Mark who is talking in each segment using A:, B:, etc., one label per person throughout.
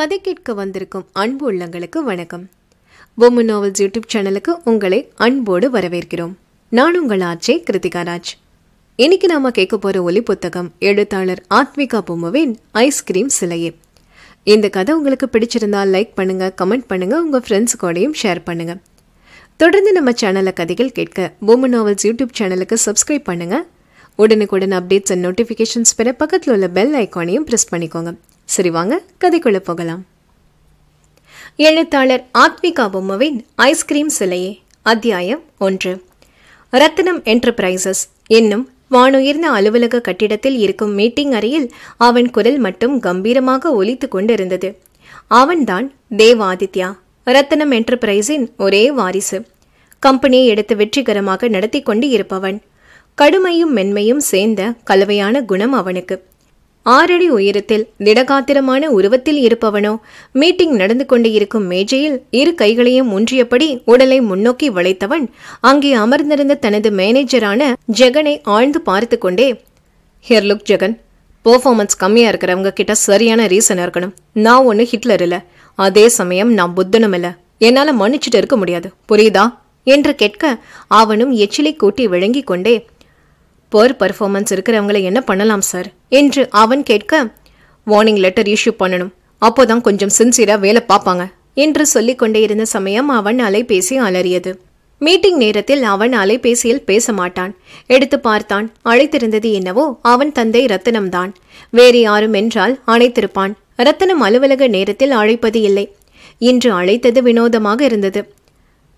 A: கதை கேட்க வந்திருக்கும் அன்பு உள்ளங்களுக்கு வணக்கம் பொம்மு நாவல்ஸ் யூடியூப் சேனலுக்கு உங்களை அன்போடு வரவேற்கிறோம் நான் உங்கள் ஆச்சே கிருத்திகா ராஜ் இன்னைக்கு நாம கேட்க போற ஒலி புத்தகம் எழுத்தாளர் ஆத்மிகா பொம்முவின் ஐஸ்கிரீம் சிலையே இந்த கதை உங்களுக்கு பிடிச்சிருந்தா லைக் பண்ணுங்க கமெண்ட் பண்ணுங்க உங்க ஃப்ரெண்ட்ஸ் கூடயும் ஷேர் பண்ணுங்க தொடர்ந்து நம்ம சேனலை கதைகள் கேட்க பொம்மு நாவல்ஸ் யூடியூப் சேனலுக்கு சப்ஸ்கிரைப் பண்ணுங்க உடனுக்குடன் அப்டேட்ஸ் அண்ட் நோட்டிஃபிகேஷன்ஸ் பெற பக்கத்தில் உள்ள பெல் ஐக்கானையும் ப்ரெஸ் பண்ணிக்கோங்க சரி வாங்க கதைக்குள்ளே போகலாம் எழுத்தாளர் ஆத்மிகா பொம்மாவின் ஐஸ்கிரீம் சிலையே அத்தியாயம் ஒன்று ரத்னம் என்டர்பிரைசஸ் என்னும் வானுயர்ந்த அலுவலக கட்டிடத்தில் இருக்கும் மீட்டிங் அறையில் அவன் குரல் மட்டும் கம்பீரமாக ஒலித்து கொண்டிருந்தது அவன்தான் தேவாதித்யா ரத்னம் என்டர்பிரைஸின் ஒரே வாரிசு கம்பெனியை எடுத்து வெற்றிகரமாக நடத்தி கொண்டு இருப்பவன் கடுமையும் மென்மையும் சேர்ந்த கலவையான குணம் அவனுக்கு ஆறடி உயரத்தில் திடகாத்திரமான உருவத்தில் இருப்பவனோ மீட்டிங் நடந்து கொண்டு இருக்கும் மேஜையில் இரு கைகளையும் முன்றியபடி உடலை முன்னோக்கி வளைத்தவன் அங்கே அமர்ந்திருந்த தனது மேனேஜரான ஜெகனை ஆழ்ந்து பார்த்து கொண்டே ஹியர் லுக் ஜெகன் பெர்ஃபார்மன்ஸ் கம்மியா இருக்கிறவங்க கிட்ட சரியான ரீசன் இருக்கணும் நான் ஒன்று ஹிட்லர் இல்ல அதே சமயம் நான் புத்தனும் இல்ல என்னால மன்னிச்சுட்டு இருக்க முடியாது புரியுதா என்று கேட்க அவனும் எச்சிலை கூட்டி விளங்கி கொண்டே பெர் பர்ஃபார்மன்ஸ் இருக்கிறவங்களை என்ன பண்ணலாம் சார் என்று அவன் கேட்க வார்னிங் லெட்டர் இஷ்யூ பண்ணணும் அப்போதான் கொஞ்சம் சின்சியராக வேலை பார்ப்பாங்க என்று கொண்டே இருந்த சமயம் அவன் அலைபேசி அலறியது மீட்டிங் நேரத்தில் அவன் அலைபேசியில் பேச மாட்டான் எடுத்து பார்த்தான் அழைத்திருந்தது என்னவோ அவன் தந்தை ரத்தனம்தான் வேறு யாரும் என்றால் அழைத்திருப்பான் ரத்தனம் அலுவலக நேரத்தில் அழைப்பது இல்லை இன்று அழைத்தது வினோதமாக இருந்தது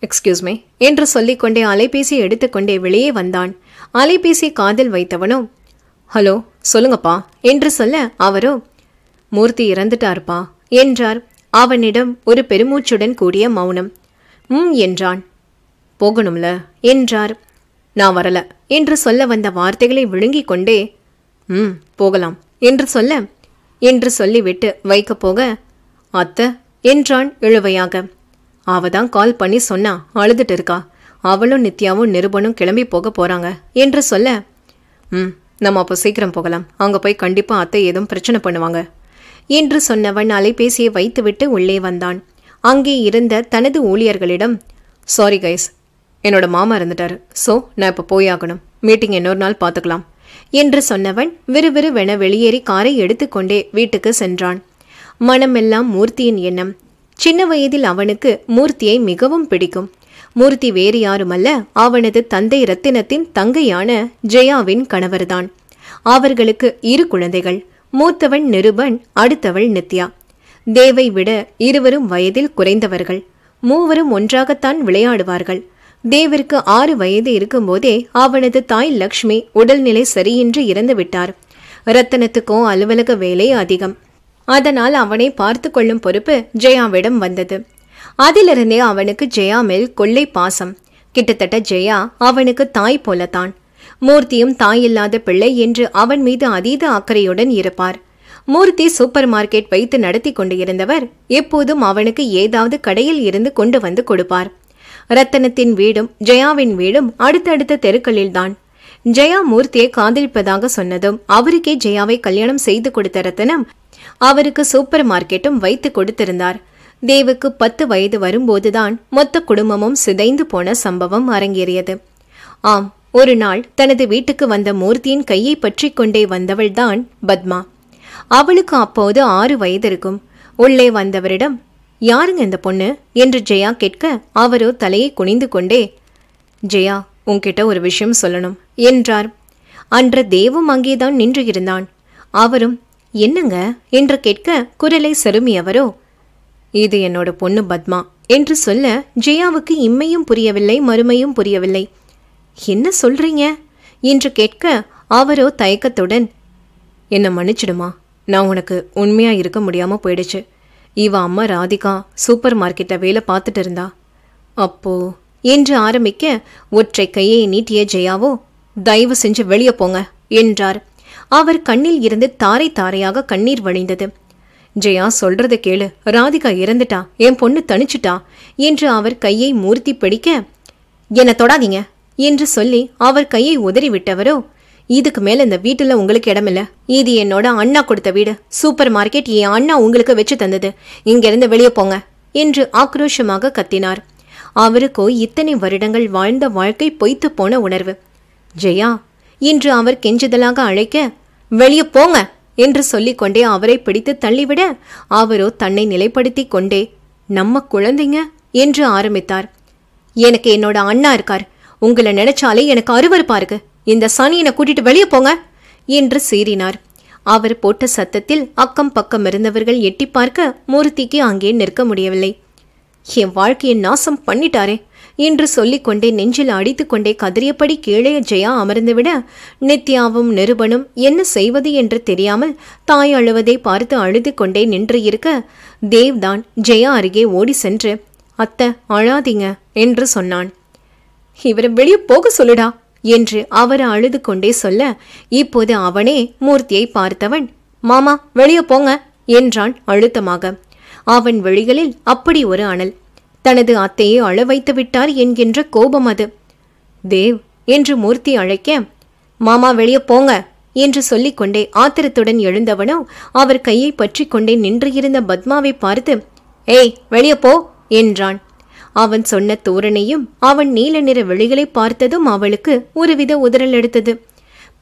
A: எக்ஸ்கியூஸ் மீ என்று சொல்லிக்கொண்டே அலைபேசி எடுத்துக்கொண்டே வெளியே வந்தான் அலைபேசி காதில் வைத்தவனும் ஹலோ சொல்லுங்கப்பா என்று சொல்ல அவரோ மூர்த்தி இறந்துட்டார்ப்பா என்றார் அவனிடம் ஒரு பெருமூச்சுடன் கூடிய மௌனம் ம் என்றான் போகணும்ல என்றார் நான் வரல என்று சொல்ல வந்த வார்த்தைகளை விழுங்கிக் கொண்டே ம் போகலாம் என்று சொல்ல என்று சொல்லிவிட்டு வைக்கப் போக அத்த என்றான் இழுவையாக அவதான் கால் பண்ணி சொன்னா அழுதுட்டு இருக்கா அவளும் நித்யாவும் நிருபனும் கிளம்பி போக போகிறாங்க என்று சொல்ல ம் நம்ம அப்போ சீக்கிரம் போகலாம் அங்கே போய் கண்டிப்பாக அத்தை ஏதும் பிரச்சனை பண்ணுவாங்க என்று சொன்னவன் அலைபேசியை வைத்துவிட்டு உள்ளே வந்தான் அங்கே இருந்த தனது ஊழியர்களிடம் சாரி கைஸ் என்னோட மாமா இருந்துட்டாரு ஸோ நான் இப்போ போயாகணும் மீட்டிங் இன்னொரு நாள் பார்த்துக்கலாம் என்று சொன்னவன் விறுவிறுவென வெளியேறி காரை எடுத்துக்கொண்டே வீட்டுக்கு சென்றான் மனமெல்லாம் மூர்த்தியின் எண்ணம் சின்ன வயதில் அவனுக்கு மூர்த்தியை மிகவும் பிடிக்கும் மூர்த்தி வேறு யாருமல்ல அவனது தந்தை ரத்தினத்தின் தங்கையான ஜெயாவின் கணவர்தான் அவர்களுக்கு இரு குழந்தைகள் மூத்தவன் நிருபன் அடுத்தவள் நித்யா தேவை விட இருவரும் வயதில் குறைந்தவர்கள் மூவரும் ஒன்றாகத்தான் விளையாடுவார்கள் தேவிற்கு ஆறு வயது இருக்கும்போதே அவனது தாய் லக்ஷ்மி உடல்நிலை சரியின்றி இறந்துவிட்டார் ரத்தனத்துக்கும் அலுவலக வேலை அதிகம் அதனால் அவனை பார்த்து கொள்ளும் பொறுப்பு ஜெயாவிடம் வந்தது அதிலிருந்தே அவனுக்கு ஜெயா மேல் கொள்ளை பாசம் கிட்டத்தட்ட ஜெயா அவனுக்கு தாய் போலத்தான் மூர்த்தியும் தாயில்லாத பிள்ளை என்று அவன் மீது அதீத அக்கறையுடன் இருப்பார் மூர்த்தி சூப்பர் மார்க்கெட் வைத்து நடத்தி கொண்டு இருந்தவர் எப்போதும் அவனுக்கு ஏதாவது கடையில் இருந்து கொண்டு வந்து கொடுப்பார் ரத்தனத்தின் வீடும் ஜெயாவின் வீடும் அடுத்தடுத்த தெருக்களில்தான் ஜெயா மூர்த்தியை காதலிப்பதாக சொன்னதும் அவருக்கே ஜெயாவை கல்யாணம் செய்து கொடுத்த ரத்தனம் அவருக்கு சூப்பர் மார்க்கெட்டும் வைத்து கொடுத்திருந்தார் தேவுக்கு பத்து வயது வரும்போதுதான் மொத்த குடும்பமும் சிதைந்து போன சம்பவம் அரங்கேறியது ஆம் ஒரு நாள் தனது வீட்டுக்கு வந்த மூர்த்தியின் கையை பற்றி கொண்டே வந்தவள்தான் பத்மா அவளுக்கு அப்போது ஆறு வயது இருக்கும் உள்ளே வந்தவரிடம் யாருங்க இந்த பொண்ணு என்று ஜெயா கேட்க அவரோ தலையை குனிந்து கொண்டே ஜெயா உன்கிட்ட ஒரு விஷயம் சொல்லணும் என்றார் அன்று தேவும் அங்கேதான் நின்று இருந்தான் அவரும் என்னங்க என்று கேட்க குரலை செருமியவரோ இது என்னோட பொண்ணு பத்மா என்று சொல்ல ஜெயாவுக்கு இம்மையும் புரியவில்லை மறுமையும் புரியவில்லை என்ன சொல்றீங்க என்று கேட்க அவரோ தயக்கத்துடன் என்னை மன்னிச்சிடுமா நான் உனக்கு உண்மையாக இருக்க முடியாமல் போயிடுச்சு இவ அம்மா ராதிகா சூப்பர் மார்க்கெட்டில் வேலை பார்த்துட்டு இருந்தா அப்போ என்று ஆரம்பிக்க ஒற்றை கையை நீட்டிய ஜெயாவோ தயவு செஞ்சு வெளியே போங்க என்றார் அவர் கண்ணில் இருந்து தாரை தாரையாக கண்ணீர் வழிந்தது ஜெயா சொல்றத கேளு ராதிகா இறந்துட்டா என் பொண்ணு தனிச்சிட்டா என்று அவர் கையை மூர்த்தி பிடிக்க என்னை தொடாதீங்க என்று சொல்லி அவர் கையை உதறிவிட்டவரோ இதுக்கு மேல இந்த வீட்டுல உங்களுக்கு இடமில்ல இது என்னோட அண்ணா கொடுத்த வீடு சூப்பர் மார்க்கெட் என் அண்ணா உங்களுக்கு வச்சு தந்தது இங்கிருந்து வெளியே போங்க என்று ஆக்ரோஷமாக கத்தினார் அவருக்கோ இத்தனை வருடங்கள் வாழ்ந்த வாழ்க்கை பொய்த்து போன உணர்வு ஜெயா இன்று அவர் கெஞ்சுதலாக அழைக்க வெளியே போங்க என்று சொல்லிக்கொண்டே அவரை பிடித்து தள்ளிவிட அவரோ தன்னை நிலைப்படுத்திக் கொண்டே நம்ம குழந்தைங்க என்று ஆரம்பித்தார் எனக்கு என்னோட அண்ணா இருக்கார் உங்களை நினைச்சாலே எனக்கு அருவறுப்பா இருக்கு இந்த சனியனை கூட்டிட்டு வெளியே போங்க என்று சீறினார் அவர் போட்ட சத்தத்தில் அக்கம் பக்கம் இருந்தவர்கள் எட்டி பார்க்க மூர்த்திக்கு அங்கே நிற்க முடியவில்லை என் வாழ்க்கையை நாசம் பண்ணிட்டாரே என்று சொல்லிக்கொண்டே நெஞ்சில் அடித்துக்கொண்டே கதறியபடி கீழே ஜெயா அமர்ந்துவிட நித்யாவும் நிருபனும் என்ன செய்வது என்று தெரியாமல் தாய் அழுவதை பார்த்து அழுது கொண்டே நின்று இருக்க தேவ்தான் ஜெயா அருகே ஓடி சென்று அத்த அழாதீங்க என்று சொன்னான் இவரை வெளியே போக சொல்லுடா என்று அவர் அழுது கொண்டே சொல்ல இப்போது அவனே மூர்த்தியை பார்த்தவன் மாமா வெளியே போங்க என்றான் அழுத்தமாக அவன் வழிகளில் அப்படி ஒரு அனல் தனது அத்தையை அழ வைத்து விட்டார் என்கின்ற கோபம் அது தேவ் என்று மூர்த்தி அழைக்க மாமா வெளியே போங்க என்று சொல்லிக்கொண்டே ஆத்திரத்துடன் எழுந்தவனோ அவர் கையை பற்றி கொண்டே நின்று இருந்த பத்மாவை பார்த்து ஏய் வெளியே போ என்றான் அவன் சொன்ன தோரணையும் அவன் நீல நிற வெளிகளை பார்த்ததும் அவளுக்கு ஒருவித உதறல் எடுத்தது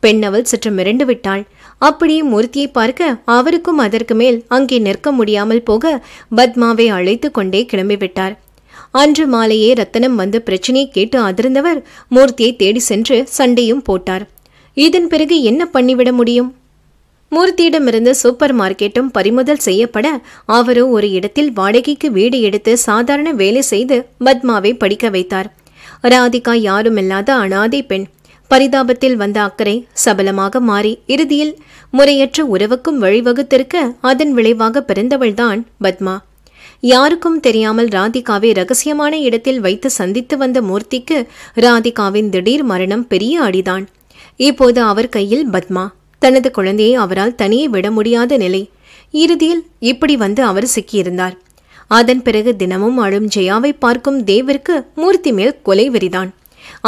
A: பெண் அவள் சற்று மிரண்டு விட்டாள் அப்படியே மூர்த்தியை பார்க்க அவருக்கும் அதற்கு மேல் அங்கே நிற்க முடியாமல் போக பத்மாவை அழைத்து கொண்டே கிளம்பிவிட்டார் அன்று மாலையே ரத்தனம் வந்து பிரச்சனையை கேட்டு அதிர்ந்தவர் மூர்த்தியை தேடி சென்று சண்டையும் போட்டார் இதன் பிறகு என்ன பண்ணிவிட முடியும் மூர்த்தியிடமிருந்து சூப்பர் மார்க்கெட்டும் பறிமுதல் செய்யப்பட அவரோ ஒரு இடத்தில் வாடகைக்கு வீடு எடுத்து சாதாரண வேலை செய்து பத்மாவை படிக்க வைத்தார் ராதிகா யாருமில்லாத அனாதை பெண் பரிதாபத்தில் வந்த அக்கறை சபலமாக மாறி இறுதியில் முறையற்ற உறவுக்கும் வழிவகுத்திருக்க அதன் விளைவாக பிறந்தவள்தான் பத்மா யாருக்கும் தெரியாமல் ராதிகாவை ரகசியமான இடத்தில் வைத்து சந்தித்து வந்த மூர்த்திக்கு ராதிகாவின் திடீர் மரணம் பெரிய அடிதான் இப்போது அவர் கையில் பத்மா தனது குழந்தையை அவரால் தனியே விட முடியாத நிலை இறுதியில் இப்படி வந்து அவர் சிக்கியிருந்தார் அதன் பிறகு தினமும் அழும் ஜெயாவை பார்க்கும் தேவிற்கு மூர்த்தி மேல் கொலை வெறிதான்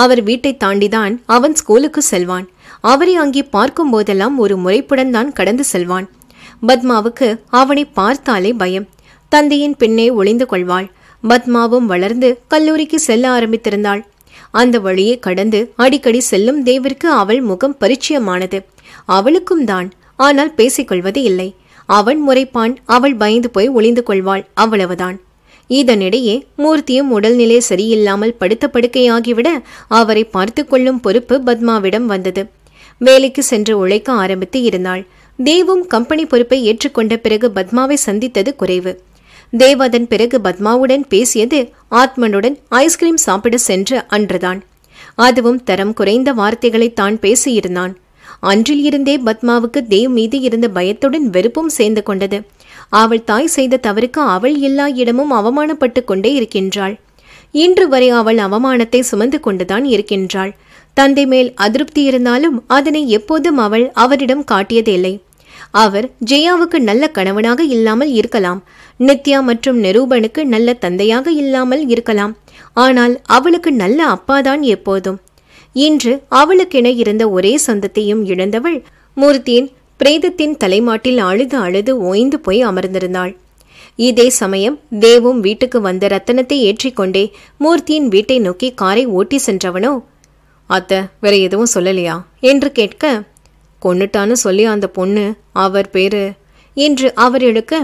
A: அவர் வீட்டை தாண்டிதான் அவன் ஸ்கூலுக்கு செல்வான் அவரை அங்கே பார்க்கும் போதெல்லாம் ஒரு முறைப்புடன் தான் கடந்து செல்வான் பத்மாவுக்கு அவனை பார்த்தாலே பயம் தந்தையின் பின்னே ஒளிந்து கொள்வாள் பத்மாவும் வளர்ந்து கல்லூரிக்கு செல்ல ஆரம்பித்திருந்தாள் அந்த வழியை கடந்து அடிக்கடி செல்லும் தேவிற்கு அவள் முகம் பரிச்சயமானது அவளுக்கும் தான் ஆனால் பேசிக்கொள்வது இல்லை அவன் முறைப்பான் அவள் பயந்து போய் ஒளிந்து கொள்வாள் அவ்வளவுதான் இதனிடையே மூர்த்தியும் உடல்நிலை சரியில்லாமல் படுத்த படுக்கையாகிவிட அவரை பார்த்து கொள்ளும் பொறுப்பு பத்மாவிடம் வந்தது வேலைக்கு சென்று உழைக்க ஆரம்பித்து இருந்தாள் தேவும் கம்பெனி பொறுப்பை ஏற்றுக்கொண்ட பிறகு பத்மாவை சந்தித்தது குறைவு தேவதன் பிறகு பத்மாவுடன் பேசியது ஆத்மனுடன் ஐஸ்கிரீம் சாப்பிட சென்ற அன்றுதான் அதுவும் தரம் குறைந்த வார்த்தைகளை தான் பேசியிருந்தான் அன்றில் இருந்தே பத்மாவுக்கு தேவ் மீது இருந்த பயத்துடன் வெறுப்பும் சேர்ந்து கொண்டது அவள் தாய் செய்த தவறுக்கு அவள் எல்லா இடமும் அவமானப்பட்டு கொண்டே இருக்கின்றாள் இன்று வரை அவள் அவமானத்தை சுமந்து கொண்டுதான் இருக்கின்றாள் தந்தை மேல் அதிருப்தி இருந்தாலும் அதனை எப்போதும் அவள் அவரிடம் காட்டியதில்லை அவர் ஜெயாவுக்கு நல்ல கணவனாக இல்லாமல் இருக்கலாம் நித்யா மற்றும் நிரூபனுக்கு நல்ல தந்தையாக இல்லாமல் இருக்கலாம் ஆனால் அவளுக்கு நல்ல அப்பாதான் எப்போதும் இன்று அவளுக்கென இருந்த ஒரே சொந்தத்தையும் இழந்தவள் மூர்த்தியின் பிரேதத்தின் தலைமாட்டில் அழுது அழுது ஓய்ந்து போய் அமர்ந்திருந்தாள் இதே சமயம் தேவும் வீட்டுக்கு வந்த ரத்தனத்தை ஏற்றிக்கொண்டே மூர்த்தியின் வீட்டை நோக்கி காரை ஓட்டி சென்றவனோ அத்த வேற எதுவும் சொல்லலையா என்று கேட்க கொன்னுட்டான்னு சொல்லி அந்த பொண்ணு அவர் பேரு என்று அவர் எடுக்க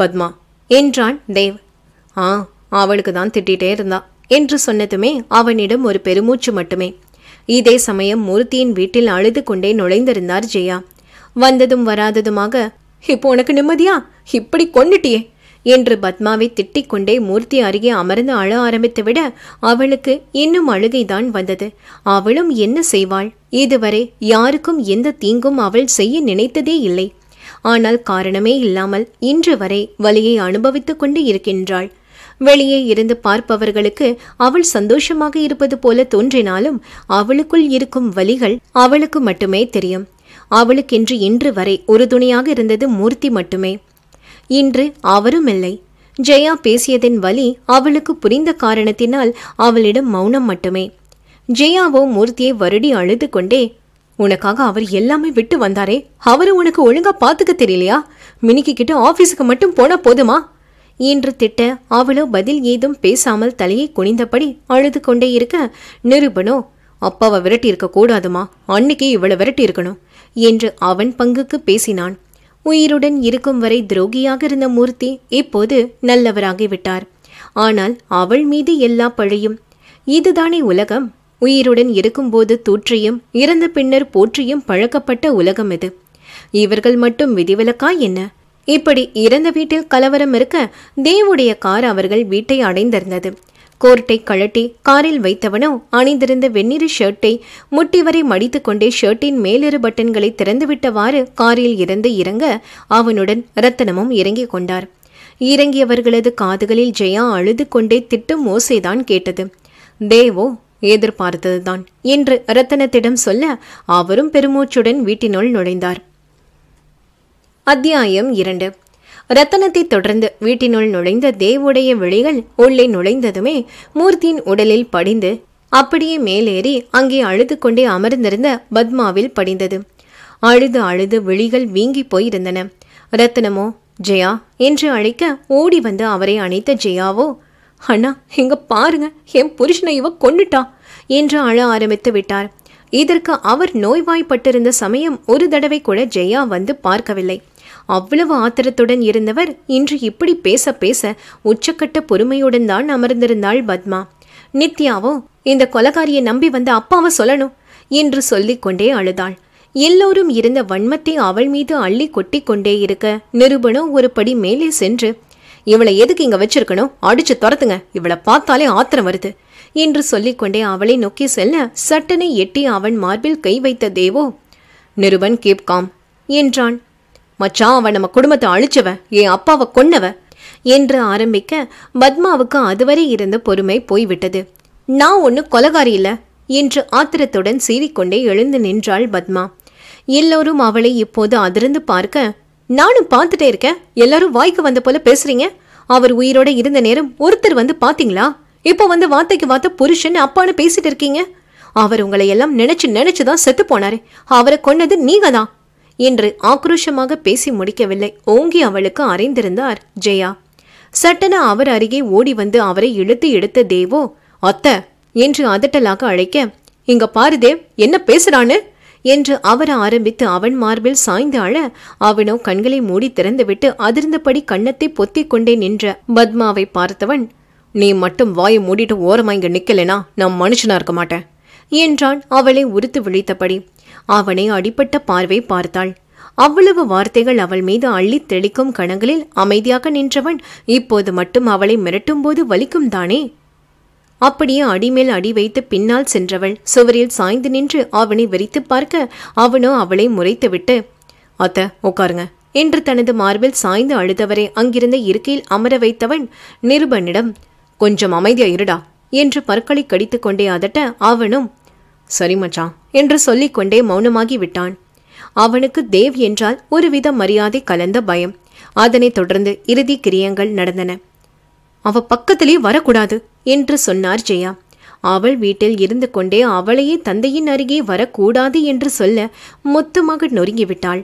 A: பத்மா என்றான் தேவ் ஆ அவளுக்கு தான் திட்டிகிட்டே இருந்தா என்று சொன்னதுமே அவனிடம் ஒரு பெருமூச்சு மட்டுமே இதே சமயம் மூர்த்தியின் வீட்டில் அழுது கொண்டே நுழைந்திருந்தார் ஜெயா வந்ததும் வராததுமாக இப்போ உனக்கு நிம்மதியா இப்படி கொண்டுட்டியே என்று பத்மாவை திட்டிக் கொண்டே மூர்த்தி அருகே அமர்ந்து அழ ஆரம்பித்துவிட அவளுக்கு இன்னும் அழுகைதான் வந்தது அவளும் என்ன செய்வாள் இதுவரை யாருக்கும் எந்த தீங்கும் அவள் செய்ய நினைத்ததே இல்லை ஆனால் காரணமே இல்லாமல் இன்று வரை வலியை அனுபவித்துக் கொண்டு இருக்கின்றாள் வெளியே இருந்து பார்ப்பவர்களுக்கு அவள் சந்தோஷமாக இருப்பது போல தோன்றினாலும் அவளுக்குள் இருக்கும் வலிகள் அவளுக்கு மட்டுமே தெரியும் அவளுக்கென்று இன்று வரை உறுதுணையாக இருந்தது மூர்த்தி மட்டுமே இன்று அவரும் இல்லை ஜெயா பேசியதன் வலி அவளுக்கு புரிந்த காரணத்தினால் அவளிடம் மௌனம் மட்டுமே ஜெயாவோ மூர்த்தியை வருடி அழுது கொண்டே உனக்காக அவர் எல்லாமே விட்டு வந்தாரே அவரை உனக்கு ஒழுங்கா பார்த்துக்க தெரியலையா மினிக்கிட்டு ஆபீஸுக்கு மட்டும் போனா போதுமா என்று திட்ட அவளோ பதில் ஏதும் பேசாமல் தலையை குனிந்தபடி அழுது கொண்டே இருக்க நிருபனோ அப்பாவை விரட்டி இருக்க கூடாதுமா அன்னைக்கு இவ்வளவு விரட்டி இருக்கணும் என்று அவன் பங்குக்கு பேசினான் உயிருடன் இருக்கும் வரை துரோகியாக இருந்த மூர்த்தி இப்போது நல்லவராகிவிட்டார் ஆனால் அவள் மீது எல்லா பழியும் இதுதானே உலகம் உயிருடன் இருக்கும்போது தூற்றியும் இறந்த பின்னர் போற்றியும் பழக்கப்பட்ட உலகம் இது இவர்கள் மட்டும் விதிவிலக்கா என்ன இப்படி இறந்த வீட்டில் கலவரம் இருக்க தேவுடைய கார் அவர்கள் வீட்டை அடைந்திருந்தது கோர்ட்டை கழட்டி காரில் வைத்தவனோ அணிந்திருந்த வெந்நிறு ஷர்ட்டை முட்டி வரை மடித்து கொண்டே ஷர்ட்டின் மேலிரு பட்டன்களை திறந்துவிட்டவாறு காரில் இருந்து இறங்க அவனுடன் ரத்தனமும் இறங்கிக் கொண்டார் இறங்கியவர்களது காதுகளில் ஜெயா அழுது கொண்டே திட்டும் ஓசைதான் கேட்டது தேவோ எதிர்பார்த்ததுதான் என்று ரத்தனத்திடம் சொல்ல அவரும் பெருமூச்சுடன் வீட்டினுள் நுழைந்தார் அத்தியாயம் இரண்டு ரத்தனத்தை தொடர்ந்து வீட்டினுள் நுழைந்த தேவுடைய விழிகள் உள்ளே நுழைந்ததுமே மூர்த்தியின் உடலில் படிந்து அப்படியே மேலேறி அங்கே அழுது கொண்டே அமர்ந்திருந்த பத்மாவில் படிந்தது அழுது அழுது விழிகள் வீங்கி போயிருந்தன ரத்தனமோ ஜெயா என்று அழைக்க ஓடி வந்து அவரை அணைத்த ஜெயாவோ அண்ணா இங்க பாருங்க என் புருஷனை இவ கொண்டுட்டா என்று அழ ஆரம்பித்து விட்டார் இதற்கு அவர் நோய்வாய்ப்பட்டிருந்த சமயம் ஒரு தடவை கூட ஜெயா வந்து பார்க்கவில்லை அவ்வளவு ஆத்திரத்துடன் இருந்தவர் இன்று இப்படி பேச பேச உச்சக்கட்ட பொறுமையுடன் தான் அமர்ந்திருந்தாள் பத்மா நித்யாவோ இந்த கொலகாரியை நம்பி வந்த அப்பாவை சொல்லணும் என்று கொண்டே அழுதாள் எல்லோரும் இருந்த வன்மத்தை அவள் மீது அள்ளி கொட்டி கொண்டே இருக்க நிருபணம் ஒரு படி மேலே சென்று இவளை எதுக்கு இங்க வச்சிருக்கணும் அடிச்சு துரத்துங்க இவளை பார்த்தாலே ஆத்திரம் வருது என்று சொல்லிக்கொண்டே அவளை நோக்கி செல்ல சட்டனை எட்டி அவன் மார்பில் கை வைத்த தேவோ நிருபன் கேப் காம் என்றான் மச்சான் அவன் நம்ம குடும்பத்தை அழிச்சவ என் அப்பாவை கொன்னவ என்று ஆரம்பிக்க பத்மாவுக்கு அதுவரை இருந்த பொறுமை போய்விட்டது நான் ஒன்று கொலகாரி இல்ல என்று ஆத்திரத்துடன் சீறிக்கொண்டே எழுந்து நின்றாள் பத்மா எல்லோரும் அவளை இப்போது அதிர்ந்து பார்க்க நானும் பார்த்துட்டே இருக்கேன் எல்லாரும் வாய்க்கு வந்த போல பேசுறீங்க அவர் உயிரோட இருந்த நேரம் ஒருத்தர் வந்து பாத்தீங்களா இப்போ வந்து வார்த்தைக்கு வார்த்தை புருஷன் அப்பான்னு பேசிட்டு இருக்கீங்க அவர் உங்களை எல்லாம் நினைச்சு நினைச்சுதான் செத்து போனாரு அவரை கொன்னது நீங்க தான் என்று ஆக்ரோஷமாக பேசி முடிக்கவில்லை ஓங்கி அவளுக்கு அறைந்திருந்தார் ஜெயா சட்டன அவர் அருகே ஓடி வந்து அவரை இழுத்து எடுத்த தேவோ அத்த என்று அதட்டலாக அழைக்க இங்க பாருதேவ் என்ன பேசுறான்னு என்று அவர் ஆரம்பித்து அவன் மார்பில் சாய்ந்து அழ அவனோ கண்களை மூடி திறந்துவிட்டு அதிர்ந்தபடி கண்ணத்தை பொத்திக் கொண்டே நின்ற பத்மாவை பார்த்தவன் நீ மட்டும் வாயை மூடிட்டு ஓரமா இங்க நிக்கலனா நான் மனுஷனா இருக்க மாட்டேன் என்றான் அவளை உறுத்து விழித்தபடி அவனை அடிப்பட்ட பார்வை பார்த்தாள் அவ்வளவு வார்த்தைகள் அவள் மீது அள்ளி தெளிக்கும் கணங்களில் அமைதியாக நின்றவன் இப்போது மட்டும் அவளை மிரட்டும் போது வலிக்கும் தானே அப்படியே அடிமேல் அடி வைத்து பின்னால் சென்றவள் சுவரில் சாய்ந்து நின்று அவனை வெறித்து பார்க்க அவனோ அவளை முறைத்துவிட்டு அத்த உட்காருங்க என்று தனது மார்பில் சாய்ந்து அழுதவரை அங்கிருந்த இருக்கையில் அமர வைத்தவன் நிருபனிடம் கொஞ்சம் அமைதியா இருடா என்று பற்களை கடித்து கொண்டே அதட்ட அவனும் சரி மச்சான் என்று கொண்டே மௌனமாகி விட்டான் அவனுக்கு தேவ் என்றால் ஒருவித மரியாதை கலந்த பயம் அதனைத் தொடர்ந்து இறுதி கிரியங்கள் நடந்தன அவ பக்கத்திலே வரக்கூடாது என்று சொன்னார் ஜெயா அவள் வீட்டில் இருந்து கொண்டே அவளையே தந்தையின் அருகே வரக்கூடாது என்று சொல்ல மொத்தமாக நொறுங்கிவிட்டாள்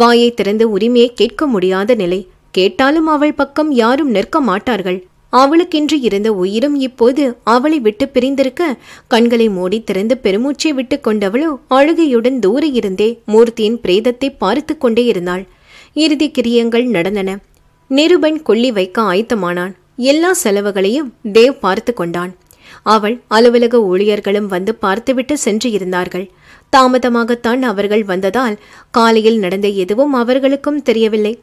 A: வாயை திறந்து உரிமையை கேட்க முடியாத நிலை கேட்டாலும் அவள் பக்கம் யாரும் நிற்க மாட்டார்கள் அவளுக்கென்று இருந்த உயிரும் இப்போது அவளை விட்டு பிரிந்திருக்க கண்களை மூடி திறந்து பெருமூச்சை விட்டு கொண்டவளோ அழுகையுடன் தூர இருந்தே மூர்த்தியின் பிரேதத்தை பார்த்து கொண்டே இருந்தாள் இறுதி கிரியங்கள் நடந்தன நிருபன் கொல்லி வைக்க ஆயத்தமானான் எல்லா செலவுகளையும் தேவ் பார்த்து கொண்டான் அவள் அலுவலக ஊழியர்களும் வந்து பார்த்துவிட்டு சென்று இருந்தார்கள் தாமதமாகத்தான் அவர்கள் வந்ததால் காலையில் நடந்த எதுவும் அவர்களுக்கும் தெரியவில்லை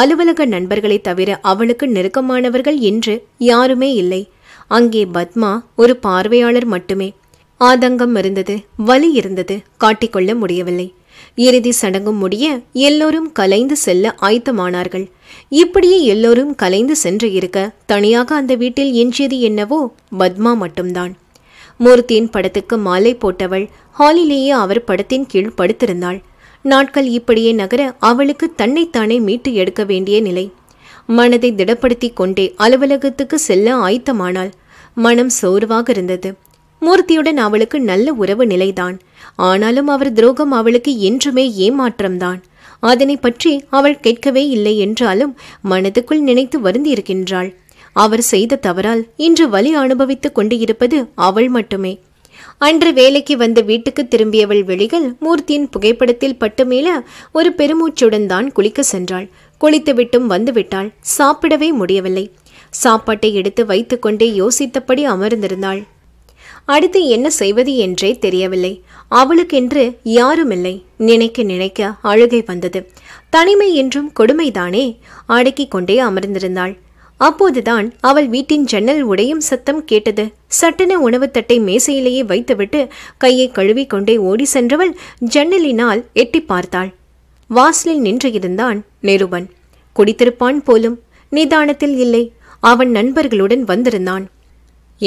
A: அலுவலக நண்பர்களை தவிர அவளுக்கு நெருக்கமானவர்கள் இன்று யாருமே இல்லை அங்கே பத்மா ஒரு பார்வையாளர் மட்டுமே ஆதங்கம் இருந்தது வலி இருந்தது காட்டிக்கொள்ள முடியவில்லை இறுதி சடங்கும் முடிய எல்லோரும் கலைந்து செல்ல ஆயத்தமானார்கள் இப்படியே எல்லோரும் கலைந்து சென்று இருக்க தனியாக அந்த வீட்டில் எஞ்சியது என்னவோ பத்மா மட்டும்தான் மூர்த்தியின் படத்துக்கு மாலை போட்டவள் ஹாலிலேயே அவர் படத்தின் கீழ் படுத்திருந்தாள் நாட்கள் இப்படியே நகர அவளுக்கு தன்னைத்தானே மீட்டு எடுக்க வேண்டிய நிலை மனதை திடப்படுத்தி கொண்டே அலுவலகத்துக்கு செல்ல ஆயத்தமானாள் மனம் சோர்வாக இருந்தது மூர்த்தியுடன் அவளுக்கு நல்ல உறவு நிலைதான் ஆனாலும் அவர் துரோகம் அவளுக்கு என்றுமே ஏமாற்றம்தான் அதனை பற்றி அவள் கேட்கவே இல்லை என்றாலும் மனதுக்குள் நினைத்து வருந்திருக்கின்றாள் அவர் செய்த தவறால் இன்று வலி அனுபவித்துக் கொண்டு இருப்பது அவள் மட்டுமே அன்று வேலைக்கு வந்த வீட்டுக்கு திரும்பியவள் வெளிகள் மூர்த்தியின் புகைப்படத்தில் பட்டு மேல ஒரு பெருமூச்சுடன் தான் குளிக்க சென்றாள் குளித்துவிட்டும் வந்துவிட்டாள் சாப்பிடவே முடியவில்லை சாப்பாட்டை எடுத்து வைத்துக்கொண்டே யோசித்தபடி அமர்ந்திருந்தாள் அடுத்து என்ன செய்வது என்றே தெரியவில்லை அவளுக்கென்று யாருமில்லை நினைக்க நினைக்க அழுகை வந்தது தனிமை என்றும் கொடுமைதானே அடக்கிக் கொண்டே அமர்ந்திருந்தாள் அப்போதுதான் அவள் வீட்டின் ஜன்னல் உடையும் சத்தம் கேட்டது சட்டென உணவு தட்டை மேசையிலேயே வைத்துவிட்டு கையை கழுவிக்கொண்டே ஓடி சென்றவள் ஜன்னலினால் எட்டி பார்த்தாள் வாசலில் நின்று இருந்தான் நிருபன் குடித்திருப்பான் போலும் நிதானத்தில் இல்லை அவன் நண்பர்களுடன் வந்திருந்தான்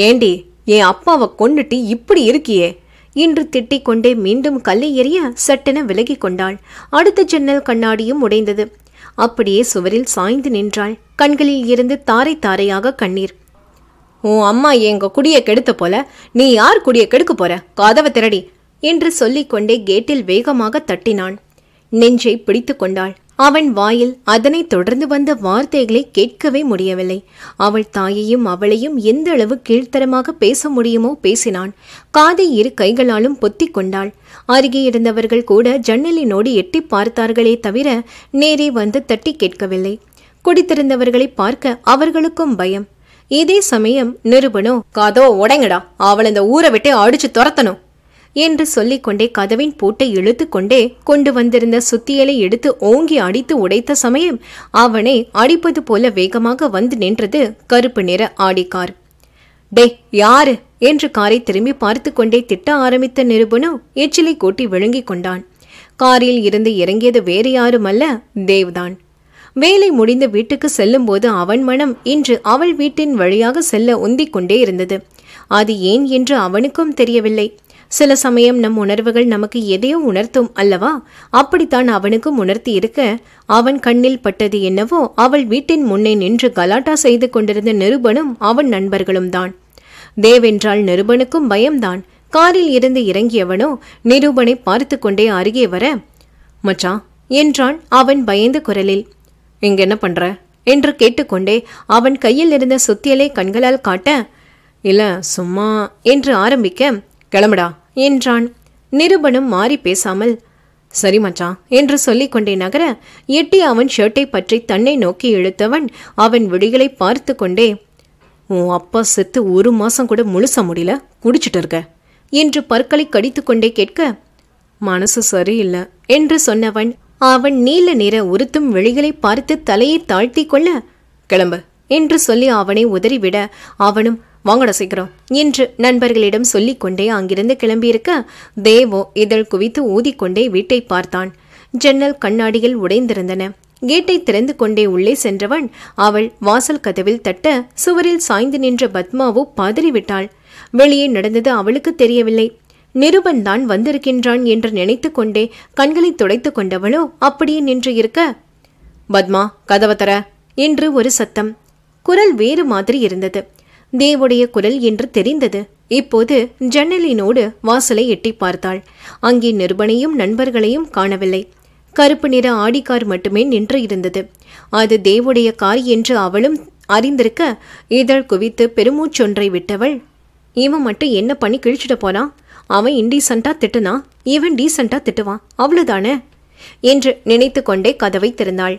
A: ஏண்டி என் அப்பாவை கொண்டுட்டு இப்படி இருக்கியே என்று திட்டிக் கொண்டே மீண்டும் கல்லை எறிய சட்டென விலகி கொண்டாள் அடுத்த ஜன்னல் கண்ணாடியும் உடைந்தது அப்படியே சுவரில் சாய்ந்து நின்றாள் கண்களில் இருந்து தாரை தாரையாக கண்ணீர் உன் அம்மா எங்க குடிய கெடுத்த போல நீ யார் குடிய கெடுக்க போற காதவ திரடி என்று சொல்லிக்கொண்டே கேட்டில் வேகமாக தட்டினான் நெஞ்சை பிடித்து கொண்டாள் அவன் வாயில் அதனைத் தொடர்ந்து வந்த வார்த்தைகளை கேட்கவே முடியவில்லை அவள் தாயையும் அவளையும் எந்த அளவு கீழ்த்தரமாக பேச முடியுமோ பேசினான் காதை இரு கைகளாலும் பொத்திக் கொண்டாள் அருகே இருந்தவர்கள் கூட ஜன்னலினோடு எட்டி பார்த்தார்களே தவிர நேரே வந்து தட்டி கேட்கவில்லை குடித்திருந்தவர்களை பார்க்க அவர்களுக்கும் பயம் இதே சமயம் நிருபனோ காதோ உடைங்கடா அவள் இந்த ஊரை விட்டு அடிச்சு துரத்தணும் என்று சொல்லிக்கொண்டே கதவின் பூட்டை இழுத்து கொண்டே கொண்டு வந்திருந்த சுத்தியலை எடுத்து ஓங்கி அடித்து உடைத்த சமயம் அவனை அடிப்பது போல வேகமாக வந்து நின்றது கருப்பு நிற ஆடிக்கார் டே யாரு என்று காரை திரும்பி பார்த்து கொண்டே திட்ட ஆரம்பித்த நிருபனு எச்சிலை கூட்டி விழுங்கிக் கொண்டான் காரில் இருந்து இறங்கியது வேறு யாருமல்ல தேவ்தான் வேலை முடிந்து வீட்டுக்கு செல்லும்போது அவன் மனம் இன்று அவள் வீட்டின் வழியாக செல்ல உந்திக் கொண்டே இருந்தது அது ஏன் என்று அவனுக்கும் தெரியவில்லை சில சமயம் நம் உணர்வுகள் நமக்கு எதையோ உணர்த்தும் அல்லவா அப்படித்தான் அவனுக்கும் உணர்த்தி இருக்க அவன் கண்ணில் பட்டது என்னவோ அவள் வீட்டின் முன்னே நின்று கலாட்டா செய்து கொண்டிருந்த நிருபனும் அவன் நண்பர்களும் தான் தேவென்றால் நிருபனுக்கும் பயம்தான் காரில் இருந்து இறங்கியவனோ நிரூபனை பார்த்து கொண்டே அருகே வர மச்சா என்றான் அவன் பயந்த குரலில் இங்க என்ன பண்ற என்று கேட்டுக்கொண்டே அவன் கையில் இருந்த சுத்தியலை கண்களால் காட்ட இல்ல சும்மா என்று ஆரம்பிக்க கிளம்புடா என்றான் நிருபனும் மாறி பேசாமல் சரி மச்சான் என்று சொல்லிக்கொண்டே நகர எட்டி அவன் ஷர்ட்டை பற்றி தன்னை நோக்கி இழுத்தவன் அவன் விடிகளை பார்த்து கொண்டே உன் அப்பா செத்து ஒரு மாசம் கூட முழுச முடியல குடிச்சிட்டு இருக்க என்று பற்களை கடித்து கொண்டே கேட்க மனசு சரியில்லை என்று சொன்னவன் அவன் நீல நிற உறுத்தும் விழிகளை பார்த்து தலையை தாழ்த்தி கொள்ள கிளம்பு என்று சொல்லி அவனை உதறிவிட அவனும் வாங்கடா சீக்கிரம் என்று நண்பர்களிடம் கொண்டே அங்கிருந்து கிளம்பியிருக்க தேவோ இதழ் குவித்து ஊதிக்கொண்டே வீட்டை பார்த்தான் ஜன்னல் கண்ணாடியில் உடைந்திருந்தன கேட்டை திறந்து கொண்டே உள்ளே சென்றவன் அவள் வாசல் கதவில் தட்ட சுவரில் சாய்ந்து நின்ற பத்மாவோ பதறிவிட்டாள் வெளியே நடந்தது அவளுக்கு தெரியவில்லை நிருபன் தான் வந்திருக்கின்றான் என்று நினைத்து கொண்டே கண்களை துடைத்து கொண்டவளோ அப்படியே நின்று இருக்க பத்மா கதவை தர என்று ஒரு சத்தம் குரல் வேறு மாதிரி இருந்தது தேவுடைய குரல் என்று தெரிந்தது இப்போது ஜன்னலினோடு வாசலை எட்டி பார்த்தாள் அங்கே நிருபனையும் நண்பர்களையும் காணவில்லை கருப்பு நிற கார் மட்டுமே நின்று இருந்தது அது தேவுடைய கார் என்று அவளும் அறிந்திருக்க இதழ் குவித்து பெருமூச்சொன்றை விட்டவள் இவன் மட்டும் என்ன பண்ணி கிழிச்சிட போறான் அவன் இன்டீசண்டா திட்டுனா இவன் டீசண்டா திட்டுவான் அவ்வளவுதானே என்று நினைத்து கொண்டே கதவை திறந்தாள்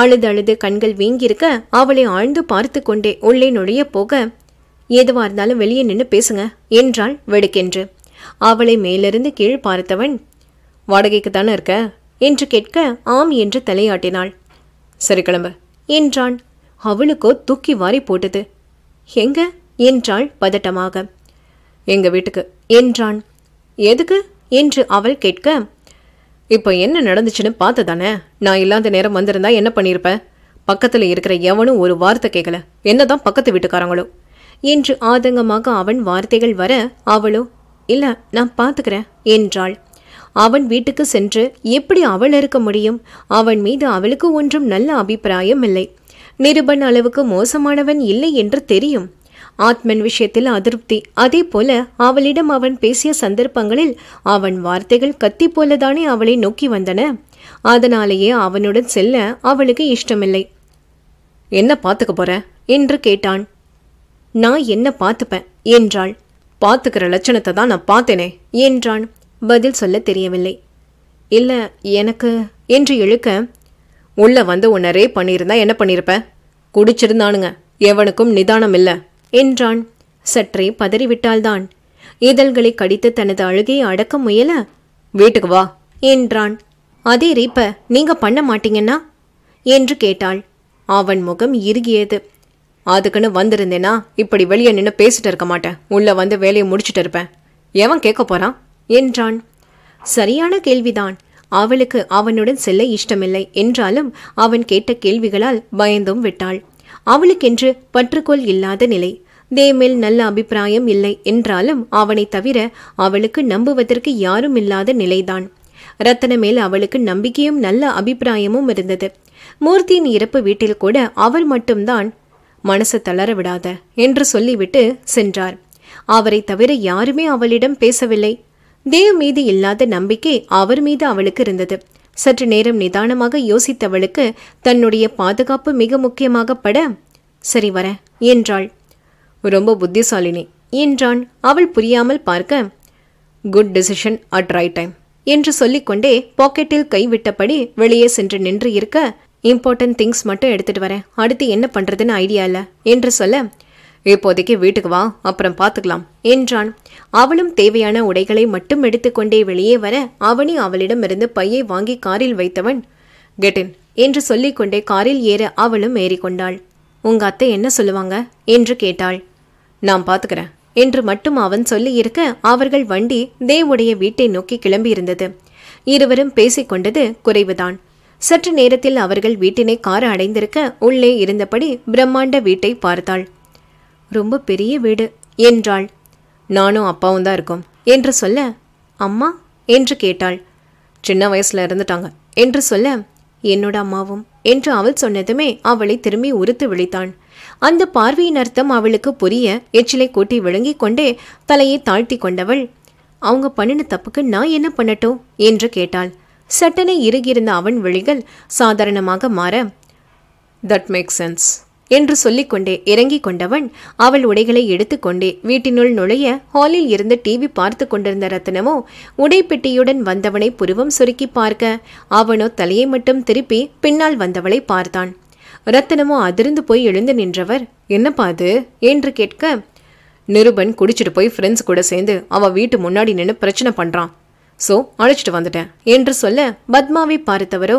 A: அழுது அழுது கண்கள் வீங்கியிருக்க அவளை ஆழ்ந்து பார்த்து கொண்டே உள்ளே நுழைய போக எதுவா இருந்தாலும் வெளியே நின்று பேசுங்க என்றாள் வெடுக்கென்று அவளை மேலிருந்து கீழ் பார்த்தவன் வாடகைக்கு தானே இருக்க என்று கேட்க ஆம் என்று தலையாட்டினாள் சரி கிளம்பு என்றான் அவளுக்கோ தூக்கி வாரி போட்டது எங்க என்றாள் பதட்டமாக எங்க வீட்டுக்கு என்றான் எதுக்கு என்று அவள் கேட்க இப்போ என்ன நடந்துச்சுன்னு பார்த்து தானே நான் இல்லாத நேரம் வந்திருந்தா என்ன பண்ணியிருப்பேன் பக்கத்தில் இருக்கிற எவனும் ஒரு வார்த்தை கேட்கல என்னதான் பக்கத்து வீட்டுக்காரங்களும் என்று ஆதங்கமாக அவன் வார்த்தைகள் வர அவளோ இல்ல நான் பார்த்துக்கிறேன் என்றாள் அவன் வீட்டுக்கு சென்று எப்படி அவள் இருக்க முடியும் அவன் மீது அவளுக்கு ஒன்றும் நல்ல அபிப்பிராயம் இல்லை நிருபன் அளவுக்கு மோசமானவன் இல்லை என்று தெரியும் ஆத்மன் விஷயத்தில் அதிருப்தி அதே போல அவளிடம் அவன் பேசிய சந்தர்ப்பங்களில் அவன் வார்த்தைகள் கத்தி போலதானே அவளை நோக்கி வந்தன அதனாலேயே அவனுடன் செல்ல அவளுக்கு இஷ்டமில்லை என்ன பார்த்துக்க போற என்று கேட்டான் நான் என்ன பார்த்துப்பேன் என்றாள் பார்த்துக்கிற லட்சணத்தை தான் நான் பார்த்தேனே என்றான் பதில் சொல்ல தெரியவில்லை இல்லை எனக்கு என்று இழுக்க உள்ளே வந்து உன்னை ரே பண்ணியிருந்தா என்ன பண்ணியிருப்பேன் குடிச்சிருந்தானுங்க எவனுக்கும் நிதானம் இல்லை என்றான் சற்றே பதறிவிட்டால்தான் இதழ்களை கடித்து தனது அழுகையை அடக்க முயல வீட்டுக்கு வா என்றான் அதே ரீப்ப நீங்க பண்ண மாட்டீங்கன்னா என்று கேட்டாள் அவன் முகம் இறுகியது அதுக்குன்னு வந்திருந்தேன்னா இப்படி வெளியே நின்று பேசிட்டு இருக்க மாட்டேன் உள்ளே வந்து வேலையை முடிச்சுட்டு இருப்பேன் எவன் கேட்க போறான் என்றான் சரியான கேள்விதான் அவளுக்கு அவனுடன் செல்ல இஷ்டமில்லை என்றாலும் அவன் கேட்ட கேள்விகளால் பயந்தும் விட்டாள் அவளுக்கென்று பற்றுக்கோள் இல்லாத நிலை தேமேல் நல்ல அபிப்பிராயம் இல்லை என்றாலும் அவனை தவிர அவளுக்கு நம்புவதற்கு யாரும் இல்லாத நிலைதான் ரத்தன மேல் அவளுக்கு நம்பிக்கையும் நல்ல அபிப்பிராயமும் இருந்தது மூர்த்தியின் இறப்பு வீட்டில் கூட அவர் மட்டும்தான் மனசு தளர விடாத என்று சொல்லிவிட்டு சென்றார் அவரை தவிர யாருமே அவளிடம் பேசவில்லை தேவ் மீது இல்லாத நம்பிக்கை அவர் மீது அவளுக்கு இருந்தது சற்று நேரம் நிதானமாக யோசித்தவளுக்கு தன்னுடைய பாதுகாப்பு மிக முக்கியமாக பட சரி வர என்றாள் ரொம்ப புத்திசாலினி என்றான் அவள் புரியாமல் பார்க்க good decision at right time என்று சொல்லிக்கொண்டே பாக்கெட்டில் கைவிட்டபடி வெளியே சென்று நின்று இருக்க இம்பார்ட்டன்ட் திங்ஸ் மட்டும் எடுத்துகிட்டு வரேன் அடுத்து என்ன பண்ணுறதுன்னு ஐடியா இல்லை என்று சொல்ல இப்போதைக்கு வீட்டுக்கு வா அப்புறம் பார்த்துக்கலாம் என்றான் அவளும் தேவையான உடைகளை மட்டும் எடுத்துக்கொண்டே வெளியே வர அவனி அவளிடமிருந்து பையை வாங்கி காரில் வைத்தவன் கெட்டின் என்று சொல்லிக்கொண்டே காரில் ஏற அவளும் ஏறிக்கொண்டாள் உங்க அத்தை என்ன சொல்லுவாங்க என்று கேட்டாள் நான் பார்த்துக்கிறேன் என்று மட்டும் அவன் சொல்லி இருக்க அவர்கள் வண்டி தேவுடைய வீட்டை நோக்கி கிளம்பியிருந்தது இருவரும் பேசிக்கொண்டது குறைவுதான் சற்று நேரத்தில் அவர்கள் வீட்டினை கார் அடைந்திருக்க உள்ளே இருந்தபடி பிரம்மாண்ட வீட்டை பார்த்தாள் ரொம்ப பெரிய வீடு என்றாள் நானும் அப்பாவும் தான் இருக்கோம் என்று சொல்ல அம்மா என்று கேட்டாள் சின்ன வயசுல இருந்துட்டாங்க என்று சொல்ல என்னோட அம்மாவும் என்று அவள் சொன்னதுமே அவளை திரும்பி உறுத்து விழித்தான் அந்த பார்வையின் அர்த்தம் அவளுக்கு புரிய எச்சிலை கூட்டி விழுங்கிக் கொண்டே தலையை தாழ்த்தி கொண்டவள் அவங்க பண்ணின தப்புக்கு நான் என்ன பண்ணட்டும் என்று கேட்டாள் சட்டனை இறுகியிருந்த அவன் விழிகள் சாதாரணமாக மாற தட் மேக் சென்ஸ் என்று சொல்லிக்கொண்டே இறங்கிக் கொண்டவன் அவள் உடைகளை எடுத்துக்கொண்டே வீட்டினுள் நுழைய ஹாலில் இருந்து டிவி பார்த்து கொண்டிருந்த ரத்னமோ உடைப்பெட்டியுடன் வந்தவனை புருவம் சுருக்கி பார்க்க அவனோ தலையை மட்டும் திருப்பி பின்னால் வந்தவளை பார்த்தான் ரத்தனமோ அதிர்ந்து போய் எழுந்து நின்றவர் என்னப்பா அது என்று கேட்க நிருபன் குடிச்சிட்டு போய் ஃப்ரெண்ட்ஸ் கூட சேர்ந்து அவ வீட்டு முன்னாடி நின்று பிரச்சனை பண்றான் ஸோ அழைச்சிட்டு வந்துட்டேன் என்று சொல்ல பத்மாவை பார்த்தவரோ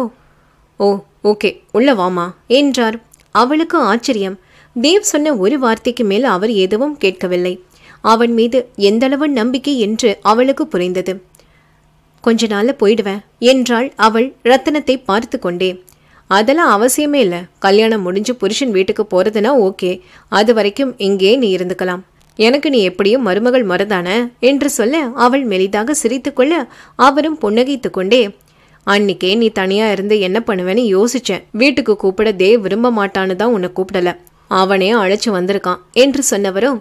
A: ஓ ஓகே உள்ள வாமா என்றார் அவளுக்கு ஆச்சரியம் தேவ் சொன்ன ஒரு வார்த்தைக்கு மேல் அவர் எதுவும் கேட்கவில்லை அவன் மீது எந்தளவு நம்பிக்கை என்று அவளுக்கு புரிந்தது கொஞ்ச நாள் போயிடுவேன் என்றாள் அவள் ரத்தனத்தை பார்த்து கொண்டே அதெல்லாம் அவசியமே இல்லை கல்யாணம் முடிஞ்சு புருஷன் வீட்டுக்கு போகிறதுனா ஓகே அது வரைக்கும் இங்கே நீ இருந்துக்கலாம் எனக்கு நீ எப்படியும் மருமகள் மறதான என்று சொல்ல அவள் மெலிதாக சிரித்துக்கொள்ள அவரும் புன்னகைத்து கொண்டே அன்னிக்கே நீ தனியா இருந்து என்ன பண்ணுவேன்னு யோசிச்சேன் வீட்டுக்கு கூப்பிட தேவ் விரும்ப மாட்டான்னு தான் உன்னை கூப்பிடல அவனே அழைச்சு வந்திருக்கான் என்று சொன்னவரும்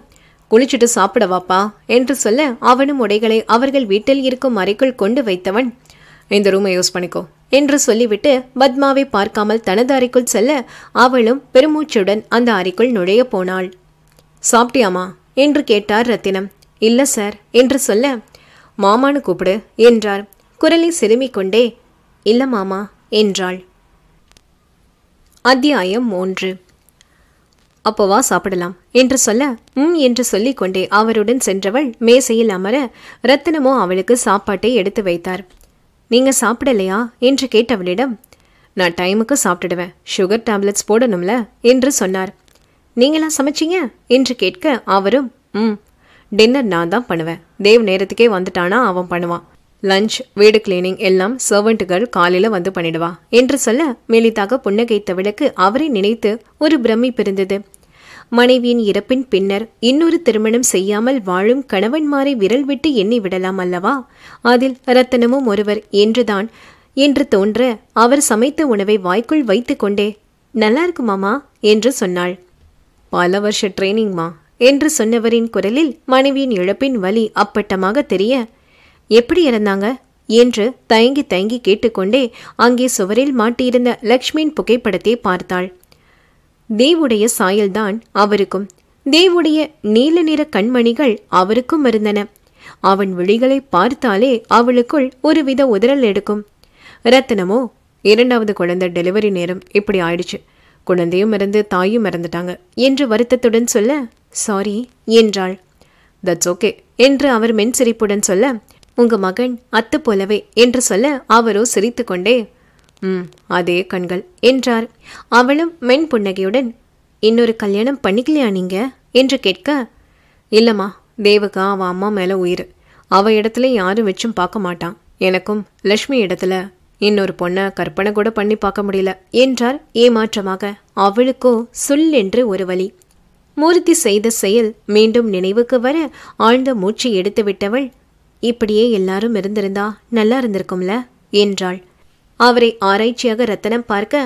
A: குளிச்சுட்டு சாப்பிட வாப்பா என்று சொல்ல அவனும் உடைகளை அவர்கள் வீட்டில் இருக்கும் அறைக்குள் கொண்டு வைத்தவன் இந்த ரூமை யூஸ் பண்ணிக்கோ என்று சொல்லிவிட்டு பத்மாவை பார்க்காமல் தனது அறைக்குள் செல்ல அவளும் பெருமூச்சுடன் அந்த அறைக்குள் நுழைய போனாள் சாப்பிட்டியாமா என்று கேட்டார் ரத்தினம் இல்லை சார் என்று சொல்ல மாமான்னு கூப்பிடு என்றார் குரலை சிறுமி கொண்டே இல்லை மாமா என்றாள் அத்தியாயம் மூன்று அப்போவா சாப்பிடலாம் என்று சொல்ல ம் என்று கொண்டே அவருடன் சென்றவள் மேசையில் அமர ரத்தினமோ அவளுக்கு சாப்பாட்டை எடுத்து வைத்தார் நீங்கள் சாப்பிடலையா என்று கேட்டவளிடம் நான் டைமுக்கு சாப்பிட்டுடுவேன் சுகர் டேப்லெட்ஸ் போடணும்ல என்று சொன்னார் நீங்களா சமைச்சிங்க என்று கேட்க அவரும் ம் டின்னர் நான் தான் பண்ணுவேன் தேவ் நேரத்துக்கே வந்துட்டானா அவன் பண்ணுவான் லஞ்ச் வீடு கிளீனிங் எல்லாம் சர்வெண்ட்டுகள் காலையில் வந்து பண்ணிடுவா என்று சொல்ல மெலிதாக புன்னகைத்த விளக்கு அவரை நினைத்து ஒரு பிரமிப்பிருந்தது மனைவியின் இறப்பின் பின்னர் இன்னொரு திருமணம் செய்யாமல் வாழும் கணவன்மாரை விரல் விட்டு எண்ணி விடலாம் அல்லவா அதில் ரத்தனமும் ஒருவர் என்றுதான் என்று தோன்ற அவர் சமைத்த உணவை வாய்க்குள் வைத்துக்கொண்டே நல்லா இருக்குமாமா என்று சொன்னாள் பல வருஷ ட்ரைனிங்மா என்று சொன்னவரின் குரலில் மனைவியின் இழப்பின் வலி அப்பட்டமாக தெரிய எப்படி இறந்தாங்க என்று தயங்கி தயங்கி கேட்டுக்கொண்டே அங்கே சுவரில் மாட்டியிருந்த லக்ஷ்மியின் புகைப்படத்தை பார்த்தாள் தேவுடைய சாயல்தான் அவருக்கும் தேவுடைய நீல நிற கண்மணிகள் அவருக்கும் இருந்தன அவன் விழிகளை பார்த்தாலே அவளுக்குள் ஒருவித உதறல் எடுக்கும் ரத்தனமோ இரண்டாவது குழந்தை டெலிவரி நேரம் இப்படி ஆயிடுச்சு குழந்தையும் இருந்து தாயும் இறந்துட்டாங்க என்று வருத்தத்துடன் சொல்ல சாரி என்றாள் தட்ஸ் ஓகே என்று அவர் மென் சிரிப்புடன் சொல்ல உங்க மகன் அத்து போலவே என்று சொல்ல அவரோ சிரித்து கொண்டே ம் அதே கண்கள் என்றார் அவளும் மென் புன்னகையுடன் இன்னொரு கல்யாணம் பண்ணிக்கலையா நீங்க என்று கேட்க இல்லைம்மா தேவகா அவள் அம்மா மேலே உயிர் அவ இடத்துல யாரும் வச்சும் பார்க்க மாட்டான் எனக்கும் லக்ஷ்மி இடத்துல இன்னொரு பொண்ணை கற்பனை கூட பண்ணி பார்க்க முடியல என்றார் ஏமாற்றமாக அவளுக்கோ சொல் என்று ஒரு வழி மூர்த்தி செய்த செயல் மீண்டும் நினைவுக்கு வர ஆழ்ந்த மூச்சு எடுத்து விட்டவள் இப்படியே எல்லாரும் இருந்திருந்தா நல்லா இருந்திருக்கும்ல என்றாள் அவரை ஆராய்ச்சியாக ரத்தனம் பார்க்க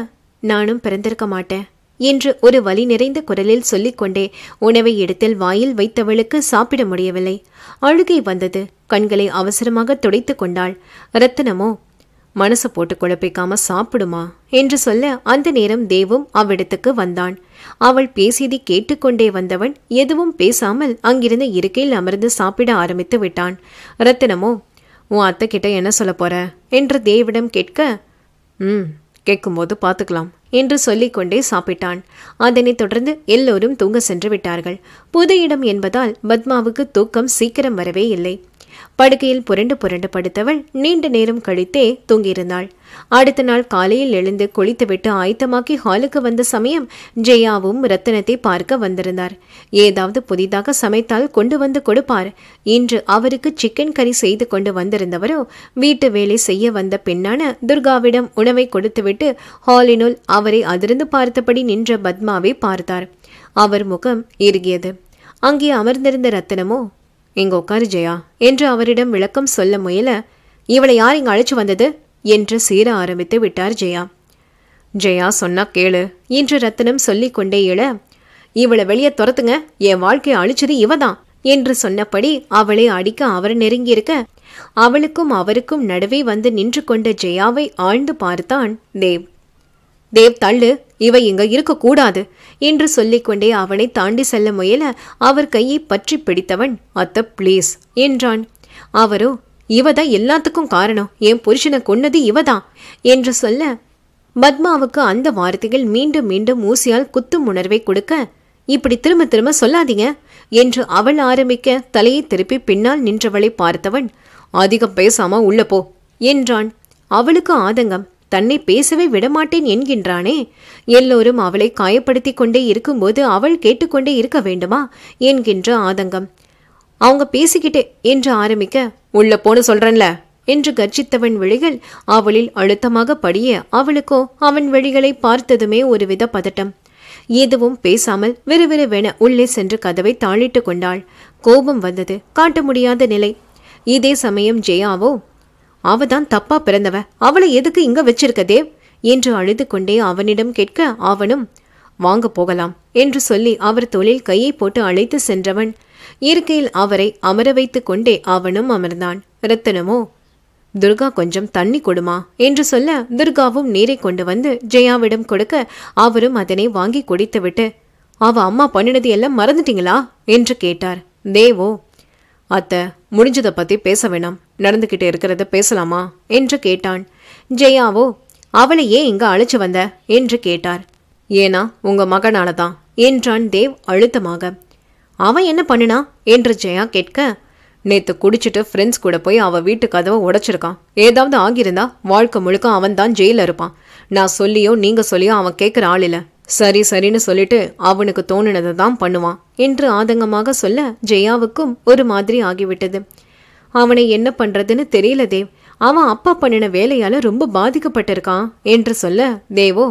A: நானும் பிறந்திருக்க மாட்டேன் என்று ஒரு வலி நிறைந்த குரலில் சொல்லிக்கொண்டே உணவை எடுத்தில் வாயில் வைத்தவளுக்கு சாப்பிட முடியவில்லை அழுகை வந்தது கண்களை அவசரமாக துடைத்து கொண்டாள் ரத்தனமோ மனசு போட்டு குழப்பிக்காம சாப்பிடுமா என்று சொல்ல அந்த நேரம் தேவும் அவ்விடத்துக்கு வந்தான் அவள் பேசியதை கேட்டுக்கொண்டே வந்தவன் எதுவும் பேசாமல் அங்கிருந்த இருக்கையில் அமர்ந்து சாப்பிட ஆரம்பித்து விட்டான் ரத்தினமோ உன் அத்தை கிட்ட என்ன சொல்ல போற என்று தேவிடம் கேட்க ம் கேட்கும்போது பார்த்துக்கலாம் என்று சொல்லிக்கொண்டே சாப்பிட்டான் அதனைத் தொடர்ந்து எல்லோரும் தூங்க சென்று விட்டார்கள் புது இடம் என்பதால் பத்மாவுக்கு தூக்கம் சீக்கிரம் வரவே இல்லை படுக்கையில் புரண்டு புரண்டு படுத்தவள் நீண்ட நேரம் கழித்தே தூங்கியிருந்தாள் அடுத்த நாள் காலையில் எழுந்து குளித்துவிட்டு ஆயத்தமாக்கி ஹாலுக்கு வந்த சமயம் ஜெயாவும் ரத்தனத்தை பார்க்க வந்திருந்தார் ஏதாவது புதிதாக சமைத்தால் கொண்டு வந்து கொடுப்பார் இன்று அவருக்கு சிக்கன் கறி செய்து கொண்டு வந்திருந்தவரோ வீட்டு வேலை செய்ய வந்த பெண்ணான துர்காவிடம் உணவை கொடுத்துவிட்டு ஹாலினுள் அவரை அதிர்ந்து பார்த்தபடி நின்ற பத்மாவை பார்த்தார் அவர் முகம் இறுகியது அங்கே அமர்ந்திருந்த ரத்தனமோ இங்க உட்காரு ஜெயா என்று அவரிடம் விளக்கம் சொல்ல முயல இவளை யார் இங்க அழைச்சு வந்தது என்று சீர ஆரம்பித்து விட்டார் ஜெயா ஜெயா சொன்னா கேளு என்று ரத்தனம் கொண்டே இழ இவளை வெளியே துரத்துங்க என் வாழ்க்கையை அழிச்சது இவதான் என்று சொன்னபடி அவளை அடிக்க அவர் நெருங்கியிருக்க அவளுக்கும் அவருக்கும் நடுவே வந்து நின்று கொண்ட ஜெயாவை ஆழ்ந்து பார்த்தான் தேவ் தேவ் தள்ளு இவை இங்க இருக்கக்கூடாது என்று சொல்லிக்கொண்டே அவனை தாண்டி செல்ல முயல அவர் கையை பற்றி பிடித்தவன் அத்த ப்ளீஸ் என்றான் அவரோ இவதான் எல்லாத்துக்கும் காரணம் என் புருஷனை கொன்னது இவதான் என்று சொல்ல பத்மாவுக்கு அந்த வார்த்தைகள் மீண்டும் மீண்டும் ஊசியால் குத்தும் உணர்வை கொடுக்க இப்படி திரும்ப திரும்ப சொல்லாதீங்க என்று அவள் ஆரம்பிக்க தலையை திருப்பி பின்னால் நின்றவளை பார்த்தவன் அதிகம் பேசாம உள்ள போ என்றான் அவளுக்கு ஆதங்கம் தன்னை பேசவே விடமாட்டேன் என்கின்றானே எல்லோரும் அவளை காயப்படுத்தி கொண்டே இருக்கும்போது அவள் கேட்டுக்கொண்டே இருக்க வேண்டுமா என்கின்ற ஆதங்கம் அவங்க பேசிக்கிட்டே என்று ஆரம்பிக்க உள்ள போன சொல்றேன்ல என்று கர்ஜித்தவன் விழிகள் அவளில் அழுத்தமாக படிய அவளுக்கோ அவன் விழிகளை பார்த்ததுமே ஒருவித பதட்டம் எதுவும் பேசாமல் விறுவிறுவென உள்ளே சென்று கதவை தாளிட்டு கொண்டாள் கோபம் வந்தது காட்ட முடியாத நிலை இதே சமயம் ஜெயாவோ அவ தான் தப்பா பிறந்தவ அவளை எதுக்கு இங்க வச்சிருக்க தேவ் என்று அழுது கொண்டே அவனிடம் கேட்க அவனும் வாங்க போகலாம் என்று சொல்லி அவர் தொழில் கையை போட்டு அழைத்து சென்றவன் இயற்கையில் அவரை அமர வைத்து கொண்டே அவனும் அமர்ந்தான் ரத்தனமோ துர்கா கொஞ்சம் தண்ணி கொடுமா என்று சொல்ல துர்காவும் நீரை கொண்டு வந்து ஜெயாவிடம் கொடுக்க அவரும் அதனை வாங்கி குடித்துவிட்டு அவ அம்மா பண்ணினது எல்லாம் மறந்துட்டீங்களா என்று கேட்டார் தேவோ அத்தை முடிஞ்சதை பற்றி பேச வேணாம் நடந்துக்கிட்டு இருக்கிறத பேசலாமா என்று கேட்டான் ஜெயாவோ அவளை ஏன் இங்கே அழைச்சு வந்த என்று கேட்டார் ஏனா உங்க மகனால தான் என்றான் தேவ் அழுத்தமாக அவன் என்ன பண்ணினா என்று ஜெயா கேட்க நேத்து குடிச்சிட்டு ஃப்ரெண்ட்ஸ் கூட போய் அவ வீட்டு கதவை உடைச்சிருக்கான் ஏதாவது ஆகியிருந்தா வாழ்க்கை முழுக்க அவன் தான் ஜெயில இருப்பான் நான் சொல்லியோ நீங்க சொல்லியோ அவன் கேட்குற ஆள் இல்லை சரி சரின்னு சொல்லிட்டு அவனுக்கு தோணுனதை தான் பண்ணுவான் என்று ஆதங்கமாக சொல்ல ஜெயாவுக்கும் ஒரு மாதிரி ஆகிவிட்டது அவனை என்ன பண்றதுன்னு தெரியல தேவ் அவன் அப்பா பண்ணின வேலையால ரொம்ப பாதிக்கப்பட்டிருக்கான் என்று சொல்ல தேவோ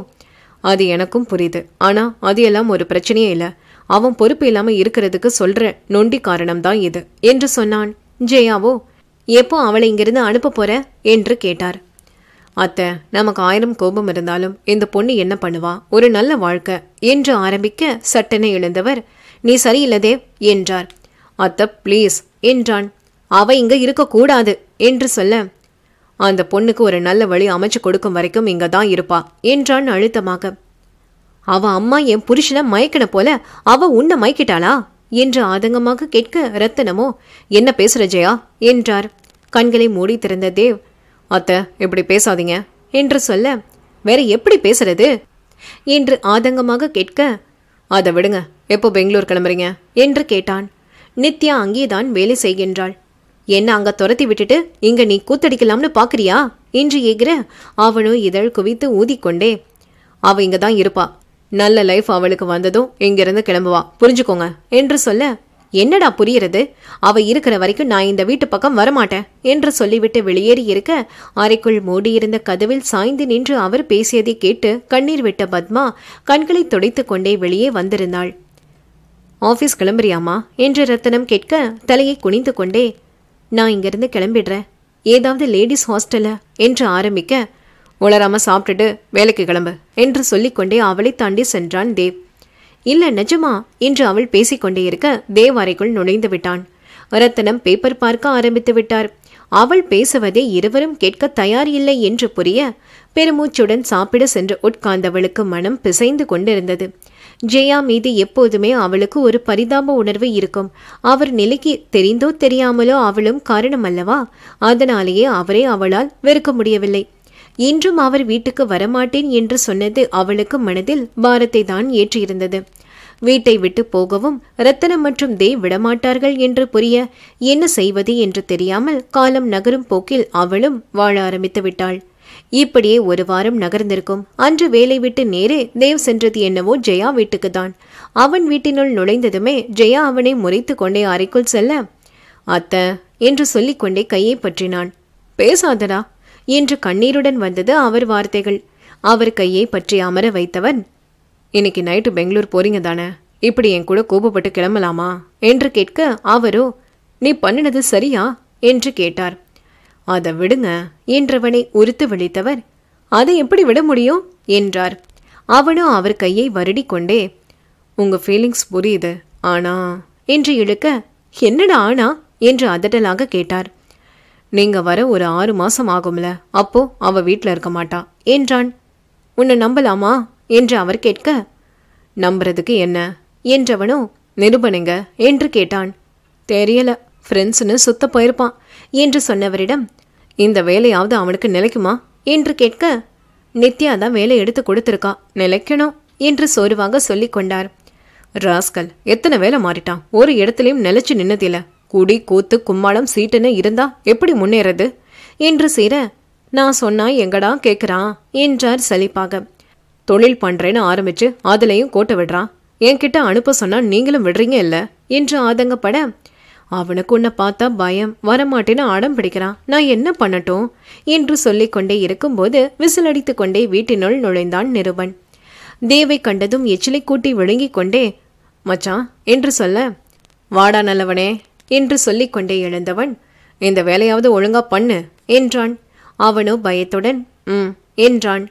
A: அது எனக்கும் புரியுது ஆனா அது எல்லாம் ஒரு பிரச்சனையே இல்லை அவன் பொறுப்பு இல்லாம இருக்கிறதுக்கு சொல்ற நொண்டி காரணம்தான் இது என்று சொன்னான் ஜெயாவோ எப்போ அவளை இங்கிருந்து அனுப்ப போற என்று கேட்டார் அத்தை நமக்கு ஆயிரம் கோபம் இருந்தாலும் இந்த பொண்ணு என்ன பண்ணுவா ஒரு நல்ல வாழ்க்கை என்று ஆரம்பிக்க சட்டனை எழுந்தவர் நீ சரியில்லை தேவ் என்றார் அத்த ப்ளீஸ் என்றான் அவ இங்க இருக்கக்கூடாது என்று சொல்ல அந்த பொண்ணுக்கு ஒரு நல்ல வழி அமைச்சு கொடுக்கும் வரைக்கும் இங்க தான் இருப்பா என்றான் அழுத்தமாக அவ அம்மா என் புருஷனை மயக்கின போல அவ உன்னை மயக்கிட்டாளா என்று ஆதங்கமாக கேட்க ரத்தனமோ என்ன பேசுற ஜெயா என்றார் கண்களை மூடி திறந்த தேவ் அத்தை இப்படி பேசாதீங்க என்று சொல்ல வேற எப்படி பேசுறது என்று ஆதங்கமாக கேட்க அதை விடுங்க எப்போ பெங்களூர் கிளம்புறீங்க என்று கேட்டான் நித்யா அங்கேதான் வேலை செய்கின்றாள் என்ன அங்க துரத்தி விட்டுட்டு இங்க நீ கூத்தடிக்கலாம்னு பாக்குறியா என்று ஏகிற அவனோ இதழ் குவித்து ஊதிக்கொண்டே அவ இங்கதான் தான் இருப்பா நல்ல லைஃப் அவளுக்கு வந்ததும் இங்கிருந்து கிளம்புவா புரிஞ்சுக்கோங்க என்று சொல்ல என்னடா புரியறது அவ இருக்கிற வரைக்கும் நான் இந்த வீட்டு பக்கம் வரமாட்டேன் என்று சொல்லிவிட்டு வெளியேறி இருக்க அறைக்குள் மூடியிருந்த கதவில் சாய்ந்து நின்று அவர் பேசியதை கேட்டு கண்ணீர் விட்ட பத்மா கண்களை துடைத்துக் கொண்டே வெளியே வந்திருந்தாள் ஆஃபீஸ் கிளம்புறியாமா என்று ரத்தனம் கேட்க தலையை குனிந்து கொண்டே நான் இங்கிருந்து கிளம்பிடுறேன் ஏதாவது லேடிஸ் ஹாஸ்டல என்று ஆரம்பிக்க உளராம சாப்பிட்டுட்டு வேலைக்கு கிளம்பு என்று சொல்லிக்கொண்டே அவளை தாண்டி சென்றான் தேவ் இல்ல நிஜமா என்று அவள் பேசிக்கொண்டே இருக்க தேவாரைக்குள் நுழைந்து விட்டான் ரத்தனம் பேப்பர் பார்க்க ஆரம்பித்து விட்டார் அவள் பேசுவதை இருவரும் கேட்க தயார் இல்லை என்று புரிய பெருமூச்சுடன் சாப்பிட சென்று உட்கார்ந்தவளுக்கு மனம் பிசைந்து கொண்டிருந்தது ஜெயா மீது எப்போதுமே அவளுக்கு ஒரு பரிதாப உணர்வு இருக்கும் அவர் நிலைக்கு தெரிந்தோ தெரியாமலோ அவளும் காரணம் அல்லவா அதனாலேயே அவரை அவளால் வெறுக்க முடியவில்லை இன்றும் அவர் வீட்டுக்கு வரமாட்டேன் என்று சொன்னது அவளுக்கு மனதில் பாரத்தை தான் ஏற்றியிருந்தது வீட்டை விட்டு போகவும் ரத்தனம் மற்றும் தேவ் விடமாட்டார்கள் என்று புரிய என்ன செய்வது என்று தெரியாமல் காலம் நகரும் போக்கில் அவளும் வாழ ஆரம்பித்து விட்டாள் இப்படியே ஒரு வாரம் நகர்ந்திருக்கும் அன்று வேலை விட்டு நேரே தேவ் சென்றது என்னவோ ஜெயா வீட்டுக்கு தான் அவன் வீட்டினுள் நுழைந்ததுமே ஜெயா அவனை முறைத்து கொண்டே அறைக்குள் செல்ல அத்த என்று சொல்லிக்கொண்டே கையை பற்றினான் பேசாதடா என்று கண்ணீருடன் வந்தது அவர் வார்த்தைகள் அவர் கையை பற்றி அமர வைத்தவன் இன்னைக்கு நைட்டு பெங்களூர் போறீங்க தானே இப்படி என் கூட கோபப்பட்டு கிளம்பலாமா என்று கேட்க அவரோ நீ பண்ணினது சரியா என்று கேட்டார் அதை விடுங்க என்றவனை உறுத்து விழித்தவர் அதை எப்படி விட முடியும் என்றார் அவனோ அவர் கையை வருடி கொண்டே உங்க ஃபீலிங்ஸ் புரியுது ஆனா என்று இழுக்க என்னடா ஆனா என்று அதட்டலாக கேட்டார் நீங்க வர ஒரு ஆறு மாசம் ஆகும்ல அப்போ அவ வீட்டில் இருக்க மாட்டா என்றான் உன்னை நம்பலாமா என்று அவர் கேட்க நம்புறதுக்கு என்ன என்றவனோ நிருபனுங்க என்று கேட்டான் தெரியல ஃப்ரெண்ட்ஸுன்னு சுத்த போயிருப்பான் என்று சொன்னவரிடம் இந்த வேலையாவது அவனுக்கு நிலைக்குமா என்று கேட்க நித்யா தான் வேலை எடுத்து கொடுத்துருக்கா நிலைக்கணும் என்று சோர்வாக சொல்லி கொண்டார் ராஸ்கல் எத்தனை வேலை மாறிட்டான் ஒரு இடத்துலையும் நிலைச்சு நின்னதில்லை குடி கூத்து கும்மாளம் சீட்டுன்னு இருந்தா எப்படி முன்னேறது என்று சீர நான் சொன்னா எங்கடா கேட்குறான் என்றார் சலிப்பாக தொழில் பண்றேன்னு ஆரம்பிச்சு அதுலயும் கோட்டை விடுறான் என்கிட்ட அனுப்ப சொன்னா நீங்களும் விடுறீங்க இல்ல என்று ஆதங்கப்பட அவனுக்கு உன்னை பார்த்தா பயம் வரமாட்டேன்னு ஆடம் பிடிக்கிறான் நான் என்ன பண்ணட்டும் என்று கொண்டே இருக்கும்போது விசில் அடித்து கொண்டே வீட்டினுள் நுழைந்தான் நிருபன் தேவை கண்டதும் எச்சிலை கூட்டி விழுங்கிக் கொண்டே மச்சான் என்று சொல்ல வாடா நல்லவனே என்று சொல்லிக்கொண்டே எழுந்தவன் இந்த வேலையாவது ஒழுங்கா பண்ணு என்றான் அவனோ பயத்துடன் ம் என்றான்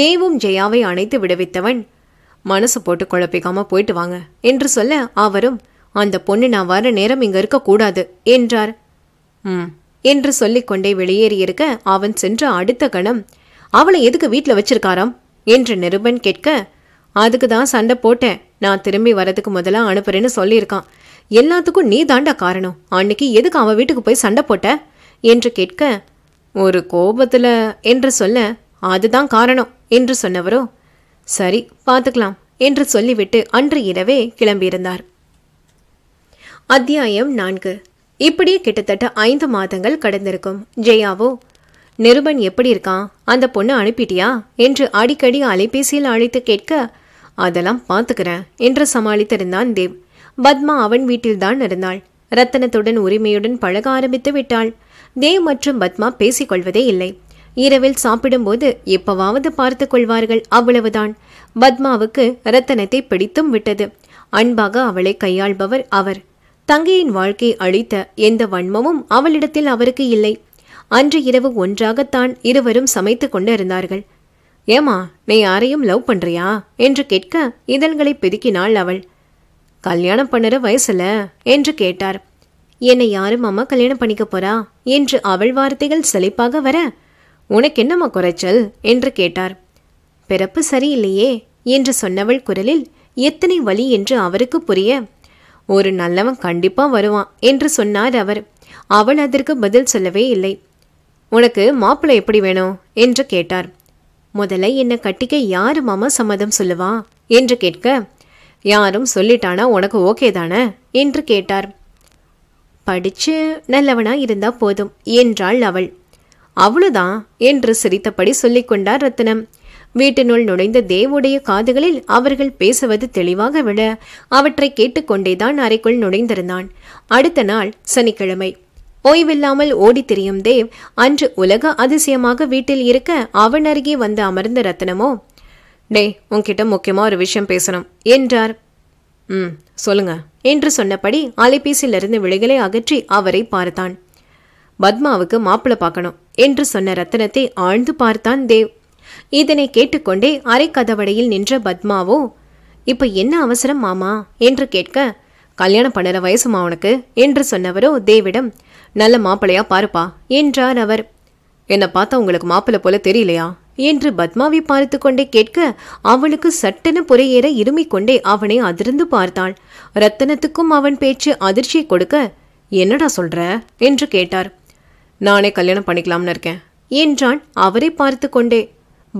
A: தேவும் ஜெயாவை அணைத்து விடுவித்தவன் மனசு போட்டு குழப்பிக்காம போயிட்டு வாங்க என்று சொல்ல அவரும் அந்த பொண்ணு நான் வர நேரம் இங்க இருக்கக்கூடாது என்றார் ம் என்று சொல்லிக்கொண்டே வெளியேறியிருக்க அவன் சென்ற அடுத்த கணம் அவளை எதுக்கு வீட்டில் வச்சிருக்காராம் என்று நிருபன் கேட்க அதுக்கு தான் சண்டை போட்டேன் நான் திரும்பி வரதுக்கு முதல்ல அனுப்புறேன்னு சொல்லியிருக்கான் எல்லாத்துக்கும் நீ தாண்டா காரணம் அன்னைக்கு எதுக்கு அவன் வீட்டுக்கு போய் சண்டை போட்ட என்று கேட்க ஒரு கோபத்தில் என்று சொல்ல அதுதான் காரணம் என்று சொன்னவரோ சரி பார்த்துக்கலாம் என்று சொல்லிவிட்டு அன்று இரவே கிளம்பியிருந்தார் அத்தியாயம் நான்கு இப்படியே கிட்டத்தட்ட ஐந்து மாதங்கள் கடந்திருக்கும் ஜெயாவோ நிருபன் எப்படி இருக்கான் அந்த பொண்ணு அனுப்பிட்டியா என்று அடிக்கடி அலைபேசியில் அழைத்து கேட்க அதெல்லாம் பார்த்துக்கிறேன் என்று சமாளித்திருந்தான் தேவ் பத்மா அவன் வீட்டில்தான் இருந்தாள் ரத்தனத்துடன் உரிமையுடன் பழக ஆரம்பித்து விட்டாள் தேவ் மற்றும் பத்மா பேசிக்கொள்வதே இல்லை இரவில் சாப்பிடும்போது எப்பவாவது பார்த்து கொள்வார்கள் அவ்வளவுதான் பத்மாவுக்கு ரத்தனத்தை பிடித்தும் விட்டது அன்பாக அவளை கையாள்பவர் அவர் தங்கையின் வாழ்க்கை அளித்த எந்த வன்மமும் அவளிடத்தில் அவருக்கு இல்லை அன்று இரவு ஒன்றாகத்தான் இருவரும் சமைத்துக் கொண்டிருந்தார்கள் ஏமா நீ யாரையும் லவ் பண்றியா என்று கேட்க இதழ்களை பெருக்கினாள் அவள் கல்யாணம் பண்ணுற வயசுல என்று கேட்டார் என்னை யாரும் அம்மா கல்யாணம் பண்ணிக்க போறா என்று அவள் வார்த்தைகள் செழிப்பாக வர உனக்கு என்னம்மா குறைச்சல் என்று கேட்டார் பிறப்பு சரியில்லையே என்று சொன்னவள் குரலில் எத்தனை வழி என்று அவருக்கு புரிய ஒரு நல்லவன் கண்டிப்பா வருவான் என்று சொன்னார் அவர் அவள் அதற்கு பதில் சொல்லவே இல்லை உனக்கு மாப்பிள்ளை எப்படி வேணும் என்று கேட்டார் முதல்ல என்னை கட்டிக்க யாரு மாமா சம்மதம் சொல்லுவா என்று கேட்க யாரும் சொல்லிட்டானா உனக்கு ஓகே தானே என்று கேட்டார் படிச்சு நல்லவனா இருந்தா போதும் என்றாள் அவள் அவ்வளவுதான் என்று சிரித்தபடி சொல்லிக் கொண்டார் ரத்னம் வீட்டினுள் நுழைந்த தேவுடைய காதுகளில் அவர்கள் பேசுவது தெளிவாக விட அவற்றை கேட்டுக்கொண்டேதான் அறைக்குள் நுழைந்திருந்தான் அடுத்த நாள் சனிக்கிழமை ஓய்வில்லாமல் ஓடி திரியும் தேவ் அன்று உலக அதிசயமாக வீட்டில் இருக்க அவன் அருகே வந்து அமர்ந்த ரத்தனமோ டேய் உன்கிட்ட முக்கியமா ஒரு விஷயம் பேசணும் என்றார் ம் சொல்லுங்க என்று சொன்னபடி அலைபேசியிலிருந்து விழிகளை அகற்றி அவரை பார்த்தான் பத்மாவுக்கு மாப்பிள்ள பார்க்கணும் என்று சொன்ன ரத்தனத்தை ஆழ்ந்து பார்த்தான் தேவ் இதனை கேட்டுக்கொண்டே அரை கதவடையில் நின்ற பத்மாவோ இப்ப என்ன அவசரம் மாமா என்று கேட்க கல்யாணம் பண்ணுற வயசுமா உனக்கு என்று சொன்னவரோ தேவிடம் நல்ல மாப்பிள்ளையா பாருப்பா என்றார் அவர் என்னை பார்த்தா உங்களுக்கு மாப்பிள்ளை போல தெரியலையா என்று பத்மாவை பார்த்து கொண்டே கேட்க அவளுக்கு சட்டென புறையேற இருமிக் கொண்டே அவனை அதிர்ந்து பார்த்தாள் ரத்தனத்துக்கும் அவன் பேச்சு அதிர்ச்சியை கொடுக்க என்னடா சொல்ற என்று கேட்டார் நானே கல்யாணம் பண்ணிக்கலாம்னு இருக்கேன் என்றான் அவரை பார்த்து கொண்டே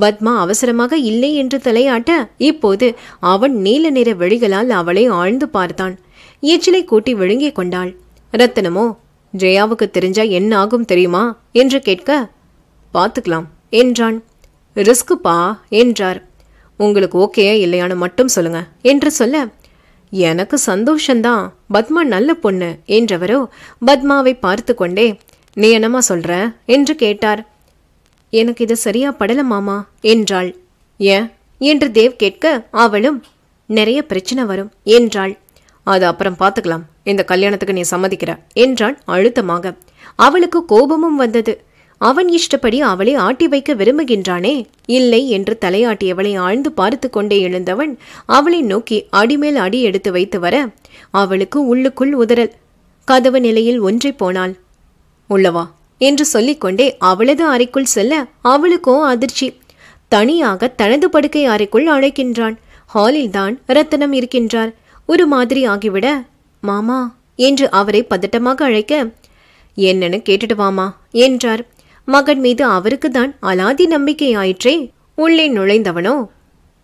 A: பத்மா அவசரமாக இல்லை என்று தலையாட்ட இப்போது அவன் நீல நிற வெளிகளால் அவளை ஆழ்ந்து பார்த்தான் எச்சிலை கூட்டி விழுங்கிக் கொண்டாள் ரத்தனமோ ஜெயாவுக்கு தெரிஞ்சா என்ன ஆகும் தெரியுமா என்று கேட்க பார்த்துக்கலாம் என்றான் ரிஸ்க்குப்பா என்றார் உங்களுக்கு ஓகே இல்லையான்னு மட்டும் சொல்லுங்க என்று சொல்ல எனக்கு சந்தோஷந்தான் பத்மா நல்ல பொண்ணு என்றவரோ பத்மாவை பார்த்து கொண்டே நீ என்னம்மா சொல்ற என்று கேட்டார் எனக்கு இது சரியா படல மாமா என்றாள் ஏன் என்று தேவ் கேட்க அவளும் நிறைய பிரச்சனை வரும் என்றாள் அது அப்புறம் பார்த்துக்கலாம் இந்த கல்யாணத்துக்கு நீ சம்மதிக்கிற என்றான் அழுத்தமாக அவளுக்கு கோபமும் வந்தது அவன் இஷ்டப்படி அவளை ஆட்டி வைக்க விரும்புகின்றானே இல்லை என்று தலையாட்டியவளை ஆழ்ந்து பார்த்து கொண்டே எழுந்தவன் அவளை நோக்கி அடிமேல் அடி எடுத்து வைத்து வர அவளுக்கு உள்ளுக்குள் உதறல் கதவு நிலையில் ஒன்றை போனாள் உள்ளவா என்று சொல்லிக்கொண்டே அவளது அறைக்குள் செல்ல அவளுக்கோ அதிர்ச்சி தனியாக தனது படுக்கை அறைக்குள் அழைக்கின்றான் ஹாலில்தான் ரத்தனம் இருக்கின்றார் ஒரு மாதிரி ஆகிவிட மாமா என்று அவரை பதட்டமாக அழைக்க என்னன்னு கேட்டுட்டு வாமா என்றார் மகன் மீது அவருக்குதான் அலாதி நம்பிக்கையாயிற்றே உள்ளே நுழைந்தவனோ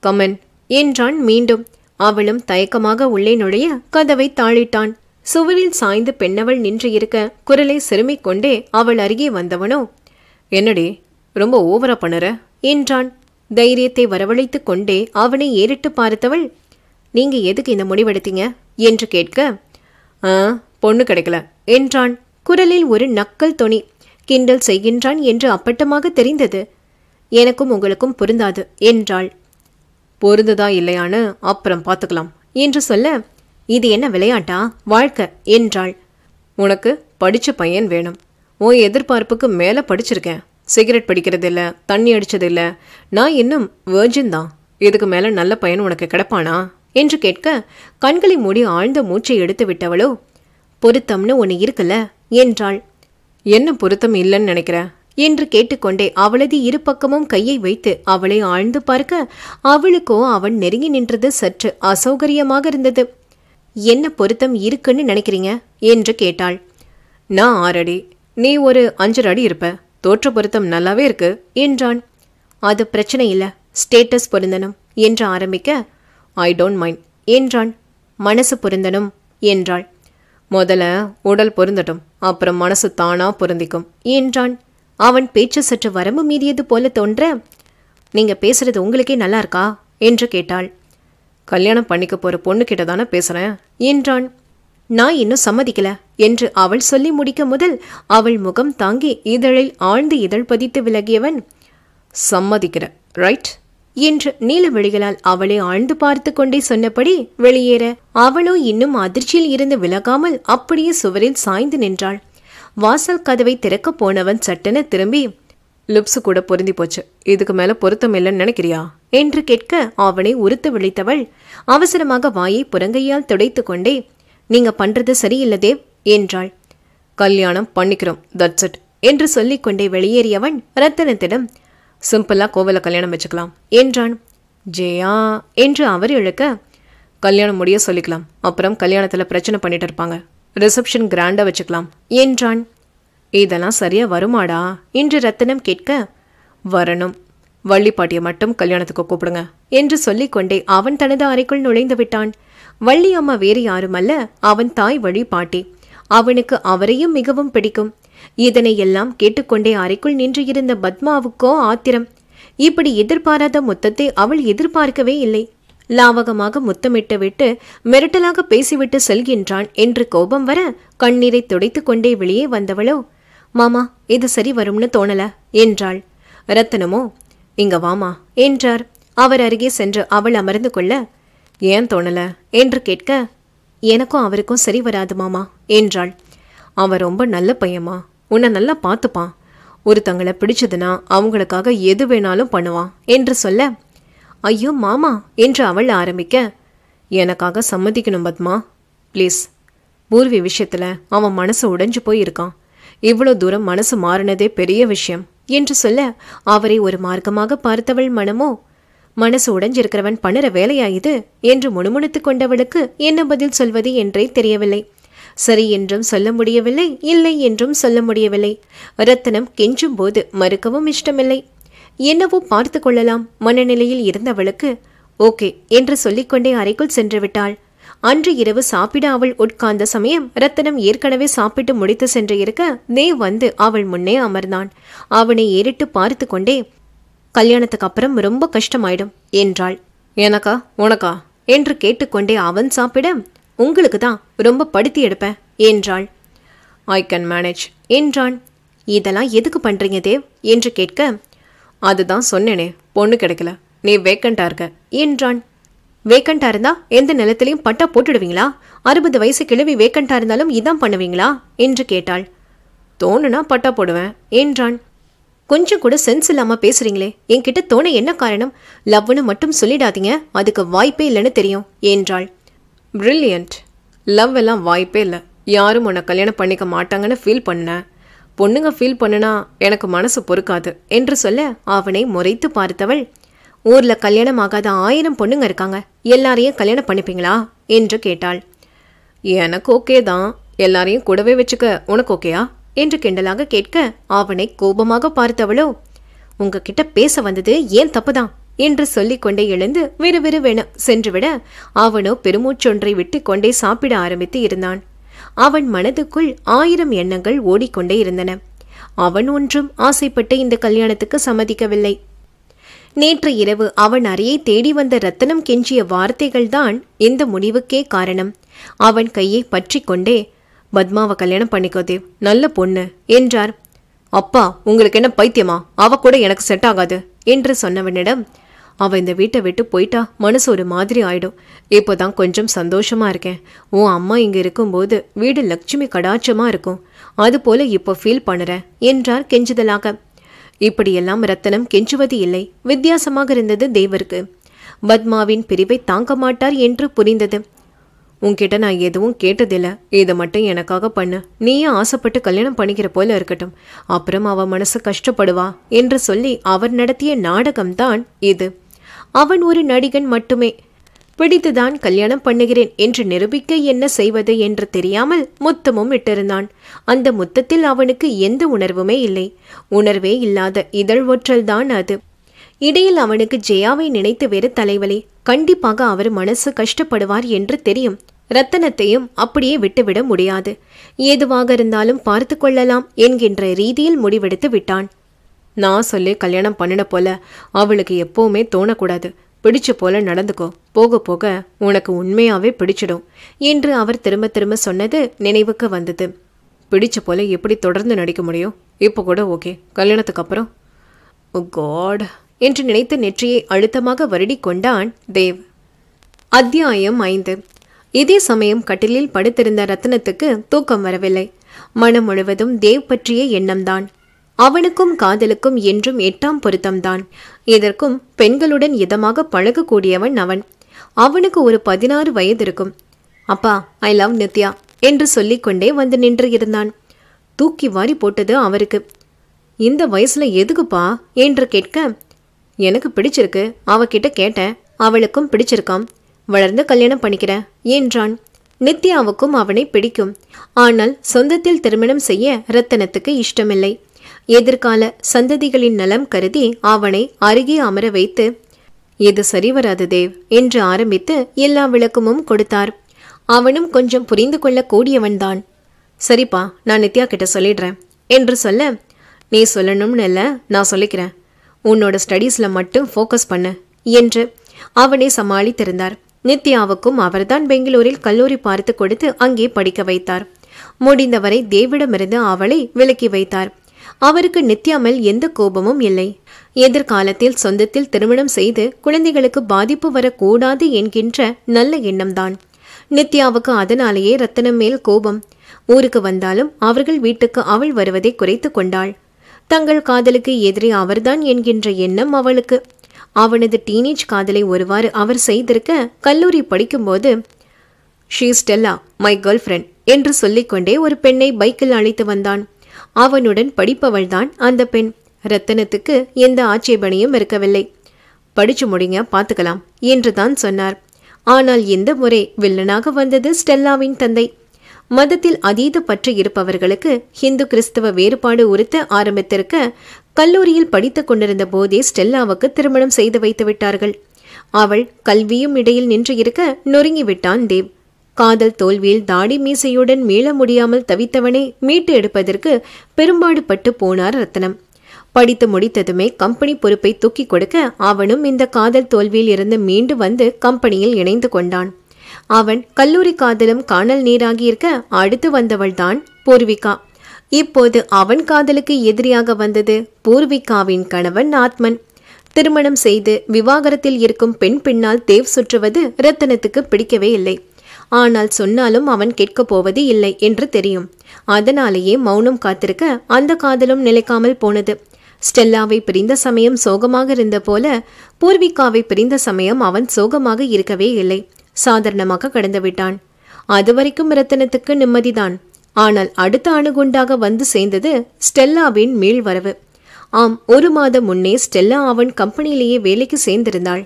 A: கமன் என்றான் மீண்டும் அவளும் தயக்கமாக உள்ளே நுழைய கதவை தாளிட்டான் சுவரில் சாய்ந்து பெண்ணவள் நின்று இருக்க குரலை சிறுமிக் கொண்டே அவள் அருகே வந்தவனோ என்னடி ரொம்ப ஓவரா பண்ணுற என்றான் தைரியத்தை வரவழைத்து கொண்டே அவனை ஏறிட்டு பார்த்தவள் நீங்க எதுக்கு இந்த முடிவெடுத்தீங்க என்று கேட்க ஆ பொண்ணு கிடைக்கல என்றான் குரலில் ஒரு நக்கல் தொனி கிண்டல் செய்கின்றான் என்று அப்பட்டமாக தெரிந்தது எனக்கும் உங்களுக்கும் பொருந்தாது என்றாள் பொருந்ததா இல்லையான்னு அப்புறம் பார்த்துக்கலாம் என்று சொல்ல இது என்ன விளையாட்டா வாழ்க்கை என்றாள் உனக்கு படித்த பையன் வேணும் உன் எதிர்பார்ப்புக்கு மேலே படிச்சிருக்கேன் சிகரெட் படிக்கிறதில்ல தண்ணி அடிச்சதில்ல நான் இன்னும் வேர்ஜின் தான் இதுக்கு மேலே நல்ல பையன் உனக்கு கிடப்பானா என்று கேட்க கண்களை மூடி ஆழ்ந்த மூச்சை எடுத்து விட்டவளோ பொருத்தம்னு ஒன்று இருக்குல்ல என்றாள் என்ன பொருத்தம் இல்லைன்னு நினைக்கிறேன் என்று கேட்டுக்கொண்டே அவளது இரு பக்கமும் கையை வைத்து அவளை ஆழ்ந்து பார்க்க அவளுக்கோ அவன் நெருங்கி நின்றது சற்று அசௌகரியமாக இருந்தது என்ன பொருத்தம் இருக்குன்னு நினைக்கிறீங்க என்று கேட்டாள் நான் ஆறடி நீ ஒரு அஞ்சரை அடி இருப்ப தோற்ற பொருத்தம் நல்லாவே இருக்கு என்றான் அது பிரச்சனை இல்லை ஸ்டேட்டஸ் பொருந்தனும் என்று ஆரம்பிக்க ஐ டோன்ட் மைண்ட் என்றான் மனசு பொருந்தனும் என்றாள் முதல்ல உடல் பொருந்தட்டும் அப்புறம் மனசு தானா பொருந்திக்கும் என்றான் அவன் பேச்சு சற்று வரம்பு மீறியது போல தோன்ற நீங்க பேசுறது உங்களுக்கே நல்லா இருக்கா என்று கேட்டாள் கல்யாணம் பண்ணிக்க போற கிட்ட தானே பேசுறேன் என்றான் நான் இன்னும் சம்மதிக்கல என்று அவள் சொல்லி முடிக்க முதல் அவள் முகம் தாங்கி இதழில் ஆழ்ந்து இதழ் பதித்து விலகியவன் சம்மதிக்கிற ரைட் என்று நீலவிழிகளால் அவளே ஆழ்ந்து பார்த்து கொண்டே சொன்னபடி வெளியேற அவளோ இன்னும் அதிர்ச்சியில் இருந்து விலகாமல் அப்படியே சுவரில் சாய்ந்து நின்றாள் வாசல் கதவை திறக்க போனவன் சட்டென திரும்பி லிப்ஸ் கூட பொருந்தி போச்சு இதுக்கு மேல பொருத்தம் இல்லைன்னு நினைக்கிறியா என்று கேட்க அவனை உறுத்து விழித்தவள் அவசரமாக வாயை புறங்கையால் துடைத்து கொண்டே நீங்க பண்றது சரியில்லதே என்றாள் கல்யாணம் பண்ணிக்கிறோம் தட்ஸ் இட் என்று சொல்லிக்கொண்டே வெளியேறியவன் ரத்தனத்திடம் சிம்பிளாக கோவில கல்யாணம் வச்சுக்கலாம் என்றான் ஜெயா என்று அவர் இழுக்க கல்யாணம் முடிய சொல்லிக்கலாம் அப்புறம் கல்யாணத்தில் பிரச்சனை பண்ணிட்டு இருப்பாங்க ரிசப்ஷன் கிராண்டாக வச்சுக்கலாம் என்றான் இதெல்லாம் சரியாக வருமாடா என்று ரத்தனம் கேட்க வரணும் வள்ளிப்பாட்டியை மட்டும் கல்யாணத்துக்கு கூப்பிடுங்க என்று சொல்லிக்கொண்டே அவன் தனது அறைக்குள் நுழைந்து விட்டான் வள்ளி அம்மா வேறு யாருமல்ல அவன் தாய் வழி பாட்டி அவனுக்கு அவரையும் மிகவும் பிடிக்கும் இதனை எல்லாம் கேட்டுக்கொண்டே அறைக்குள் நின்று இருந்த பத்மாவுக்கோ ஆத்திரம் இப்படி எதிர்பாராத முத்தத்தை அவள் எதிர்பார்க்கவே இல்லை லாவகமாக முத்தமிட்டு விட்டு மிரட்டலாக பேசிவிட்டு செல்கின்றான் என்று கோபம் வர கண்ணீரை துடைத்துக் கொண்டே வெளியே வந்தவளோ மாமா இது சரி வரும்னு தோணல என்றாள் ரத்தனமோ இங்க வாமா என்றார் அவர் அருகே சென்று அவள் அமர்ந்து கொள்ள ஏன் தோணல என்று கேட்க எனக்கும் அவருக்கும் சரி வராது மாமா என்றாள் அவர் ரொம்ப நல்ல பையமா உன்னை நல்லா பார்த்துப்பான் ஒருத்தங்களை பிடிச்சதுன்னா அவங்களுக்காக எது வேணாலும் பண்ணுவான் என்று சொல்ல ஐயோ மாமா என்று அவள் ஆரம்பிக்க எனக்காக சம்மதிக்கணும் பத்மா ப்ளீஸ் பூர்வி விஷயத்தில் அவன் மனசு உடைஞ்சு போயிருக்கான் இவ்வளோ தூரம் மனசு மாறினதே பெரிய விஷயம் என்று சொல்ல அவரை ஒரு மார்க்கமாக பார்த்தவள் மனமோ மனசு உடைஞ்சிருக்கிறவன் பண்ணுற வேலையாயுது என்று முணுமுணுத்து கொண்டவளுக்கு என்ன பதில் சொல்வது என்றே தெரியவில்லை சரி என்றும் சொல்ல முடியவில்லை இல்லை என்றும் சொல்ல முடியவில்லை ரத்தனம் கெஞ்சும் போது மறுக்கவும் இஷ்டமில்லை என்னவோ பார்த்து கொள்ளலாம் மனநிலையில் இருந்தவளுக்கு ஓகே என்று சொல்லிக்கொண்டே அறைக்குள் சென்று விட்டாள் அன்று இரவு சாப்பிட அவள் உட்கார்ந்த சமயம் ரத்தனம் ஏற்கனவே சாப்பிட்டு முடித்து சென்று இருக்க நே வந்து அவள் முன்னே அமர்ந்தான் அவனை ஏறிட்டு பார்த்து கொண்டே கல்யாணத்துக்கு அப்புறம் ரொம்ப கஷ்டமாயிடும் என்றாள் எனக்கா உனக்கா என்று கேட்டுக்கொண்டே அவன் சாப்பிட உங்களுக்கு தான் ரொம்ப படுத்தி எடுப்பேன் என்றாள் ஐ கேன் மேனேஜ் என்றான் இதெல்லாம் எதுக்கு பண்ணுறீங்க தேவ் என்று கேட்க அதுதான் சொன்னேனே பொண்ணு கிடைக்கல நீ வேக்கண்டாக இருக்க என்றான் வேக்கண்டாக இருந்தால் எந்த நிலத்திலையும் பட்டா போட்டுடுவீங்களா அறுபது வயசு கிழவி வேக்கண்டாக இருந்தாலும் இதான் பண்ணுவீங்களா என்று கேட்டாள் தோணுனா பட்டா போடுவேன் என்றான் கொஞ்சம் கூட சென்ஸ் இல்லாமல் பேசுகிறீங்களே என்கிட்ட தோண என்ன காரணம் லவ்னு மட்டும் சொல்லிடாதீங்க அதுக்கு வாய்ப்பே இல்லைன்னு தெரியும் என்றாள் ப்ரில்லியண்ட் லவ் எல்லாம் வாய்ப்பே இல்லை யாரும் உன்னை கல்யாணம் பண்ணிக்க மாட்டாங்கன்னு ஃபீல் பண்ணேன் பொண்ணுங்க ஃபீல் பண்ணுனா எனக்கு மனசு பொறுக்காது என்று சொல்ல அவனை முறைத்து பார்த்தவள் ஊரில் கல்யாணம் ஆகாத ஆயிரம் பொண்ணுங்க இருக்காங்க எல்லாரையும் கல்யாணம் பண்ணிப்பீங்களா என்று கேட்டாள் எனக்கு ஓகே தான் எல்லாரையும் கூடவே வச்சுக்க உனக்கு ஓகேயா என்று கிண்டலாக கேட்க அவனை கோபமாக பார்த்தவளோ உங்ககிட்ட பேச வந்தது ஏன் தப்பு தான் என்று சொல்லிக்கொண்டே எழுந்து விறுவிறுவென சென்றுவிட அவனோ பெருமூச்சொன்றை விட்டு கொண்டே சாப்பிட ஆரம்பித்து இருந்தான் அவன் மனதுக்குள் ஆயிரம் எண்ணங்கள் ஓடிக்கொண்டே இருந்தன அவன் ஒன்றும் ஆசைப்பட்டு இந்த கல்யாணத்துக்கு சம்மதிக்கவில்லை நேற்று இரவு அவன் அறையை தேடி வந்த ரத்தனம் கெஞ்சிய வார்த்தைகள்தான் இந்த முடிவுக்கே காரணம் அவன் கையை பற்றி கொண்டே பத்மாவை கல்யாணம் பண்ணிக்கோதே நல்ல பொண்ணு என்றார் அப்பா உங்களுக்கு என்ன பைத்தியமா அவ கூட எனக்கு செட் ஆகாது என்று சொன்னவனிடம் அவள் இந்த வீட்டை விட்டு போயிட்டா மனசு ஒரு மாதிரி ஆயிடும் இப்போ தான் கொஞ்சம் சந்தோஷமாக இருக்கேன் உன் அம்மா இங்கே இருக்கும்போது வீடு லட்சுமி கடாட்சமாக இருக்கும் அது போல இப்போ ஃபீல் பண்ணுறேன் என்றார் கெஞ்சுதலாக இப்படியெல்லாம் ரத்தனம் கெஞ்சுவது இல்லை வித்தியாசமாக இருந்தது தேவருக்கு பத்மாவின் பிரிவை தாங்க மாட்டார் என்று புரிந்தது உன்கிட்ட நான் எதுவும் கேட்டதில்லை இதை மட்டும் எனக்காக பண்ணு நீயே ஆசைப்பட்டு கல்யாணம் பண்ணிக்கிற போல இருக்கட்டும் அப்புறம் அவ மனசு கஷ்டப்படுவா என்று சொல்லி அவர் நடத்திய நாடகம்தான் இது அவன் ஒரு நடிகன் மட்டுமே பிடித்துதான் கல்யாணம் பண்ணுகிறேன் என்று நிரூபிக்க என்ன செய்வது என்று தெரியாமல் முத்தமும் இட்டிருந்தான் அந்த முத்தத்தில் அவனுக்கு எந்த உணர்வுமே இல்லை உணர்வே இல்லாத இதழ் ஒற்றல்தான் அது இடையில் அவனுக்கு ஜெயாவை நினைத்து வேறு தலைவலி கண்டிப்பாக அவர் மனசு கஷ்டப்படுவார் என்று தெரியும் ரத்தனத்தையும் அப்படியே விட்டுவிட முடியாது ஏதுவாக இருந்தாலும் பார்த்து கொள்ளலாம் என்கின்ற ரீதியில் முடிவெடுத்து விட்டான் நான் சொல்லி கல்யாணம் பண்ணின போல அவளுக்கு எப்போவுமே தோணக்கூடாது பிடிச்ச போல நடந்துக்கோ போக போக உனக்கு உண்மையாவே பிடிச்சிடும் என்று அவர் திரும்ப திரும்ப சொன்னது நினைவுக்கு வந்தது பிடிச்ச போல எப்படி தொடர்ந்து நடிக்க முடியும் இப்போ கூட ஓகே கல்யாணத்துக்கு அப்புறம் காட் என்று நினைத்த நெற்றியை அழுத்தமாக வருடி கொண்டான் தேவ் அத்தியாயம் ஐந்து இதே சமயம் கட்டிலில் படுத்திருந்த ரத்னத்துக்கு தூக்கம் வரவில்லை மனம் முழுவதும் தேவ் பற்றிய எண்ணம்தான் அவனுக்கும் காதலுக்கும் என்றும் எட்டாம் பொருத்தம்தான் இதற்கும் பெண்களுடன் இதமாக பழகக்கூடியவன் அவன் அவனுக்கு ஒரு பதினாறு வயது இருக்கும் அப்பா ஐ லவ் நித்யா என்று சொல்லிக்கொண்டே வந்து நின்று இருந்தான் தூக்கி வாரி போட்டது அவருக்கு இந்த வயசுல எதுக்குப்பா என்று கேட்க எனக்கு பிடிச்சிருக்கு அவகிட்ட கேட்டேன் அவளுக்கும் பிடிச்சிருக்காம் வளர்ந்து கல்யாணம் பண்ணிக்கிறேன் என்றான் நித்யாவுக்கும் அவனை பிடிக்கும் ஆனால் சொந்தத்தில் திருமணம் செய்ய ரத்தனத்துக்கு இஷ்டமில்லை எதிர்கால சந்ததிகளின் நலம் கருதி அவனை அருகே அமர வைத்து இது சரி வராது தேவ் என்று ஆரம்பித்து எல்லா விளக்கமும் கொடுத்தார் அவனும் கொஞ்சம் புரிந்து கொள்ளக்கூடியவன்தான் சரிப்பா நான் நித்யா கிட்ட சொல்லிடுறேன் என்று சொல்ல நீ சொல்லணும்னு இல்லை நான் சொல்லிக்கிறேன் உன்னோட ஸ்டடீஸில் மட்டும் ஃபோக்கஸ் பண்ணு என்று அவனை சமாளித்திருந்தார் நித்யாவுக்கும் அவர்தான் பெங்களூரில் கல்லூரி பார்த்து கொடுத்து அங்கே படிக்க வைத்தார் முடிந்தவரை தேவிடமிருந்து அவளை விலக்கி வைத்தார் அவருக்கு நித்யா மேல் எந்த கோபமும் இல்லை எதிர்காலத்தில் சொந்தத்தில் திருமணம் செய்து குழந்தைகளுக்கு பாதிப்பு வரக்கூடாது என்கின்ற நல்ல எண்ணம்தான் நித்யாவுக்கு அதனாலேயே ரத்தனம் மேல் கோபம் ஊருக்கு வந்தாலும் அவர்கள் வீட்டுக்கு அவள் வருவதை குறைத்து கொண்டாள் தங்கள் காதலுக்கு எதிரி அவர்தான் என்கின்ற எண்ணம் அவளுக்கு அவனது டீனேஜ் காதலை ஒருவாறு அவர் செய்திருக்க கல்லூரி படிக்கும்போது she Stella my girlfriend என்று சொல்லிக்கொண்டே ஒரு பெண்ணை பைக்கில் அழைத்து வந்தான் அவனுடன் படிப்பவள்தான் அந்த பெண் ரத்தனத்துக்கு எந்த ஆட்சேபனையும் இருக்கவில்லை படிச்சு முடிங்க பார்த்துக்கலாம் என்று தான் சொன்னார் ஆனால் இந்த முறை வில்லனாக வந்தது ஸ்டெல்லாவின் தந்தை மதத்தில் அதீத பற்று இருப்பவர்களுக்கு ஹிந்து கிறிஸ்தவ வேறுபாடு உறுத்த ஆரம்பித்திருக்க கல்லூரியில் படித்துக் கொண்டிருந்த போதே ஸ்டெல்லாவுக்கு திருமணம் செய்து வைத்து விட்டார்கள் அவள் கல்வியும் இடையில் நின்று இருக்க நொறுங்கிவிட்டான் தேவ் காதல் தோல்வியில் தாடி மீசையுடன் மீள முடியாமல் தவித்தவனை மீட்டு எடுப்பதற்கு பெரும்பாடு பட்டு போனார் ரத்னம் படித்து முடித்ததுமே கம்பெனி பொறுப்பை தூக்கி கொடுக்க அவனும் இந்த காதல் தோல்வியில் இருந்து மீண்டு வந்து கம்பெனியில் இணைந்து கொண்டான் அவன் கல்லூரி காதலும் காணல் நீராகியிருக்க அடுத்து வந்தவள்தான் பூர்விகா இப்போது அவன் காதலுக்கு எதிரியாக வந்தது பூர்விகாவின் கணவன் ஆத்மன் திருமணம் செய்து விவாகரத்தில் இருக்கும் பெண் பின்னால் தேவ் சுற்றுவது ரத்தனத்துக்கு பிடிக்கவே இல்லை ஆனால் சொன்னாலும் அவன் கேட்கப் போவது இல்லை என்று தெரியும் அதனாலேயே மௌனம் காத்திருக்க அந்த காதலும் நிலைக்காமல் போனது ஸ்டெல்லாவை பிரிந்த சமயம் சோகமாக இருந்த போல பூர்விகாவை பிரிந்த சமயம் அவன் சோகமாக இருக்கவே இல்லை சாதாரணமாக கடந்து விட்டான் அதுவரைக்கும் ரத்தனத்துக்கு நிம்மதிதான் ஆனால் அடுத்த அணுகுண்டாக வந்து சேர்ந்தது ஸ்டெல்லாவின் மீள்வரவு ஆம் ஒரு மாதம் முன்னே ஸ்டெல்லா அவன் கம்பெனியிலேயே வேலைக்கு சேர்ந்திருந்தாள்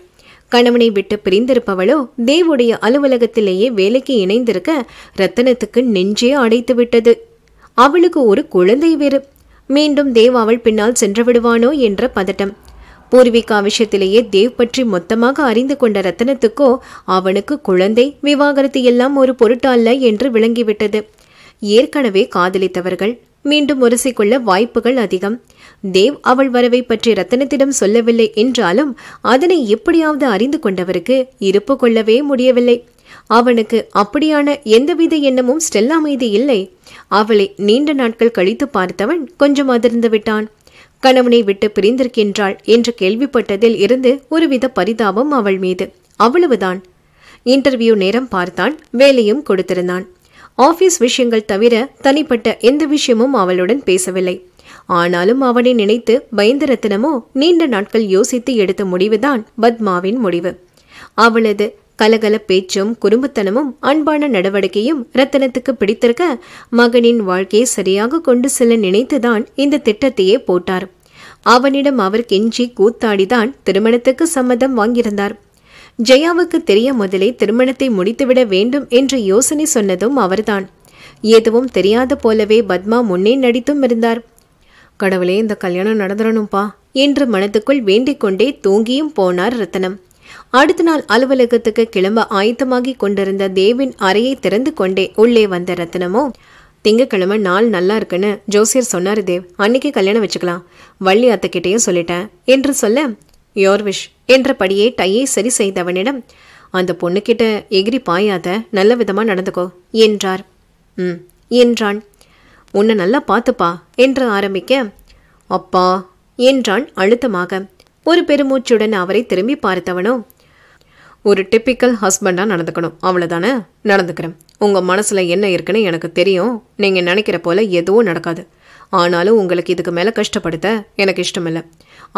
A: கணவனை விட்டு பிரிந்திருப்பவளோ தேவுடைய அலுவலகத்திலேயே வேலைக்கு இணைந்திருக்க ரத்தனத்துக்கு நெஞ்சே அடைத்து விட்டது அவளுக்கு ஒரு குழந்தை வேறு மீண்டும் தேவ் அவள் பின்னால் சென்று விடுவானோ என்ற பதட்டம் பூர்விகா விஷயத்திலேயே தேவ் பற்றி மொத்தமாக அறிந்து கொண்ட ரத்தனத்துக்கோ அவனுக்கு குழந்தை விவாகரத்து எல்லாம் ஒரு பொருட்டா அல்ல என்று விளங்கிவிட்டது ஏற்கனவே காதலித்தவர்கள் மீண்டும் உரசிக்கொள்ள வாய்ப்புகள் அதிகம் தேவ் அவள் வரவை பற்றி ரத்தனத்திடம் சொல்லவில்லை என்றாலும் அதனை எப்படியாவது அறிந்து கொண்டவருக்கு இருப்பு கொள்ளவே முடியவில்லை அவனுக்கு அப்படியான எந்தவித எண்ணமும் ஸ்டெல்லா மீது இல்லை அவளை நீண்ட நாட்கள் கழித்து பார்த்தவன் கொஞ்சம் அதிர்ந்து விட்டான் கணவனை விட்டு பிரிந்திருக்கின்றாள் என்று கேள்விப்பட்டதில் இருந்து ஒருவித பரிதாபம் அவள் மீது அவ்வளவுதான் இன்டர்வியூ நேரம் பார்த்தான் வேலையும் கொடுத்திருந்தான் ஆபீஸ் விஷயங்கள் தவிர தனிப்பட்ட எந்த விஷயமும் அவளுடன் பேசவில்லை ஆனாலும் அவனை நினைத்து பயந்தரத்தினமோ நீண்ட நாட்கள் யோசித்து எடுத்த முடிவுதான் பத்மாவின் முடிவு அவளது கலகல பேச்சும் குறும்புத்தனமும் அன்பான நடவடிக்கையும் ரத்தனத்துக்கு பிடித்திருக்க மகனின் வாழ்க்கையை சரியாக கொண்டு செல்ல நினைத்துதான் இந்த திட்டத்தையே போட்டார் அவனிடம் அவர் கெஞ்சி கூத்தாடிதான் திருமணத்துக்கு சம்மதம் வாங்கியிருந்தார் ஜெயாவுக்கு தெரிய முதலே திருமணத்தை முடித்துவிட வேண்டும் என்று யோசனை சொன்னதும் அவர்தான் எதுவும் தெரியாத போலவே பத்மா முன்னே நடித்தும் இருந்தார் கடவுளே இந்த கல்யாணம் நடந்துடணும்பா என்று மனத்துக்குள் வேண்டிக் கொண்டே தூங்கியும் போனார் ரத்தனம் அடுத்த நாள் அலுவலகத்துக்கு கிளம்ப ஆயத்தமாகி கொண்டிருந்த தேவின் அறையை திறந்து கொண்டே உள்ளே வந்த ரத்னமோ திங்கக்கிழமை நாள் நல்லா இருக்குன்னு ஜோசியர் சொன்னார் தேவ் அன்னைக்கு கல்யாணம் வச்சுக்கலாம் வள்ளி அத்தைக்கிட்டேயும் சொல்லிட்டேன் என்று சொல்ல யோர் விஷ் என்றபடியே டையை சரி செய்தவனிடம் அந்த பொண்ணுக்கிட்ட எகிரி பாயாத நல்ல விதமாக நடந்துக்கோ என்றார் ம் என்றான் உன்னை நல்லா பார்த்துப்பா என்று ஆரம்பிக்க அப்பா என்றான் அழுத்தமாக ஒரு பெருமூச்சுடன் அவரை திரும்பி பார்த்தவனோ ஒரு டிப்பிக்கல் ஹஸ்பண்டாக நடந்துக்கணும் அவ்வளோதானே நடந்துக்கிறேன் உங்கள் மனசில் என்ன இருக்குன்னு எனக்கு தெரியும் நீங்கள் நினைக்கிற போல் எதுவும் நடக்காது ஆனாலும் உங்களுக்கு இதுக்கு மேலே கஷ்டப்படுத்த எனக்கு இஷ்டமில்லை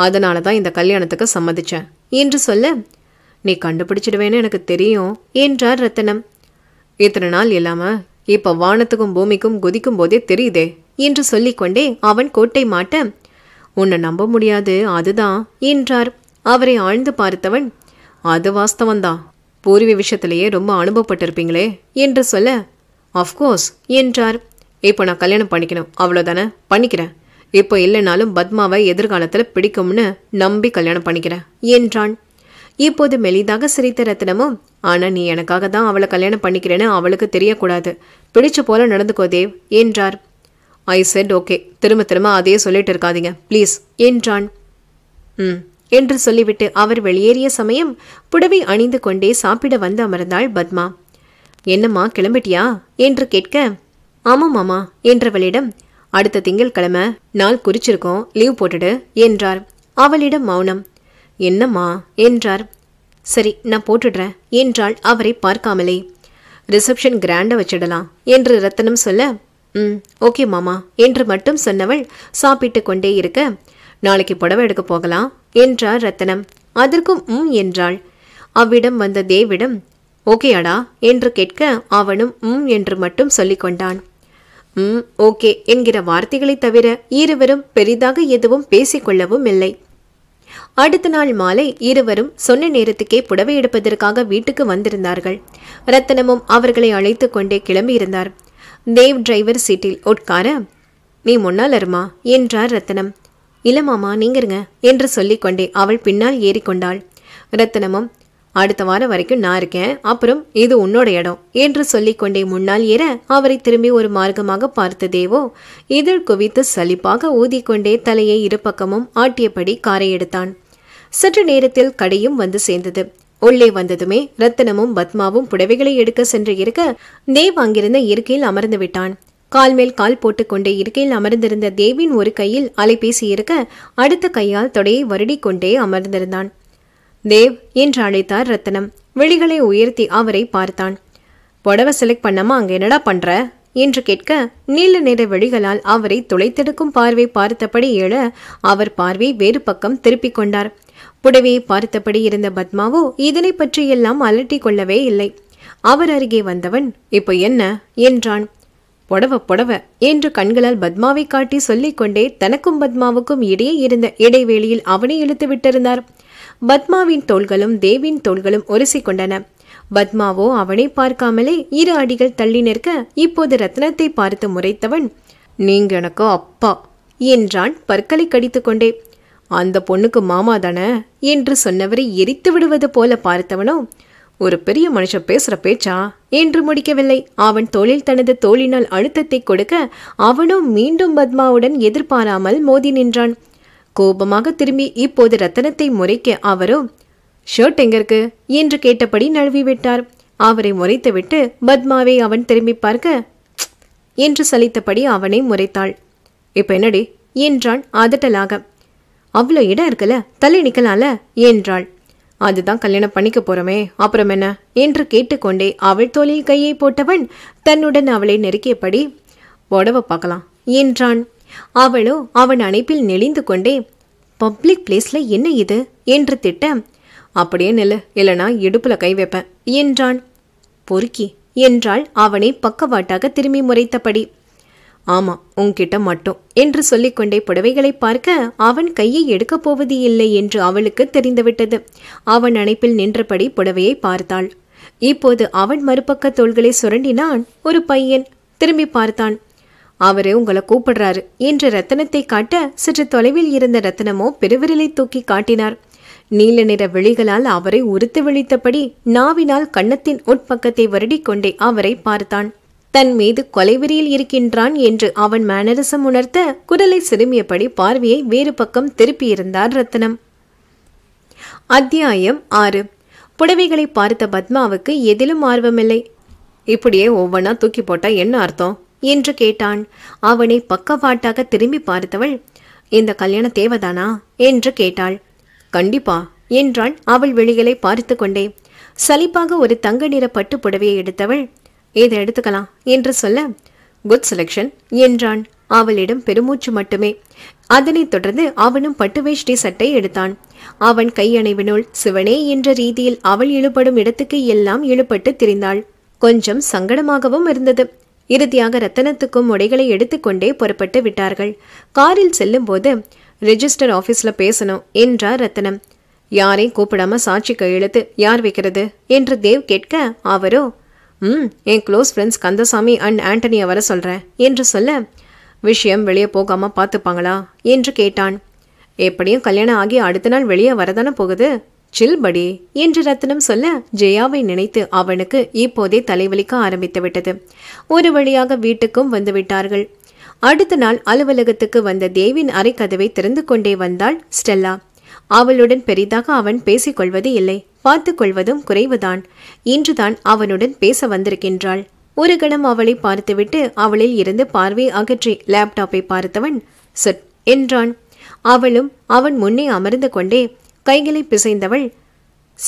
A: அதனால தான் இந்த கல்யாணத்துக்கு சம்மதித்தேன் என்று சொல்ல நீ கண்டுபிடிச்சிடுவேன்னு எனக்கு தெரியும் என்றார் ரத்தனம் இத்தனை நாள் இல்லாமல் இப்ப வானத்துக்கும் பூமிக்கும் குதிக்கும் போதே தெரியுதே என்று சொல்லிக்கொண்டே அவன் கோட்டை மாட்ட உன்னை நம்ப முடியாது அதுதான் என்றார் அவரை ஆழ்ந்து பார்த்தவன் அது வாஸ்தவன்தான் பூர்வீ விஷயத்திலேயே ரொம்ப அனுபவப்பட்டிருப்பீங்களே என்று சொல்ல அஃப்கோர்ஸ் என்றார் இப்போ நான் கல்யாணம் பண்ணிக்கணும் அவ்வளோதானே பண்ணிக்கிறேன் இப்போ இல்லைனாலும் பத்மாவை எதிர்காலத்தில் பிடிக்கும்னு நம்பி கல்யாணம் பண்ணிக்கிறேன் என்றான் இப்போது மெலிதாக சிரித்த ரத்தினமும் ஆனால் நீ எனக்காக தான் அவளை கல்யாணம் பண்ணிக்கிறேன்னு அவளுக்கு தெரியக்கூடாது பிடிச்ச போல நடந்துக்கோ தேவ் என்றார் ஐ செட் ஓகே திரும்ப திரும்ப அதையே சொல்லிட்டு இருக்காதீங்க ப்ளீஸ் என்றான் ம் என்று சொல்லிவிட்டு அவர் வெளியேறிய சமயம் புடவை அணிந்து கொண்டே சாப்பிட வந்து அமர்ந்தாள் பத்மா என்னம்மா கிளம்பிட்டியா என்று கேட்க ஆமாம் மாமா என்றவளிடம் அடுத்த திங்கட்கிழமை நாள் குறிச்சிருக்கோம் லீவ் போட்டுடு என்றார் அவளிடம் மௌனம் என்னம்மா என்றார் சரி நான் போட்டுடுறேன் என்றாள் அவரை பார்க்காமலே ரிசப்ஷன் கிராண்டை வச்சிடலாம் என்று ரத்தனம் சொல்ல ம் ஓகே மாமா என்று மட்டும் சொன்னவள் சாப்பிட்டு கொண்டே இருக்க நாளைக்கு புடவை எடுக்க போகலாம் என்றார் ரத்தனம் அதற்கும் ம் என்றாள் அவ்விடம் வந்த தேவிடம் ஓகேயாடா என்று கேட்க அவனும் ம் என்று மட்டும் சொல்லிக்கொண்டான் ம் ஓகே என்கிற வார்த்தைகளை தவிர இருவரும் பெரிதாக எதுவும் பேசிக்கொள்ளவும் இல்லை அடுத்த நாள் மாலை இருவரும் சொன்ன நேரத்துக்கே புடவை எடுப்பதற்காக வீட்டுக்கு வந்திருந்தார்கள் ரத்தனமும் அவர்களை அழைத்து கொண்டே கிளம்பியிருந்தார் தேவ் டிரைவர் சீட்டில் உட்கார நீ முன்னால் அருமா என்றார் ரத்தனம் இல்லை நீங்கருங்க இருங்க என்று சொல்லிக்கொண்டே அவள் பின்னால் ஏறிக்கொண்டாள் ரத்தனமும் அடுத்த வாரம் வரைக்கும் நான் இருக்கேன் அப்புறம் இது உன்னோட இடம் என்று சொல்லிக்கொண்டே முன்னால் ஏற அவரை திரும்பி ஒரு மார்க்கமாக பார்த்த தேவோ இதழ் குவித்து சலிப்பாக ஊதிக்கொண்டே தலையை இருபக்கமும் ஆட்டியபடி காரை எடுத்தான் சற்று நேரத்தில் கடையும் வந்து சேர்ந்தது உள்ளே வந்ததுமே ரத்தனமும் பத்மாவும் புடவைகளை எடுக்க சென்று இருக்க தேவ் அங்கிருந்த இருக்கையில் அமர்ந்து விட்டான் கால் மேல் கால் போட்டுக்கொண்டே இருக்கையில் அமர்ந்திருந்த தேவின் ஒரு கையில் அலைபேசி இருக்க அடுத்த கையால் தொடையை கொண்டே அமர்ந்திருந்தான் தேவ் என்று அழைத்தார் ரத்தனம் விழிகளை உயர்த்தி அவரை பார்த்தான் புடவை செலக்ட் பண்ணாம அங்க என்னடா பண்ற என்று கேட்க நீல நிற விழிகளால் அவரை துளைத்தெடுக்கும் பார்வை பார்த்தபடி எழ அவர் பார்வை வேறு பக்கம் திருப்பிக் கொண்டார் புடவையை பார்த்தபடி இருந்த பத்மாவோ இதனை பற்றியெல்லாம் அலட்டி கொள்ளவே இல்லை அவர் அருகே வந்தவன் இப்போ என்ன என்றான் புடவ புடவ என்று கண்களால் பத்மாவை காட்டி சொல்லிக்கொண்டே தனக்கும் பத்மாவுக்கும் இடையே இருந்த இடைவேளியில் அவனை இழுத்து விட்டிருந்தார் பத்மாவின் தோள்களும் தேவின் தோள்களும் கொண்டன பத்மாவோ அவனை பார்க்காமலே இரு அடிகள் தள்ளி நிற்க இப்போது ரத்னத்தை பார்த்து முறைத்தவன் நீங்க எனக்கோ அப்பா என்றான் பற்களை கடித்துக்கொண்டே அந்த பொண்ணுக்கு மாமா தானே என்று சொன்னவரை எரித்து விடுவது போல பார்த்தவனோ ஒரு பெரிய மனுஷன் பேசுற பேச்சா என்று முடிக்கவில்லை அவன் தோளில் தனது தோளினால் அழுத்தத்தை கொடுக்க அவனும் மீண்டும் பத்மாவுடன் எதிர்பாராமல் மோதி நின்றான் கோபமாக திரும்பி இப்போது ரத்தனத்தை முறைக்க அவரோ ஷர்ட் எங்க இருக்கு என்று கேட்டபடி நழுவி விட்டார் அவரை முறைத்துவிட்டு பத்மாவை அவன் திரும்பி பார்க்க என்று சலித்தபடி அவனை முறைத்தாள் இப்போ என்னடி என்றான் அதட்டலாக அவ்வளோ இடம் இருக்குல்ல தள்ளி நிற்கலாம்ல என்றாள் அதுதான் கல்யாணம் பண்ணிக்க போறோமே அப்புறம் என்ன என்று கேட்டுக்கொண்டே அவள் தோளில் கையை போட்டவன் தன்னுடன் அவளை நெருக்கியபடி உடவை பார்க்கலாம் என்றான் அவளோ அவன் அணைப்பில் நெளிந்து கொண்டே பப்ளிக் பிளேஸ்ல என்ன இது என்று திட்ட அப்படியே நில்லு இல்லைனா இடுப்புல கை வைப்பேன் என்றான் பொறுக்கி என்றாள் அவனை பக்கவாட்டாக திரும்பி முறைத்தபடி ஆமா உன்கிட்ட மட்டும் என்று சொல்லிக்கொண்டே புடவைகளை பார்க்க அவன் கையை எடுக்கப் போவது இல்லை என்று அவளுக்கு தெரிந்துவிட்டது அவன் அணைப்பில் நின்றபடி புடவையை பார்த்தாள் இப்போது அவன் மறுபக்க தோள்களை சுரண்டினான் ஒரு பையன் திரும்பி பார்த்தான் அவரே உங்களை கூப்பிடுறாரு என்று ரத்தனத்தை காட்ட சற்று தொலைவில் இருந்த ரத்தனமோ பெருவிரலை தூக்கி காட்டினார் நீல நிற விழிகளால் அவரை உறுத்து விழித்தபடி நாவினால் கன்னத்தின் உட்பக்கத்தை வருடிக்கொண்டே அவரை பார்த்தான் தன் மீது கொலைவெறியில் இருக்கின்றான் என்று அவன் மேனரசம் உணர்த்த குரலை சிறுமியபடி பார்வையை வேறு பக்கம் திருப்பியிருந்தார் ரத்தனம் அத்தியாயம் ஆறு புடவைகளை பார்த்த பத்மாவுக்கு எதிலும் ஆர்வமில்லை இப்படியே ஒவ்வொன்னா தூக்கி போட்டா என்ன அர்த்தம் என்று கேட்டான் அவனை பக்கவாட்டாக திரும்பி பார்த்தவள் இந்த கல்யாணம் தேவைதானா என்று கேட்டாள் கண்டிப்பா என்றாள் அவள் வெளிகளை பார்த்து கொண்டே சலிப்பாக ஒரு தங்க நிற பட்டு புடவையை எடுத்தவள் இதை எடுத்துக்கலாம் என்று சொல்ல குட் செலெக்ஷன் என்றான் அவளிடம் பெருமூச்சு மட்டுமே அதனைத் தொடர்ந்து அவனும் பட்டு வேஷ்டி சட்டை எடுத்தான் அவன் கையணைவினுள் சிவனே என்ற ரீதியில் அவள் இழுபடும் இடத்துக்கு எல்லாம் இழுபட்டு திரிந்தாள் கொஞ்சம் சங்கடமாகவும் இருந்தது இறுதியாக ரத்தனத்துக்கும் உடைகளை எடுத்துக்கொண்டே புறப்பட்டு விட்டார்கள் காரில் செல்லும்போது ரெஜிஸ்டர் ஆபீஸ்ல பேசணும் என்றார் ரத்தனம் யாரையும் கூப்பிடாம சாட்சி கையெழுத்து யார் வைக்கிறது என்று தேவ் கேட்க அவரோ ம் என் க்ளோஸ் ஃப்ரெண்ட்ஸ் கந்தசாமி அண்ட் ஆண்டனியை வர சொல்கிறேன் என்று சொல்ல விஷயம் வெளியே போகாமல் பார்த்துப்பாங்களா என்று கேட்டான் எப்படியும் கல்யாணம் ஆகி அடுத்த நாள் வெளியே வரதானே போகுது சில் படி என்று ரத்னம் சொல்ல ஜெயாவை நினைத்து அவனுக்கு இப்போதே தலைவலிக்க ஆரம்பித்து விட்டது ஒரு வழியாக வீட்டுக்கும் வந்து விட்டார்கள் அடுத்த நாள் அலுவலகத்துக்கு வந்த தேவின் கதவை திறந்து கொண்டே வந்தாள் ஸ்டெல்லா அவளுடன் பெரிதாக அவன் பேசிக்கொள்வது இல்லை பார்த்து கொள்வதும் குறைவுதான் இன்றுதான் அவனுடன் பேச வந்திருக்கின்றாள் ஒரு கணம் அவளை பார்த்துவிட்டு அவளில் இருந்து பார்வை அகற்றி லேப்டாப்பை பார்த்தவன் சொற் என்றான் அவளும் அவன் முன்னே அமர்ந்து கொண்டே கைகளை பிசைந்தவள்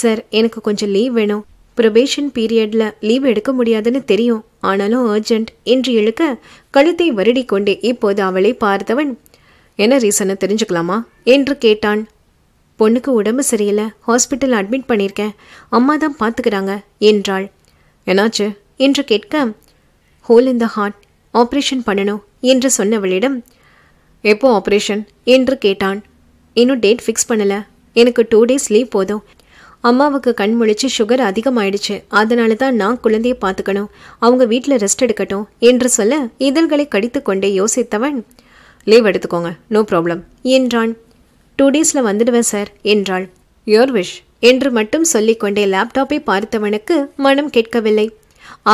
A: சார் எனக்கு கொஞ்சம் லீவ் வேணும் ப்ரொபேஷன் பீரியட்ல லீவ் எடுக்க முடியாதுன்னு தெரியும் ஆனாலும் அர்ஜென்ட் என்று இழுக்க கழுத்தை வருடிக்கொண்டே இப்போது அவளை பார்த்தவன் என்ன ரீசனை தெரிஞ்சுக்கலாமா என்று கேட்டான் பொண்ணுக்கு உடம்பு சரியில்லை ஹாஸ்பிட்டல் அட்மிட் பண்ணியிருக்கேன் அம்மா தான் பார்த்துக்கிறாங்க என்றாள் என்னாச்சு என்று கேட்க hole in the heart operation பண்ணணும் என்று சொன்னவளிடம் எப்போ ஆப்ரேஷன் என்று கேட்டான் இன்னும் டேட் ஃபிக்ஸ் பண்ணலை எனக்கு டூ டேஸ் லீவ் போதும் அம்மாவுக்கு கண் முழிச்சு சுகர் அதிகமாயிடுச்சு அதனால தான் நான் குழந்தையை பார்த்துக்கணும் அவங்க வீட்டில் ரெஸ்ட் எடுக்கட்டும் என்று சொல்ல இதழ்களை கடித்து கொண்டே யோசித்தவன் லீவ் எடுத்துக்கோங்க நோ ப்ராப்ளம் என்றான் டூ டேஸில் வந்துடுவேன் சார் என்றாள் யோர் விஷ் என்று மட்டும் சொல்லிக்கொண்டே லேப்டாப்பை பார்த்தவனுக்கு மனம் கேட்கவில்லை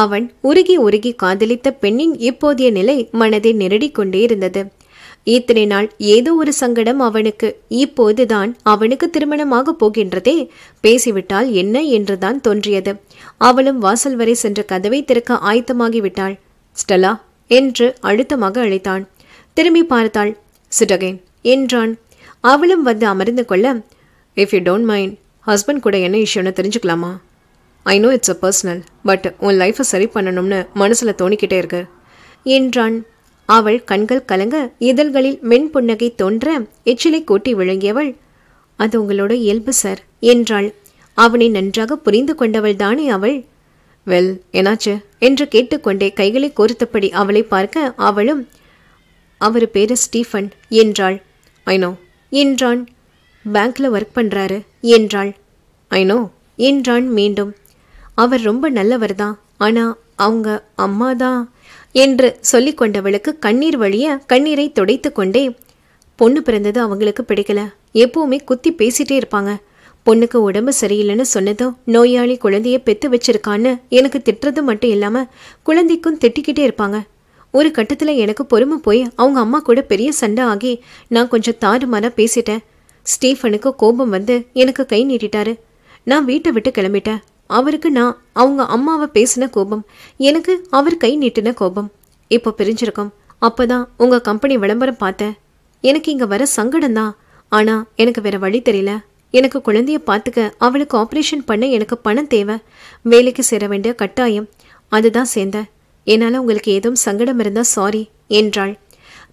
A: அவன் உருகி உருகி காதலித்த பெண்ணின் இப்போதைய நிலை மனதை நெருடிக்கொண்டே இருந்தது இத்தனை நாள் ஏதோ ஒரு சங்கடம் அவனுக்கு இப்போதுதான் அவனுக்கு திருமணமாக போகின்றதே பேசிவிட்டால் என்ன என்றுதான் தோன்றியது அவளும் வாசல் வரை சென்ற கதவை திறக்க ஆயத்தமாகிவிட்டாள் ஸ்டலா என்று அழுத்தமாக அழைத்தான் திரும்பி பார்த்தாள் சுடகேன் என்றான் அவளும் வந்து அமர்ந்து கொள்ள if you don't mind husband கூட என்ன இஷ்யூன்னு தெரிஞ்சுக்கலாமா I know it's a personal but உன் லைஃப்பை சரி பண்ணணும்னு மனசில் தோணிக்கிட்டே இருக்கு என்றான் அவள் கண்கள் கலங்க இதழ்களில் மென் புன்னகை தோன்ற எச்சிலை கூட்டி விளங்கியவள் அது உங்களோட இயல்பு சார் என்றாள் அவனை நன்றாக புரிந்து கொண்டவள் தானே அவள் வெல் என்னாச்சு என்று கேட்டுக்கொண்டே கைகளை கோர்த்தபடி அவளை பார்க்க அவளும் அவர் பேரு ஸ்டீஃபன் என்றாள் ஐ நோ என்றான் பேங்க்ல ஒர்க் பண்ணுறாரு என்றாள் ஐநோ என்றான் மீண்டும் அவர் ரொம்ப நல்லவர் தான் ஆனால் அவங்க அம்மா தான் என்று சொல்லிக்கொண்டவளுக்கு கண்ணீர் வழிய கண்ணீரை துடைத்து கொண்டே பொண்ணு பிறந்தது அவங்களுக்கு பிடிக்கல எப்பவுமே குத்தி பேசிட்டே இருப்பாங்க பொண்ணுக்கு உடம்பு சரியில்லைன்னு சொன்னதும் நோயாளி குழந்தைய பெத்து வச்சிருக்கான்னு எனக்கு திட்டுறது மட்டும் இல்லாமல் குழந்தைக்கும் திட்டிக்கிட்டே இருப்பாங்க ஒரு கட்டத்தில் எனக்கு பொறுமை போய் அவங்க அம்மா கூட பெரிய சண்டை ஆகி நான் கொஞ்சம் தாறுமாறாக பேசிட்டேன் ஸ்டீஃபனுக்கு கோபம் வந்து எனக்கு கை நீட்டிட்டாரு நான் வீட்டை விட்டு கிளம்பிட்டேன் அவருக்கு நான் அவங்க அம்மாவை பேசின கோபம் எனக்கு அவர் கை நீட்டின கோபம் இப்போ பிரிஞ்சிருக்கோம் தான் உங்கள் கம்பெனி விளம்பரம் பார்த்தேன் எனக்கு இங்கே வர சங்கடம்தான் ஆனால் எனக்கு வேற வழி தெரியல எனக்கு குழந்தைய பார்த்துக்க அவளுக்கு ஆப்ரேஷன் பண்ண எனக்கு பணம் தேவை வேலைக்கு சேர வேண்டிய கட்டாயம் அதுதான் சேர்ந்தேன் என்னால் உங்களுக்கு ஏதும் சங்கடம் இருந்தா சாரி என்றாள்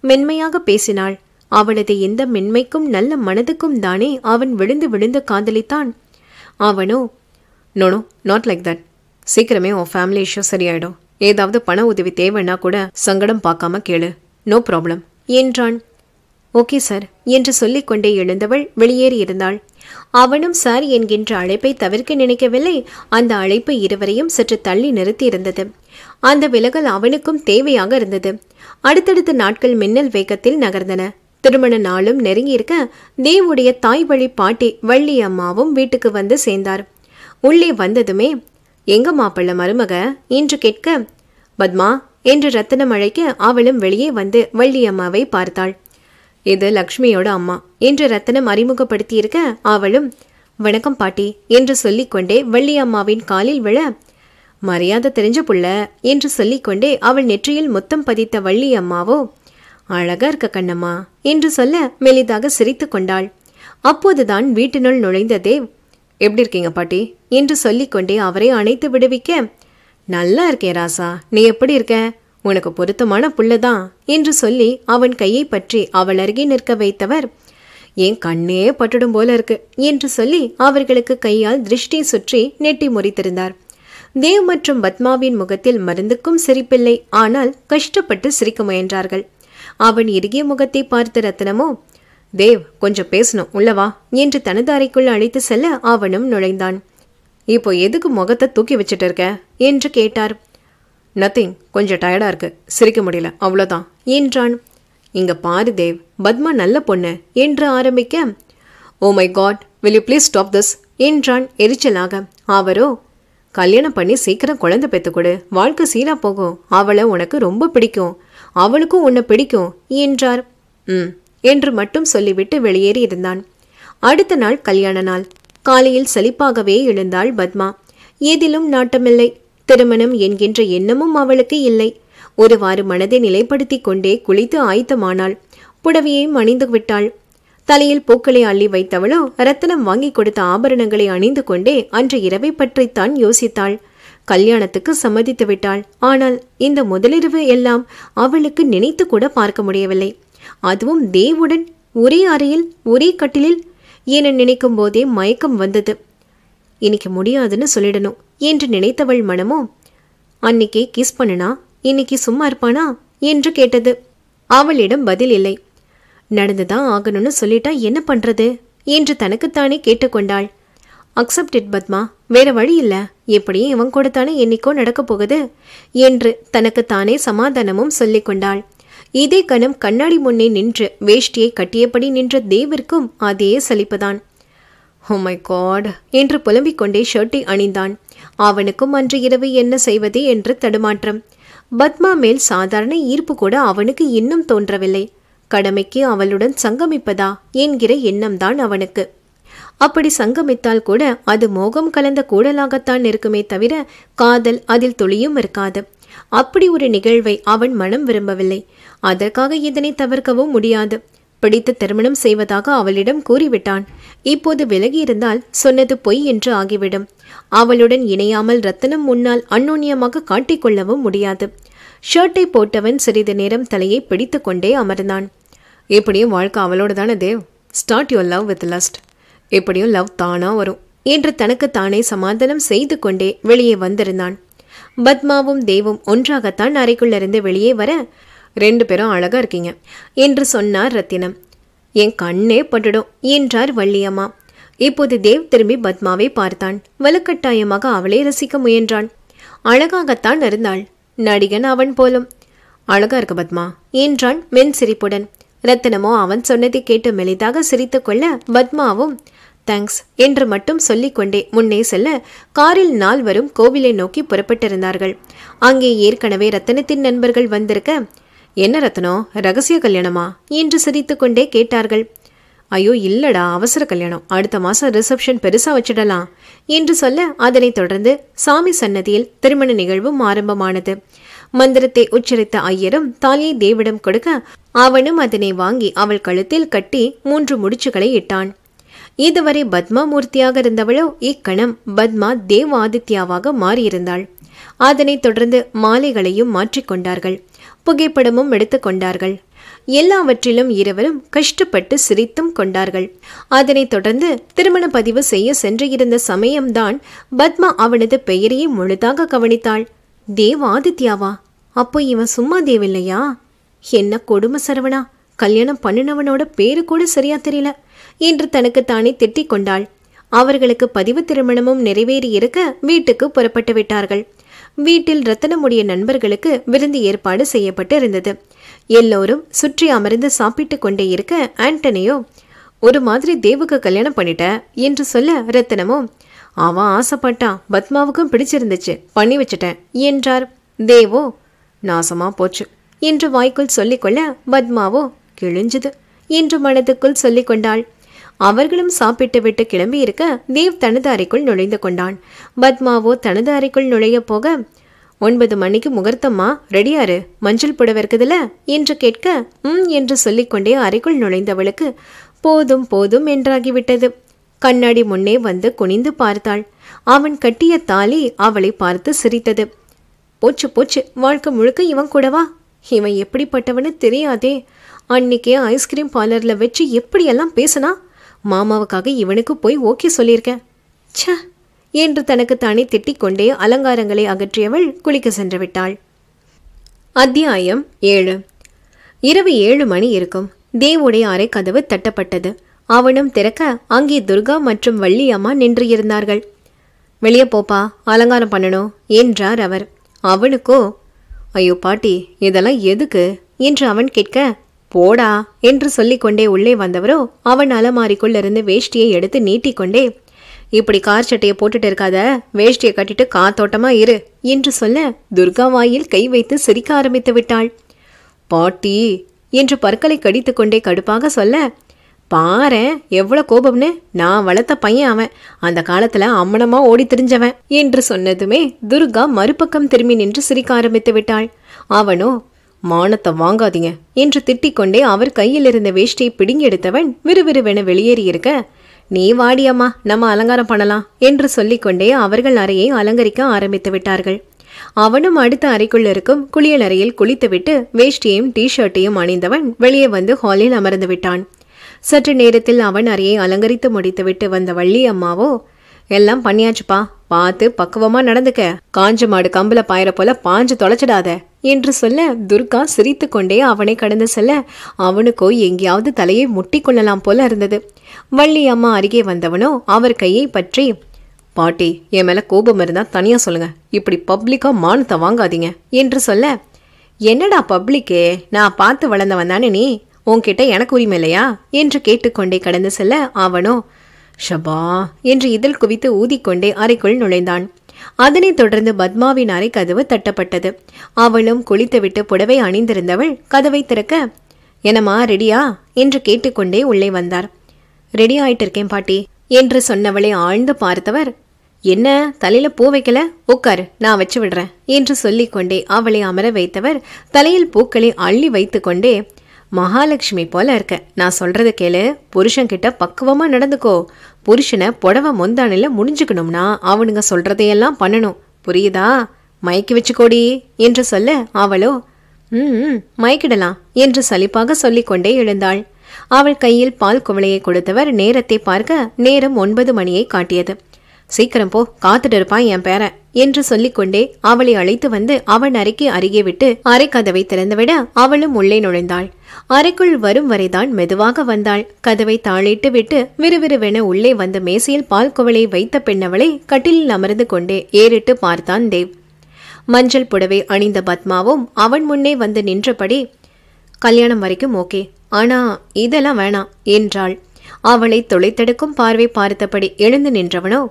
A: மென்மையாக பேசினாள் அவளது எந்த மென்மைக்கும் நல்ல மனதுக்கும் தானே அவன் விழுந்து விழுந்து காதலித்தான் அவனோ நோனோ நாட் லைக் தட் சீக்கிரமே உன் ஃபேமிலி இஷ்யூ சரியாயிடும் ஏதாவது பண உதவி தேவைன்னா கூட சங்கடம் பார்க்காம கேளு நோ ப்ராப்ளம் என்றான் ஓகே சார் என்று சொல்லிக்கொண்டே எழுந்தவள் வெளியேறியிருந்தாள் அவனும் சார் என்கின்ற அழைப்பை தவிர்க்க நினைக்கவில்லை அந்த அழைப்பு இருவரையும் சற்று தள்ளி நிறுத்தியிருந்தது அந்த விலகல் அவனுக்கும் தேவையாக இருந்தது அடுத்தடுத்த நாட்கள் மின்னல் வேகத்தில் நகர்ந்தன திருமண நாளும் நெருங்கியிருக்க தேவுடைய தாய் வழி பாட்டி வள்ளி அம்மாவும் வீட்டுக்கு வந்து சேர்ந்தார் உள்ளே வந்ததுமே எங்க மாப்பிள்ள மருமக என்று கேட்க பத்மா என்று ரத்தனம் அழைக்க அவளும் வெளியே வந்து வள்ளி அம்மாவை பார்த்தாள் இது லக்ஷ்மியோட அம்மா என்று ரத்தனம் அறிமுகப்படுத்தியிருக்க அவளும் வணக்கம் பாட்டி என்று சொல்லிக்கொண்டே வள்ளி அம்மாவின் காலில் விழ மரியாதை தெரிஞ்ச புள்ள என்று சொல்லிக்கொண்டே அவள் நெற்றியில் முத்தம் பதித்த வள்ளி அம்மாவோ அழகா இருக்க கண்ணம்மா என்று சொல்ல மெலிதாக சிரித்து கொண்டாள் அப்போதுதான் வீட்டினுள் நுழைந்த தேவ் எப்படி இருக்கீங்க பாட்டி என்று சொல்லிக்கொண்டே அவரை அணைத்து விடுவிக்க நல்லா இருக்கேன் ராசா நீ எப்படி இருக்க உனக்கு பொருத்தமான புள்ளதான் என்று சொல்லி அவன் கையை பற்றி அவள் அருகே நிற்க வைத்தவர் என் கண்ணே பட்டுடும் போல இருக்கு என்று சொல்லி அவர்களுக்கு கையால் திருஷ்டி சுற்றி நெட்டி முறித்திருந்தார் தேவ் மற்றும் பத்மாவின் முகத்தில் மருந்துக்கும் சிரிப்பில்லை ஆனால் கஷ்டப்பட்டு சிரிக்க முயன்றார்கள் அவன் இறுகிய முகத்தை பார்த்த ரத்தனமோ தேவ் கொஞ்சம் பேசணும் உள்ளவா என்று தனது அறைக்குள் அழைத்து செல்ல அவனும் நுழைந்தான் இப்போ எதுக்கு முகத்தை தூக்கி வச்சுட்டு இருக்க என்று கேட்டார் நத்திங் கொஞ்சம் டயர்டாக இருக்கு சிரிக்க முடியல அவ்வளோதான் என்றான் இங்க பாரு தேவ் பத்மா நல்ல பொண்ணு என்று ஆரம்பிக்க oh my god will you please stop this என்றான் எரிச்சலாக அவரோ கல்யாணம் பண்ணி சீக்கிரம் குழந்தை கொடு வாழ்க்கை சீரா போகும் அவளை உனக்கு ரொம்ப பிடிக்கும் அவளுக்கும் உன்னை பிடிக்கும் என்றார் ம் என்று மட்டும் சொல்லிவிட்டு வெளியேறி இருந்தான் அடுத்த நாள் கல்யாண நாள் காலையில் சலிப்பாகவே எழுந்தாள் பத்மா எதிலும் நாட்டமில்லை திருமணம் என்கின்ற எண்ணமும் அவளுக்கு இல்லை ஒருவாறு மனதை நிலைப்படுத்தி கொண்டே குளித்து ஆயத்தமானாள் புடவையை மணிந்து விட்டாள் தலையில் பூக்களை அள்ளி வைத்தவளோ ரத்தனம் வாங்கி கொடுத்த ஆபரணங்களை அணிந்து கொண்டே அன்று இரவை பற்றித்தான் யோசித்தாள் கல்யாணத்துக்கு சம்மதித்து விட்டாள் ஆனால் இந்த முதலிரவு எல்லாம் அவளுக்கு நினைத்து கூட பார்க்க முடியவில்லை அதுவும் தேவுடன் ஒரே அறையில் ஒரே கட்டிலில் என நினைக்கும் போதே மயக்கம் வந்தது இன்னைக்கு முடியாதுன்னு சொல்லிடணும் என்று நினைத்தவள் மனமோ அன்னைக்கே கிஸ் பண்ணுனா இன்னைக்கு சும்மா இருப்பானா என்று கேட்டது அவளிடம் பதில் இல்லை நடந்துதான் ஆகணும்னு சொல்லிட்டா என்ன பண்றது என்று தனக்குத்தானே கேட்டுக்கொண்டாள் அக்செப்டட் பத்மா வேற வழி இல்லை எப்படியும் இவன் கூட தானே என்னைக்கோ நடக்கப் போகுது என்று தனக்குத்தானே சமாதானமும் சொல்லிக் கொண்டாள் இதே கணம் கண்ணாடி முன்னே நின்று வேஷ்டியை கட்டியபடி நின்ற தேவிற்கும் அதே சலிப்புதான் ஹோமை oh காட் என்று புலம்பிக் கொண்டே ஷர்ட்டை அணிந்தான் அவனுக்கும் அன்று இரவு என்ன செய்வது என்று தடுமாற்றம் பத்மா மேல் சாதாரண ஈர்ப்பு கூட அவனுக்கு இன்னும் தோன்றவில்லை கடமைக்கு அவளுடன் சங்கமிப்பதா என்கிற எண்ணம்தான் அவனுக்கு அப்படி சங்கமித்தால் கூட அது மோகம் கலந்த கூடலாகத்தான் இருக்குமே தவிர காதல் அதில் துளியும் இருக்காது அப்படி ஒரு நிகழ்வை அவன் மனம் விரும்பவில்லை அதற்காக இதனை தவிர்க்கவும் முடியாது பிடித்து திருமணம் செய்வதாக அவளிடம் கூறிவிட்டான் இப்போது விலகியிருந்தால் சொன்னது பொய் என்று ஆகிவிடும் அவளுடன் இணையாமல் ரத்தனம் முன்னால் அந்நுண்ணியமாக காட்டிக்கொள்ளவும் முடியாது ஷர்ட்டை போட்டவன் சிறிது நேரம் தலையை பிடித்து கொண்டே அமர்ந்தான் எப்படியும் வாழ்க்கை அவளோட தானே Dev start your love with lust எப்படியும் லவ் தானாக வரும் என்று தனக்கு தானே சமாதானம் செய்து கொண்டே வெளியே வந்திருந்தான் பத்மாவும் தேவும் ஒன்றாகத்தான் அறைக்குள்ளிருந்து வெளியே வர ரெண்டு பேரும் அழகா இருக்கீங்க என்று சொன்னார் ரத்தினம் என் கண்ணே பட்டுடும் என்றார் வள்ளியம்மா இப்போது தேவ் திரும்பி பத்மாவை பார்த்தான் வலுக்கட்டாயமாக அவளே ரசிக்க முயன்றான் அழகாகத்தான் இருந்தாள் நடிகன் அவன் போலும் அழகா இருக்கு பத்மா என்றான் மென் சிரிப்புடன் ரத்தினமோ அவன் சொன்னதை கேட்டு மெலிதாக சிரித்து கொள்ள பத்மாவும் தேங்க்ஸ் என்று மட்டும் சொல்லிக்கொண்டே முன்னே செல்ல காரில் நால்வரும் கோவிலை நோக்கி புறப்பட்டிருந்தார்கள் அங்கே ஏற்கனவே ரத்தனத்தின் நண்பர்கள் வந்திருக்க என்ன ரத்தனோ ரகசிய கல்யாணமா என்று சிரித்துக்கொண்டே கேட்டார்கள் ஐயோ இல்லடா அவசர கல்யாணம் அடுத்த மாசம் ரிசப்ஷன் பெருசா வச்சிடலாம் என்று சொல்ல அதனைத் தொடர்ந்து சாமி சன்னதியில் திருமண நிகழ்வும் ஆரம்பமானது மந்திரத்தை உச்சரித்த ஐயரும் தாயை தேவிடம் கொடுக்க அவனும் அதனை வாங்கி அவள் கழுத்தில் கட்டி மூன்று முடிச்சுகளை இட்டான் இதுவரை பத்மா மூர்த்தியாக இருந்தவளோ இக்கணம் பத்மா தேவ் ஆதித்யாவாக மாறியிருந்தாள் அதனைத் தொடர்ந்து மாலைகளையும் மாற்றிக்கொண்டார்கள் புகைப்படமும் எடுத்துக்கொண்டார்கள் எல்லாவற்றிலும் இருவரும் கஷ்டப்பட்டு சிரித்தும் கொண்டார்கள் அதனைத் தொடர்ந்து திருமண பதிவு செய்ய சென்று இருந்த சமயம்தான் பத்மா அவனது பெயரையும் முழுதாக கவனித்தாள் தேவ் ஆதித்யாவா அப்போ இவன் சும்மா தேவில்லையா என்ன கொடுமை சரவணா கல்யாணம் பண்ணினவனோட பேரு கூட சரியா தெரியல என்று தனக்கு தானே திட்டிக் கொண்டாள் அவர்களுக்கு பதிவு திருமணமும் நிறைவேறி இருக்க வீட்டுக்கு புறப்பட்டு விட்டார்கள் வீட்டில் ரத்தனமுடைய நண்பர்களுக்கு விருந்து ஏற்பாடு செய்யப்பட்டு இருந்தது எல்லோரும் சுற்றி அமர்ந்து சாப்பிட்டு கொண்டே இருக்க ஆண்டனியோ ஒரு மாதிரி தேவுக்கு கல்யாணம் பண்ணிட்ட என்று சொல்ல ரத்தனமோ அவன் ஆசைப்பட்டான் பத்மாவுக்கும் பிடிச்சிருந்துச்சு பண்ணி வச்சிட்டேன் என்றார் தேவோ நாசமா போச்சு என்று வாய்க்குள் சொல்லிக்கொள்ள பத்மாவோ கிழிஞ்சுது என்று மனதுக்குள் சொல்லிக்கொண்டாள் அவர்களும் விட்டு கிளம்பி இருக்க தேவ் தனது அறைக்குள் நுழைந்து கொண்டான் பத்மாவோ தனது அறைக்குள் நுழைய போக ஒன்பது மணிக்கு முகூர்த்தம்மா ரெடியாரு மஞ்சள் புடவை இருக்குதுல என்று கேட்க ம் என்று சொல்லிக்கொண்டே அறைக்குள் நுழைந்தவளுக்கு போதும் போதும் என்றாகிவிட்டது கண்ணாடி முன்னே வந்து குனிந்து பார்த்தாள் அவன் கட்டிய தாலி அவளை பார்த்து சிரித்தது போச்சு போச்சு வாழ்க்கை முழுக்க இவன் கூடவா இவன் எப்படிப்பட்டவனு தெரியாதே அன்னைக்கே ஐஸ்கிரீம் பார்லரில் வச்சு எப்படியெல்லாம் பேசுனா மாமாவுக்காக இவனுக்கு போய் ஓகே சொல்லியிருக்கேன் சே என்று தனக்குத்தானே திட்டிக்கொண்டே அலங்காரங்களை அகற்றியவள் குளிக்க சென்று விட்டாள் அத்தியாயம் ஏழு இரவு ஏழு மணி இருக்கும் தேவுடைய அறை கதவு தட்டப்பட்டது அவனும் திறக்க அங்கே துர்கா மற்றும் வள்ளி அம்மா நின்று இருந்தார்கள் வெளியே போப்பா அலங்காரம் பண்ணணும் என்றார் அவர் அவனுக்கோ ஐயோ பாட்டி இதெல்லாம் எதுக்கு என்று அவன் கேட்க போடா என்று சொல்லிக்கொண்டே உள்ளே வந்தவரோ அவன் அலமாரிக்குள்ளிருந்து வேஷ்டியை எடுத்து நீட்டிக்கொண்டே இப்படி கார் சட்டையை போட்டுட்டு இருக்காத வேஷ்டியை கட்டிட்டு காத்தோட்டமா இரு என்று சொல்ல துர்கா வாயில் கை வைத்து சிரிக்க ஆரம்பித்து விட்டாள் பாட்டி என்று பற்களை கடித்து கொண்டே கடுப்பாக சொல்ல பாரு எவ்வளோ கோபம்னு நான் வளர்த்த பையன் அவன் அந்த காலத்தில் அம்மனமா ஓடி திரிஞ்சவன் என்று சொன்னதுமே துர்கா மறுபக்கம் திரும்பி நின்று சிரிக்க ஆரம்பித்து விட்டாள் அவனோ மானத்தை வாங்காதீங்க என்று திட்டிக்கொண்டே அவர் கையில் இருந்த வேஷ்டியை பிடுங்கி எடுத்தவன் விறுவிறுவென வெளியேறியிருக்க நீ வாடியம்மா நம்ம அலங்காரம் பண்ணலாம் என்று சொல்லிக்கொண்டே அவர்கள் அறையை அலங்கரிக்க ஆரம்பித்து விட்டார்கள் அவனும் அடுத்த அறைக்குள் இருக்கும் குளியல் அறையில் குளித்துவிட்டு வேஷ்டியையும் டி ஷர்ட்டையும் அணிந்தவன் வெளியே வந்து ஹாலில் அமர்ந்து விட்டான் சற்று நேரத்தில் அவன் அறையை அலங்கரித்து முடித்துவிட்டு வந்த வள்ளி அம்மாவோ எல்லாம் பண்ணியாச்சுப்பா பார்த்து பக்குவமா நடந்துக்க காஞ்ச மாடு கம்புல பாயிற போல பாஞ்சு தொலைச்சிடாத என்று சொல்ல துர்கா சிரித்து கொண்டே அவனை கடந்து செல்ல அவனுக்கோ எங்கேயாவது தலையை முட்டி கொள்ளலாம் போல இருந்தது வள்ளி அம்மா அருகே வந்தவனோ அவர் கையை பற்றி பாட்டி என் மேலே கோபம் இருந்தால் தனியாக சொல்லுங்கள் இப்படி பப்ளிக்காக மானத்தை வாங்காதீங்க என்று சொல்ல என்னடா பப்ளிக்கே நான் பார்த்து வளர்ந்தவன் தானே நீ உன்கிட்ட எனக்கு உரிமை இல்லையா என்று கேட்டுக்கொண்டே கடந்து செல்ல அவனோ ஷபா என்று இதில் குவித்து ஊதிக்கொண்டே அறைக்குள் நுழைந்தான் அதனைத் தொடர்ந்து பத்மாவின் அறை கதவு தட்டப்பட்டது அவளும் குளித்துவிட்டு புடவை அணிந்திருந்தவள் கதவை திறக்க என்னம்மா ரெடியா என்று கேட்டுக்கொண்டே உள்ளே வந்தார் ரெடி ஆயிட்டு இருக்கேன் பாட்டி என்று சொன்னவளை ஆழ்ந்து பார்த்தவர் என்ன தலையில பூ வைக்கல உட்காரு நான் வச்சு விடுறேன் என்று சொல்லிக்கொண்டே அவளை அமர வைத்தவர் தலையில் பூக்களை அள்ளி வைத்து கொண்டே மகாலட்சுமி போல இருக்க நான் சொல்றது கேளு புருஷன்கிட்ட பக்குவமா நடந்துக்கோ புருஷனை புடவை முந்தானில முடிஞ்சுக்கணும்னா அவனுங்க சொல்றதையெல்லாம் பண்ணணும் புரியுதா மயக்கி வச்சுக்கோடி என்று சொல்ல அவளோ ம் மயக்கிடலாம் என்று சலிப்பாக சொல்லிக்கொண்டே எழுந்தாள் அவள் கையில் பால் குவளையை கொடுத்தவர் நேரத்தை பார்க்க நேரம் ஒன்பது மணியை காட்டியது சீக்கிரம் போ காத்துட்டு இருப்பான் என் பேரன் என்று சொல்லிக்கொண்டே அவளை அழைத்து வந்து அவன் அறைக்கு அருகே விட்டு அரை கதவை திறந்துவிட அவளும் உள்ளே நுழைந்தாள் அறைக்குள் வரும் வரைதான் மெதுவாக வந்தாள் கதவை தாளிட்டு விட்டு விறுவிறுவென உள்ளே வந்த மேசையில் பால் குவளை வைத்த பெண்ணவளை கட்டிலில் அமர்ந்து கொண்டே ஏறிட்டு பார்த்தான் தேவ் மஞ்சள் புடவை அணிந்த பத்மாவும் அவன் முன்னே வந்து நின்றபடி கல்யாணம் வரைக்கும் ஓகே ஆனா இதெல்லாம் வேணாம் என்றாள் அவளை தொலைத்தெடுக்கும் பார்வை பார்த்தபடி எழுந்து நின்றவனோ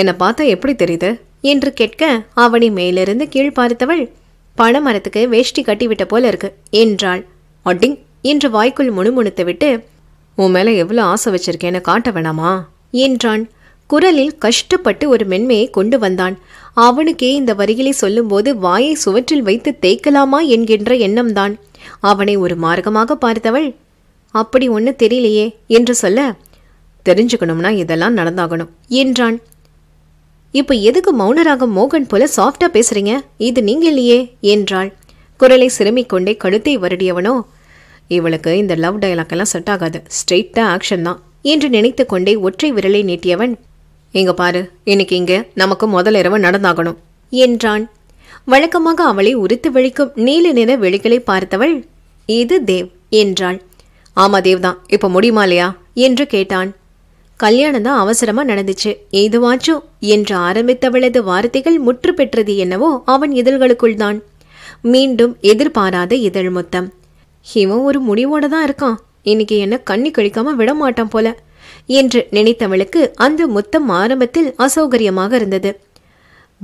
A: என்னை பார்த்தா எப்படி தெரியுது என்று கேட்க அவனை மேலிருந்து கீழ் பார்த்தவள் பணமரத்துக்கு வேஷ்டி கட்டிவிட்ட போல இருக்கு என்றாள் அட்டிங் என்று வாய்க்குள் முணுமுணுத்து விட்டு உன் மேலே எவ்வளோ ஆசை வச்சிருக்கேன்னு காட்ட வேணாமா என்றான் குரலில் கஷ்டப்பட்டு ஒரு மென்மையை கொண்டு வந்தான் அவனுக்கே இந்த வரிகளை சொல்லும்போது வாயை சுவற்றில் வைத்து தேய்க்கலாமா என்கின்ற எண்ணம்தான் அவனை ஒரு மார்க்கமாக பார்த்தவள் அப்படி ஒன்று தெரியலையே என்று சொல்ல தெரிஞ்சுக்கணும்னா இதெல்லாம் நடந்தாகணும் என்றான் இப்போ எதுக்கு மௌனராக மோகன் போல சாஃப்டா பேசுறீங்க இது நீங்க இல்லையே என்றாள் குரலை சிறுமிக் கொண்டே கழுத்தை வருடியவனோ இவளுக்கு இந்த லவ் எல்லாம் செட் ஆகாது ஸ்ட்ரெயிட்டா ஆக்ஷன் தான் என்று நினைத்து கொண்டே ஒற்றை விரலை நீட்டியவன் இங்க பாரு இன்னைக்கு இங்க நமக்கு முதல் இரவு நடந்தாகணும் என்றான் வழக்கமாக அவளை உரித்து விழிக்கும் நீல நிற வெளிகளை பார்த்தவள் இது தேவ் என்றாள் ஆமா தேவ் தான் இப்போ முடியுமா இல்லையா என்று கேட்டான் கல்யாணம் தான் அவசரமா நடந்துச்சு ஏதுவாச்சும் என்று ஆரம்பித்தவளது வார்த்தைகள் முற்று பெற்றது என்னவோ அவன் இதழ்களுக்குள் தான் மீண்டும் எதிர்பாராத இதழ் மொத்தம் இவன் ஒரு முடிவோட தான் இருக்கான் இன்னைக்கு என்ன கண்ணி கழிக்காம விட மாட்டான் போல என்று நினைத்தவளுக்கு அந்த முத்தம் ஆரம்பத்தில் அசௌகரியமாக இருந்தது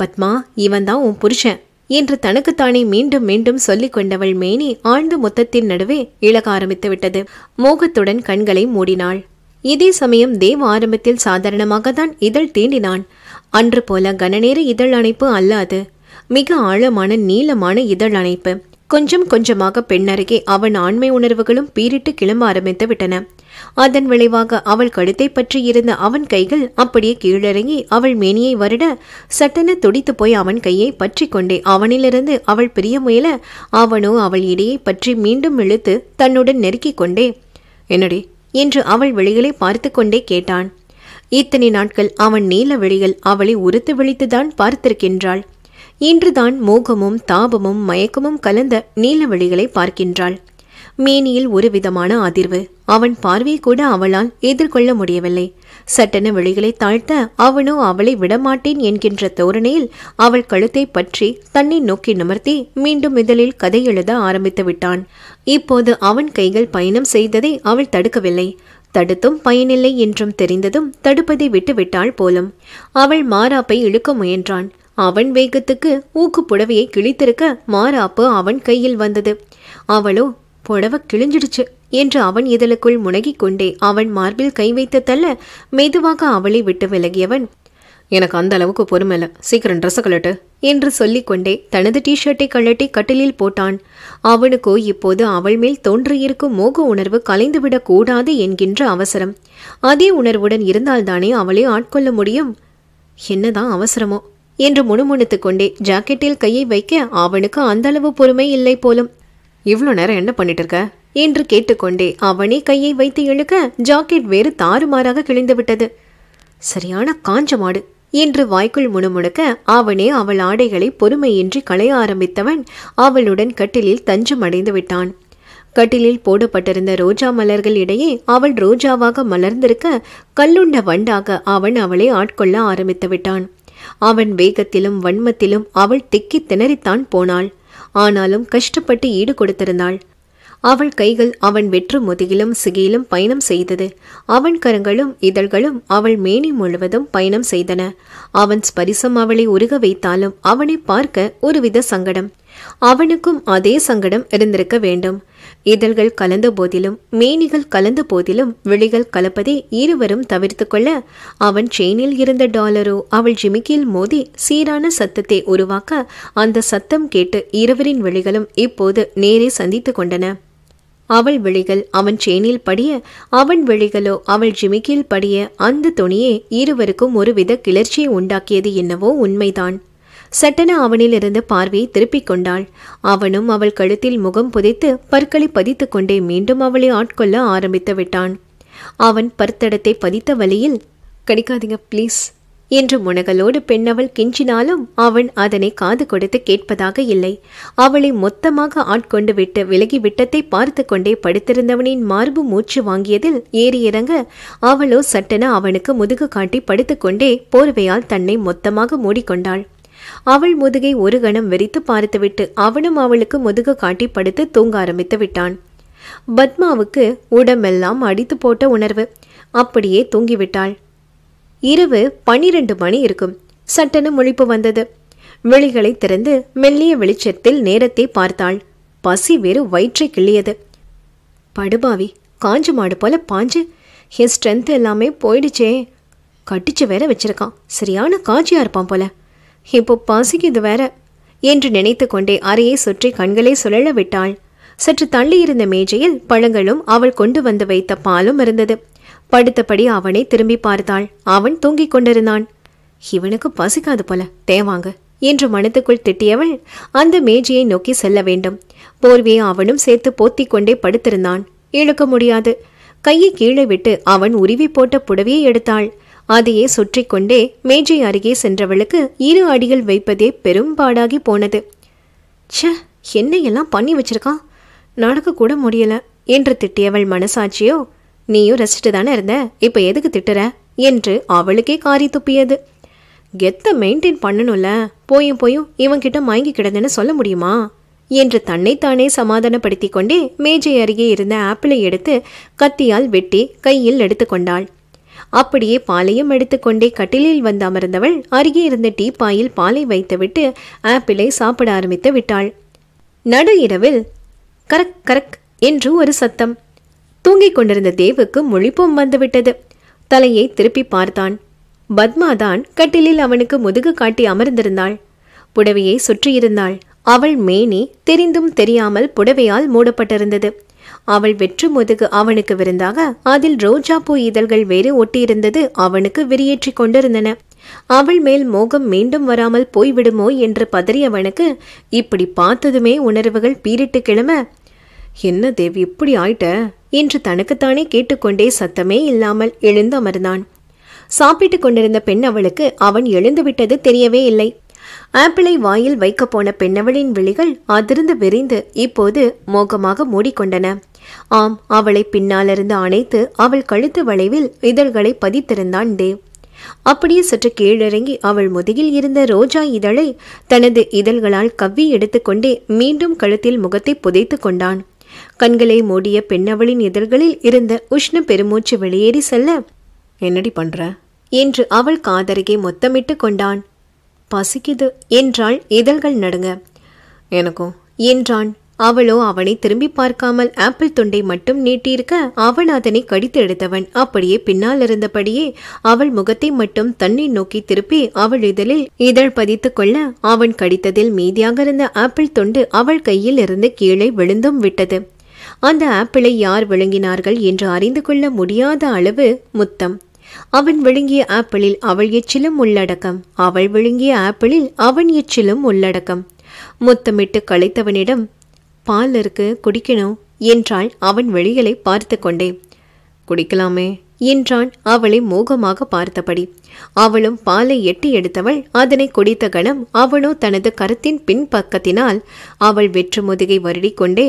A: பத்மா இவன் தான் உன் புருஷன் என்று தனக்குத்தானே மீண்டும் மீண்டும் சொல்லிக் கொண்டவள் மேனி ஆழ்ந்த மொத்தத்தின் நடுவே இழக ஆரம்பித்து விட்டது மோகத்துடன் கண்களை மூடினாள் இதே சமயம் தேவ ஆரம்பத்தில் சாதாரணமாக தான் இதழ் தீண்டினான் அன்று போல கனநேர இதழ் அணைப்பு அல்ல அது மிக ஆழமான நீளமான இதழ் அணைப்பு கொஞ்சம் கொஞ்சமாக பெண்ணருகே அவன் ஆண்மை உணர்வுகளும் பீரிட்டு கிளம்ப ஆரம்பித்து விட்டன அதன் விளைவாக அவள் கழுத்தை பற்றி இருந்த அவன் கைகள் அப்படியே கீழறங்கி அவள் மேனியை வருட சட்டென துடித்து போய் அவன் கையை பற்றி கொண்டே அவனிலிருந்து அவள் பிரிய முயல அவனோ அவள் இடையை பற்றி மீண்டும் இழுத்து தன்னுடன் நெருக்கிக் கொண்டே என்னடி என்று அவள் வெளிகளை பார்த்து கொண்டே கேட்டான் இத்தனை நாட்கள் அவன் நீல வெளிகள் அவளை உறுத்து விழித்துதான் பார்த்திருக்கின்றாள் இன்றுதான் மோகமும் தாபமும் மயக்கமும் கலந்த நீலவழிகளை பார்க்கின்றாள் மேனியில் ஒரு விதமான அதிர்வு அவன் பார்வை கூட அவளால் எதிர்கொள்ள முடியவில்லை சட்டென விழிகளை தாழ்த்த அவனோ அவளை விடமாட்டேன் என்கின்ற தோரணையில் அவள் கழுத்தை பற்றி தன்னை நோக்கி நிமர்த்தி மீண்டும் இதழில் கதை எழுத ஆரம்பித்து விட்டான் இப்போது அவன் கைகள் பயணம் செய்ததை அவள் தடுக்கவில்லை தடுத்தும் பயனில்லை என்றும் தெரிந்ததும் தடுப்பதை விட்டுவிட்டாள் போலும் அவள் மாறாப்பை இழுக்க முயன்றான் அவன் வேகத்துக்கு ஊக்கு புடவையை கிழித்திருக்க மாறாப்பு அவன் கையில் வந்தது அவளோ புடவை கிழிஞ்சிடுச்சு என்று அவன் இதழுக்குள் முனகிக் கொண்டே அவன் மார்பில் கை வைத்து தள்ள மெதுவாக அவளை விட்டு விலகியவன் எனக்கு அந்த அளவுக்கு பொறுமையில சீக்கிரம் ட்ரெஸ் கழட்டு என்று கொண்டே தனது டிஷர்ட்டை கழட்டி கட்டிலில் போட்டான் அவனுக்கோ இப்போது அவள் மேல் தோன்றியிருக்கும் மோக உணர்வு கலைந்துவிடக் கூடாது என்கின்ற அவசரம் அதே உணர்வுடன் இருந்தால்தானே அவளை ஆட்கொள்ள முடியும் என்னதான் அவசரமோ என்று முணுமுணுத்துக் கொண்டே ஜாக்கெட்டில் கையை வைக்க அவனுக்கு அந்த அளவு பொறுமை இல்லை போலும் இவ்வளோ நேரம் என்ன பண்ணிட்டு இருக்க என்று கேட்டுக்கொண்டே அவனே கையை வைத்து இழுக்க ஜாக்கெட் வேறு தாறுமாறாக கிழிந்து விட்டது சரியான காஞ்ச மாடு என்று வாய்க்குள் முணுமுணுக்க அவனே அவள் ஆடைகளை பொறுமையின்றி களைய ஆரம்பித்தவன் அவளுடன் கட்டிலில் தஞ்சம் அடைந்து விட்டான் கட்டிலில் போடப்பட்டிருந்த ரோஜா மலர்கள் இடையே அவள் ரோஜாவாக மலர்ந்திருக்க கல்லுண்ட வண்டாக அவன் அவளை ஆட்கொள்ள ஆரம்பித்து விட்டான் அவன் வேகத்திலும் வன்மத்திலும் அவள் திக்கி திணறித்தான் போனாள் ஆனாலும் கஷ்டப்பட்டு ஈடு கொடுத்திருந்தாள் அவள் கைகள் அவன் வெற்று முதுகிலும் சிகியிலும் பயணம் செய்தது அவன் கரங்களும் இதழ்களும் அவள் மேனி முழுவதும் பயணம் செய்தன அவன் ஸ்பரிசம் அவளை உருக வைத்தாலும் அவனை பார்க்க ஒருவித சங்கடம் அவனுக்கும் அதே சங்கடம் இருந்திருக்க வேண்டும் இதழ்கள் கலந்த போதிலும் மேனிகள் கலந்த போதிலும் விழிகள் கலப்பதை இருவரும் தவிர்த்து கொள்ள அவன் செயினில் இருந்த டாலரோ அவள் ஜிமிக்கியில் மோதி சீரான சத்தத்தை உருவாக்க அந்த சத்தம் கேட்டு இருவரின் விழிகளும் இப்போது நேரே சந்தித்துக் கொண்டன அவள் விழிகள் அவன் செயினில் படிய அவன் விழிகளோ அவள் ஜிமிக்கியில் படிய அந்த துணியே இருவருக்கும் ஒருவித கிளர்ச்சியை உண்டாக்கியது என்னவோ உண்மைதான் சட்டன அவனில் பார்வையை திருப்பிக் கொண்டாள் அவனும் அவள் கழுத்தில் முகம் புதைத்து பற்களை பதித்து கொண்டே மீண்டும் அவளை ஆட்கொள்ள ஆரம்பித்து விட்டான் அவன் பர்த்தடத்தை பதித்த வழியில் கிடைக்காதீங்க ப்ளீஸ் என்று முனகலோடு பெண்ணவள் கிஞ்சினாலும் அவன் அதனை காது கொடுத்து கேட்பதாக இல்லை அவளை மொத்தமாக ஆட்கொண்டு விட்டு விலகி விட்டத்தை பார்த்து கொண்டே படுத்திருந்தவனின் மார்பு மூச்சு வாங்கியதில் ஏறி இறங்க அவளோ சட்டென அவனுக்கு முதுகு காட்டி படுத்துக்கொண்டே போர்வையால் தன்னை மொத்தமாக மூடிக்கொண்டாள் அவள் முதுகை ஒரு கணம் வெறித்து பார்த்துவிட்டு அவனும் அவளுக்கு முதுகு காட்டி படுத்து தூங்க ஆரம்பித்து விட்டான் பத்மாவுக்கு உடம்பெல்லாம் அடித்து போட்ட உணர்வு அப்படியே தூங்கிவிட்டாள் இரவு பனிரெண்டு மணி இருக்கும் சட்டென முழிப்பு வந்தது விழிகளை திறந்து மெல்லிய வெளிச்சத்தில் நேரத்தை பார்த்தாள் பசி வேறு வயிற்றை கிள்ளியது படுபாவி காஞ்சு மாடு போல பாஞ்சு என் ஸ்ட்ரென்த் எல்லாமே போயிடுச்சே கட்டிச்சு வேற வச்சிருக்கான் சரியான காஞ்சியா இருப்பான் போல இப்போ பசிக்குது வேற என்று நினைத்து கொண்டே அறையை சுற்றி கண்களை சுழல விட்டாள் சற்று தள்ளி இருந்த மேஜையில் பழங்களும் அவள் கொண்டு வந்து வைத்த பாலும் இருந்தது படுத்தபடி அவனை திரும்பி பார்த்தாள் அவன் தூங்கிக் கொண்டிருந்தான் இவனுக்கு பசிக்காது போல தேவாங்க என்று மனத்துக்குள் திட்டியவள் அந்த மேஜையை நோக்கி செல்ல வேண்டும் போர்வியை அவனும் சேர்த்து போத்திக் கொண்டே படுத்திருந்தான் இழுக்க முடியாது கையை கீழே விட்டு அவன் உருவி போட்ட புடவையை எடுத்தாள் அதையே சுற்றி கொண்டே மேஜை அருகே சென்றவளுக்கு இரு அடிகள் வைப்பதே பெரும்பாடாகி போனது ச்ச என்னையெல்லாம் பண்ணி வச்சிருக்கான் நடக்கக்கூட முடியல என்று திட்டியவள் மனசாட்சியோ நீயும் ரசிச்சுட்டு தானே இருந்த இப்போ எதுக்கு திட்டுற என்று அவளுக்கே காரி துப்பியது கெத்தை மெயின்டைன் பண்ணணும்ல போயும் போயும் இவன்கிட்ட மயங்கி கிடந்தேன்னு சொல்ல முடியுமா என்று தன்னைத்தானே சமாதானப்படுத்தி கொண்டே மேஜை அருகே இருந்த ஆப்பிளை எடுத்து கத்தியால் வெட்டி கையில் எடுத்துக்கொண்டாள் அப்படியே பாலையும் எடுத்துக்கொண்டே கட்டிலில் வந்து அமர்ந்தவள் அருகே இருந்த டீப்பாயில் பாலை வைத்துவிட்டு ஆப்பிளை சாப்பிட ஆரம்பித்து விட்டாள் நடு இரவில் கரக் கரக் என்று ஒரு சத்தம் தூங்கிக் கொண்டிருந்த தேவுக்கு முழிப்பும் வந்துவிட்டது தலையை திருப்பி பார்த்தான் பத்மாதான் கட்டிலில் அவனுக்கு முதுகு காட்டி அமர்ந்திருந்தாள் புடவையை சுற்றியிருந்தாள் அவள் மேனி தெரிந்தும் தெரியாமல் புடவையால் மூடப்பட்டிருந்தது அவள் வெற்று முதுகு அவனுக்கு விருந்தாக அதில் ரோஜா பூ இதழ்கள் வேறு ஒட்டியிருந்தது அவனுக்கு விரியேற்றி கொண்டிருந்தன அவள் மேல் மோகம் மீண்டும் வராமல் போய்விடுமோ என்று பதறியவனுக்கு இப்படி பார்த்ததுமே உணர்வுகள் பீரிட்டு கிளம்ப என்ன தேவி இப்படி ஆயிட்ட என்று தனக்குத்தானே கேட்டுக்கொண்டே சத்தமே இல்லாமல் எழுந்து அமர்ந்தான் சாப்பிட்டுக் கொண்டிருந்த பெண் அவளுக்கு அவன் எழுந்துவிட்டது தெரியவே இல்லை ஆப்பிளை வாயில் வைக்கப் போன பெண்ணவளின் விழிகள் அதிர்ந்து விரிந்து இப்போது மோகமாக மூடிக்கொண்டன ஆம் அவளை பின்னாலிருந்து அணைத்து அவள் கழுத்து வளைவில் இதழ்களை பதித்திருந்தான் தேவ் அப்படியே சற்று கீழிறங்கி அவள் முதுகில் இருந்த ரோஜா இதழை தனது இதழ்களால் கவ்வி எடுத்துக்கொண்டே மீண்டும் கழுத்தில் முகத்தை புதைத்து கொண்டான் கண்களை மூடிய பெண்ணவளின் இதழ்களில் இருந்த உஷ்ண பெருமூச்சு வெளியேறி செல்ல என்னடி பண்ற என்று அவள் காதருகே மொத்தமிட்டு கொண்டான் பசிக்குது என்றாள் இதழ்கள் நடுங்க எனக்கும் என்றான் அவளோ அவனை திரும்பி பார்க்காமல் ஆப்பிள் தொண்டை மட்டும் நீட்டியிருக்க அவன் அதனை கடித்து எடுத்தவன் அப்படியே பின்னால் இருந்தபடியே அவள் முகத்தை மட்டும் தன்னை நோக்கி திருப்பி அவள் இதழில் இதழ் பதித்துக் கொள்ள அவன் கடித்ததில் மீதியாக இருந்த ஆப்பிள் தொண்டு அவள் கையில் இருந்து கீழே விழுந்தும் விட்டது அந்த ஆப்பிளை யார் விழுங்கினார்கள் என்று அறிந்து கொள்ள முடியாத அளவு முத்தம் அவன் விழுங்கிய ஆப்பிளில் அவள் எச்சிலும் உள்ளடக்கம் அவள் விழுங்கிய ஆப்பிளில் அவன் எச்சிலும் உள்ளடக்கம் முத்தமிட்டு களைத்தவனிடம் பால் இருக்கு குடிக்கணும் என்றாள் அவன் வெளிகளை பார்த்து கொண்டே குடிக்கலாமே என்றான் அவளை மோகமாக பார்த்தபடி அவளும் பாலை எட்டி எடுத்தவள் அதனை குடித்த கணம் அவனோ தனது கருத்தின் பின்பக்கத்தினால் அவள் வெற்று முதுகை வருடிக்கொண்டே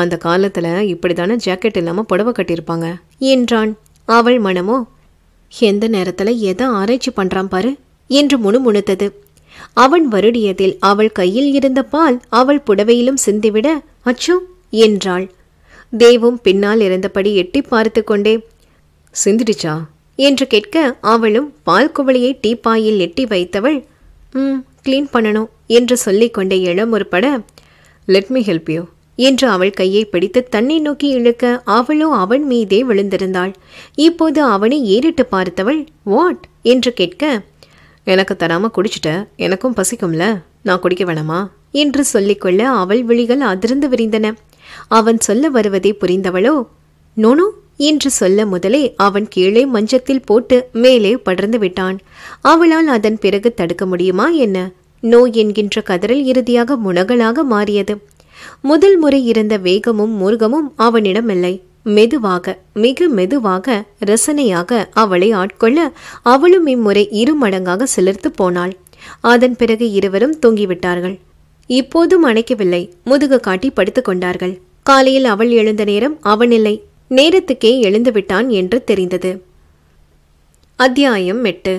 A: அந்த காலத்துல இப்படிதான ஜாக்கெட் இல்லாம புடவை கட்டியிருப்பாங்க என்றான் அவள் மனமோ எந்த நேரத்துல எதை ஆராய்ச்சி பண்றான் பாரு என்று முணுமுணுத்தது அவன் வருடியதில் அவள் கையில் இருந்த பால் அவள் புடவையிலும் சிந்திவிட அச்சோ என்றாள் தேவும் பின்னால் இருந்தபடி எட்டி பார்த்து கொண்டே சிந்திடுச்சா என்று கேட்க அவளும் பால் குவளையை டீப்பாயில் எட்டி வைத்தவள் ம் கிளீன் பண்ணணும் என்று சொல்லிக்கொண்டே இளம் முற்பட லெட் மீ ஹெல்ப் யூ என்று அவள் கையை பிடித்து தன்னை நோக்கி இழுக்க அவளோ அவன் மீதே விழுந்திருந்தாள் இப்போது அவனை ஏறிட்டு பார்த்தவள் வாட் என்று கேட்க எனக்கு தராமல் குடிச்சிட்ட எனக்கும் பசிக்கும்ல நான் குடிக்க வேணாமா என்று சொல்லிக்கொள்ள அவள் விழிகள் அதிர்ந்து விரிந்தன அவன் சொல்ல வருவதை புரிந்தவளோ நோனு என்று சொல்ல முதலே அவன் கீழே மஞ்சத்தில் போட்டு மேலே படர்ந்து விட்டான் அவளால் அதன் பிறகு தடுக்க முடியுமா என்ன நோய் என்கின்ற கதறல் இறுதியாக முனகலாக மாறியது முதல் முறை இருந்த வேகமும் மூர்க்கமும் அவனிடமில்லை மெதுவாக மிக மெதுவாக ரசனையாக அவளை ஆட்கொள்ள அவளும் இம்முறை இரு மடங்காக சிலிர்த்து போனாள் அதன் பிறகு இருவரும் தூங்கிவிட்டார்கள் இப்போதும் அணைக்கவில்லை முதுகு காட்டி படுத்துக் கொண்டார்கள் காலையில் அவள் எழுந்த நேரம் அவனில்லை நேரத்துக்கே எழுந்துவிட்டான் என்று தெரிந்தது அத்தியாயம் எட்டு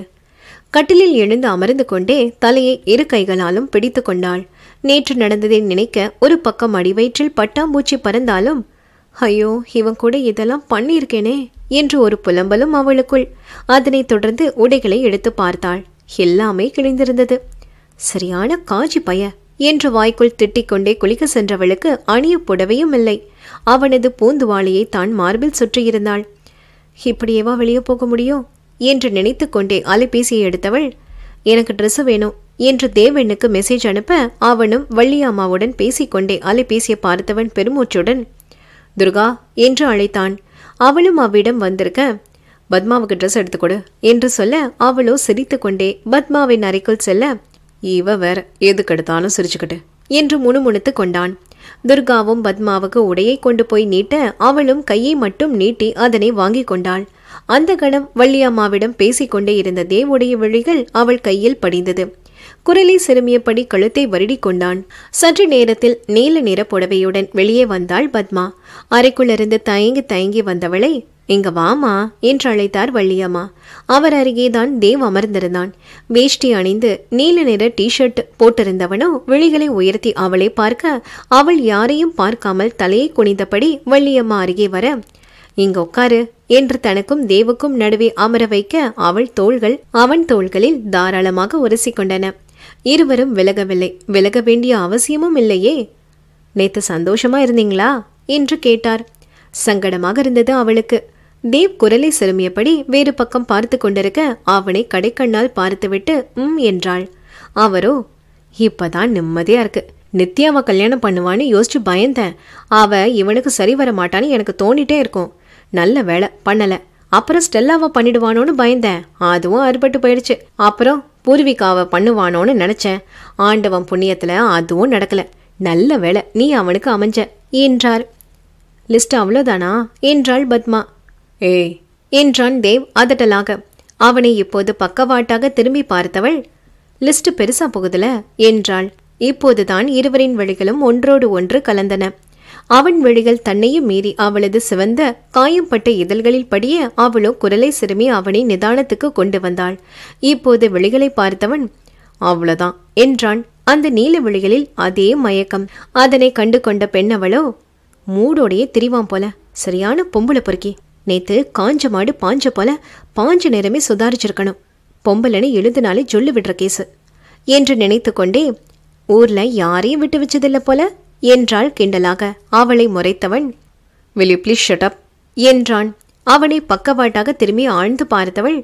A: கட்டிலில் எழுந்து அமர்ந்து கொண்டே தலையை இரு கைகளாலும் பிடித்து கொண்டாள் நேற்று நடந்ததை நினைக்க ஒரு பக்கம் அடிவயிற்றில் பட்டாம்பூச்சி பறந்தாலும் ஐயோ இவன் கூட இதெல்லாம் பண்ணியிருக்கேனே என்று ஒரு புலம்பலும் அவளுக்குள் அதனைத் தொடர்ந்து உடைகளை எடுத்து பார்த்தாள் எல்லாமே கிழிந்திருந்தது சரியான காஜி பய என்று வாய்க்குள் திட்டிக்கொண்டே குளிக்க சென்றவளுக்கு அணிய புடவையும் இல்லை அவனது பூந்துவாளியை தான் மார்பில் சுற்றியிருந்தாள் இப்படியேவா வெளியே போக முடியும் என்று நினைத்து கொண்டே அலைபேசியை எடுத்தவள் எனக்கு ட்ரெஸ் வேணும் என்று தேவனுக்கு மெசேஜ் அனுப்ப அவனும் வள்ளியாமாவுடன் பேசிக்கொண்டே அலைபேசியை பார்த்தவன் பெருமூச்சுடன் துர்கா என்று அழைத்தான் அவளும் அவ்விடம் வந்திருக்க பத்மாவுக்கு ட்ரெஸ் எடுத்துக்கொடு என்று சொல்ல அவளோ சிரித்து கொண்டே பத்மாவின் அறைக்குள் செல்ல இவ வேற எதுக்கெடுத்தாலும் சிரிச்சுக்கிட்டு என்று முணுமுணுத்து கொண்டான் துர்காவும் பத்மாவுக்கு உடையை கொண்டு போய் நீட்ட அவளும் கையை மட்டும் நீட்டி அதனை வாங்கி கொண்டாள் அந்த கணம் வள்ளியம்மாவிடம் பேசிக்கொண்டே இருந்த தேவுடைய விழிகள் அவள் கையில் படிந்தது குரலை சிறுமியபடி கழுத்தை வருடி கொண்டான் சற்று நேரத்தில் நீல நிற புடவையுடன் வெளியே வந்தாள் பத்மா அறைக்குள்ளிருந்து தயங்கி தயங்கி வந்தவளை இங்க வாமா என்று அழைத்தார் வள்ளியம்மா அவர் அருகேதான் தேவ் அமர்ந்திருந்தான் வேஷ்டி அணிந்து நீல நிற டிஷர்ட் போட்டிருந்தவனோ விழிகளை உயர்த்தி அவளை பார்க்க அவள் யாரையும் பார்க்காமல் தலையை குனிந்தபடி வள்ளியம்மா அருகே வர இங்க உட்காரு என்று தனக்கும் தேவுக்கும் நடுவே அமர வைக்க அவள் தோள்கள் அவன் தோள்களில் தாராளமாக உரசிக்கொண்டன இருவரும் விலகவில்லை விலக வேண்டிய அவசியமும் இல்லையே நேத்து சந்தோஷமா இருந்தீங்களா என்று கேட்டார் சங்கடமாக இருந்தது அவளுக்கு தேவ் குரலை சிறுமியபடி வேறு பக்கம் பார்த்து கொண்டிருக்க அவனை கடைக்கண்ணால் பார்த்துவிட்டு உம் என்றாள் அவரோ இப்பதான் நிம்மதியா இருக்கு நித்யாவை கல்யாணம் பண்ணுவான்னு யோசிச்சு பயந்தேன் அவ இவனுக்கு சரி வர மாட்டான்னு எனக்கு தோணிட்டே இருக்கும் நல்ல வேலை பண்ணல அப்புறம் ஸ்டெல்லாவை பண்ணிடுவானோன்னு பயந்தேன் அதுவும் அறுபட்டு போயிடுச்சு அப்புறம் பூர்விகாவை பண்ணுவானோன்னு நினச்சேன் ஆண்டவன் புண்ணியத்தில் அதுவும் நடக்கலை நல்ல வேலை நீ அவனுக்கு அமைஞ்ச என்றார் லிஸ்ட் அவ்வளோதானா என்றாள் பத்மா ஏய் என்றான் தேவ் அதட்டலாக அவனை இப்போது பக்கவாட்டாக திரும்பி பார்த்தவள் லிஸ்ட் பெருசா போகுதுல என்றாள் இப்போதுதான் இருவரின் வழிகளும் ஒன்றோடு ஒன்று கலந்தன அவன் விழிகள் தன்னையும் மீறி அவளது சிவந்த காயம்பட்ட இதழ்களில் படிய அவளோ குரலை சிறுமி அவனை நிதானத்துக்கு கொண்டு வந்தாள் இப்போது விழிகளை பார்த்தவன் அவ்வளோதான் என்றான் அந்த நீல விழிகளில் அதே மயக்கம் அதனை கண்டு கொண்ட பெண் அவளோ மூடோடையே திரிவான் போல சரியான பொம்பளை பொறுக்கி நேத்து காஞ்ச மாடு பாஞ்ச போல பாஞ்ச நேரமே சுதாரிச்சிருக்கணும் பொம்பளைன்னு எழுதினாலே சொல்லு விடுற கேசு என்று நினைத்து கொண்டே ஊர்ல யாரையும் விட்டு வச்சதில்லை போல என்றாள் கிண்டலாக அவளை முறைத்தவன் வில் யூ ப்ளீஸ் அப் என்றான் அவனை பக்கவாட்டாக திரும்பி ஆழ்ந்து பார்த்தவள்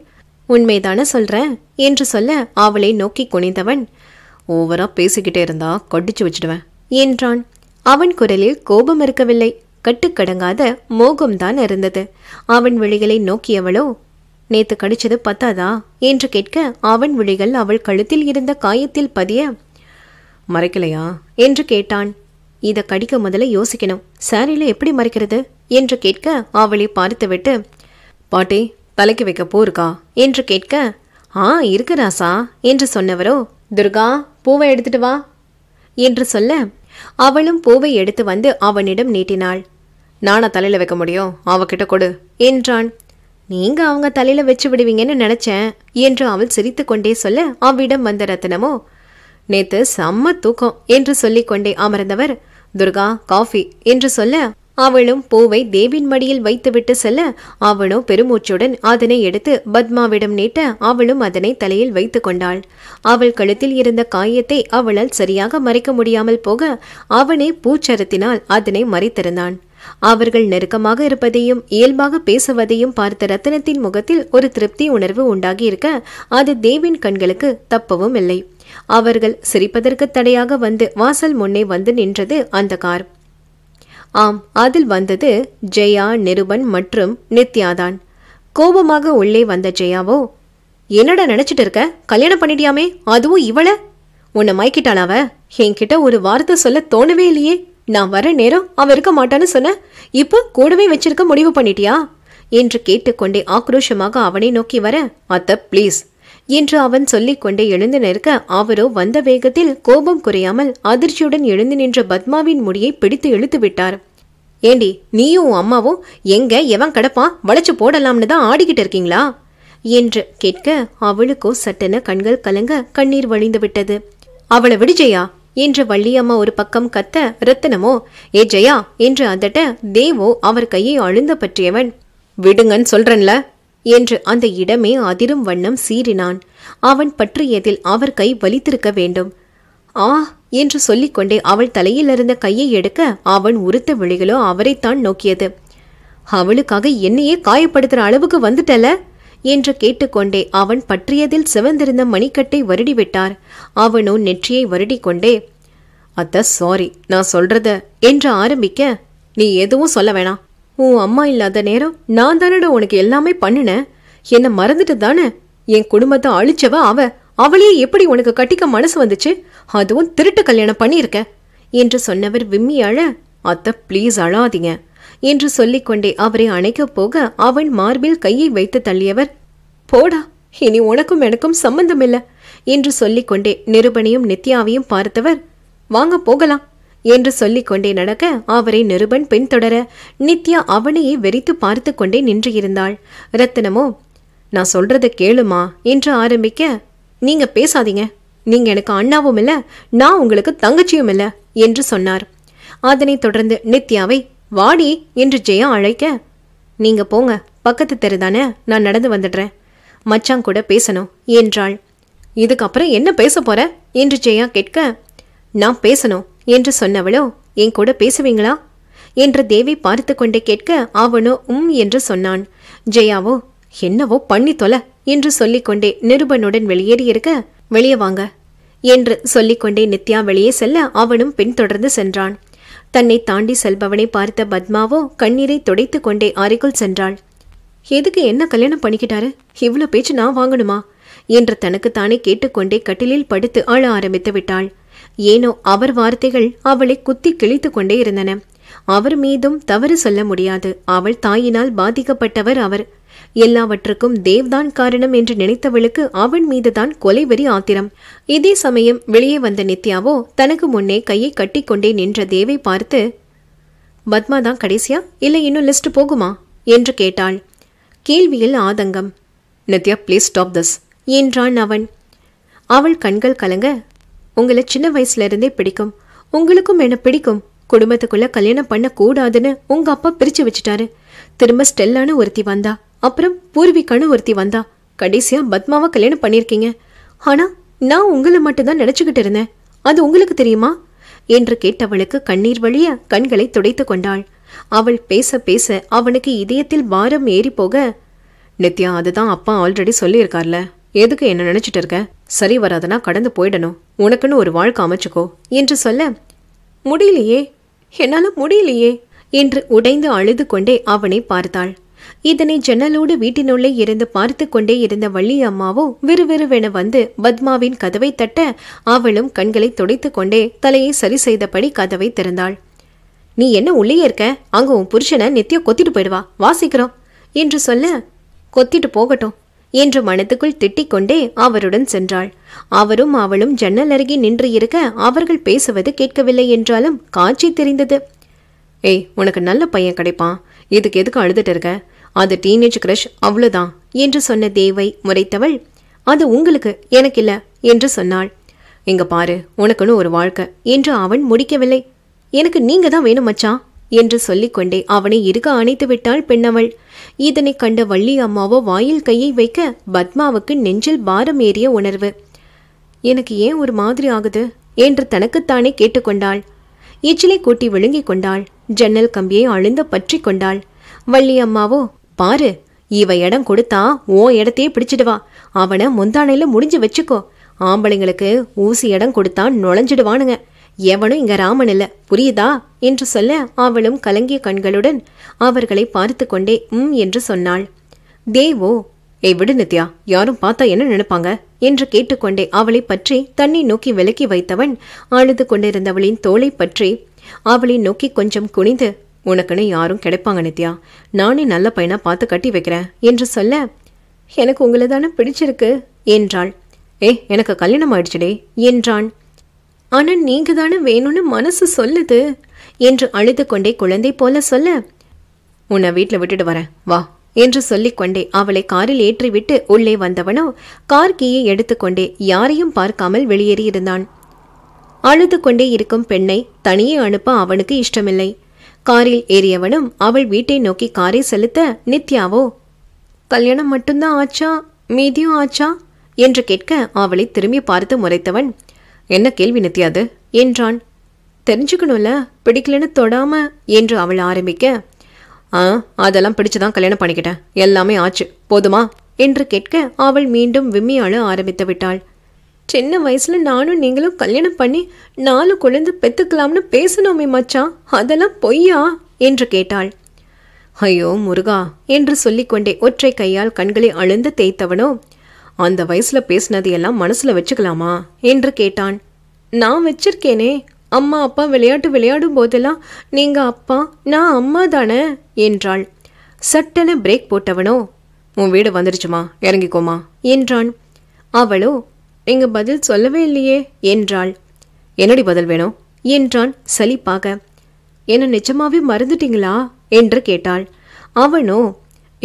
A: உண்மைதானே சொல்கிறேன் என்று சொல்ல அவளை நோக்கி குனிந்தவன் ஓவராக பேசிக்கிட்டே இருந்தா கடிச்சு வச்சிடுவேன் என்றான் அவன் குரலில் கோபம் இருக்கவில்லை கட்டுக்கடங்காத மோகம்தான் இருந்தது அவன் விழிகளை நோக்கியவளோ நேத்து கடிச்சது பத்தாதா என்று கேட்க அவன் விழிகள் அவள் கழுத்தில் இருந்த காயத்தில் பதிய மறைக்கலையா என்று கேட்டான் இதை கடிக்க முதல்ல யோசிக்கணும் சாரியில் எப்படி மறைக்கிறது என்று கேட்க அவளை பார்த்துவிட்டு பாட்டி தலைக்கு வைக்க பூ இருக்கா என்று கேட்க ஆ இருக்கு ராசா என்று சொன்னவரோ துர்கா பூவை எடுத்துட்டு வா என்று சொல்ல அவளும் பூவை எடுத்து வந்து அவனிடம் நீட்டினாள் நானா தலையில் வைக்க முடியும் அவகிட்ட கொடு என்றான் நீங்க அவங்க தலையில வச்சு விடுவீங்கன்னு நினைச்சேன் என்று அவள் சிரித்து கொண்டே சொல்ல அவ்விடம் வந்த ரத்தனமோ நேத்து செம்ம தூக்கம் என்று சொல்லிக் கொண்டே அமர்ந்தவர் துர்கா காஃபி என்று சொல்ல அவளும் பூவை தேவின் மடியில் வைத்துவிட்டு செல்ல அவனோ பெருமூச்சுடன் அதனை எடுத்து பத்மாவிடம் நீட்ட அவளும் அதனை தலையில் வைத்து கொண்டாள் அவள் கழுத்தில் இருந்த காயத்தை அவளால் சரியாக மறைக்க முடியாமல் போக அவனே பூச்சரத்தினால் அதனை மறைத்திருந்தான் அவர்கள் நெருக்கமாக இருப்பதையும் இயல்பாக பேசுவதையும் பார்த்த ரத்தனத்தின் முகத்தில் ஒரு திருப்தி உணர்வு உண்டாகியிருக்க அது தேவின் கண்களுக்கு தப்பவும் இல்லை அவர்கள் சிரிப்பதற்கு தடையாக வந்து வாசல் முன்னே வந்து நின்றது அந்த கார் ஆம் அதில் வந்தது ஜெயா நிருபன் மற்றும் நித்யாதான் கோபமாக உள்ளே வந்த ஜெயாவோ என்னடா நினைச்சிட்டு இருக்க கல்யாணம் பண்ணிட்டியாமே அதுவும் இவள உன்னை மயக்கிட்டாளாவ என்கிட்ட ஒரு வார்த்தை சொல்ல தோணவே இல்லையே நான் வர நேரம் அவ இருக்க மாட்டான்னு சொன்ன இப்போ கூடவே வச்சிருக்க முடிவு பண்ணிட்டியா என்று கேட்டுக்கொண்டே ஆக்ரோஷமாக அவனை நோக்கி வர அத்த ப்ளீஸ் என்று அவன் கொண்டே எழுந்து நிற்க அவரோ வந்த வேகத்தில் கோபம் குறையாமல் அதிர்ச்சியுடன் எழுந்து நின்ற பத்மாவின் முடியை பிடித்து இழுத்து விட்டார் ஏண்டி நீயும் உன் அம்மாவும் எங்க எவன் கடப்பா வளைச்சு போடலாம்னு தான் ஆடிக்கிட்டு இருக்கீங்களா என்று கேட்க அவளுக்கோ சட்டென கண்கள் கலங்க கண்ணீர் வழிந்து விட்டது அவளை விடு ஜெயா என்று வள்ளியம்மா ஒரு பக்கம் கத்த ரத்தனமோ ஏ ஜெயா என்று அதட்ட தேவோ அவர் கையை அழுந்த பற்றியவன் விடுங்கன்னு சொல்றேன்ல என்று அந்த இடமே அதிரும் வண்ணம் சீறினான் அவன் பற்றியதில் அவர் கை வலித்திருக்க வேண்டும் ஆ என்று சொல்லிக்கொண்டே அவள் தலையிலிருந்த கையை எடுக்க அவன் உறுத்த விழிகளோ அவரைத்தான் நோக்கியது அவளுக்காக என்னையே காயப்படுத்துகிற அளவுக்கு வந்துட்டல என்று கேட்டுக்கொண்டே அவன் பற்றியதில் சிவந்திருந்த மணிக்கட்டை வருடிவிட்டார் அவனோ நெற்றியை வருடிக்கொண்டே அத்த சாரி நான் சொல்றத என்று ஆரம்பிக்க நீ எதுவும் சொல்ல வேணாம் உன் அம்மா இல்லாத நேரம் நான் தானடா உனக்கு எல்லாமே பண்ணினேன் என்ன மறந்துட்டு தானே என் குடும்பத்தை அழிச்சவ அவ அவளையே எப்படி உனக்கு கட்டிக்க மனசு வந்துச்சு அதுவும் திருட்டு கல்யாணம் பண்ணியிருக்க என்று சொன்னவர் விம்மி அழ அத்த ப்ளீஸ் அழாதீங்க என்று சொல்லிக்கொண்டே அவரை அணைக்க போக அவன் மார்பில் கையை வைத்து தள்ளியவர் போடா இனி உனக்கும் எனக்கும் சம்பந்தமில்லை என்று சொல்லிக்கொண்டே நிருபனையும் நித்யாவையும் பார்த்தவர் வாங்க போகலாம் என்று சொல்லிக் கொண்டே நடக்க அவரை நிருபன் பின்தொடர நித்யா அவனையே வெறித்து பார்த்து கொண்டே நின்று இருந்தாள் ரத்தினமோ நான் சொல்றத கேளுமா என்று ஆரம்பிக்க நீங்க பேசாதீங்க நீங்க எனக்கு அண்ணாவும் இல்ல நான் உங்களுக்கு தங்கச்சியும் இல்ல என்று சொன்னார் அதனைத் தொடர்ந்து நித்யாவை வாடி என்று ஜெயா அழைக்க நீங்க போங்க பக்கத்து தெருதானே நான் நடந்து வந்துடுறேன் மச்சான் கூட பேசணும் என்றாள் இதுக்கப்புறம் என்ன பேச போற என்று ஜெயா கேட்க நான் பேசணும் என்று சொன்னவளோ என் கூட பேசுவீங்களா என்று தேவி பார்த்து கொண்டே கேட்க அவனோ உம் என்று சொன்னான் ஜெயாவோ என்னவோ பண்ணி தொல என்று சொல்லிக்கொண்டே நிருபனுடன் வெளியேறியிருக்க வெளியே வாங்க என்று சொல்லிக்கொண்டே நித்யா வெளியே செல்ல அவனும் பின்தொடர்ந்து சென்றான் தன்னை தாண்டி செல்பவனை பார்த்த பத்மாவோ கண்ணீரை துடைத்து கொண்டே அறைக்குள் சென்றாள் எதுக்கு என்ன கல்யாணம் பண்ணிக்கிட்டாரு இவ்வளவு பேச்சு நான் வாங்கணுமா என்று தனக்கு தானே கேட்டுக்கொண்டே கட்டிலில் படுத்து ஆள ஆரம்பித்து விட்டாள் ஏனோ அவர் வார்த்தைகள் அவளை குத்தி கிழித்து கொண்டே இருந்தன அவர் மீதும் தவறு சொல்ல முடியாது அவள் தாயினால் பாதிக்கப்பட்டவர் அவர் எல்லாவற்றுக்கும் தேவ்தான் காரணம் என்று நினைத்தவளுக்கு அவன் மீதுதான் கொலைவெறி ஆத்திரம் இதே சமயம் வெளியே வந்த நித்யாவோ தனக்கு முன்னே கையை கட்டிக்கொண்டே நின்ற தேவை பார்த்து பத்மா தான் கடைசியா இல்லை இன்னும் லிஸ்ட் போகுமா என்று கேட்டாள் கேள்வியில் ஆதங்கம் நித்யா ப்ளீஸ் ஸ்டாப் திஸ் என்றான் அவன் அவள் கண்கள் கலங்க உங்களை சின்ன வயசுல இருந்தே பிடிக்கும் உங்களுக்கும் என்ன பிடிக்கும் குடும்பத்துக்குள்ள கல்யாணம் பண்ண கூடாதுன்னு உங்க அப்பா பிரிச்சு வச்சுட்டாரு திரும்ப ஸ்டெல்லானு ஒருத்தி வந்தா அப்புறம் பூர்விகான்னு ஒருத்தி வந்தா கடைசியா பத்மாவா கல்யாணம் பண்ணிருக்கீங்க ஆனா நான் உங்களை மட்டும்தான் நினைச்சுக்கிட்டு இருந்தேன் அது உங்களுக்கு தெரியுமா என்று கேட்டவளுக்கு கண்ணீர் வழிய கண்களை துடைத்து கொண்டாள் அவள் பேச பேச அவனுக்கு இதயத்தில் வாரம் ஏறி போக நித்யா அதுதான் அப்பா ஆல்ரெடி சொல்லியிருக்கார்ல எதுக்கு என்ன நினைச்சிட்டு இருக்க சரி வராதனா கடந்து போயிடணும் உனக்குன்னு ஒரு வாழ்க்கை அமைச்சுக்கோ என்று சொல்ல முடியலையே என்னால முடியலையே என்று உடைந்து அழுது கொண்டே அவனை பார்த்தாள் இதனை ஜன்னலோடு வீட்டினுள்ளே இருந்து பார்த்து கொண்டே இருந்த வள்ளி அம்மாவோ விறுவிறுவென வந்து பத்மாவின் கதவை தட்ட அவளும் கண்களை துடைத்து கொண்டே தலையை சரி செய்தபடி கதவை திறந்தாள் நீ என்ன உள்ளே இருக்க அங்க உன் புருஷனை நித்தியம் கொத்திட்டு போயிடுவா வாசிக்கிறோம் என்று சொல்ல கொத்திட்டு போகட்டும் என்று மனத்துக்குள் திட்டிக் கொண்டே அவருடன் சென்றாள் அவரும் அவளும் ஜன்னல் அருகே நின்று இருக்க அவர்கள் பேசுவது கேட்கவில்லை என்றாலும் காட்சி தெரிந்தது ஏய் உனக்கு நல்ல பையன் கிடைப்பான் இதுக்கு எதுக்கு அழுதுட்டு இருக்க அது டீனேஜ் கிரஷ் அவ்வளோதான் என்று சொன்ன தேவை முறைத்தவள் அது உங்களுக்கு எனக்கு இல்ல என்று சொன்னாள் இங்க பாரு உனக்குன்னு ஒரு வாழ்க்கை என்று அவன் முடிக்கவில்லை எனக்கு நீங்க தான் வேணும் மச்சான் என்று சொல்லிக்கொண்டே அவனை இருக அணைத்து விட்டாள் பெண்ணவள் இதனை கண்ட வள்ளி அம்மாவோ வாயில் கையை வைக்க பத்மாவுக்கு நெஞ்சில் பாரம் ஏறிய உணர்வு எனக்கு ஏன் ஒரு மாதிரி ஆகுது என்று தனக்குத்தானே கேட்டுக்கொண்டாள் இச்சிலை கூட்டி விழுங்கிக் கொண்டாள் ஜன்னல் கம்பியை அழுந்த பற்றி கொண்டாள் வள்ளி அம்மாவோ பாரு இவ இடம் கொடுத்தா ஓ இடத்தையே பிடிச்சிடுவா அவனை முந்தானையில முடிஞ்சு வச்சுக்கோ ஆம்பளைங்களுக்கு ஊசி இடம் கொடுத்தா நுழைஞ்சிடுவானுங்க எவனும் இங்க ராமன் இல்ல புரியுதா என்று சொல்ல அவளும் கலங்கிய கண்களுடன் அவர்களை பார்த்து கொண்டே உம் என்று சொன்னாள் தேவோ ஏய் விடு நித்யா யாரும் பார்த்தா என்ன நினைப்பாங்க என்று கேட்டுக்கொண்டே அவளை பற்றி தன்னை நோக்கி விலக்கி வைத்தவன் அழுது கொண்டிருந்தவளின் தோலை பற்றி அவளை நோக்கி கொஞ்சம் குனிந்து உனக்குன்னு யாரும் கிடைப்பாங்க நித்யா நானே நல்ல பையனா பார்த்து கட்டி வைக்கிறேன் என்று சொல்ல எனக்கு உங்களை தானே பிடிச்சிருக்கு என்றாள் ஏ எனக்கு கல்யாணம் ஆயிடுச்சுடே என்றான் ஆனால் நீங்க தானே வேணும்னு மனசு சொல்லுது என்று அழுது கொண்டே குழந்தை போல சொல்ல உன்னை வீட்டில் விட்டுட்டு வரேன் வா என்று சொல்லிக்கொண்டே அவளை காரில் ஏற்றிவிட்டு உள்ளே வந்தவனோ கார் கீயை எடுத்துக்கொண்டே யாரையும் பார்க்காமல் வெளியேறியிருந்தான் அழுது கொண்டே இருக்கும் பெண்ணை தனியே அனுப்ப அவனுக்கு இஷ்டமில்லை காரில் ஏறியவனும் அவள் வீட்டை நோக்கி காரை செலுத்த நித்யாவோ கல்யாணம் மட்டும்தான் ஆச்சா மீதியும் ஆச்சா என்று கேட்க அவளை திரும்பி பார்த்து முறைத்தவன் என்ன கேள்வி நித்தியாது அது என்றான் தெரிஞ்சுக்கணும்ல பிடிக்கலன்னு தொடாம என்று அவள் ஆரம்பிக்க ஆ அதெல்லாம் பிடிச்சுதான் கல்யாணம் பண்ணிக்கிட்டேன் எல்லாமே ஆச்சு போதுமா என்று கேட்க அவள் மீண்டும் விம்மி அழ ஆரம்பித்து விட்டாள் சின்ன வயசுல நானும் நீங்களும் கல்யாணம் பண்ணி நாலு குழந்தை பெத்துக்கலாம்னு பேசணுமே மச்சான் அதெல்லாம் பொய்யா என்று கேட்டாள் ஐயோ முருகா என்று சொல்லிக்கொண்டே ஒற்றை கையால் கண்களை அழுந்து தேய்த்தவனோ அந்த வயசுல பேசினது எல்லாம் மனசுல வச்சுக்கலாமா என்று கேட்டான் நான் வச்சிருக்கேனே அம்மா அப்பா விளையாட்டு விளையாடும் போதெல்லாம் நீங்க அப்பா நான் அம்மா தானே என்றாள் சட்டன பிரேக் போட்டவனோ உன் வீடு வந்துடுச்சுமா இறங்கிக்கோமா என்றான் அவளோ நீங்க பதில் சொல்லவே இல்லையே என்றாள் என்னடி பதில் வேணும் என்றான் சலிப்பாக என்ன நிஜமாவே மறந்துட்டீங்களா என்று கேட்டாள் அவனோ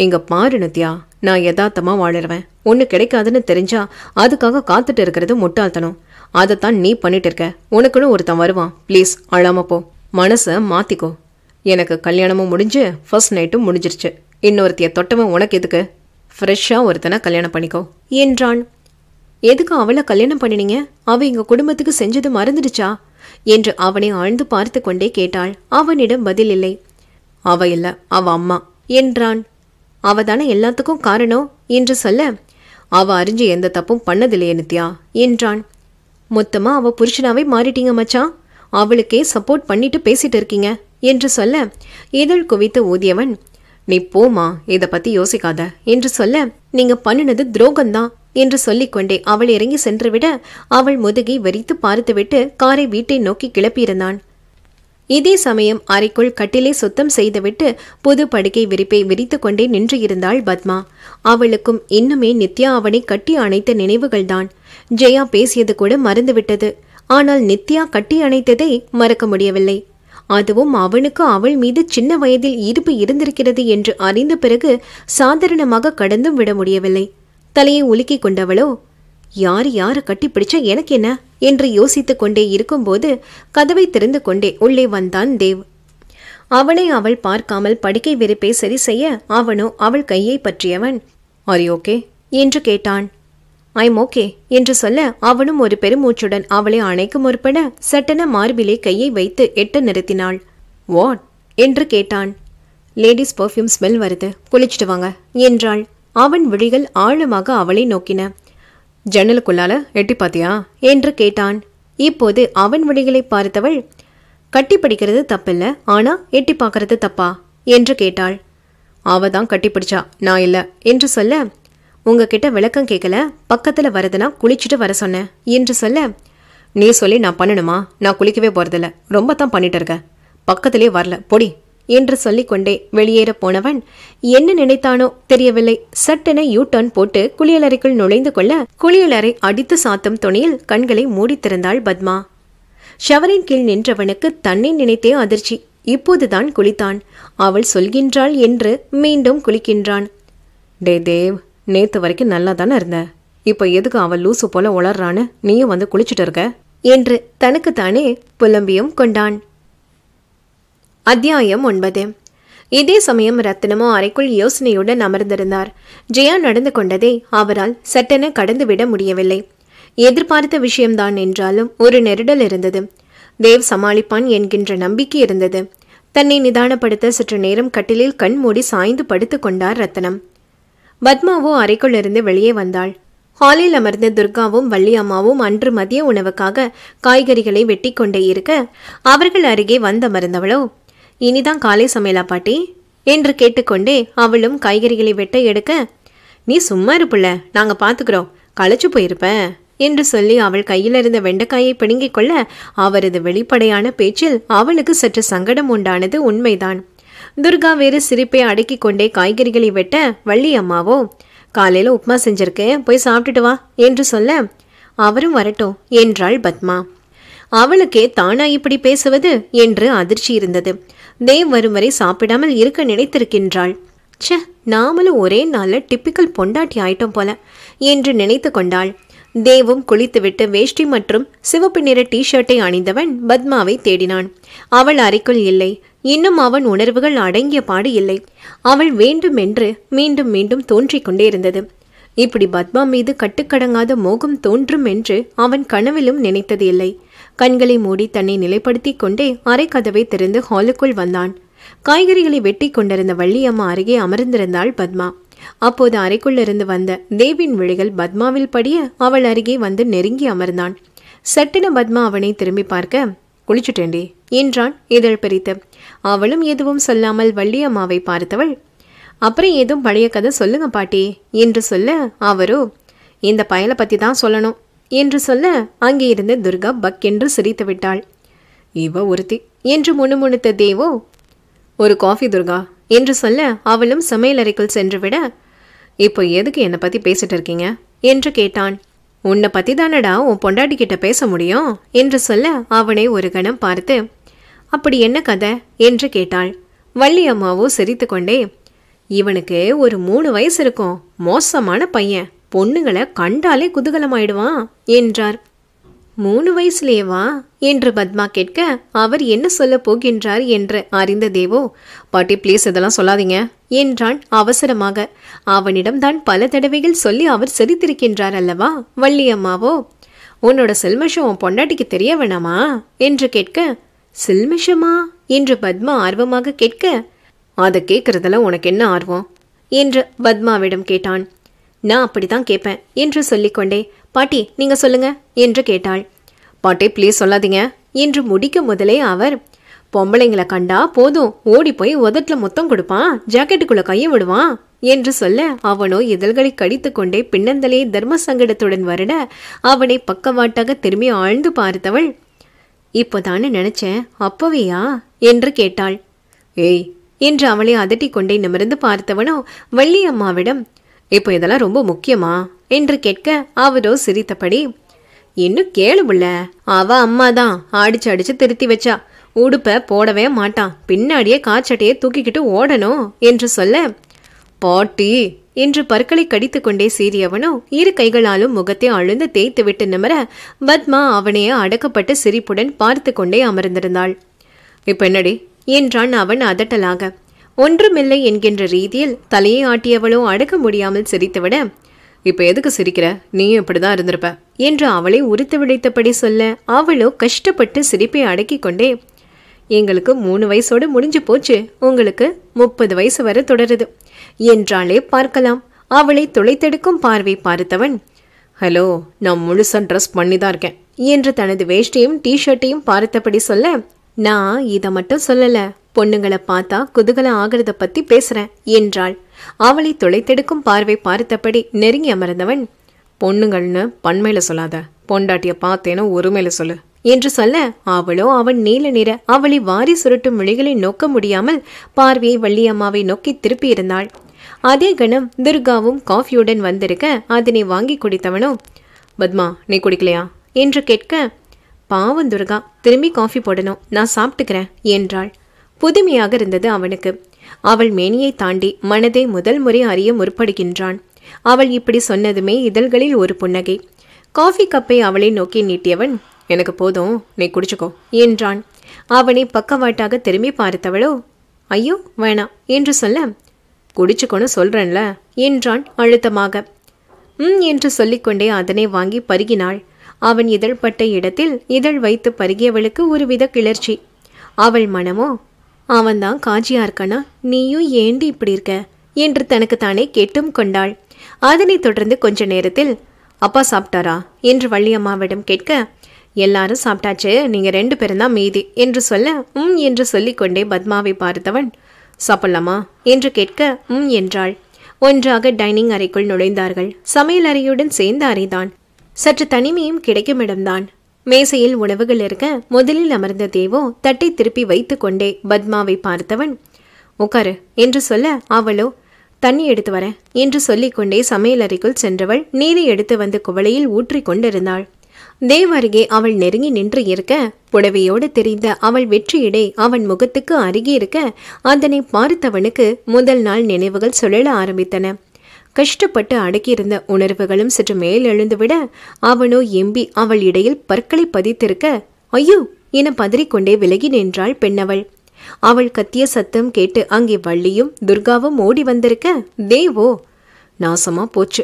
A: இங்க பாரு நித்யா நான் யதார்த்தமா வாழறவன் ஒன்று கிடைக்காதுன்னு தெரிஞ்சா அதுக்காக காத்துட்டு இருக்கிறது முட்டாள்தனம் அதைத்தான் நீ பண்ணிட்டு இருக்க உனக்குன்னு ஒருத்தன் வருவான் ப்ளீஸ் அழாம போ மனசை மாற்றிக்கோ எனக்கு கல்யாணமும் முடிஞ்சு ஃபர்ஸ்ட் நைட்டும் முடிஞ்சிருச்சு இன்னொருத்திய தொட்டவன் உனக்கு எதுக்கு ஃப்ரெஷ்ஷாக ஒருத்தனை கல்யாணம் பண்ணிக்கோ என்றான் எதுக்கு அவளை கல்யாணம் பண்ணினீங்க அவ எங்கள் குடும்பத்துக்கு செஞ்சது மறந்துடுச்சா என்று அவனை ஆழ்ந்து பார்த்து கொண்டே கேட்டாள் அவனிடம் பதில் இல்லை அவ இல்லை அவ அம்மா என்றான் அவதான தானே எல்லாத்துக்கும் காரணம் என்று சொல்ல அவ அறிஞ்சு எந்த தப்பும் பண்ணதில்லையே நித்யா என்றான் மொத்தமா அவ புருஷனாவே மாறிட்டீங்க மச்சான் அவளுக்கே சப்போர்ட் பண்ணிட்டு பேசிட்டு இருக்கீங்க என்று சொல்ல இதழ் குவித்து ஊதியவன் நீ போமா இதை பத்தி யோசிக்காத என்று சொல்ல நீங்க பண்ணினது துரோகம்தான் என்று சொல்லிக்கொண்டே அவள் இறங்கி சென்றுவிட அவள் முதுகை வெறித்து பார்த்துவிட்டு காரை வீட்டை நோக்கி கிளப்பியிருந்தான் இதே சமயம் அறைக்குள் கட்டிலே சுத்தம் செய்துவிட்டு புது படுக்கை விரிப்பை விரித்து கொண்டே நின்று இருந்தாள் பத்மா அவளுக்கும் இன்னுமே நித்யா அவனை கட்டி அணைத்த நினைவுகள்தான் ஜெயா பேசியது கூட மறந்துவிட்டது ஆனால் நித்யா கட்டி அணைத்ததை மறக்க முடியவில்லை அதுவும் அவனுக்கு அவள் மீது சின்ன வயதில் ஈர்ப்பு இருந்திருக்கிறது என்று அறிந்த பிறகு சாதாரணமாக கடந்தும் விட முடியவில்லை தலையை உலுக்கிக் கொண்டவளோ யார் யாரை கட்டிப்பிடிச்சா எனக்கு என்ன என்று யோசித்து கொண்டே இருக்கும்போது கதவை திறந்து கொண்டே உள்ளே வந்தான் தேவ் அவனை அவள் பார்க்காமல் படுக்கை வெறுப்பை சரி செய்ய அவனோ அவள் கையை பற்றியவன் ஆர் ஓகே என்று கேட்டான் ஐம் ஓகே என்று சொல்ல அவனும் ஒரு பெருமூச்சுடன் அவளை அணைக்க முற்பட சட்டன மார்பிலே கையை வைத்து எட்ட நிறுத்தினாள் வாட் என்று கேட்டான் லேடிஸ் பர்ஃப்யூம் ஸ்மெல் வருது குளிச்சுட்டு வாங்க என்றாள் அவன் விழிகள் ஆழமாக அவளை நோக்கின ஜன்னலுக்குள்ளால எட்டி பாத்தியா என்று கேட்டான் இப்போது அவன் வழிகளை பார்த்தவள் கட்டி படிக்கிறது தப்பில்ல ஆனா எட்டி பார்க்கறது தப்பா என்று கேட்டாள் அவ தான் கட்டி பிடிச்சா நான் இல்லை என்று சொல்ல உங்ககிட்ட விளக்கம் கேட்கல பக்கத்துல வரதுனா குளிச்சுட்டு வர சொன்னேன் என்று சொல்ல நீ சொல்லி நான் பண்ணணுமா நான் குளிக்கவே போறதில்ல ரொம்ப தான் பண்ணிட்டு இருக்க பக்கத்துலேயே வரல பொடி என்று சொல்லிக்கொண்டே வெளியேற போனவன் என்ன நினைத்தானோ தெரியவில்லை சட்டென யூ டர்ன் போட்டு குளியலறைக்குள் நுழைந்து கொள்ள குளியலறை அடித்து சாத்தும் துணியில் கண்களை மூடித்திருந்தாள் பத்மா ஷவரின் கீழ் நின்றவனுக்கு தன்னை நினைத்தே அதிர்ச்சி இப்போதுதான் குளித்தான் அவள் சொல்கின்றாள் என்று மீண்டும் குளிக்கின்றான் டே தேவ் நேத்து வரைக்கும் நல்லா தானே இருந்த இப்ப எதுக்கு அவள் லூசு போல உளர்றான்னு நீயும் வந்து குளிச்சுட்டு இருக்க என்று தனக்குத்தானே புலம்பியும் கொண்டான் அத்தியாயம் ஒன்பது இதே சமயம் ரத்தினமோ அறைக்குள் யோசனையுடன் அமர்ந்திருந்தார் ஜெயா நடந்து கொண்டதை அவரால் சட்டென கடந்துவிட முடியவில்லை எதிர்பார்த்த விஷயம்தான் என்றாலும் ஒரு நெருடல் இருந்தது தேவ் சமாளிப்பான் என்கின்ற நம்பிக்கை இருந்தது தன்னை நிதானப்படுத்த சற்று நேரம் கட்டிலில் கண் மூடி சாய்ந்து படுத்துக் கொண்டார் ரத்தனம் பத்மாவோ அறைக்குள் இருந்து வெளியே வந்தாள் ஹாலில் அமர்ந்த துர்காவும் வள்ளியம்மாவும் அன்று மதிய உணவுக்காக காய்கறிகளை வெட்டி கொண்டே இருக்க அவர்கள் அருகே வந்தமர்ந்தவளோ இனிதான் காலை சமையலா பாட்டி என்று கேட்டுக்கொண்டே அவளும் காய்கறிகளை வெட்ட எடுக்க நீ சும்மா இருப்புல நாங்கள் பார்த்துக்கிறோம் களைச்சு போயிருப்ப என்று சொல்லி அவள் கையில் இருந்த வெண்டைக்காயை பிடுங்கிக் கொள்ள அவரது வெளிப்படையான பேச்சில் அவளுக்கு சற்று சங்கடம் உண்டானது உண்மைதான் துர்கா வேறு சிரிப்பை அடக்கி கொண்டே காய்கறிகளை வெட்ட வள்ளி அம்மாவோ காலையில் உப்மா செஞ்சிருக்கு போய் சாப்பிட்டுட்டு வா என்று சொல்ல அவரும் வரட்டும் என்றாள் பத்மா அவளுக்கே தானா இப்படி பேசுவது என்று அதிர்ச்சி இருந்தது தேவ் வரும் வரை சாப்பிடாமல் இருக்க நினைத்திருக்கின்றாள் ச்சே நாமளும் ஒரே நாளில் டிப்பிக்கல் பொண்டாட்டி ஆயிட்டோம் போல என்று நினைத்து கொண்டாள் தேவும் குளித்துவிட்டு வேஷ்டி மற்றும் சிவப்பு நிற டிஷர்ட்டை அணிந்தவன் பத்மாவை தேடினான் அவள் அறைக்குள் இல்லை இன்னும் அவன் உணர்வுகள் அடங்கிய பாடு இல்லை அவள் வேண்டுமென்று மீண்டும் மீண்டும் தோன்றிக் கொண்டே இருந்தது இப்படி பத்மா மீது கட்டுக்கடங்காத மோகம் தோன்றும் என்று அவன் கனவிலும் நினைத்தது இல்லை கண்களை மூடி தன்னை நிலைப்படுத்தி கொண்டே அரை கதவை திறந்து ஹாலுக்குள் வந்தான் காய்கறிகளை வெட்டி கொண்டிருந்த வள்ளியம்மா அருகே அமர்ந்திருந்தாள் பத்மா அப்போது அறைக்குள்ளிருந்து வந்த தேவின் விழிகள் பத்மாவில் படிய அவள் அருகே வந்து நெருங்கி அமர்ந்தான் சட்டின பத்மா அவனை திரும்பி பார்க்க குளிச்சுட்டேண்டே என்றான் இதழ் பிரித்து அவளும் எதுவும் சொல்லாமல் வள்ளியம்மாவை பார்த்தவள் அப்புறம் ஏதும் பழைய கதை சொல்லுங்க பாட்டி என்று சொல்ல அவரோ இந்த பயலை பற்றி தான் சொல்லணும் என்று சொல்ல அங்கே இருந்த துர்கா பக் என்று சிரித்து விட்டாள் இவ ஒருத்தி என்று முணுமுணுத்த தேவோ ஒரு காஃபி துர்கா என்று சொல்ல அவளும் சமையலறைக்குள் சென்று விட இப்போ எதுக்கு என்னை பற்றி பேசிட்டு இருக்கீங்க என்று கேட்டான் உன்னை பற்றி தானடா உன் பொண்டாட்டி கிட்ட பேச முடியும் என்று சொல்ல அவனை ஒரு கணம் பார்த்து அப்படி என்ன கதை என்று கேட்டாள் வள்ளி அம்மாவோ சிரித்து கொண்டே இவனுக்கு ஒரு மூணு வயசு இருக்கும் மோசமான பையன் பொண்ணுங்களை கண்டாலே குதூகலமாயிடுவான் என்றார் மூணு வயசுலேவா என்று பத்மா கேட்க அவர் என்ன சொல்ல போகின்றார் என்று அறிந்த தேவோ பாட்டி ப்ளீஸ் இதெல்லாம் சொல்லாதீங்க என்றான் அவசரமாக அவனிடம் தான் பல தடவைகள் சொல்லி அவர் சிரித்திருக்கின்றார் அல்லவா வள்ளியம்மாவோ உன்னோட செல்மஷம் உன் பொண்டாட்டிக்கு தெரிய வேணாமா என்று கேட்க செல்மஷமா என்று பத்மா ஆர்வமாக கேட்க அதை கேட்குறதுல உனக்கு என்ன ஆர்வம் என்று பத்மாவிடம் கேட்டான் நான் அப்படித்தான் கேட்பேன் என்று சொல்லிக்கொண்டே பாட்டி நீங்க சொல்லுங்க என்று கேட்டாள் பாட்டி ப்ளீஸ் சொல்லாதீங்க என்று முடிக்கும் முதலே அவர் பொம்பளைங்களை கண்டா போதும் ஓடி போய் உதட்டில் மொத்தம் கொடுப்பான் ஜாக்கெட்டுக்குள்ள கையை விடுவான் என்று சொல்ல அவனோ இதழ்களை கடித்து கொண்டே பின்னந்தலே தர்ம சங்கடத்துடன் வருட அவனை பக்கவாட்டாக திரும்பி ஆழ்ந்து பார்த்தவள் இப்போதானு நினைச்சேன் அப்பவேயா என்று கேட்டாள் ஏய் என்று அவளை அதட்டி கொண்டே நிமிர்ந்து பார்த்தவனோ வள்ளி அம்மாவிடம் இப்போ இதெல்லாம் ரொம்ப முக்கியமா என்று கேட்க அவரோ சிரித்தபடி இன்னும் கேளுமில்ல அவ அம்மா தான் அடிச்சு அடிச்சு திருத்தி வச்சா உடுப்பை போடவே மாட்டான் பின்னாடியே காச்சட்டையை தூக்கிக்கிட்டு ஓடணும் என்று சொல்ல பாட்டி என்று பற்களை கடித்து கொண்டே சீறியவனோ இரு கைகளாலும் முகத்தை அழுந்து தேய்த்து விட்டு நிமர பத்மா அவனையே அடக்கப்பட்ட சிரிப்புடன் பார்த்து கொண்டே அமர்ந்திருந்தாள் இப்போ என்னடி என்றான் அவன் அதட்டலாக ஒன்றுமில்லை என்கின்ற ரீதியில் தலையை ஆட்டியவளோ அடக்க முடியாமல் சிரித்துவிட இப்ப எதுக்கு சிரிக்கிற நீயும் இப்படிதான் இருந்திருப்ப என்று அவளை உரித்து விடைத்தபடி சொல்ல அவளோ கஷ்டப்பட்டு சிரிப்பை அடக்கி கொண்டே எங்களுக்கு மூணு வயசோடு முடிஞ்சு போச்சு உங்களுக்கு முப்பது வயசு வர தொடருது என்றாலே பார்க்கலாம் அவளை துளைத்தெடுக்கும் பார்வை பார்த்தவன் ஹலோ நான் முழுசாக ட்ரெஸ் பண்ணி தான் இருக்கேன் என்று தனது வேஷ்டியும் டிஷர்ட்டையும் பார்த்தபடி சொல்ல நான் இதை மட்டும் சொல்லலை பொண்ணுங்களை பார்த்தா குதுகல ஆகிறத பத்தி பேசுறேன் என்றாள் அவளை தொலைத்தெடுக்கும் பார்வை பார்த்தபடி நெருங்கி அமர்ந்தவன் பொண்ணுங்கள்னு பண்மையில சொல்லாத பொண்டாட்டிய பார்த்தேன்னு ஒருமையில சொல்லு என்று சொல்ல அவளோ அவன் நீல நிற அவளை வாரி சுருட்டும் மொழிகளை நோக்க முடியாமல் பார்வையை வள்ளியம்மாவை நோக்கி திருப்பி இருந்தாள் அதே கணம் துர்காவும் காஃபியுடன் வந்திருக்க அதனை வாங்கி குடித்தவனோ பத்மா நீ குடிக்கலையா என்று கேட்க பாவம் துர்கா திரும்பி காஃபி போடணும் நான் சாப்பிட்டுக்கிறேன் என்றாள் புதுமையாக இருந்தது அவனுக்கு அவள் மேனியை தாண்டி மனதை முதல் முறை அறிய முற்படுகின்றான் அவள் இப்படி சொன்னதுமே இதழ்களில் ஒரு புன்னகை காஃபி கப்பை அவளை நோக்கி நீட்டியவன் எனக்கு போதும் நீ குடிச்சுக்கோ என்றான் அவனை பக்கவாட்டாக திரும்பி பார்த்தவளோ ஐயோ வேணாம் என்று சொல்ல குடிச்சுக்கோன்னு சொல்றேன்ல என்றான் அழுத்தமாக ம் என்று சொல்லிக்கொண்டே அதனை வாங்கி பருகினாள் அவன் இதழ்பட்ட இடத்தில் இதழ் வைத்து பருகியவளுக்கு ஒருவித கிளர்ச்சி அவள் மனமோ அவன்தான் காஜியா இருக்கனா நீயும் ஏண்டி இப்படி இருக்க என்று தானே கேட்டும் கொண்டாள் அதனைத் தொடர்ந்து கொஞ்ச நேரத்தில் அப்பா சாப்பிட்டாரா என்று வள்ளியம்மாவிடம் கேட்க எல்லாரும் சாப்பிட்டாச்சு நீங்கள் ரெண்டு பேரும் தான் மீதி என்று சொல்ல உம் என்று சொல்லிக்கொண்டே பத்மாவை பார்த்தவன் சாப்பிடலாமா என்று கேட்க உம் என்றாள் ஒன்றாக டைனிங் அறைக்குள் நுழைந்தார்கள் சமையல் அறையுடன் சேர்ந்த அறைதான் சற்று தனிமையும் கிடைக்கும் இடம்தான் மேசையில் உணவுகள் இருக்க முதலில் அமர்ந்த தேவோ தட்டை திருப்பி வைத்து கொண்டே பத்மாவை பார்த்தவன் உட்காரு என்று சொல்ல அவளோ தண்ணி எடுத்து வர என்று சொல்லிக்கொண்டே சமையலறைக்குள் சென்றவள் நீரை எடுத்து வந்து குவளையில் ஊற்றி கொண்டிருந்தாள் தேவ் அருகே அவள் நெருங்கி நின்று இருக்க புடவையோடு தெரிந்த அவள் வெற்றியிடை அவன் முகத்துக்கு அருகே இருக்க அதனை பார்த்தவனுக்கு முதல் நாள் நினைவுகள் சுழல ஆரம்பித்தன கஷ்டப்பட்டு அடக்கியிருந்த உணர்வுகளும் சற்று மேல் எழுந்துவிட அவனோ எம்பி அவள் இடையில் பற்களை பதித்திருக்க ஐயோ என பதறிக்கொண்டே விலகி நின்றாள் பெண்ணவள் அவள் கத்திய சத்தம் கேட்டு அங்கே வள்ளியும் துர்காவும் ஓடி வந்திருக்க தேவோ நாசமா போச்சு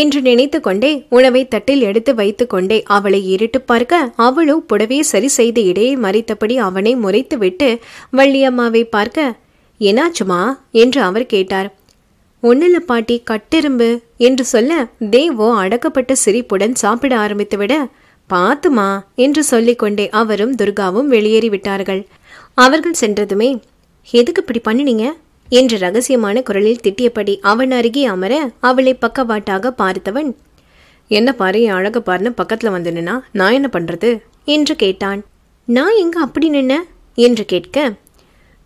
A: என்று நினைத்து கொண்டே உணவை தட்டில் எடுத்து வைத்துக் கொண்டே அவளை இருட்டு பார்க்க அவளோ புடவையை சரி செய்து இடையே மறைத்தபடி அவனை முறைத்துவிட்டு வள்ளியம்மாவை பார்க்க என்னாச்சுமா என்று அவர் கேட்டார் ஒன்னில் பாட்டி கட்டெரும்பு என்று சொல்ல தேவோ அடக்கப்பட்ட சிரிப்புடன் சாப்பிட ஆரம்பித்துவிட பாத்துமா என்று சொல்லிக்கொண்டே அவரும் துர்காவும் வெளியேறிவிட்டார்கள் அவர்கள் சென்றதுமே எதுக்கு இப்படி பண்ணினீங்க என்று ரகசியமான குரலில் திட்டியபடி அவன் அருகே அமர அவளை பக்கவாட்டாக பார்த்தவன் என்ன பாரு என் அழக பாருன்னு பக்கத்தில் வந்து நான் என்ன பண்ணுறது என்று கேட்டான் நான் எங்கே அப்படி நின்ன என்று கேட்க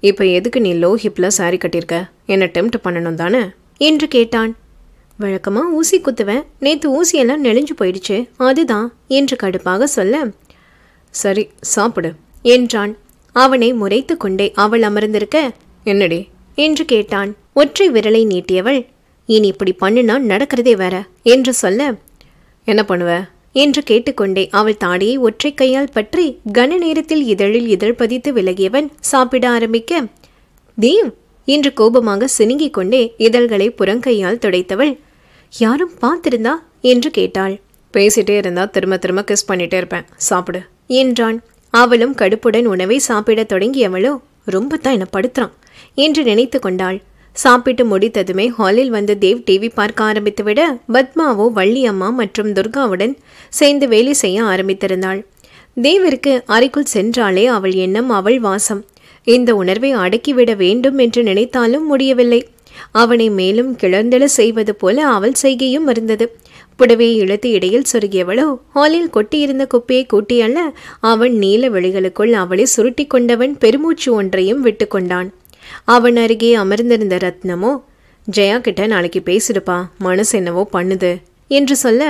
A: இப்போ எதுக்கு நீ லோ ஹிப்பில் சாரி கட்டியிருக்க என்னை டெம்ப்ட் பண்ணணும் தானே என்று கேட்டான் வழக்கமாக ஊசி குத்துவேன் நேற்று ஊசியெல்லாம் நெளிஞ்சு போயிடுச்சு அதுதான் என்று கடுப்பாக சொல்ல சரி சாப்பிடு என்றான் அவனை முறைத்து கொண்டே அவள் அமர்ந்திருக்க என்னடி என்று கேட்டான் ஒற்றை விரலை நீட்டியவள் இனி இப்படி பண்ணுனா நடக்கிறதே வேற என்று சொல்ல என்ன பண்ணுவ என்று கேட்டுக்கொண்டே அவள் தாடியை ஒற்றை கையால் பற்றி கன நேரத்தில் இதழில் இதழ் பதித்து விலகியவன் சாப்பிட ஆரம்பிக்க தீவ் என்று கோபமாக சினுங்கிக் கொண்டே இதழ்களை புறங்கையால் துடைத்தவள் யாரும் பார்த்திருந்தா என்று கேட்டாள் பேசிட்டே இருந்தா திரும்ப திரும்ப கிஸ் பண்ணிட்டே இருப்பேன் சாப்பிடு என்றான் அவளும் கடுப்புடன் உணவை சாப்பிடத் தொடங்கியவளோ ரொம்ப தான் என்ன படுத்துறான் என்று நினைத்து கொண்டாள் சாப்பிட்டு முடித்ததுமே ஹாலில் வந்து தேவ் டிவி பார்க்க ஆரம்பித்துவிட பத்மாவோ வள்ளியம்மா மற்றும் துர்காவுடன் சேர்ந்து வேலை செய்ய ஆரம்பித்திருந்தாள் தேவிற்கு அறைக்குள் சென்றாலே அவள் எண்ணம் அவள் வாசம் இந்த உணர்வை அடக்கிவிட வேண்டும் என்று நினைத்தாலும் முடியவில்லை அவனை மேலும் கிளர்ந்தெழு செய்வது போல அவள் செய்கையும் இருந்தது புடவையை இழுத்து இடையில் சொருகியவளோ ஹாலில் கொட்டியிருந்த குப்பையை கூட்டியல்ல அவன் நீல வெளிகளுக்குள் அவளை சுருட்டி கொண்டவன் பெருமூச்சு ஒன்றையும் விட்டு கொண்டான் அவன் அருகே அமர்ந்திருந்த ரத்னமோ ஜெயா கிட்ட நாளைக்கு பேசிடுப்பா மனசு என்னவோ பண்ணுது என்று சொல்ல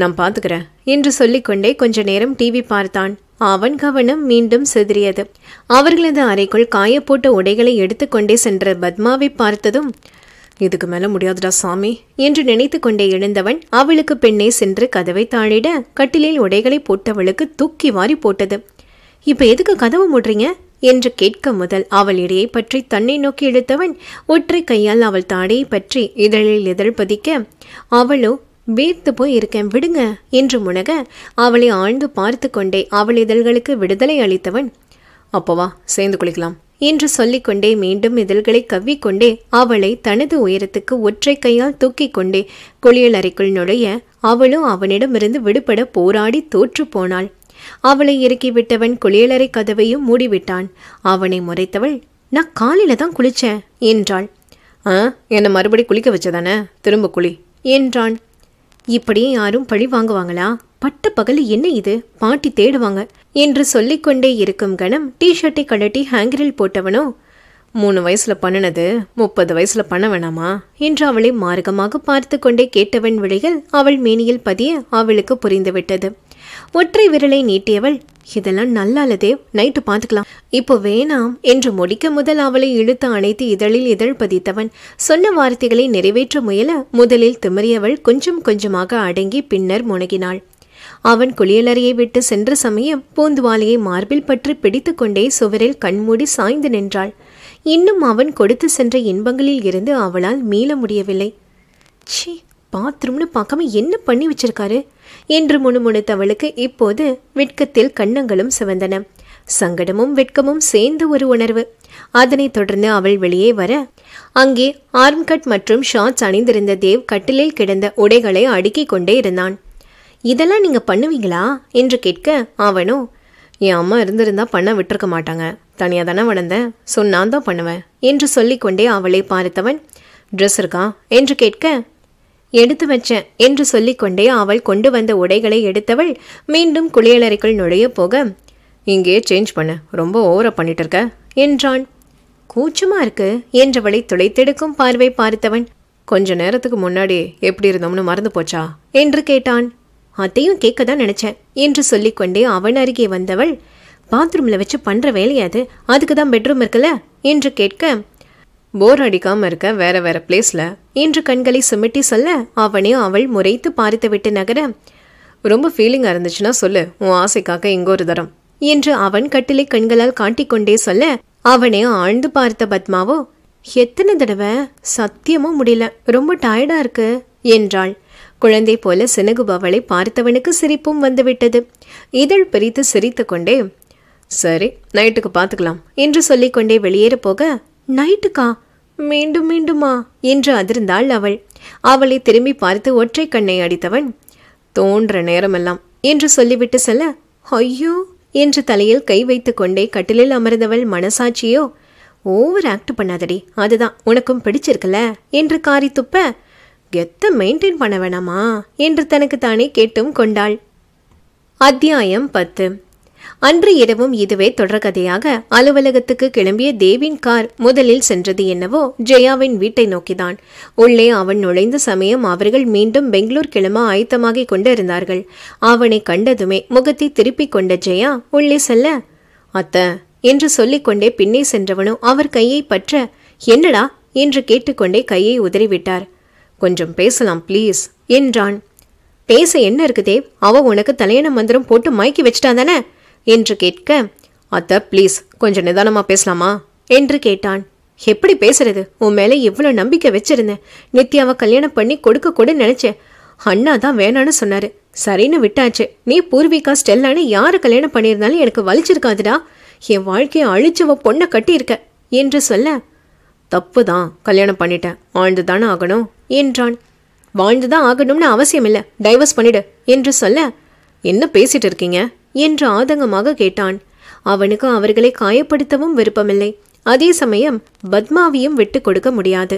A: நான் பார்த்துக்கிறேன் என்று சொல்லிக்கொண்டே கொஞ்ச நேரம் டிவி பார்த்தான் அவன் கவனம் மீண்டும் சிதறியது அவர்களது அறைக்குள் காயப்போட்ட உடைகளை எடுத்துக்கொண்டே சென்ற பத்மாவை பார்த்ததும் இதுக்கு மேல முடியாதுடா சாமி என்று நினைத்து கொண்டே எழுந்தவன் அவளுக்கு பெண்ணே சென்று கதவை தாழிட கட்டிலில் உடைகளை போட்டவளுக்கு தூக்கி வாரி போட்டது இப்ப எதுக்கு கதவு முடுறீங்க என்று கேட்க முதல் அவள் இடையை பற்றி தன்னை நோக்கி இழுத்தவன் ஒற்றை கையால் அவள் தாடையை பற்றி இதழில் எதிர்பதிக்க அவளோ வீர்த்து போய் இருக்கேன் விடுங்க என்று முனக அவளை ஆழ்ந்து பார்த்து கொண்டே அவள் இதழ்களுக்கு விடுதலை அளித்தவன் அப்போவா சேர்ந்து குளிக்கலாம் என்று சொல்லிக்கொண்டே மீண்டும் இதழ்களை கவ்விக்கொண்டே அவளை தனது உயரத்துக்கு ஒற்றை கையால் தூக்கி கொண்டே குளியல் அறைக்குள் நுழைய அவளும் அவனிடமிருந்து விடுபட போராடி தோற்று போனாள் அவளை இறுக்கிவிட்டவன் குளியலறை கதவையும் மூடிவிட்டான் அவனை முறைத்தவள் நான் காலையில தான் குளிச்சேன் என்றாள் ஆ என்னை மறுபடி குளிக்க வச்சதானே திரும்ப குளி என்றான் இப்படியே யாரும் பழி வாங்குவாங்களா பட்ட பகல் என்ன இது பாட்டி தேடுவாங்க என்று சொல்லிக்கொண்டே இருக்கும் கணம் டிஷர்ட்டை கழட்டி ஹேங்கரில் போட்டவனோ மூணு வயசுல பண்ணினது முப்பது வயசுல பண்ண வேணாமா என்று அவளை மார்க்கமாக பார்த்து கொண்டே கேட்டவன் விழிகள் அவள் மேனியில் பதிய அவளுக்கு புரிந்துவிட்டது ஒற்றை விரலை நீட்டியவள் இதெல்லாம் நல்லால தேவ் நைட்டு பார்த்துக்கலாம் இப்போ வேணாம் என்று முடிக்க முதல் அவளை இழுத்து அணைத்து இதழில் இதழ் பதித்தவன் சொன்ன வார்த்தைகளை நிறைவேற்ற முயல முதலில் திமறியவள் கொஞ்சம் கொஞ்சமாக அடங்கி பின்னர் முனகினாள் அவன் குளியலறையை விட்டு சென்ற சமயம் பூந்துவாலையை மார்பில் பற்றி பிடித்து கொண்டே சுவரில் கண்மூடி சாய்ந்து நின்றாள் இன்னும் அவன் கொடுத்து சென்ற இன்பங்களில் இருந்து அவளால் மீள முடியவில்லை சி பாத்ரூம்னு பார்க்காம என்ன பண்ணி வச்சிருக்காரு என்று முணுமுணுத்தவளுக்கு இப்போது வெட்கத்தில் கண்ணங்களும் சிவந்தன சங்கடமும் வெட்கமும் சேர்ந்த ஒரு உணர்வு அதனைத் தொடர்ந்து அவள் வெளியே வர அங்கே ஆர்ம்கட் மற்றும் ஷார்ட்ஸ் அணிந்திருந்த தேவ் கட்டிலில் கிடந்த உடைகளை அடுக்கிக் கொண்டே இருந்தான் இதெல்லாம் நீங்க பண்ணுவீங்களா என்று கேட்க அவனோ என் அம்மா இருந்திருந்தா பண்ண விட்டுருக்க மாட்டாங்க தனியாக தானே வளர்ந்த ஸோ நான் தான் பண்ணுவேன் என்று சொல்லிக்கொண்டே அவளை பார்த்தவன் ட்ரெஸ் இருக்கா என்று கேட்க எடுத்து வச்சேன் என்று சொல்லிக்கொண்டே அவள் கொண்டு வந்த உடைகளை எடுத்தவள் மீண்டும் குளியலறைக்குள் நுழைய போக இங்கே சேஞ்ச் பண்ண ரொம்ப ஓவர பண்ணிட்டு இருக்க என்றான் கூச்சமா இருக்கு என்றவளை துளைத்தெடுக்கும் பார்வை பார்த்தவன் கொஞ்ச நேரத்துக்கு முன்னாடி எப்படி இருந்தோம்னு மறந்து போச்சா என்று கேட்டான் அதையும் கேட்க தான் நினைச்சேன் என்று சொல்லிக்கொண்டே அவன் அருகே வந்தவள் பாத்ரூமில் வச்சு பண்ணுற வேலையாது அதுக்கு தான் பெட்ரூம் இருக்குல்ல என்று கேட்க போர் அடிக்காம இருக்க வேற வேற பிளேஸ்ல இன்று கண்களை சுமிட்டி சொல்ல அவனே அவள் முறைத்து பாரித்து விட்டு நகர ரொம்ப ஃபீலிங்காக இருந்துச்சுன்னா சொல்லு உன் ஆசைக்காக இங்கொரு தரம் என்று அவன் கட்டிலை கண்களால் காட்டிக்கொண்டே சொல்ல அவனே ஆழ்ந்து பார்த்த பத்மாவோ எத்தனை தடவை சத்தியமோ முடியல ரொம்ப டயர்டா இருக்கு என்றாள் குழந்தை போல சினகுபவளை பார்த்தவனுக்கு சிரிப்பும் வந்துவிட்டது இதழ் பிரித்து சிரித்து கொண்டே சரி நைட்டுக்கு பார்த்துக்கலாம் என்று சொல்லிக்கொண்டே வெளியேற போக நைட்டுக்கா மீண்டும் மீண்டுமா என்று அதிர்ந்தாள் அவள் அவளை திரும்பி பார்த்து ஒற்றை கண்ணை அடித்தவன் தோன்ற நேரமெல்லாம் என்று சொல்லிவிட்டு செல்ல ஐயோ என்று தலையில் கை வைத்து கொண்டே கட்டிலில் அமர்ந்தவள் மனசாட்சியோ ஓவர் ஆக்ட் பண்ணாதடி அதுதான் உனக்கும் பிடிச்சிருக்கல என்று காரி துப்ப கெத்த மெயின்டைன் பண்ண வேணாமா என்று தனக்கு தானே கேட்டும் கொண்டாள் அத்தியாயம் பத்து அன்று இரவும் இதுவே தொடர்கதையாக அலுவலகத்துக்கு கிளம்பிய தேவின் கார் முதலில் சென்றது என்னவோ ஜெயாவின் வீட்டை நோக்கிதான் உள்ளே அவன் நுழைந்த சமயம் அவர்கள் மீண்டும் பெங்களூர் கிளம்ப ஆயத்தமாகிக் கொண்டிருந்தார்கள் அவனை கண்டதுமே முகத்தை திருப்பிக் கொண்ட ஜெயா உள்ளே செல்ல அத்த என்று சொல்லிக்கொண்டே பின்னே சென்றவனும் அவர் கையை பற்ற என்னடா என்று கேட்டுக்கொண்டே கையை உதறிவிட்டார் கொஞ்சம் பேசலாம் ப்ளீஸ் என்றான் பேச என்ன இருக்கு தேவ் அவ உனக்கு தலையண மந்திரம் போட்டு மயக்கி வச்சிட்டான் தானே என்று கேட்க அத்த ப்ளீஸ் கொஞ்சம் நிதானமாக பேசலாமா என்று கேட்டான் எப்படி பேசுறது உன் மேலே இவ்வளோ நம்பிக்கை வச்சிருந்தேன் நித்யாவை கல்யாணம் பண்ணி கொடுக்க கூட நினச்சேன் அண்ணா தான் வேணான்னு சொன்னாரு சரின்னு விட்டாச்சு நீ பூர்வீகா ஸ்டெல்லான்னு யாரை கல்யாணம் பண்ணியிருந்தாலும் எனக்கு வலிச்சிருக்காதுடா என் வாழ்க்கையை அழிச்சவ பொண்ணை கட்டியிருக்க என்று சொல்ல தப்பு தான் கல்யாணம் பண்ணிட்டேன் வாழ்ந்துதானே ஆகணும் என்றான் வாழ்ந்து தான் ஆகணும்னு அவசியம் இல்லை டைவர்ஸ் பண்ணிடு என்று சொல்ல என்ன பேசிட்டு இருக்கீங்க என்று ஆதங்கமாக கேட்டான் அவனுக்கு அவர்களை காயப்படுத்தவும் விருப்பமில்லை அதே சமயம் பத்மாவையும் விட்டு கொடுக்க முடியாது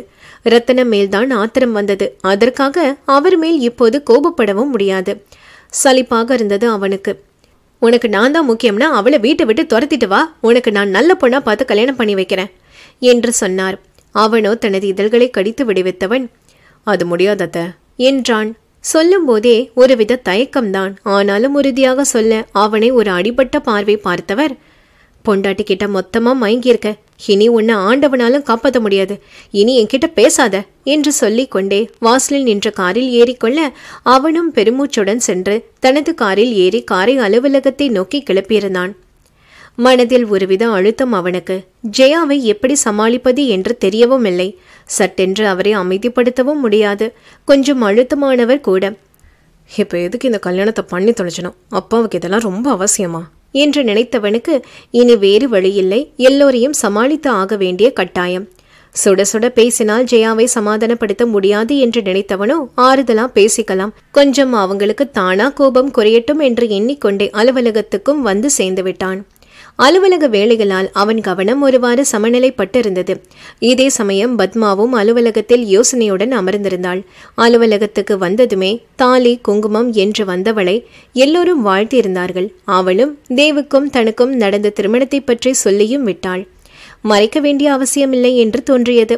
A: ரத்தனம் மேல்தான் ஆத்திரம் வந்தது அதற்காக அவர் மேல் இப்போது கோபப்படவும் முடியாது சலிப்பாக இருந்தது அவனுக்கு உனக்கு நான் தான் முக்கியம்னா அவளை வீட்டை விட்டு துரத்திட்டு வா உனக்கு நான் நல்ல பொண்ணா பார்த்து கல்யாணம் பண்ணி வைக்கிறேன் என்று சொன்னார் அவனோ தனது இதழ்களை கடித்து விடுவித்தவன் அது முடியாதத்த என்றான் சொல்லும் போதே ஒருவித தயக்கம்தான் ஆனாலும் உறுதியாக சொல்ல அவனை ஒரு அடிபட்ட பார்வை பார்த்தவர் பொண்டாட்டி கிட்ட மொத்தமா மயங்கியிருக்க இனி உன்னை ஆண்டவனாலும் காப்பாற்ற முடியாது இனி என்கிட்ட பேசாத என்று சொல்லிக்கொண்டே வாசலில் நின்ற காரில் ஏறிக்கொள்ள அவனும் பெருமூச்சுடன் சென்று தனது காரில் ஏறி காரை அலுவலகத்தை நோக்கி கிளப்பியிருந்தான் மனதில் ஒருவித அழுத்தம் அவனுக்கு ஜெயாவை எப்படி சமாளிப்பது என்று தெரியவும் இல்லை சட்டென்று அவரை அமைதிப்படுத்தவும் முடியாது கொஞ்சம் அழுத்தமானவர் கூட இப்போ எதுக்கு இந்த கல்யாணத்தை பண்ணி தொலைச்சனும் அப்பாவுக்கு இதெல்லாம் ரொம்ப அவசியமா என்று நினைத்தவனுக்கு இனி வேறு வழியில்லை எல்லோரையும் சமாளித்து ஆக வேண்டிய கட்டாயம் சுட சுட பேசினால் ஜெயாவை சமாதானப்படுத்த முடியாது என்று நினைத்தவனோ ஆறுதலா பேசிக்கலாம் கொஞ்சம் அவங்களுக்கு தானா கோபம் குறையட்டும் என்று எண்ணிக்கொண்டே அலுவலகத்துக்கும் வந்து சேர்ந்து விட்டான் அலுவலக வேலைகளால் அவன் கவனம் ஒருவாறு சமநிலைப்பட்டிருந்தது இதே சமயம் பத்மாவும் அலுவலகத்தில் யோசனையுடன் அமர்ந்திருந்தாள் அலுவலகத்துக்கு வந்ததுமே தாலி குங்குமம் என்று வந்தவளை எல்லோரும் வாழ்த்தியிருந்தார்கள் அவளும் தேவுக்கும் தனக்கும் நடந்த திருமணத்தை பற்றி சொல்லியும் விட்டாள் மறைக்க வேண்டிய அவசியமில்லை என்று தோன்றியது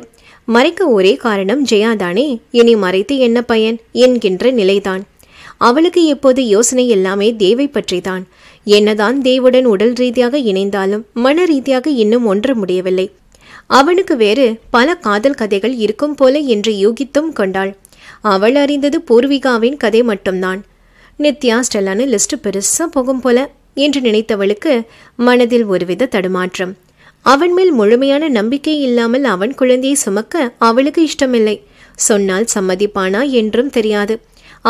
A: மறைக்க ஒரே காரணம் ஜெயாதானே இனி மறைத்து என்ன பயன் என்கின்ற நிலைதான் அவளுக்கு இப்போது யோசனை எல்லாமே தேவை பற்றிதான் என்னதான் தேவுடன் உடல் ரீதியாக இணைந்தாலும் மன ரீதியாக இன்னும் ஒன்று முடியவில்லை அவனுக்கு வேறு பல காதல் கதைகள் இருக்கும் போல என்று யூகித்தும் கொண்டாள் அவள் அறிந்தது பூர்விகாவின் கதை மட்டும்தான் நித்யா ஸ்டெல்லானு லிஸ்ட் பெருசா போகும் போல என்று நினைத்தவளுக்கு மனதில் ஒருவித தடுமாற்றம் அவன் மேல் முழுமையான நம்பிக்கை இல்லாமல் அவன் குழந்தையை சுமக்க அவளுக்கு இஷ்டமில்லை சொன்னால் சம்மதிப்பானா என்றும் தெரியாது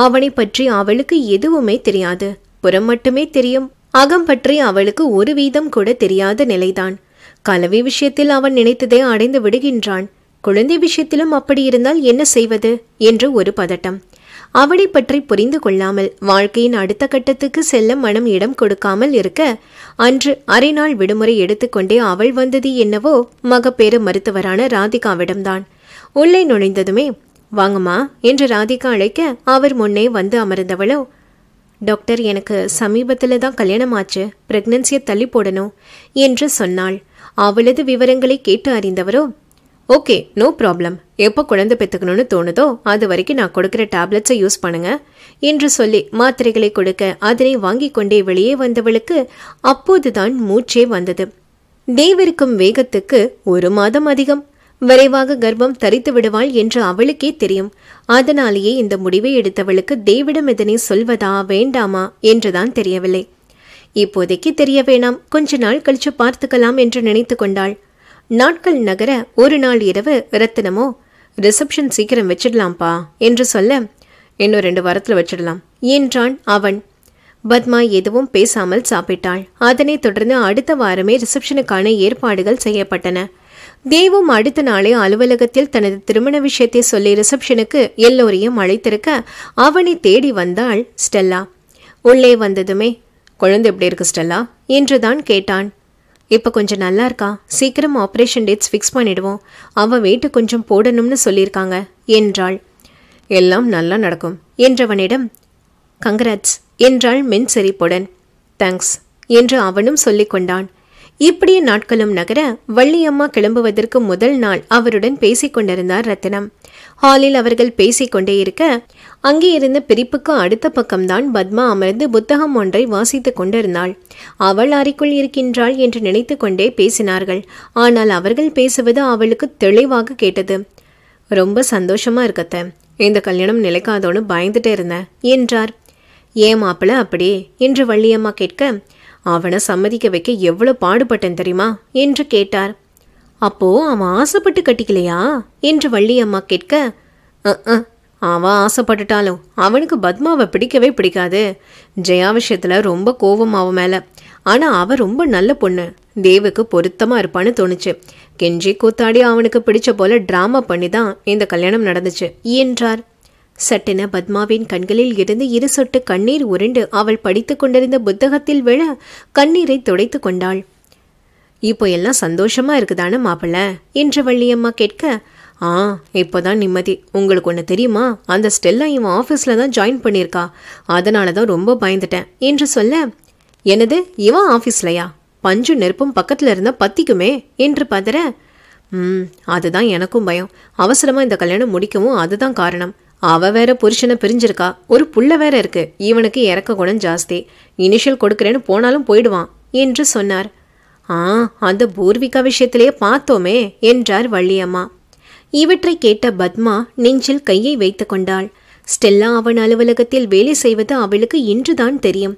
A: அவனை பற்றி அவளுக்கு எதுவுமே தெரியாது புறம் மட்டுமே தெரியும் அகம் பற்றி அவளுக்கு ஒரு வீதம் கூட தெரியாத நிலைதான் கலவி விஷயத்தில் அவன் நினைத்ததை அடைந்து விடுகின்றான் குழந்தை விஷயத்திலும் அப்படி இருந்தால் என்ன செய்வது என்று ஒரு பதட்டம் அவளை பற்றி புரிந்து கொள்ளாமல் வாழ்க்கையின் அடுத்த கட்டத்துக்கு செல்ல மனம் இடம் கொடுக்காமல் இருக்க அன்று அரை நாள் விடுமுறை எடுத்துக்கொண்டே அவள் வந்தது என்னவோ மகப்பேறு மருத்துவரான ராதிகாவிடம்தான் உள்ளே நுழைந்ததுமே வாங்கம்மா என்று ராதிகா அழைக்க அவர் முன்னே வந்து அமர்ந்தவளோ டாக்டர் எனக்கு சமீபத்தில் தான் கல்யாணம் ஆச்சு பிரெக்னன்சியை தள்ளி போடணும் என்று சொன்னாள் அவளது விவரங்களை கேட்டு அறிந்தவரோ ஓகே நோ ப்ராப்ளம் எப்போ குழந்தை பெற்றுக்கணும்னு தோணுதோ அது வரைக்கும் நான் கொடுக்குற டேப்லெட்ஸை யூஸ் பண்ணுங்க என்று சொல்லி மாத்திரைகளை கொடுக்க அதனை வாங்கி கொண்டே வெளியே வந்தவளுக்கு அப்போதுதான் மூச்சே வந்தது தேவருக்கும் வேகத்துக்கு ஒரு மாதம் அதிகம் விரைவாக கர்ப்பம் தரித்து விடுவாள் என்று அவளுக்கே தெரியும் அதனாலேயே இந்த முடிவை எடுத்தவளுக்கு தேவிடம் இதனை சொல்வதா வேண்டாமா என்றுதான் தெரியவில்லை இப்போதைக்கு தெரிய வேணாம் கொஞ்ச நாள் கழிச்சு பார்த்துக்கலாம் என்று நினைத்து கொண்டாள் நாட்கள் நகர ஒரு நாள் இரவு ரத்தினமோ ரிசப்ஷன் சீக்கிரம் வச்சிடலாம்ப்பா என்று சொல்ல இன்னும் ரெண்டு வாரத்தில் வச்சிடலாம் என்றான் அவன் பத்மா எதுவும் பேசாமல் சாப்பிட்டாள் அதனைத் தொடர்ந்து அடுத்த வாரமே ரிசப்ஷனுக்கான ஏற்பாடுகள் செய்யப்பட்டன தேவும் அடுத்த நாளே அலுவலகத்தில் தனது திருமண விஷயத்தை சொல்லி ரிசப்ஷனுக்கு எல்லோரையும் அழைத்திருக்க அவனை தேடி வந்தாள் ஸ்டெல்லா உள்ளே வந்ததுமே குழந்தை எப்படி இருக்கு ஸ்டெல்லா என்றுதான் கேட்டான் இப்போ கொஞ்சம் நல்லா இருக்கா சீக்கிரம் ஆப்ரேஷன் டேட்ஸ் ஃபிக்ஸ் பண்ணிடுவோம் அவள் வெயிட்டு கொஞ்சம் போடணும்னு சொல்லியிருக்காங்க என்றாள் எல்லாம் நல்லா நடக்கும் என்றவனிடம் கங்கராட்ஸ் என்றாள் மென் சிரிப்புடன் தேங்க்ஸ் என்று அவனும் சொல்லிக்கொண்டான் இப்படி நாட்களும் நகர வள்ளியம்மா கிளம்புவதற்கு முதல் நாள் அவருடன் பேசிக் கொண்டிருந்தார் ரத்தினம் ஹாலில் அவர்கள் பேசிக்கொண்டே இருக்க அங்கே இருந்த பிரிப்புக்கு அடுத்த பக்கம்தான் பத்மா அமர்ந்து புத்தகம் ஒன்றை வாசித்துக் கொண்டிருந்தாள் அவள் அறைக்குள் இருக்கின்றாள் என்று நினைத்து கொண்டே பேசினார்கள் ஆனால் அவர்கள் பேசுவது அவளுக்கு தெளிவாக கேட்டது ரொம்ப சந்தோஷமா இருக்கத்த இந்த கல்யாணம் நிலைக்காதோன்னு பயந்துட்டே இருந்தேன் என்றார் ஏன் மாப்பிள அப்படி என்று வள்ளியம்மா கேட்க அவனை சம்மதிக்க வைக்க எவ்வளோ பாடுபட்டேன் தெரியுமா என்று கேட்டார் அப்போ அவன் ஆசைப்பட்டு கட்டிக்கலையா என்று வள்ளி அம்மா கேட்க அவன் ஆசைப்பட்டுட்டாலும் அவனுக்கு பத்மாவை பிடிக்கவே பிடிக்காது ஜெயா விஷயத்தில் ரொம்ப கோபம் அவன் மேலே ஆனால் அவன் ரொம்ப நல்ல பொண்ணு தேவுக்கு பொருத்தமாக இருப்பான்னு தோணுச்சு கெஞ்சி கூத்தாடி அவனுக்கு பிடிச்ச போல ட்ராமா பண்ணி தான் இந்த கல்யாணம் நடந்துச்சு என்றார் சட்டென பத்மாவின் கண்களில் இருந்து இரு சொட்டு கண்ணீர் உருண்டு அவள் படித்து கொண்டிருந்த புத்தகத்தில் விழ கண்ணீரை துடைத்து கொண்டாள் இப்போ எல்லாம் சந்தோஷமா இருக்குதானே மாப்பிள்ள என்று வள்ளியம்மா கேட்க ஆ இப்போதான் நிம்மதி உங்களுக்கு ஒன்று தெரியுமா அந்த ஸ்டெல்லா இவன் ஆஃபீஸில் தான் ஜாயின் பண்ணியிருக்கா அதனால தான் ரொம்ப பயந்துட்டேன் என்று சொல்ல எனது இவன் ஆஃபீஸ்லையா பஞ்சு நெருப்பும் பக்கத்தில் இருந்தால் பத்திக்குமே என்று பதற ம் அதுதான் எனக்கும் பயம் அவசரமாக இந்த கல்யாணம் முடிக்கவும் அதுதான் காரணம் அவ வேற புருஷனை பிரிஞ்சிருக்கா ஒரு புள்ள வேற இருக்கு இவனுக்கு இறக்க குணம் ஜாஸ்தி இனிஷியல் கொடுக்குறேன்னு போனாலும் போயிடுவான் என்று சொன்னார் ஆ அந்த பூர்விகா விஷயத்திலேயே பார்த்தோமே என்றார் வள்ளியம்மா இவற்றை கேட்ட பத்மா நெஞ்சில் கையை வைத்து கொண்டாள் ஸ்டெல்லா அவன் அலுவலகத்தில் வேலை செய்வது அவளுக்கு இன்றுதான் தெரியும்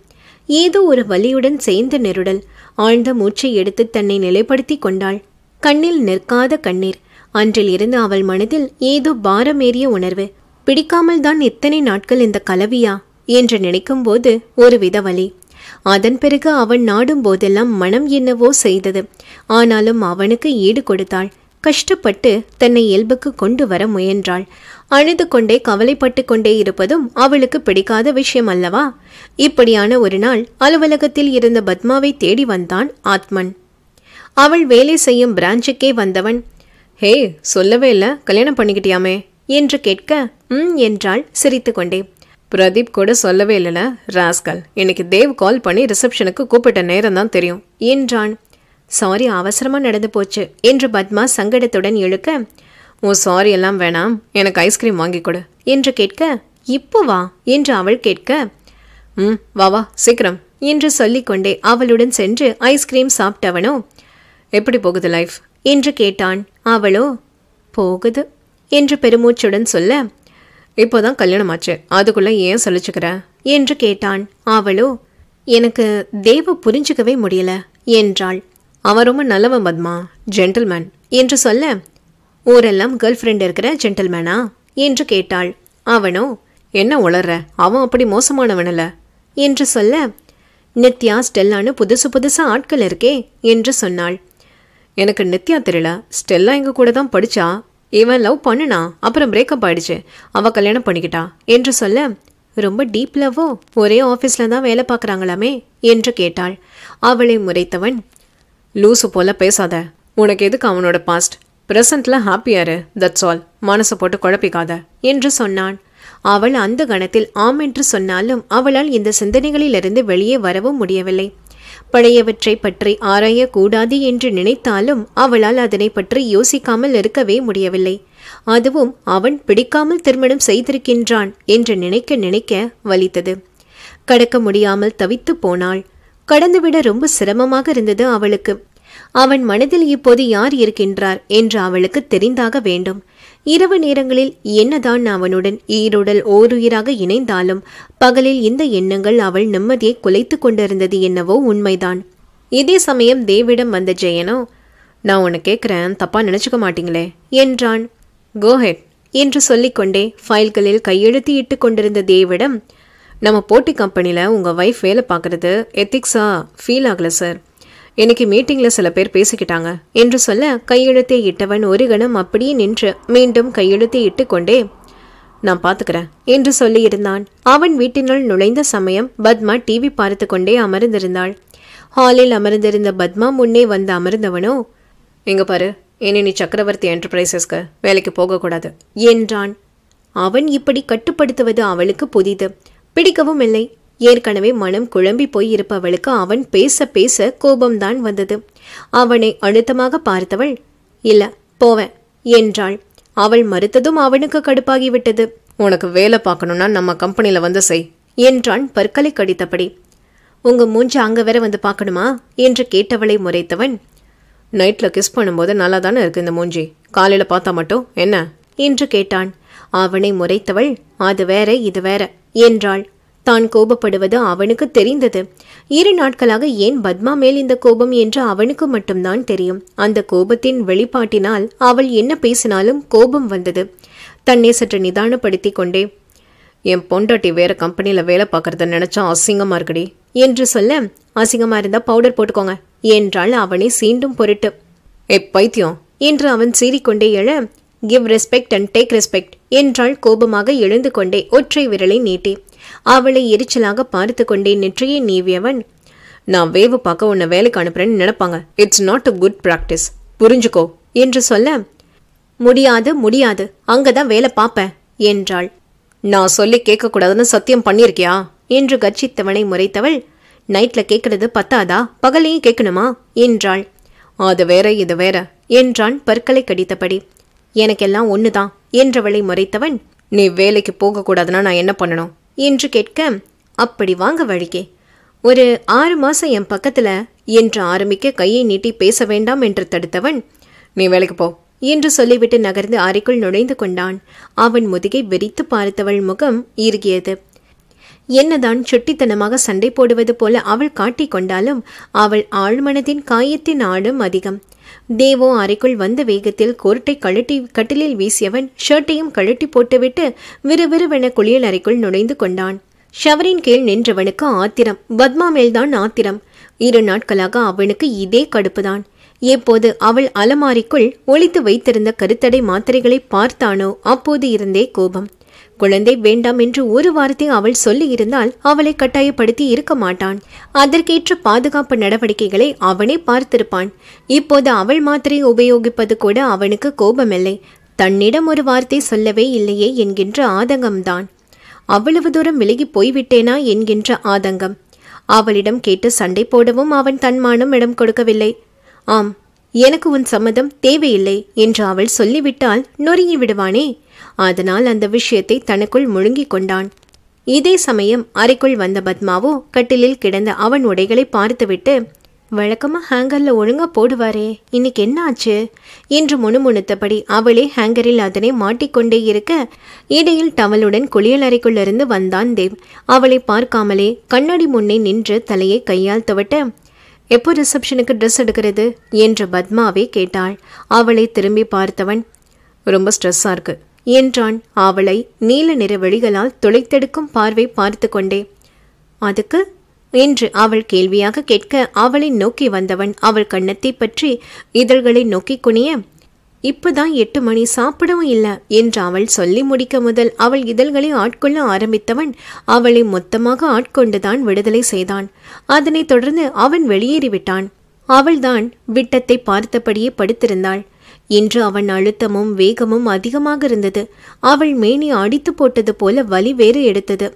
A: ஏதோ ஒரு வலியுடன் சேர்ந்த நெருடல் ஆழ்ந்த மூச்சை எடுத்து தன்னை நிலைப்படுத்தி கொண்டாள் கண்ணில் நிற்காத கண்ணீர் அன்றில் இருந்து அவள் மனதில் ஏதோ பாரமேறிய உணர்வு பிடிக்காமல் தான் இத்தனை நாட்கள் இந்த கலவியா என்று நினைக்கும்போது வித வழி அதன் பிறகு அவன் நாடும் போதெல்லாம் மனம் என்னவோ செய்தது ஆனாலும் அவனுக்கு ஈடு கொடுத்தாள் கஷ்டப்பட்டு தன்னை இயல்புக்கு கொண்டு வர முயன்றாள் அழுது கொண்டே கவலைப்பட்டு கொண்டே இருப்பதும் அவளுக்கு பிடிக்காத விஷயம் அல்லவா இப்படியான ஒரு நாள் அலுவலகத்தில் இருந்த பத்மாவை தேடி வந்தான் ஆத்மன் அவள் வேலை செய்யும் பிரான்ச்சுக்கே வந்தவன் ஹே சொல்லவே இல்லை கல்யாணம் பண்ணிக்கிட்டியாமே என்று கேட்க ம் என்றாள் சிரித்து கொண்டே பிரதீப் கூட சொல்லவே இல்லைல ராஸ்கல் இன்னைக்கு தேவ் கால் பண்ணி ரிசப்ஷனுக்கு கூப்பிட்ட நேரம் தான் தெரியும் என்றான் சாரி அவசரமாக நடந்து போச்சு என்று பத்மா சங்கடத்துடன் இழுக்க ஓ சாரி எல்லாம் வேணாம் எனக்கு ஐஸ்கிரீம் வாங்கி கொடு என்று கேட்க இப்போ வா என்று அவள் கேட்க ம் வா வா சீக்கிரம் என்று சொல்லிக்கொண்டே அவளுடன் சென்று ஐஸ்கிரீம் சாப்பிட்டவனோ எப்படி போகுது லைஃப் என்று கேட்டான் அவளோ போகுது என்று பெருமூச்சுடன் சொல்ல இப்போதான் கல்யாணமாச்சு அதுக்குள்ளே ஏன் சொல்லிச்சுக்கிற என்று கேட்டான் அவளோ எனக்கு தேவ புரிஞ்சுக்கவே முடியல என்றாள் அவன் ரொம்ப நல்லவன் பத்மா ஜென்டில்மேன் என்று சொல்ல ஊரெல்லாம் கேர்ள் ஃப்ரெண்ட் இருக்கிற ஜென்டில்மேனா என்று கேட்டாள் அவனோ என்ன உளர்ற அவன் அப்படி மோசமானவனல்ல என்று சொல்ல நித்யா ஸ்டெல்லான்னு புதுசு புதுசாக ஆட்கள் இருக்கே என்று சொன்னாள் எனக்கு நித்யா தெரியல ஸ்டெல்லா எங்கள் கூட தான் படித்தா இவன் லவ் பண்ணுனா அப்புறம் பிரேக்கப் ஆயிடுச்சு அவள் கல்யாணம் பண்ணிக்கிட்டா என்று சொல்ல ரொம்ப டீப் லவ்வோ ஒரே ஆஃபீஸில் தான் வேலை பார்க்குறாங்களாமே என்று கேட்டாள் அவளை முறைத்தவன் லூசு போல பேசாத உனக்கு எதுக்கு அவனோட பாஸ்ட் ப்ரெசண்டில் ஹாப்பியாரு தட்ஸ் ஆல் மனசை போட்டு குழப்பிக்காத என்று சொன்னான் அவள் அந்த கணத்தில் ஆம் என்று சொன்னாலும் அவளால் இந்த சிந்தனைகளிலிருந்து வெளியே வரவும் முடியவில்லை பழையவற்றை பற்றி ஆராயக்கூடாது என்று நினைத்தாலும் அவளால் அதனை பற்றி யோசிக்காமல் இருக்கவே முடியவில்லை அதுவும் அவன் பிடிக்காமல் திருமணம் செய்திருக்கின்றான் என்று நினைக்க நினைக்க வலித்தது கடக்க முடியாமல் தவித்து போனாள் கடந்துவிட ரொம்ப சிரமமாக இருந்தது அவளுக்கு அவன் மனதில் இப்போது யார் இருக்கின்றார் என்று அவளுக்கு தெரிந்தாக வேண்டும் இரவு நேரங்களில் என்னதான் அவனுடன் ஈருடல் ஓருயிராக இணைந்தாலும் பகலில் இந்த எண்ணங்கள் அவள் நிம்மதியை குலைத்து கொண்டிருந்தது என்னவோ உண்மைதான் இதே சமயம் தேவிடம் வந்த ஜெயனோ நான் உன்னை கேட்குறேன் தப்பா நினச்சிக்க மாட்டீங்களே என்றான் கோஹெட் என்று சொல்லிக்கொண்டே ஃபைல்களில் கையெழுத்து இட்டு கொண்டிருந்த தேவிடம் நம்ம போட்டி கம்பெனியில் உங்கள் ஒய்ஃப் வேலை பார்க்குறது எத்திக்ஸா ஃபீல் ஆகலை சார் இன்னைக்கு மீட்டிங்ல சில பேர் பேசிக்கிட்டாங்க என்று சொல்ல கையெழுத்தை இட்டவன் ஒரு கணம் அப்படியே நின்று மீண்டும் கையெழுத்தை இட்டு கொண்டே நான் பார்த்துக்கிறேன் என்று சொல்லியிருந்தான் அவன் வீட்டினுள் நுழைந்த சமயம் பத்மா டிவி பார்த்து கொண்டே அமர்ந்திருந்தாள் ஹாலில் அமர்ந்திருந்த பத்மா முன்னே வந்து அமர்ந்தவனோ இங்க பாரு இனி நீ சக்கரவர்த்தி என்டர்பிரைசஸ்க்கு வேலைக்கு போகக்கூடாது என்றான் அவன் இப்படி கட்டுப்படுத்துவது அவளுக்கு புதிது பிடிக்கவும் இல்லை ஏற்கனவே மனம் குழம்பி போய் இருப்பவளுக்கு அவன் பேச பேச கோபம்தான் வந்தது அவனை அழுத்தமாக பார்த்தவள் இல்ல போவேன் என்றாள் அவள் மறுத்ததும் அவனுக்கு கடுப்பாகிவிட்டது உனக்கு வேலை பார்க்கணும்னா நம்ம கம்பெனியில் வந்து செய் என்றான் பற்களை கடித்தபடி உங்க மூஞ்சி அங்க வேற வந்து பார்க்கணுமா என்று கேட்டவளை முறைத்தவன் நைட்டில் கிஸ் பண்ணும்போது நல்லா தானே இருக்கு இந்த மூஞ்சி காலையில் பார்த்தா மட்டும் என்ன என்று கேட்டான் அவனை முறைத்தவள் அது வேற இது வேற என்றாள் தான் கோபப்படுவது அவனுக்கு தெரிந்தது இரு நாட்களாக ஏன் பத்மா மேல் இந்த கோபம் என்று அவனுக்கு மட்டும்தான் தெரியும் அந்த கோபத்தின் வெளிப்பாட்டினால் அவள் என்ன பேசினாலும் கோபம் வந்தது தன்னை சற்று நிதானப்படுத்தி கொண்டே என் பொண்டாட்டி வேற கம்பெனியில் வேலை பார்க்கறத நினச்சா அசிங்கமாக இருக்குடி என்று சொல்ல அசிங்கமாக இருந்தால் பவுடர் போட்டுக்கோங்க என்றால் அவனை சீண்டும் பொருட்டு எப் பைத்தியம் என்று அவன் சீறிக்கொண்டே எழ give respect and take respect என்றாள் கோபமாக எழுந்து கொண்டே ஒற்றை விரலை நீட்டி அவளை எரிச்சலாக பார்த்து கொண்டே நெற்றியை நீவியவன் நான் வேவு பார்க்க உன்னை வேலைக்கு அனுப்புறேன்னு நினைப்பாங்க it's not a good practice புரிஞ்சுக்கோ என்று சொல்ல முடியாது முடியாது அங்கதான் வேலை பார்ப்பேன் என்றாள் நான் சொல்லி கேட்கக்கூடாதுன்னு சத்தியம் பண்ணியிருக்கியா என்று கர்ஜித்தவனை முறைத்தவள் நைட்ல கேட்கறது பத்தாதா பகலையும் கேட்கணுமா என்றாள் அது வேற இது வேற என்றான் பற்களை கடித்தபடி எனக்கெல்லாம் ஒன்றுதான் என்றவளை முறைத்தவன் நீ வேலைக்கு போகக்கூடாதுன்னா நான் என்ன பண்ணணும் என்று கேட்க அப்படி வாங்க வழிகே ஒரு ஆறு மாசம் என் பக்கத்தில் என்று ஆரம்பிக்க கையை நீட்டி பேச வேண்டாம் என்று தடுத்தவன் நீ வேலைக்கு போ என்று சொல்லிவிட்டு நகர்ந்து அறைக்குள் நுழைந்து கொண்டான் அவன் முதுகை வெறித்து பார்த்தவள் முகம் இறுகியது என்னதான் சுட்டித்தனமாக சண்டை போடுவது போல அவள் காட்டிக் கொண்டாலும் அவள் ஆழ்மனதின் காயத்தின் ஆடும் அதிகம் தேவோ அறைக்குள் வந்த வேகத்தில் கோர்ட்டை கழட்டி கட்டிலில் வீசியவன் ஷர்ட்டையும் கழட்டி போட்டுவிட்டு விறுவிறுவென குளியல் அறைக்குள் நுழைந்து கொண்டான் ஷவரின் கீழ் நின்றவனுக்கு ஆத்திரம் பத்மா மேல்தான் ஆத்திரம் இரு நாட்களாக அவனுக்கு இதே கடுப்புதான் எப்போது அவள் அலமாரிக்குள் ஒளித்து வைத்திருந்த கருத்தடை மாத்திரைகளை பார்த்தானோ அப்போது இருந்தே கோபம் குழந்தை வேண்டாம் என்று ஒரு வாரத்தை அவள் சொல்லியிருந்தால் அவளை கட்டாயப்படுத்தி இருக்க மாட்டான் அதற்கேற்ற பாதுகாப்பு நடவடிக்கைகளை அவனே பார்த்திருப்பான் இப்போது அவள் மாத்திரை உபயோகிப்பது கூட அவனுக்கு கோபமில்லை தன்னிடம் ஒரு வார்த்தை சொல்லவே இல்லையே என்கின்ற ஆதங்கம்தான் அவ்வளவு தூரம் விலகி போய்விட்டேனா என்கின்ற ஆதங்கம் அவளிடம் கேட்டு சண்டை போடவும் அவன் தன்மானம் இடம் கொடுக்கவில்லை ஆம் எனக்கு உன் சம்மதம் தேவையில்லை என்று அவள் சொல்லிவிட்டால் நொறுங்கி விடுவானே அதனால் அந்த விஷயத்தை தனக்குள் முழுங்கிக் கொண்டான் இதே சமயம் அறைக்குள் வந்த பத்மாவோ கட்டிலில் கிடந்த அவன் உடைகளை பார்த்துவிட்டு வழக்கமாக ஹேங்கரில் ஒழுங்காக போடுவாரே இன்னைக்கு என்ன ஆச்சு என்று முணுமுணுத்தபடி அவளே ஹேங்கரில் அதனை மாட்டிக்கொண்டே இருக்க இடையில் டவலுடன் குளியல் அறைக்குள்ளிருந்து வந்தான் தேவ் அவளை பார்க்காமலே கண்ணாடி முன்னே நின்று தலையை கையால் துவட்ட எப்போ ரிசப்ஷனுக்கு ட்ரெஸ் எடுக்கிறது என்று பத்மாவே கேட்டாள் அவளை திரும்பி பார்த்தவன் ரொம்ப ஸ்ட்ரெஸ்ஸாக இருக்கு என்றான் அவளை நீல நிற வெளிகளால் துளைத்தெடுக்கும் பார்வை பார்த்து கொண்டே அதுக்கு என்று அவள் கேள்வியாக கேட்க அவளை நோக்கி வந்தவன் அவள் கண்ணத்தை பற்றி இதழ்களை நோக்கி குனிய இப்பதான் எட்டு மணி சாப்பிடவும் இல்லை என்று அவள் சொல்லி முடிக்க முதல் அவள் இதழ்களை ஆட்கொள்ள ஆரம்பித்தவன் அவளை மொத்தமாக ஆட்கொண்டுதான் விடுதலை செய்தான் அதனைத் தொடர்ந்து அவன் வெளியேறிவிட்டான் அவள்தான் விட்டத்தை பார்த்தபடியே படுத்திருந்தாள் இன்று அவன் அழுத்தமும் வேகமும் அதிகமாக இருந்தது அவள் மேனி அடித்து போட்டது போல வலி வேறு எடுத்தது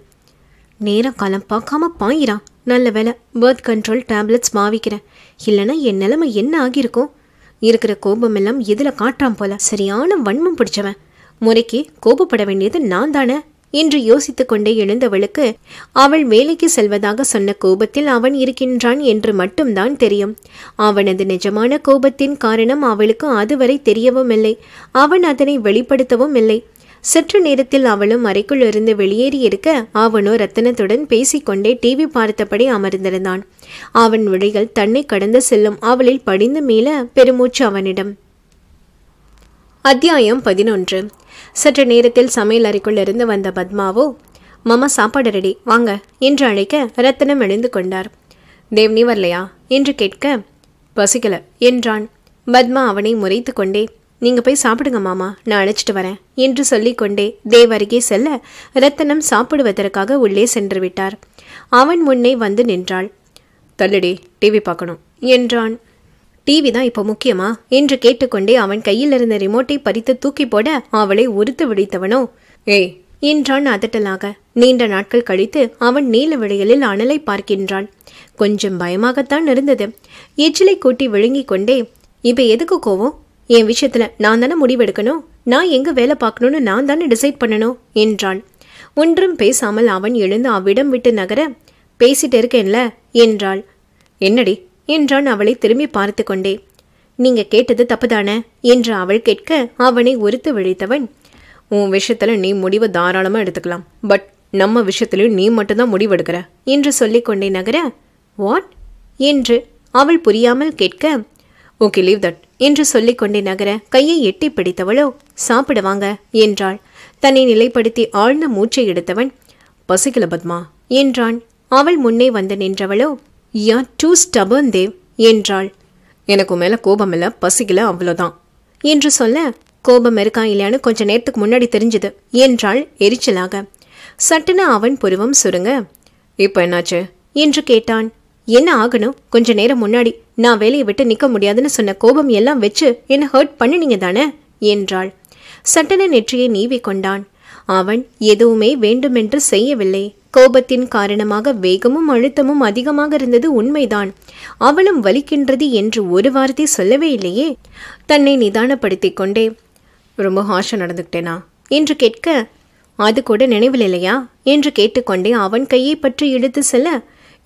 A: நேர காலம் பார்க்காம பாயிரா நல்ல வேலை பேர்த் கண்ட்ரோல் டேப்லெட்ஸ் மாவிக்கிறேன் இல்லைனா என் நிலைமை என்ன ஆகியிருக்கும் இருக்கிற கோபமெல்லாம் எதுல காட்டாம் போல சரியான வன்மம் பிடிச்சவன் முறைக்கு கோபப்பட வேண்டியது நான் தானே என்று யோசித்துக் கொண்டே எழுந்தவளுக்கு அவள் வேலைக்கு செல்வதாக சொன்ன கோபத்தில் அவன் இருக்கின்றான் என்று மட்டும்தான் தெரியும் அவனது நிஜமான கோபத்தின் காரணம் அவளுக்கு அதுவரை தெரியவும் இல்லை அவன் அதனை வெளிப்படுத்தவும் இல்லை சற்று நேரத்தில் அவளும் அறைக்குள்ளிருந்து வெளியேறி இருக்க அவனோ ரத்தனத்துடன் பேசிக்கொண்டே டிவி பார்த்தபடி அமர்ந்திருந்தான் அவன் விழிகள் தன்னை கடந்து செல்லும் அவளில் படிந்து மீள பெருமூச்சு அவனிடம் அத்தியாயம் பதினொன்று சற்று நேரத்தில் சமையல் அறைக்குள் இருந்து வந்த பத்மாவோ மாமா சாப்பாடு ரெடி வாங்க என்று அழைக்க ரத்தனம் எழுந்து கொண்டார் தேவ் நீ வரலையா என்று கேட்க பசிக்கல என்றான் பத்மா அவனை முறைத்து கொண்டே நீங்க போய் சாப்பிடுங்க மாமா நான் அழைச்சிட்டு வரேன் என்று சொல்லிக்கொண்டே தேவ் அருகே செல்ல ரத்தனம் சாப்பிடுவதற்காக உள்ளே சென்று விட்டார் அவன் முன்னே வந்து நின்றாள் தள்ளுடி டிவி பார்க்கணும் என்றான் டிவி தான் இப்போ முக்கியமா என்று கேட்டுக்கொண்டே அவன் கையில் இருந்த ரிமோட்டை பறித்து தூக்கி போட அவளை உறுத்து விடைத்தவனோ ஏய் என்றான் அதட்டலாக நீண்ட நாட்கள் கழித்து அவன் நீல விடையலில் அனலை பார்க்கின்றான் கொஞ்சம் பயமாகத்தான் இருந்தது எச்சிலை கூட்டி விழுங்கிக் கொண்டே இப்ப எதுக்கு கோவம் என் விஷயத்துல நான் தானே முடிவெடுக்கணும் நான் எங்க வேலை பார்க்கணும்னு நான் தானே டிசைட் பண்ணணும் என்றாள் ஒன்றும் பேசாமல் அவன் எழுந்து அவ்விடம் விட்டு நகர பேசிட்டு இருக்கேன்ல என்றாள் என்னடி என்றான் அவளை திரும்பி பார்த்து கொண்டே நீங்க கேட்டது தப்புதானே என்று அவள் கேட்க அவனை உறுத்து விழித்தவன் உன் விஷயத்துல நீ முடிவை தாராளமா எடுத்துக்கலாம் பட் நம்ம விஷயத்திலும் நீ மட்டும்தான் முடிவெடுக்கிற என்று சொல்லிக்கொண்டே நகர வாட் என்று அவள் புரியாமல் கேட்க ஓகே லீவ் தட் என்று சொல்லிக்கொண்டே நகர கையை எட்டி பிடித்தவளோ சாப்பிடுவாங்க என்றாள் தன்னை நிலைப்படுத்தி ஆழ்ந்த மூச்சை எடுத்தவன் பசிக்கல பத்மா என்றான் அவள் முன்னே வந்து நின்றவளோ யா டூ ஸ்டபர்ன் தேவ் என்றாள் எனக்கு மேல கோபம் இல்லை பசிக்கல அவ்வளோதான் என்று சொல்ல கோபம் இருக்கா இல்லையான்னு கொஞ்ச நேரத்துக்கு முன்னாடி தெரிஞ்சது என்றாள் எரிச்சலாக சட்டுன்னு அவன் புருவம் சுருங்க இப்போ என்னாச்சு என்று கேட்டான் என்ன ஆகணும் கொஞ்ச நேரம் முன்னாடி நான் வேலையை விட்டு நிற்க முடியாதுன்னு சொன்ன கோபம் எல்லாம் வச்சு என்னை ஹர்ட் பண்ணினீங்க தானே என்றாள் சட்டன நெற்றியை நீவி கொண்டான் அவன் எதுவுமே வேண்டுமென்று செய்யவில்லை கோபத்தின் காரணமாக வேகமும் அழுத்தமும் அதிகமாக இருந்தது உண்மைதான் அவளும் வலிக்கின்றது என்று ஒரு வார்த்தை சொல்லவே இல்லையே தன்னை நிதானப்படுத்தி கொண்டே ரொம்ப ஹாஷம் நடந்துக்கிட்டேனா என்று கேட்க அது கூட நினைவில் இல்லையா என்று கேட்டுக்கொண்டே அவன் கையை பற்றி இழுத்து செல்ல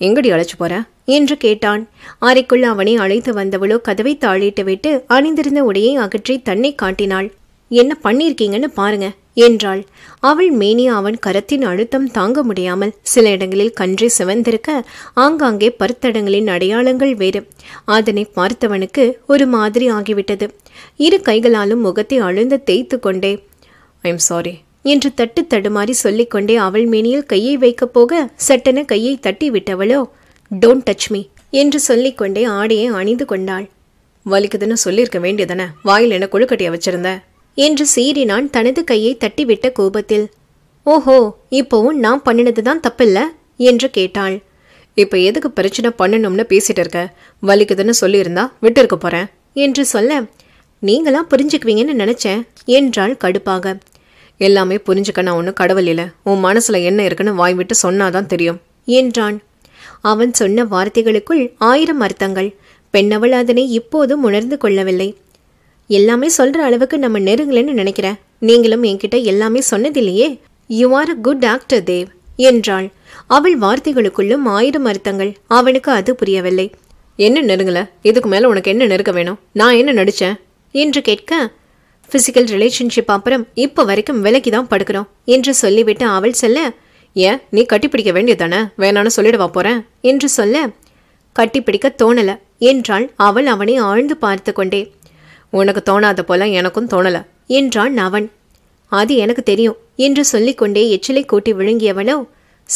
A: எங்கடி அழைச்சி போற என்று கேட்டான் அறைக்குள் அவனை அழைத்து வந்தவளோ கதவை தாளிட்டு விட்டு அணிந்திருந்த உடையை அகற்றி தன்னை காட்டினாள் என்ன பண்ணியிருக்கீங்கன்னு பாருங்க என்றாள் அவள் மேனி அவன் கரத்தின் அழுத்தம் தாங்க முடியாமல் சில இடங்களில் கன்றி சிவந்திருக்க ஆங்காங்கே பருத்தடங்களின் அடையாளங்கள் வேறு அதனை பார்த்தவனுக்கு ஒரு மாதிரி ஆகிவிட்டது இரு கைகளாலும் முகத்தை அழுந்த தேய்த்து கொண்டே ஐ எம் சாரி என்று தட்டு தடுமாறி சொல்லிக்கொண்டே அவள் மேனியில் கையை வைக்கப் போக சட்டென கையை தட்டி விட்டவளோ டோன்ட் டச் மீ என்று சொல்லிக்கொண்டே ஆடையை அணிந்து கொண்டாள் வலிக்குதுன்னு சொல்லியிருக்க வேண்டியதானே வாயில் என்ன கொழுக்கட்டையை வச்சிருந்த என்று சீறி நான் தனது கையை தட்டிவிட்ட கோபத்தில் ஓஹோ இப்போவும் நான் பண்ணினது தான் தப்பில்ல என்று கேட்டாள் இப்போ எதுக்கு பிரச்சனை பண்ணணும்னு பேசிட்டு இருக்க வலிக்குதுன்னு சொல்லியிருந்தா விட்டிருக்க போறேன் என்று சொல்ல நீங்களாம் புரிஞ்சுக்குவீங்கன்னு நினைச்சேன் என்றாள் கடுப்பாக எல்லாமே புரிஞ்சுக்க நான் ஒன்றும் கடவுள் இல்லை உன் மனசில் என்ன இருக்குன்னு வாய் விட்டு சொன்னாதான் தெரியும் என்றான் அவன் சொன்ன வார்த்தைகளுக்குள் ஆயிரம் அர்த்தங்கள் பெண்ணவள் அதனை இப்போதும் உணர்ந்து கொள்ளவில்லை எல்லாமே சொல்கிற அளவுக்கு நம்ம நெருங்கலன்னு நினைக்கிறேன் நீங்களும் என்கிட்ட எல்லாமே சொன்னதில்லையே you are a good actor Dev என்றாள் அவள் வார்த்தைகளுக்குள்ளும் ஆயிரம் அர்த்தங்கள் அவனுக்கு அது புரியவில்லை என்ன நெருங்கலை இதுக்கு மேலே உனக்கு என்ன நெருக்க வேணும் நான் என்ன நடித்தேன் என்று கேட்க பிசிக்கல் ரிலேஷன்ஷிப் அப்புறம் இப்போ வரைக்கும் விலகி தான் படுக்கிறோம் என்று சொல்லிவிட்டு அவள் சொல்ல ஏன் நீ கட்டிப்பிடிக்க வேண்டியதானே வேணான்னு சொல்லிடுவா போறேன் என்று சொல்ல கட்டிப்பிடிக்க தோணல என்றாள் அவள் அவனை ஆழ்ந்து பார்த்து கொண்டே உனக்கு தோணாத போல எனக்கும் தோணல என்றான் அவன் அது எனக்கு தெரியும் என்று சொல்லிக்கொண்டே எச்சிலை கூட்டி விழுங்கியவளோ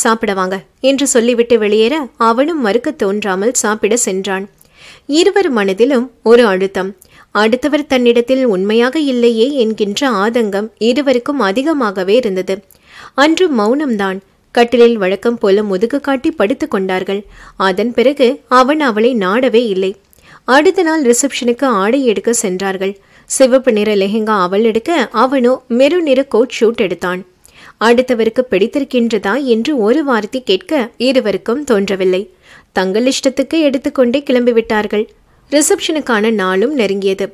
A: சாப்பிடவாங்க என்று சொல்லிவிட்டு வெளியேற அவனும் மறுக்க தோன்றாமல் சாப்பிட சென்றான் இருவர் மனதிலும் ஒரு அழுத்தம் அடுத்தவர் தன்னிடத்தில் உண்மையாக இல்லையே என்கின்ற ஆதங்கம் இருவருக்கும் அதிகமாகவே இருந்தது அன்று மௌனம்தான் கட்டிலில் வழக்கம் போல முதுகு காட்டி படுத்துக் கொண்டார்கள் அதன் பிறகு அவன் அவளை நாடவே இல்லை அடுத்த நாள் ரிசப்ஷனுக்கு ஆடை எடுக்க சென்றார்கள் சிவப்பு நிற லெஹெங்கா அவள் எடுக்க அவனோ மெரு நிற கோட் ஷூட் எடுத்தான் அடுத்தவருக்கு பிடித்திருக்கின்றதா என்று ஒரு வார்த்தை கேட்க இருவருக்கும் தோன்றவில்லை தங்கள் இஷ்டத்துக்கு எடுத்துக்கொண்டே கிளம்பிவிட்டார்கள் ரிசப்ஷனுக்கான நாளும் நெருங்கியது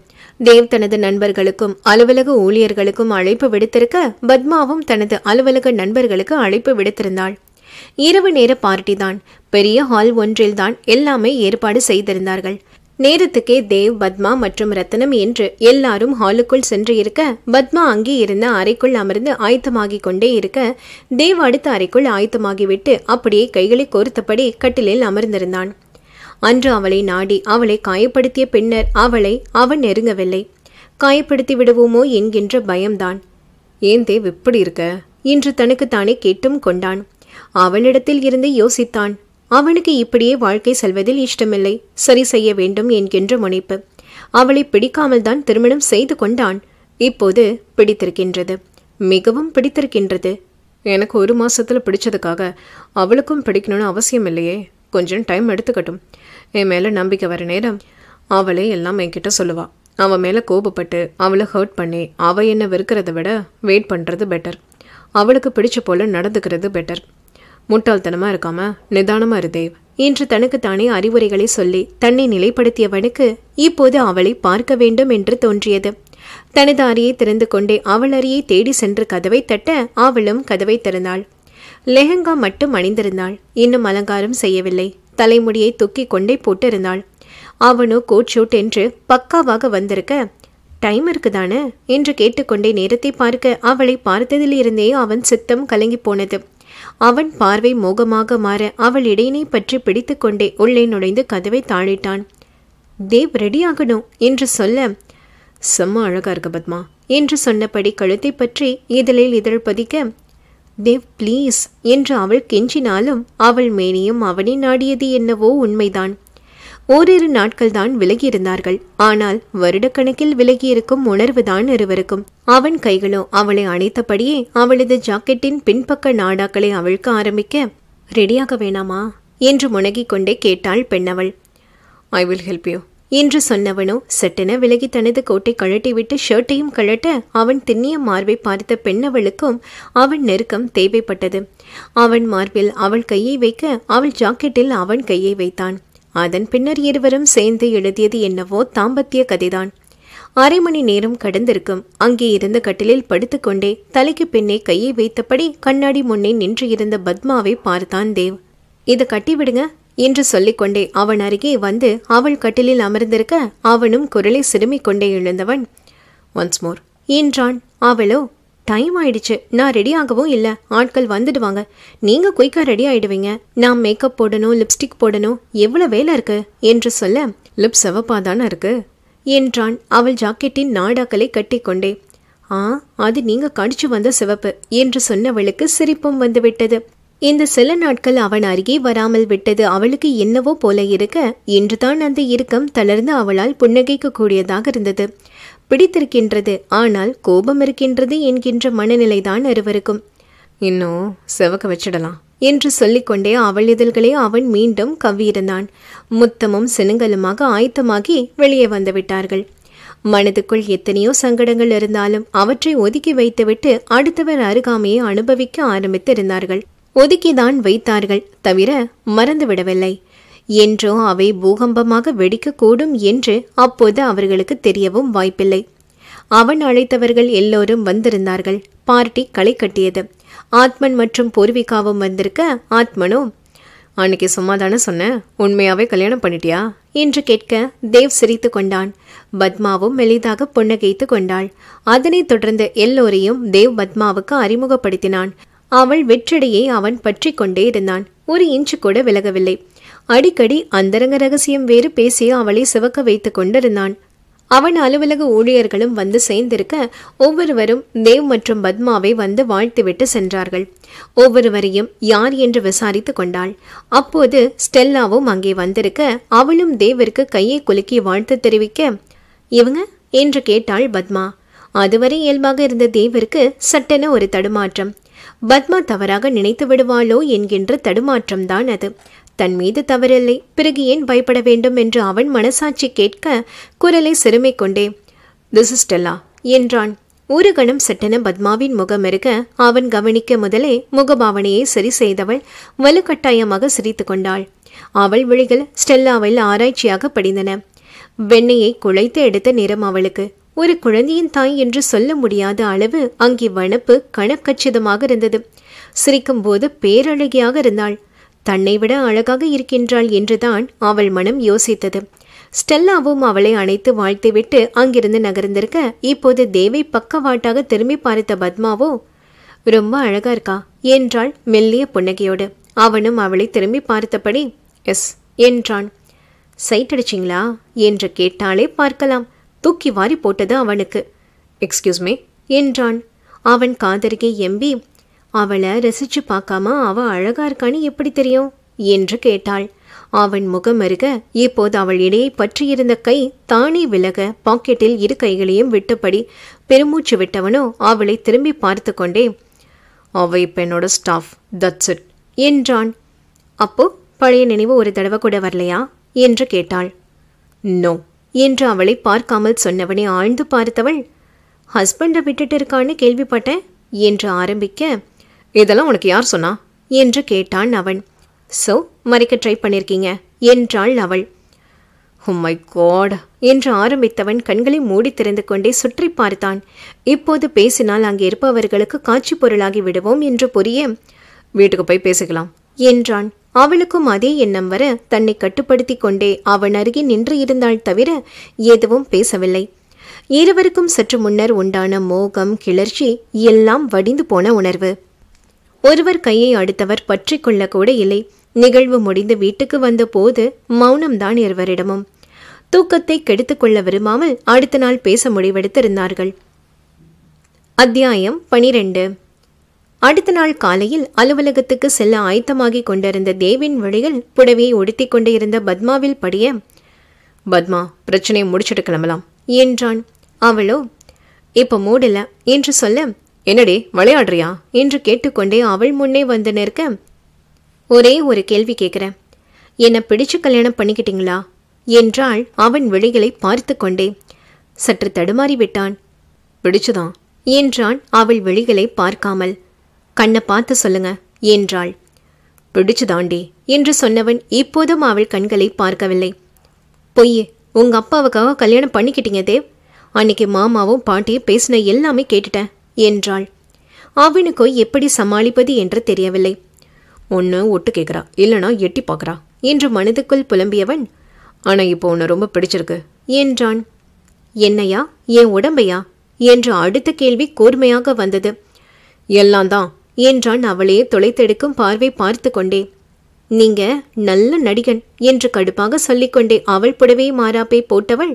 A: தேவ் தனது நண்பர்களுக்கும் அலுவலக ஊழியர்களுக்கும் அழைப்பு விடுத்திருக்க பத்மாவும் தனது அலுவலக நண்பர்களுக்கு அழைப்பு விடுத்திருந்தாள் இரவு நேர பார்ட்டி தான் பெரிய ஹால் ஒன்றில்தான் எல்லாமே ஏற்பாடு செய்திருந்தார்கள் நேரத்துக்கே தேவ் பத்மா மற்றும் ரத்தனம் என்று எல்லாரும் ஹாலுக்குள் சென்று இருக்க பத்மா அங்கே இருந்த அறைக்குள் அமர்ந்து ஆயத்தமாகிக் கொண்டே இருக்க தேவ் அடுத்த அறைக்குள் ஆயத்தமாகிவிட்டு அப்படியே கைகளை கோர்த்தபடி கட்டிலில் அமர்ந்திருந்தான் அன்று அவளை நாடி அவளை காயப்படுத்திய பின்னர் அவளை அவன் நெருங்கவில்லை காயப்படுத்தி விடுவோமோ என்கின்ற பயம்தான் ஏன் தேவ் இப்படி இருக்க என்று தனக்குத்தானே கேட்டும் கொண்டான் அவனிடத்தில் இருந்து யோசித்தான் அவனுக்கு இப்படியே வாழ்க்கை செல்வதில் இஷ்டமில்லை சரி செய்ய வேண்டும் என்கின்ற முனைப்பு அவளை பிடிக்காமல் தான் திருமணம் செய்து கொண்டான் இப்போது பிடித்திருக்கின்றது மிகவும் பிடித்திருக்கின்றது எனக்கு ஒரு மாசத்துல பிடிச்சதுக்காக அவளுக்கும் பிடிக்கணும்னு அவசியம் இல்லையே கொஞ்சம் டைம் எடுத்துக்கட்டும் என் மேலே நம்பிக்கை வர நேரம் அவளே எல்லாம் என்கிட்ட சொல்லுவாள் அவன் மேலே கோபப்பட்டு அவளை ஹர்ட் பண்ணி அவள் என்ன வெறுக்கிறத விட வெயிட் பண்ணுறது பெட்டர் அவளுக்கு பிடிச்ச போல் நடந்துக்கிறது பெட்டர் முட்டாள்தனமாக இருக்காமல் நிதானமாக இருதே இன்று தனக்கு தானே அறிவுரைகளை சொல்லி தன்னை நிலைப்படுத்தியவனுக்கு இப்போது அவளை பார்க்க வேண்டும் என்று தோன்றியது தனது அறியை திறந்து கொண்டே அவள் அறியை தேடி சென்று கதவை தட்ட அவளும் கதவை திறந்தாள் லெஹங்கா மட்டும் அணிந்திருந்தாள் இன்னும் அலங்காரம் செய்யவில்லை தலைமுடியை தூக்கி கொண்டே போட்டிருந்தாள் அவனோ கோட் ஷூட் என்று பக்காவாக வந்திருக்க டைம் இருக்குதானே என்று கேட்டுக்கொண்டே நேரத்தை பார்க்க அவளை பார்த்ததிலிருந்தே அவன் சித்தம் கலங்கி போனது அவன் பார்வை மோகமாக மாற அவள் இடையினை பற்றி பிடித்துக்கொண்டே உள்ளே நுழைந்து கதவை தாழிட்டான் தேவ் ரெடி ஆகணும் என்று சொல்ல செம்ம அழகா இருக்க பத்மா என்று சொன்னபடி கழுத்தை பற்றி இதழில் இதழ் பதிக்க தேவ் ப்ளீஸ் என்று அவள் கெஞ்சினாலும் அவள் மேனியும் அவனை நாடியது என்னவோ உண்மைதான் ஓரிரு நாட்கள் தான் விலகியிருந்தார்கள் ஆனால் வருடக்கணக்கில் விலகியிருக்கும் உணர்வுதான் இருவருக்கும் அவன் கைகளோ அவளை அணைத்தபடியே அவளது ஜாக்கெட்டின் பின்பக்க நாடாக்களை அவளுக்கு ஆரம்பிக்க ரெடியாக வேணாமா என்று முனகிக் கொண்டே கேட்டாள் பெண்ணவள் ஐ வில் ஹெல்ப் யூ என்று சொன்னவனோ சட்டென விலகி தனது கோட்டை கழட்டிவிட்டு ஷர்ட்டையும் கழட்ட அவன் திண்ணிய மார்பை பார்த்த பெண்ணவளுக்கும் அவன் நெருக்கம் தேவைப்பட்டது அவன் மார்பில் அவள் கையை வைக்க அவள் ஜாக்கெட்டில் அவன் கையை வைத்தான் அதன் பின்னர் இருவரும் சேர்ந்து எழுதியது என்னவோ தாம்பத்திய கதைதான் அரை மணி நேரம் கடந்திருக்கும் அங்கே இருந்த கட்டிலில் படுத்துக்கொண்டே தலைக்கு பின்னே கையை வைத்தபடி கண்ணாடி முன்னே நின்று இருந்த பத்மாவை பார்த்தான் தேவ் இதை கட்டிவிடுங்க என்று சொல்லிக்கொண்டே அவன் அருகே வந்து அவள் கட்டிலில் அமர்ந்திருக்க அவனும் குரலை சிறுமிக் கொண்டே எழுந்தவன் ஒன்ஸ் மோர் என்றான் அவளோ டைம் ஆயிடுச்சு நான் ரெடி ஆகவும் இல்லை ஆட்கள் வந்துடுவாங்க நீங்கள் குயிக்காக ரெடி ஆயிடுவீங்க நான் மேக்கப் போடணும் லிப்ஸ்டிக் போடணும் எவ்வளோ வேலை இருக்கு என்று சொல்ல லிப் செவப்பாக தானே இருக்கு என்றான் அவள் ஜாக்கெட்டின் நாடாக்களை கட்டிக்கொண்டே ஆ அது நீங்கள் கடிச்சு வந்த சிவப்பு என்று சொன்னவளுக்கு சிரிப்பும் வந்துவிட்டது இந்த சில நாட்கள் அவன் அருகே வராமல் விட்டது அவளுக்கு என்னவோ போல இருக்க இன்றுதான் அந்த இறுக்கம் தளர்ந்து அவளால் புன்னகைக்க கூடியதாக இருந்தது பிடித்திருக்கின்றது ஆனால் கோபம் இருக்கின்றது என்கின்ற மனநிலைதான் அருவருக்கும் இன்னும் செவக்க வச்சிடலாம் என்று சொல்லிக்கொண்டே அவள் இதழ்களை அவன் மீண்டும் கவ்வியிருந்தான் முத்தமும் சினுங்கலுமாக ஆயத்தமாகி வெளியே வந்துவிட்டார்கள் மனதுக்குள் எத்தனையோ சங்கடங்கள் இருந்தாலும் அவற்றை ஒதுக்கி வைத்துவிட்டு அடுத்தவர் அருகாமையை அனுபவிக்க ஆரம்பித்திருந்தார்கள் ஒதுக்கிதான் வைத்தார்கள் தவிர மறந்துவிடவில்லை என்றோ அவை பூகம்பமாக வெடிக்கக்கூடும் என்று அப்போது அவர்களுக்கு தெரியவும் வாய்ப்பில்லை அவன் அழைத்தவர்கள் எல்லோரும் வந்திருந்தார்கள் பார்ட்டி களை கட்டியது ஆத்மன் மற்றும் பூர்விகாவும் வந்திருக்க ஆத்மனோ அன்னைக்கு சும்மா தானே உண்மையாவே கல்யாணம் பண்ணிட்டியா என்று கேட்க தேவ் சிரித்து கொண்டான் பத்மாவும் மெலிதாக புன்னகைத்து கொண்டாள் அதனைத் தொடர்ந்து எல்லோரையும் தேவ் பத்மாவுக்கு அறிமுகப்படுத்தினான் அவள் வெற்றடையை அவன் பற்றி கொண்டே இருந்தான் ஒரு இன்ச்சு கூட விலகவில்லை அடிக்கடி அந்தரங்க ரகசியம் வேறு பேசி அவளை சிவக்க வைத்து கொண்டிருந்தான் அவன் அலுவலக ஊழியர்களும் வந்து சேர்ந்திருக்க ஒவ்வொருவரும் தேவ் மற்றும் பத்மாவை வந்து வாழ்த்துவிட்டு சென்றார்கள் ஒவ்வொருவரையும் யார் என்று விசாரித்து கொண்டாள் அப்போது ஸ்டெல்லாவும் அங்கே வந்திருக்க அவளும் தேவிற்கு கையை குலுக்கி வாழ்த்து தெரிவிக்க இவங்க என்று கேட்டாள் பத்மா அதுவரை இயல்பாக இருந்த தேவிற்கு சட்டென ஒரு தடுமாற்றம் பத்மா தவறாக நினைத்து விடுவாளோ என்கின்ற தடுமாற்றம்தான் அது தன் மீது தவறில்லை பிறகு ஏன் பயப்பட வேண்டும் என்று அவன் மனசாட்சி கேட்க குரலை சிறுமை கொண்டே திஸ் ஸ்டெல்லா என்றான் ஒரு கணம் சட்டன பத்மாவின் முகம் இருக்க அவன் கவனிக்க முதலே முகபாவனையை சரி செய்தவள் வலுக்கட்டாயமாக சிரித்து கொண்டாள் அவள் விழிகள் ஸ்டெல்லாவில் ஆராய்ச்சியாக படிந்தன வெண்ணையை குழைத்து எடுத்த நிறம் அவளுக்கு ஒரு குழந்தையின் தாய் என்று சொல்ல முடியாத அளவு அங்கே வனப்பு கணக்கச்சிதமாக இருந்தது சிரிக்கும் போது பேரழகியாக இருந்தாள் தன்னை விட அழகாக இருக்கின்றாள் என்றுதான் அவள் மனம் யோசித்தது ஸ்டெல்லாவும் அவளை அணைத்து வாழ்த்துவிட்டு அங்கிருந்து நகர்ந்திருக்க இப்போது தேவை பக்கவாட்டாக திரும்பி பார்த்த பத்மாவோ ரொம்ப அழகா இருக்கா என்றாள் மெல்லிய புன்னகையோடு அவனும் அவளை திரும்பி பார்த்தபடி எஸ் என்றான் சைட் அடிச்சிங்களா என்று கேட்டாலே பார்க்கலாம் தூக்கி வாரி போட்டது அவனுக்கு எக்ஸ்கியூஸ் மீ என்றான் அவன் காதருகே எம்பி அவளை ரசிச்சு பார்க்காம அவ அழகா இருக்கான்னு எப்படி தெரியும் என்று கேட்டாள் அவன் முகம் அருக இப்போது அவள் இடையே பற்றியிருந்த கை தானே விலக பாக்கெட்டில் இரு கைகளையும் விட்டபடி பெருமூச்சு விட்டவனோ அவளை திரும்பி பார்த்து கொண்டே அவ இப்போ என்னோட ஸ்டாஃப் தட்ஸ் இட் என்றான் அப்போ பழைய நினைவு ஒரு தடவை கூட வரலையா என்று கேட்டாள் நோ என்று அவளை பார்க்காமல் சொன்னவனை ஆழ்ந்து பார்த்தவள் ஹஸ்பண்டை விட்டுட்டு இருக்கான்னு கேள்விப்பட்டேன் என்று ஆரம்பிக்க இதெல்லாம் உனக்கு யார் சொன்னா என்று கேட்டான் அவன் ஸோ மறைக்க ட்ரை பண்ணியிருக்கீங்க என்றாள் அவள் உம்மை oh காட் என்று ஆரம்பித்தவன் கண்களை மூடி திறந்து கொண்டே சுற்றி பார்த்தான் இப்போது பேசினால் அங்கே இருப்பவர்களுக்கு காட்சி பொருளாகி விடுவோம் என்று புரிய வீட்டுக்கு போய் பேசிக்கலாம் என்றான் அவளுக்கும் அதே எண்ணம் வர தன்னை கட்டுப்படுத்தி கொண்டே அவன் அருகே நின்று இருந்தாள் தவிர எதுவும் பேசவில்லை இருவருக்கும் சற்று முன்னர் உண்டான மோகம் கிளர்ச்சி எல்லாம் வடிந்து போன உணர்வு ஒருவர் கையை அடுத்தவர் பற்றி கொள்ளக்கூட இல்லை நிகழ்வு முடிந்து வீட்டுக்கு வந்த போது மௌனம்தான் இருவரிடமும் தூக்கத்தை கெடுத்துக்கொள்ள விரும்பாமல் அடுத்த நாள் பேச முடிவெடுத்திருந்தார்கள் அத்தியாயம் பனிரெண்டு அடுத்த நாள் காலையில் அலுவலகத்துக்கு செல்ல ஆயத்தமாகிக் கொண்டிருந்த தேவின் வழியில் புடவையை ஒடுத்திக் கொண்டே இருந்த பத்மாவில் படிய பத்மா பிரச்சனையை முடிச்சுட்டு கிளம்பலாம் என்றான் அவளோ இப்போ மூடல என்று சொல்ல என்னடே விளையாடுறியா என்று கேட்டுக்கொண்டே அவள் முன்னே வந்து நிற்க ஒரே ஒரு கேள்வி கேட்குறேன் என்னை பிடிச்சு கல்யாணம் பண்ணிக்கிட்டீங்களா என்றாள் அவன் விழிகளை பார்த்து கொண்டே சற்று தடுமாறிவிட்டான் பிடிச்சுதான் என்றான் அவள் விழிகளை பார்க்காமல் கண்ணை பார்த்து சொல்லுங்க என்றாள் பிடிச்சுதாண்டி என்று சொன்னவன் இப்போதும் அவள் கண்களை பார்க்கவில்லை பொய் உங்க அப்பாவுக்காக கல்யாணம் பண்ணிக்கிட்டீங்க தேவ் அன்னைக்கு மாமாவும் பாட்டியும் பேசின எல்லாமே கேட்டுட்டேன் என்றாள் அவனுக்கோ எப்படி சமாளிப்பது என்று தெரியவில்லை ஒன்று ஒட்டு கேட்குறா இல்லைனா எட்டி பார்க்குறா என்று மனதுக்குள் புலம்பியவன் ஆனால் இப்போ உன்னை ரொம்ப பிடிச்சிருக்கு என்றான் என்னையா என் உடம்பையா என்று அடுத்த கேள்வி கூர்மையாக வந்தது எல்லாம் தான் என்றான் அவளே தொலைத்தெடுக்கும் பார்வை பார்த்து கொண்டே நீங்க நல்ல நடிகன் என்று கடுப்பாக சொல்லிக்கொண்டே அவள் புடவை மாறாப்பை போட்டவள்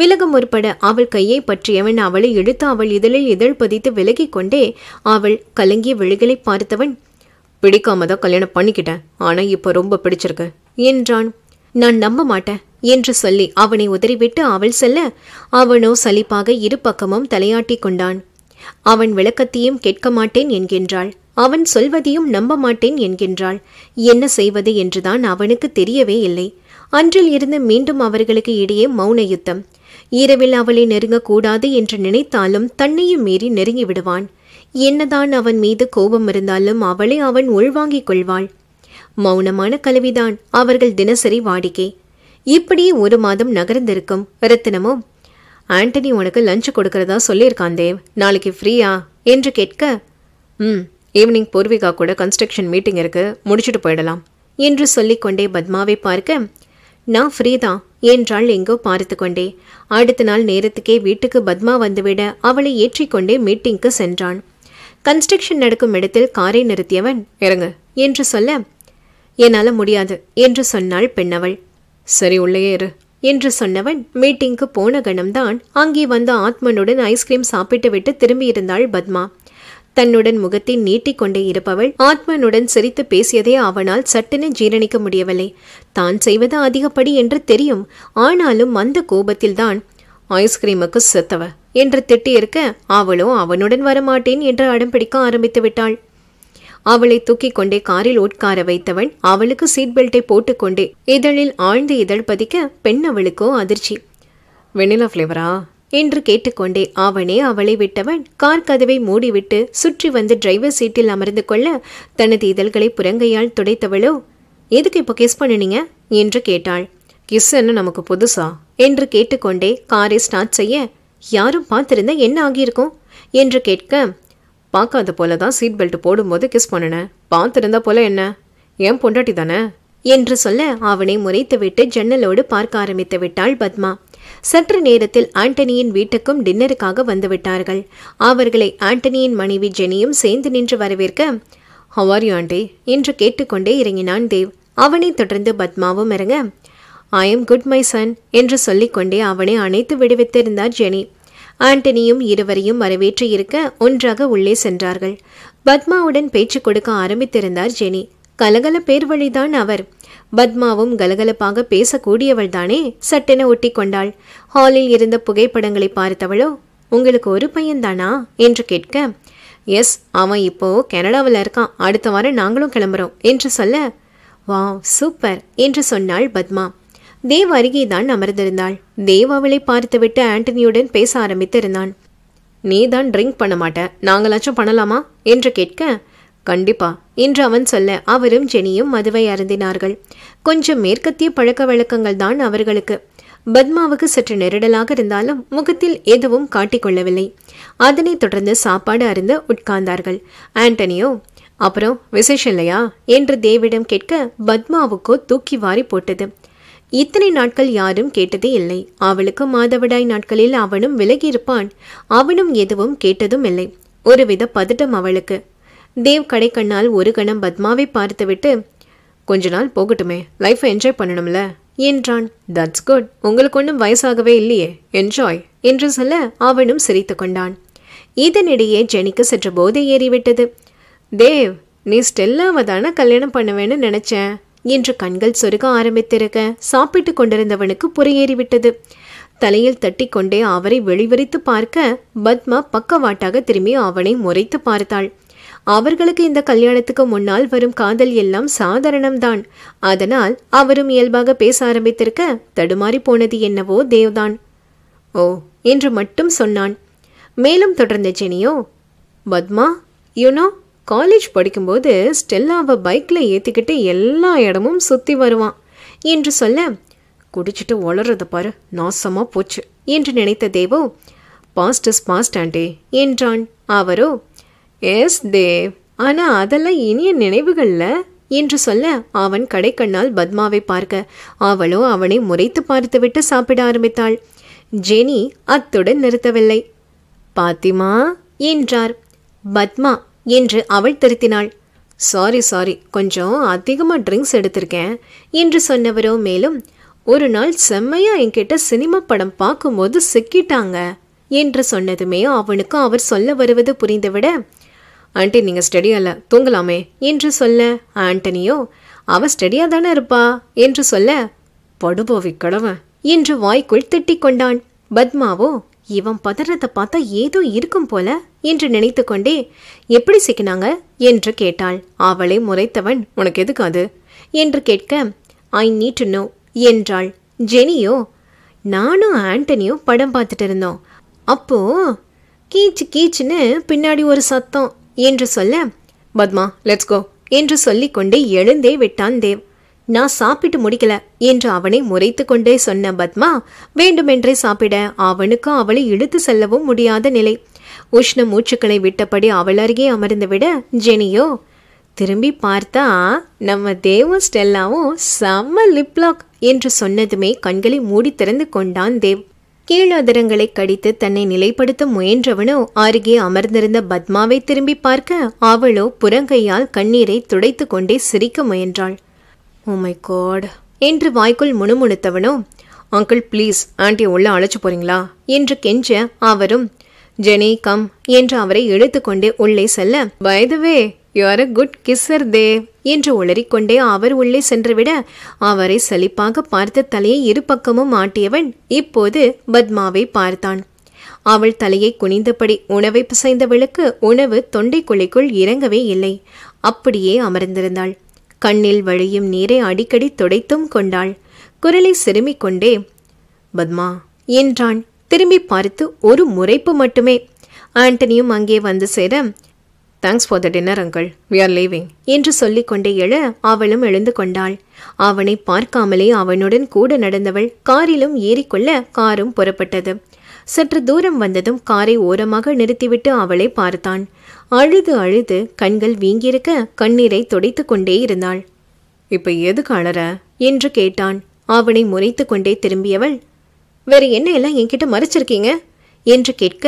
A: விலக முற்பட அவள் கையை பற்றியவன் அவளை இழுத்து அவள் இதழில் இதழ் பதித்து விலகிக் கொண்டே அவள் கலங்கிய விழிகளை பார்த்தவன் பிடிக்காம தான் கல்யாணம் பண்ணிக்கிட்டேன் ஆனா இப்போ ரொம்ப பிடிச்சிருக்கு என்றான் நான் நம்ப மாட்டேன் என்று சொல்லி அவனை உதறிவிட்டு அவள் செல்ல அவனோ சலிப்பாக இரு பக்கமும் தலையாட்டி கொண்டான் அவன் விளக்கத்தையும் கேட்க மாட்டேன் என்கின்றாள் அவன் சொல்வதையும் நம்ப மாட்டேன் என்கின்றாள் என்ன செய்வது என்றுதான் அவனுக்கு தெரியவே இல்லை அன்றில் இருந்து மீண்டும் அவர்களுக்கு இடையே மௌன யுத்தம் இரவில் அவளை நெருங்கக்கூடாது என்று நினைத்தாலும் தன்னையும் மீறி நெருங்கி விடுவான் என்னதான் அவன் மீது கோபம் இருந்தாலும் அவளை அவன் உள்வாங்கிக் கொள்வாள் மௌனமான கலவிதான் அவர்கள் தினசரி வாடிக்கை இப்படி ஒரு மாதம் நகர்ந்திருக்கும் ரத்தினமோ ஆண்டனி உனக்கு லஞ்ச் கொடுக்கறதா சொல்லியிருக்கான் தேவ் நாளைக்கு ஃப்ரீயா என்று கேட்க ம் ஈவினிங் பூர்விகா கூட கன்ஸ்ட்ரக்ஷன் மீட்டிங் இருக்கு முடிச்சுட்டு போயிடலாம் என்று சொல்லிக்கொண்டே பத்மாவை பார்க்க நான் ஃப்ரீதா என்றாள் எங்கோ பார்த்து கொண்டே அடுத்த நாள் நேரத்துக்கே வீட்டுக்கு பத்மா வந்துவிட அவளை ஏற்றிக்கொண்டே மீட்டிங்க்கு சென்றான் கன்ஸ்ட்ரக்ஷன் நடக்கும் இடத்தில் காரை நிறுத்தியவன் இறங்கு என்று சொல்ல என்னால் முடியாது என்று சொன்னாள் பெண்ணவள் சரி உள்ளே இரு என்று சொன்னவன் மீட்டிங்க்கு போன கணம்தான் அங்கே வந்த ஆத்மனுடன் ஐஸ்கிரீம் சாப்பிட்டு விட்டு திரும்பியிருந்தாள் பத்மா தன்னுடன் முகத்தை நீட்டிக்கொண்டே இருப்பவள் ஆத்மனுடன் சிரித்து பேசியதே அவனால் சட்டென ஜீரணிக்க முடியவில்லை தான் செய்வது அதிகப்படி என்று தெரியும் ஆனாலும் அந்த கோபத்தில்தான் ஐஸ்கிரீமுக்கு செத்தவ என்று திட்டியிருக்க அவளோ அவனுடன் வரமாட்டேன் என்று அடம்பிடிக்க ஆரம்பித்து விட்டாள் அவளை தூக்கி கொண்டே காரில் உட்கார வைத்தவன் அவளுக்கு சீட் பெல்ட்டை போட்டுக்கொண்டே இதழில் ஆழ்ந்து இதழ் பதிக்க பெண் அவளுக்கோ அதிர்ச்சி வெனிலா ஃப்ளேவரா என்று கேட்டுக்கொண்டே அவனே அவளை விட்டவன் கார் கதவை மூடிவிட்டு சுற்றி வந்து டிரைவர் சீட்டில் அமர்ந்து கொள்ள தனது இதழ்களை புறங்கையால் துடைத்தவளோ எதுக்கு இப்போ கிஸ் பண்ணினீங்க என்று கேட்டாள் கிஸ் என்ன நமக்கு புதுசா என்று கேட்டுக்கொண்டே காரை ஸ்டார்ட் செய்ய யாரும் பார்த்திருந்தா என்ன ஆகியிருக்கும் என்று கேட்க பார்க்காத போல தான் சீட் பெல்ட் போடும்போது கிஸ் பண்ணினேன் பார்த்துருந்தா போல என்ன ஏன் பொண்டாட்டி தானே என்று சொல்ல அவனை முறைத்துவிட்டு ஜன்னலோடு பார்க்க ஆரம்பித்து விட்டாள் பத்மா சற்று நேரத்தில் ஆண்டனியின் வீட்டுக்கும் டின்னருக்காக வந்துவிட்டார்கள் அவர்களை ஆண்டனியின் மனைவி ஜெனியும் சேர்ந்து நின்று வரவேற்க ஹவார் யூ என்று கேட்டுக்கொண்டே இறங்கினான் தேவ் அவனை தொடர்ந்து பத்மாவும் இறங்க I am good my son என்று சொல்லிக்கொண்டே அவனை அணைத்து விடுவித்திருந்தார் ஜெனி ஆண்டனியும் இருவரையும் வரவேற்று இருக்க ஒன்றாக உள்ளே சென்றார்கள் பத்மாவுடன் பேச்சு கொடுக்க ஆரம்பித்திருந்தார் ஜெனி கலகல பேர் வழிதான் அவர் பத்மாவும் கலகலப்பாக பேசக்கூடியவள் தானே சட்டென ஒட்டி கொண்டாள் ஹாலில் இருந்த புகைப்படங்களை பார்த்தவளோ உங்களுக்கு ஒரு பையன்தானா என்று கேட்க எஸ் அவன் இப்போ கனடாவில் இருக்கான் அடுத்த வாரம் நாங்களும் கிளம்புறோம் என்று சொல்ல வா சூப்பர் என்று சொன்னாள் பத்மா தேவ் அருகே தான் அமர்ந்திருந்தாள் தேவ் அவளை பார்த்துவிட்டு ஆண்டனியுடன் பேச ஆரம்பித்திருந்தான் நீ தான் ட்ரிங்க் பண்ண மாட்ட நாங்களாச்சும் பண்ணலாமா என்று கேட்க கண்டிப்பா என்று அவன் சொல்ல அவரும் ஜெனியும் மதுவை அருந்தினார்கள் கொஞ்சம் மேற்கத்திய பழக்க வழக்கங்கள் தான் அவர்களுக்கு பத்மாவுக்கு சற்று நெருடலாக இருந்தாலும் முகத்தில் எதுவும் காட்டிக்கொள்ளவில்லை அதனைத் தொடர்ந்து சாப்பாடு அருந்து உட்கார்ந்தார்கள் ஆண்டனியோ அப்புறம் விசேஷம் இல்லையா என்று தேவிடம் கேட்க பத்மாவுக்கோ தூக்கி வாரி போட்டது இத்தனை நாட்கள் யாரும் கேட்டதே இல்லை அவளுக்கு மாதவிடாய் நாட்களில் அவனும் விலகியிருப்பான் அவனும் எதுவும் கேட்டதும் இல்லை ஒருவித பதட்டம் அவளுக்கு தேவ் கடைக்கண்ணால் ஒரு கணம் பத்மாவை பார்த்துவிட்டு கொஞ்ச நாள் போகட்டுமே லைஃப்பை என்ஜாய் பண்ணணும்ல என்றான் தட்ஸ் குட் உங்களுக்கு ஒன்றும் வயசாகவே இல்லையே என்ஜாய் என்று சொல்ல அவனும் சிரித்து கொண்டான் இதனிடையே ஜெனிக்கு சற்று போதை ஏறிவிட்டது தேவ் நீ ஸ்டெல்லாவை தானே கல்யாணம் பண்ணுவேன்னு நினைச்சேன் என்று கண்கள் சொருக ஆரம்பித்திருக்க சாப்பிட்டு கொண்டிருந்தவனுக்கு புறையேறிவிட்டது தலையில் தட்டி கொண்டே அவரை வெளிவரித்து பார்க்க பத்மா பக்கவாட்டாக திரும்பி அவனை முறைத்து பார்த்தாள் அவர்களுக்கு இந்த கல்யாணத்துக்கு முன்னால் வரும் காதல் எல்லாம் சாதாரணம்தான் அதனால் அவரும் இயல்பாக பேச ஆரம்பித்திருக்க தடுமாறி போனது என்னவோ தேவ்தான் ஓ என்று மட்டும் சொன்னான் மேலும் தொடர்ந்த ஜெனியோ பத்மா யூனோ காலேஜ் படிக்கும்போது ஸ்டெல்லாவை பைக்கில் ஏற்றிக்கிட்டு எல்லா இடமும் சுற்றி வருவான் என்று சொல்ல குடிச்சிட்டு வளர்றத பாரு நாசமாக போச்சு என்று நினைத்த தேவோ பாஸ்ட் இஸ் பாஸ்ட் ஆண்டே என்றான் அவரோ எஸ் தேவ் ஆனா அதெல்லாம் இனிய நினைவுகள்ல என்று சொல்ல அவன் கடைக்கண்ணால் பத்மாவை பார்க்க அவளோ அவனை முறைத்து பார்த்துவிட்டு சாப்பிட ஆரம்பித்தாள் ஜெனி அத்துடன் நிறுத்தவில்லை பாத்திமா என்றார் பத்மா என்று அவள் திருத்தினாள் சாரி சாரி கொஞ்சம் அதிகமாக ட்ரிங்க்ஸ் எடுத்திருக்கேன் என்று சொன்னவரோ மேலும் ஒரு நாள் செம்மையா என்கிட்ட சினிமா படம் பார்க்கும்போது சிக்கிட்டாங்க என்று சொன்னதுமே அவனுக்கு அவர் சொல்ல வருவது புரிந்துவிட ஆண்டி நீங்கள் ஸ்டடியால தூங்கலாமே என்று சொல்ல ஆண்டனியோ அவ ஸ்டடியாக தானே இருப்பா என்று சொல்ல படுபோவி கடவன் என்று வாய்க்குள் திட்டிக் கொண்டான் பத்மாவோ இவன் பதறதை பார்த்தா ஏதோ இருக்கும் போல என்று நினைத்து கொண்டே எப்படி சிக்கினாங்க என்று கேட்டாள் அவளை முறைத்தவன் உனக்கு எதுக்காது என்று கேட்க ஐ நீட் டு நோ என்றாள் ஜெனியோ நானும் ஆண்டனியும் படம் பார்த்துட்டு இருந்தோம் அப்போ கீச்சு கீச்சுன்னு பின்னாடி ஒரு சத்தம் என்று சொல்ல பத்மா லெட்ஸ் கோ என்று சொல்லிக்கொண்டே எழுந்தே விட்டான் தேவ் நான் சாப்பிட்டு முடிக்கல என்று அவனை முறைத்து கொண்டே சொன்ன பத்மா வேண்டுமென்றே சாப்பிட அவனுக்கு அவளை இழுத்து செல்லவும் முடியாத நிலை உஷ்ண மூச்சுக்களை விட்டபடி அவள் அருகே அமர்ந்துவிட ஜெனியோ திரும்பி பார்த்தா நம்ம தேவும் ஸ்டெல்லாவும் செம்ம லிப்லாக் என்று சொன்னதுமே கண்களை மூடி திறந்து கொண்டான் தேவ் கீழதரங்களை கடித்து தன்னை நிலைப்படுத்த முயன்றவனோ அருகே அமர்ந்திருந்த பத்மாவை திரும்பி பார்க்க அவளோ புறங்கையால் கண்ணீரை துடைத்து கொண்டே சிரிக்க முயன்றாள் உமை oh கோட் என்று வாய்க்குள் முணுமுணுத்தவனோ அங்கிள் ப்ளீஸ் ஆண்டி உள்ள அழைச்சு போறீங்களா என்று கெஞ்ச அவரும் ஜெனி கம் என்று அவரை இழுத்துக்கொண்டே உள்ளே செல்ல வயதுவே you are a good kisser Dev என்று உளறிக்கொண்டே அவர் உள்ளே சென்றுவிட அவரை சலிப்பாக பார்த்த தலையை இரு பக்கமும் ஆட்டியவன் இப்போது பத்மாவை பார்த்தான் அவள் தலையை குனிந்தபடி உணவை பிசைந்தவளுக்கு உணவு தொண்டைக்குழிக்குள் இறங்கவே இல்லை அப்படியே அமர்ந்திருந்தாள் கண்ணில் வழியும் நீரை அடிக்கடி துடைத்தும் கொண்டாள் குரலை சிறுமிக் கொண்டே பத்மா என்றான் திரும்பி பார்த்து ஒரு முறைப்பு மட்டுமே ஆண்டனியும் அங்கே வந்து சேர thanks for the dinner uncle we are leaving என்று சொல்லிக்கொண்டே எழ அவளும் எழுந்து கொண்டாள் அவனை பார்க்காமலே அவனுடன் கூட நடந்தவள் காரிலும் ஏறிக்கொள்ள காரும் புறப்பட்டது சற்று தூரம் வந்ததும் காரை ஓரமாக நிறுத்திவிட்டு அவளை பார்த்தான் அழுது அழுது கண்கள் வீங்கியிருக்க கண்ணீரை துடைத்து கொண்டே இருந்தாள் இப்ப எது காணற என்று கேட்டான் அவனை முறைத்து கொண்டே திரும்பியவள் வேற என்ன எல்லாம் என்கிட்ட மறைச்சிருக்கீங்க என்று கேட்க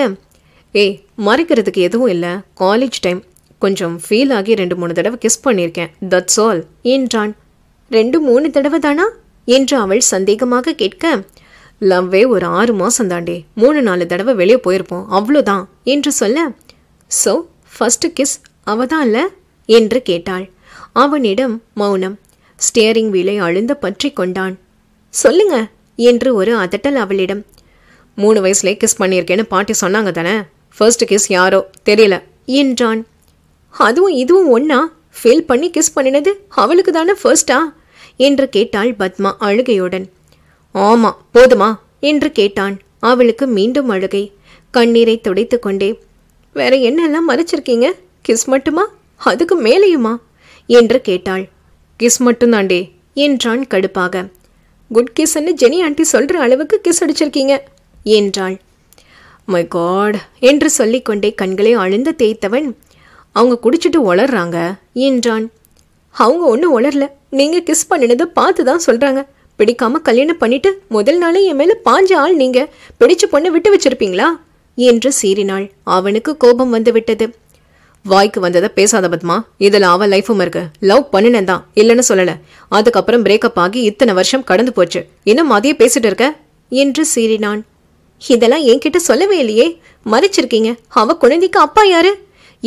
A: ஏய் மறைக்கிறதுக்கு எதுவும் இல்லை காலேஜ் டைம் கொஞ்சம் ஃபீல் ஆகி ரெண்டு மூணு தடவை கிஸ் பண்ணியிருக்கேன் தட்ஸ் ஆல் என்றான் ரெண்டு மூணு தடவை தானா என்று அவள் சந்தேகமாக கேட்க லவ்வே ஒரு ஆறு மாதம் தாண்டி மூணு நாலு தடவை வெளியே போயிருப்போம் அவ்வளோதான் என்று சொல்ல ஸோ ஃபஸ்ட்டு கிஸ் அவ தான் இல்லை என்று கேட்டாள் அவனிடம் மௌனம் ஸ்டியரிங் வீலை அழுந்த பற்றி கொண்டான் சொல்லுங்க என்று ஒரு அதட்டல் அவளிடம் மூணு வயசுலேயே கிஸ் பண்ணியிருக்கேன்னு பாட்டி சொன்னாங்க தானே ஃபர்ஸ்ட் கிஸ் யாரோ தெரியல என்றான் அதுவும் இதுவும் ஒன்னா ஃபெயில் பண்ணி கிஸ் பண்ணினது அவளுக்கு தானே ஃபர்ஸ்டா என்று கேட்டாள் பத்மா அழுகையுடன் ஆமா போதுமா என்று கேட்டான் அவளுக்கு மீண்டும் அழுகை கண்ணீரை துடைத்து கொண்டே வேற என்னெல்லாம் மறைச்சிருக்கீங்க கிஸ் மட்டுமா அதுக்கு மேலேயுமா என்று கேட்டாள் கிஸ் மட்டும்தாண்டே என்றான் கடுப்பாக குட் கிஸ்ன்னு ஜெனி ஆண்டி சொல்ற அளவுக்கு கிஸ் அடிச்சிருக்கீங்க என்றாள் மை காட் என்று சொல்லிக்கொண்டே கண்களை அழுந்து தேய்த்தவன் அவங்க குடிச்சிட்டு ஒளர்றாங்க என்றான் அவங்க ஒன்றும் ஒளரல நீங்கள் கிஸ் பண்ணினதை பார்த்து தான் சொல்கிறாங்க பிடிக்காம கல்யாணம் பண்ணிட்டு முதல் நாளே என் மேலே பாஞ்ச ஆள் நீங்கள் பிடிச்ச பொண்ணை விட்டு வச்சிருப்பீங்களா என்று சீறினாள் அவனுக்கு கோபம் வந்து விட்டது வாய்க்கு வந்ததை பேசாத பத்மா இதில் அவ லைஃபும் இருக்கு லவ் பண்ணினேன் தான் இல்லைன்னு சொல்லலை அதுக்கப்புறம் பிரேக்கப் ஆகி இத்தனை வருஷம் கடந்து போச்சு இன்னும் அதையே பேசிட்டு இருக்க என்று சீறினான் இதெல்லாம் என்கிட்ட சொல்லவே இல்லையே மறைச்சிருக்கீங்க அவ குழந்தைக்கு அப்பா யாரு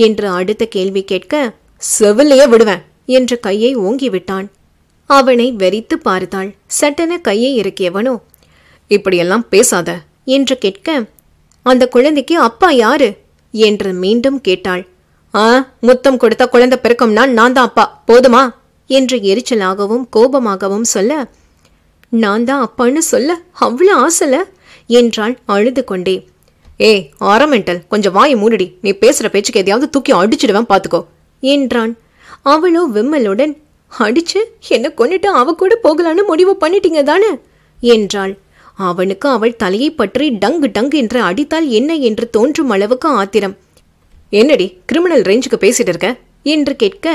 A: என்று அடுத்த கேள்வி கேட்க செவிலையே விடுவேன் என்று கையை ஓங்கி விட்டான் அவனை வெறித்து பார்த்தாள் சட்டென கையை இறக்கியவனோ இப்படியெல்லாம் பேசாத என்று கேட்க அந்த குழந்தைக்கு அப்பா யாரு என்று மீண்டும் கேட்டாள் ஆ முத்தம் கொடுத்த குழந்தை பிறக்கும்னா நான் தான் அப்பா போதுமா என்று எரிச்சலாகவும் கோபமாகவும் சொல்ல நான் தான் அப்பான்னு சொல்ல அவ்வளோ ஆசல என்றாள் அழுது கொண்டே ஏய் ஆரமெண்டல் கொஞ்சம் வாய் மூடடி நீ பேசுகிற பேச்சுக்கு எதையாவது தூக்கி அடிச்சிடுவேன் பார்த்துக்கோ என்றான் அவளோ விம்மலுடன் அடிச்சு என்னை கொண்டுட்டு அவ கூட போகலான்னு முடிவு பண்ணிட்டீங்க தானே என்றாள் அவனுக்கு அவள் தலையை பற்றி டங்கு டங்கு என்று அடித்தால் என்ன என்று தோன்றும் அளவுக்கு ஆத்திரம் என்னடி கிரிமினல் ரேஞ்சுக்கு பேசிட்டு இருக்க என்று கேட்க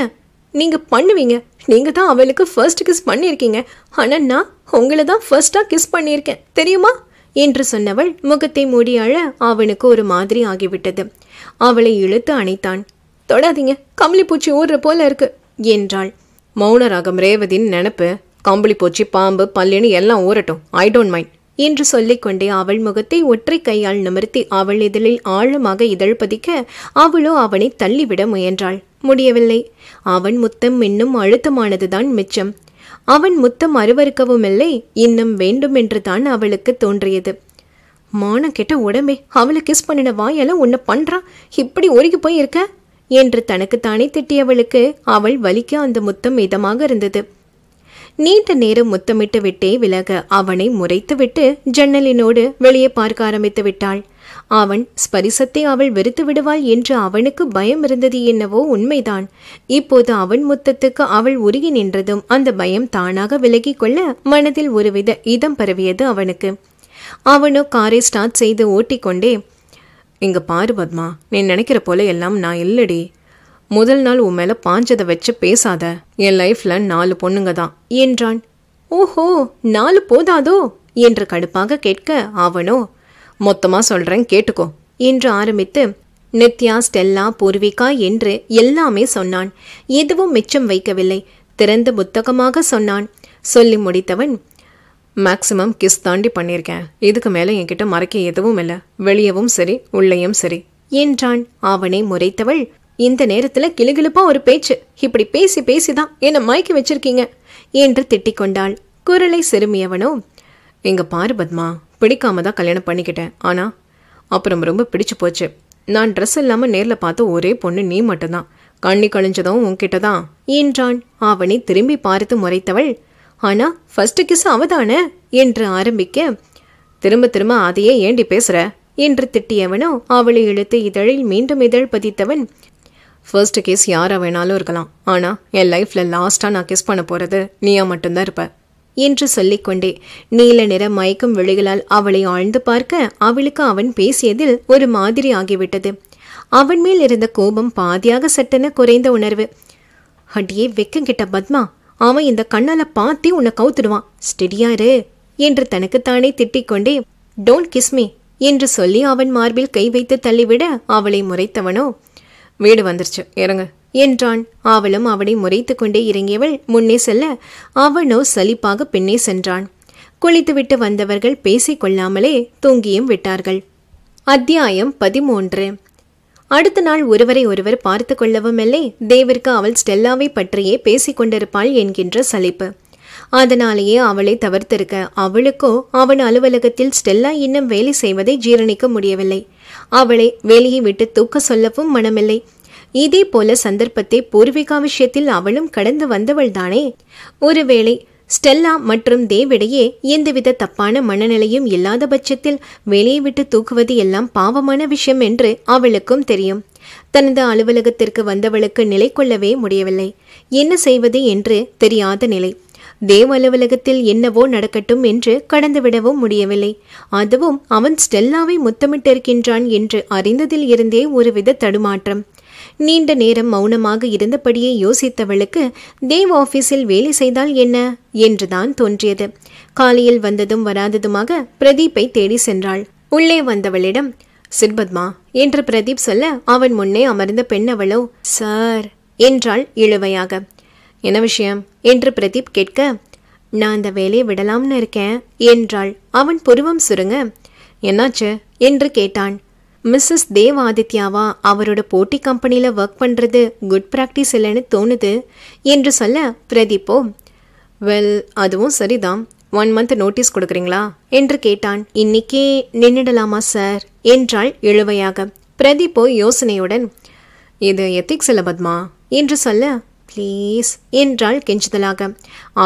A: நீங்க பண்ணுவீங்க நீங்க தான் அவளுக்கு ஃபர்ஸ்ட் கிஸ் பண்ணியிருக்கீங்க ஆனா நான் உங்களை தான் ஃபர்ஸ்டா கிஸ் பண்ணியிருக்கேன் தெரியுமா என்று சொன்னவள் முகத்தை மூடி அழ அவனுக்கு ஒரு மாதிரி ஆகிவிட்டது அவளை இழுத்து அணைத்தான் தொடாதீங்க கம்பளி பூச்சி ஊடுற போல இருக்கு என்றாள் மௌனராகம் ரேவதின் நினப்பு கம்பளி பூச்சி பாம்பு பல்லுன்னு எல்லாம் ஊறட்டும் ஐ டோன்ட் மைண்ட் என்று சொல்லிக்கொண்டே அவள் முகத்தை ஒற்றை கையால் நிமிர்த்தி அவள் இதழில் ஆழமாக இதழ் பதிக்க அவளோ அவனை தள்ளிவிட முயன்றாள் முடியவில்லை அவன் முத்தம் இன்னும் அழுத்தமானதுதான் மிச்சம் அவன் முத்தம் அருவறுக்கவும் இல்லை இன்னும் வேண்டும் என்று தான் அவளுக்கு தோன்றியது மான கெட்ட உடம்பே அவளை கிஸ் பண்ணின வாயெல்லாம் உன்ன பண்றா இப்படி ஒருகி போயிருக்க என்று என்று தனக்குத்தானே திட்டியவளுக்கு அவள் வலிக்க அந்த முத்தம் இதமாக இருந்தது நீண்ட நேரம் முத்தமிட்டு விட்டே விலக அவனை முறைத்துவிட்டு ஜன்னலினோடு வெளியே பார்க்க ஆரம்பித்து விட்டாள் அவன் ஸ்பரிசத்தை அவள் வெறுத்து விடுவாள் என்று அவனுக்கு பயம் இருந்தது என்னவோ உண்மைதான் இப்போது அவன் முத்தத்துக்கு அவள் உருகி நின்றதும் அந்த பயம் தானாக விலகிக் கொள்ள மனதில் ஒருவித இதம் பரவியது அவனுக்கு அவனோ காரை ஸ்டார்ட் செய்து ஓட்டிக்கொண்டே இங்க பாரு பத்மா நீ நினைக்கிற போல எல்லாம் நான் இல்லடி முதல் நாள் உன் மேலே பாஞ்சதை வச்சு பேசாத என் லைஃப்ல நாலு பொண்ணுங்க தான் என்றான் ஓஹோ நாலு போதாதோ என்று கடுப்பாக கேட்க அவனோ மொத்தமாக சொல்கிறேன் கேட்டுக்கோ என்று ஆரம்பித்து நித்யா ஸ்டெல்லா பூர்விகா என்று எல்லாமே சொன்னான் எதுவும் மிச்சம் வைக்கவில்லை திறந்த புத்தகமாக சொன்னான் சொல்லி முடித்தவன் மேக்சிமம் கிஸ் தாண்டி பண்ணியிருக்கேன் இதுக்கு மேலே என்கிட்ட மறைக்க எதுவும் இல்லை வெளியவும் சரி உள்ளேயும் சரி என்றான் அவனை முறைத்தவள் இந்த நேரத்தில் கிளுகிழுப்பா ஒரு பேச்சு இப்படி பேசி பேசி தான் என்னை மயக்கி வச்சிருக்கீங்க என்று திட்டிக் கொண்டாள் குரலை சிறுமியவனோ எங்க பாரு பத்மா பிடிக்காம தான் கல்யாணம் பண்ணிக்கிட்டேன் ஆனால் அப்புறம் ரொம்ப பிடிச்சு போச்சு நான் ட்ரெஸ் இல்லாமல் நேரில் பார்த்த ஒரே பொண்ணு நீ மட்டும்தான் கண்ணி கழிஞ்சதும் உன்கிட்ட தான் என்றான் அவனை திரும்பி பார்த்து முறைத்தவள் ஆனால் ஃபர்ஸ்ட் கிஸ் அவதானே என்று ஆரம்பிக்க திரும்ப திரும்ப அதையே ஏண்டி பேசுற என்று திட்டியவனோ அவளை இழுத்து இதழில் மீண்டும் இதழ் பதித்தவன் ஃபர்ஸ்ட் கிஸ் யாராக வேணாலும் இருக்கலாம் ஆனால் என் லைஃப்பில் லாஸ்ட்டாக நான் கிஸ் பண்ண போகிறது நீயா மட்டும்தான் இருப்ப என்று சொல்லிக்கொண்டே நீல நிற மயக்கும் விழிகளால் அவளை ஆழ்ந்து பார்க்க அவளுக்கு அவன் பேசியதில் ஒரு மாதிரி ஆகிவிட்டது அவன் மேல் இருந்த கோபம் பாதியாக சட்டென குறைந்த உணர்வு அடியே வெக்கங்கிட்ட பத்மா அவன் இந்த கண்ணால பார்த்தே உன்னை கவுத்துடுவான் ஸ்டெடியாரு என்று தனக்குத்தானே திட்டிக்கொண்டே டோன்ட் கிஸ்மி என்று சொல்லி அவன் மார்பில் கை வைத்து தள்ளிவிட அவளை முறைத்தவனோ வீடு வந்துருச்சு இறங்கு என்றான் அவளும் அவனை முறைத்து கொண்டே இறங்கியவள் முன்னே செல்ல அவனோ சலிப்பாக பின்னே சென்றான் குளித்துவிட்டு வந்தவர்கள் கொள்ளாமலே தூங்கியும் விட்டார்கள் அத்தியாயம் பதிமூன்று அடுத்த நாள் ஒருவரை ஒருவர் பார்த்து கொள்ளவும் இல்லை தேவிற்கு அவள் ஸ்டெல்லாவை பற்றியே பேசிக் கொண்டிருப்பாள் என்கின்ற சலிப்பு அதனாலேயே அவளை தவிர்த்திருக்க அவளுக்கோ அவன் அலுவலகத்தில் ஸ்டெல்லா இன்னும் வேலை செய்வதை ஜீரணிக்க முடியவில்லை அவளை வேலையை விட்டு தூக்க சொல்லவும் மனமில்லை இதே போல சந்தர்ப்பத்தை பூர்விகா விஷயத்தில் அவளும் கடந்து வந்தவள்தானே ஒருவேளை ஸ்டெல்லா மற்றும் தேவிடையே எந்தவித தப்பான மனநிலையும் இல்லாத பட்சத்தில் வெளியே விட்டு தூக்குவது எல்லாம் பாவமான விஷயம் என்று அவளுக்கும் தெரியும் தனது அலுவலகத்திற்கு வந்தவளுக்கு நிலை கொள்ளவே முடியவில்லை என்ன செய்வது என்று தெரியாத நிலை தேவ அலுவலகத்தில் என்னவோ நடக்கட்டும் என்று கடந்துவிடவும் முடியவில்லை அதுவும் அவன் ஸ்டெல்லாவை முத்தமிட்டிருக்கின்றான் என்று அறிந்ததில் இருந்தே ஒருவித தடுமாற்றம் நீண்ட நேரம் மௌனமாக இருந்தபடியே யோசித்தவளுக்கு தேவ் ஆஃபீஸில் வேலை செய்தால் என்ன என்றுதான் தோன்றியது காலையில் வந்ததும் வராததுமாக பிரதீப்பை தேடி சென்றாள் உள்ளே வந்தவளிடம் சிற்பத்மா என்று பிரதீப் சொல்ல அவன் முன்னே அமர்ந்த பெண்ணவளோ சார் என்றாள் இழுவையாக என்ன விஷயம் என்று பிரதீப் கேட்க நான் அந்த வேலையை விடலாம்னு இருக்கேன் என்றாள் அவன் புருவம் சுருங்க என்னாச்சு என்று கேட்டான் மிஸ்ஸஸ் தேவ் ஆதித்யாவா அவரோட போட்டி கம்பெனியில் ஒர்க் பண்ணுறது குட் ப்ராக்டிஸ் இல்லைன்னு தோணுது என்று சொல்ல பிரதீப்போ வெல் அதுவும் சரிதான் ஒன் மந்த் நோட்டீஸ் கொடுக்குறீங்களா என்று கேட்டான் இன்னைக்கே நின்றுடலாமா சார் என்றாள் இழுவையாக பிரதீப்போ யோசனையுடன் இது எத்திக்ஸ் இல்லை பத்மா என்று சொல்ல ப்ளீஸ் என்றாள் கெஞ்சுதலாக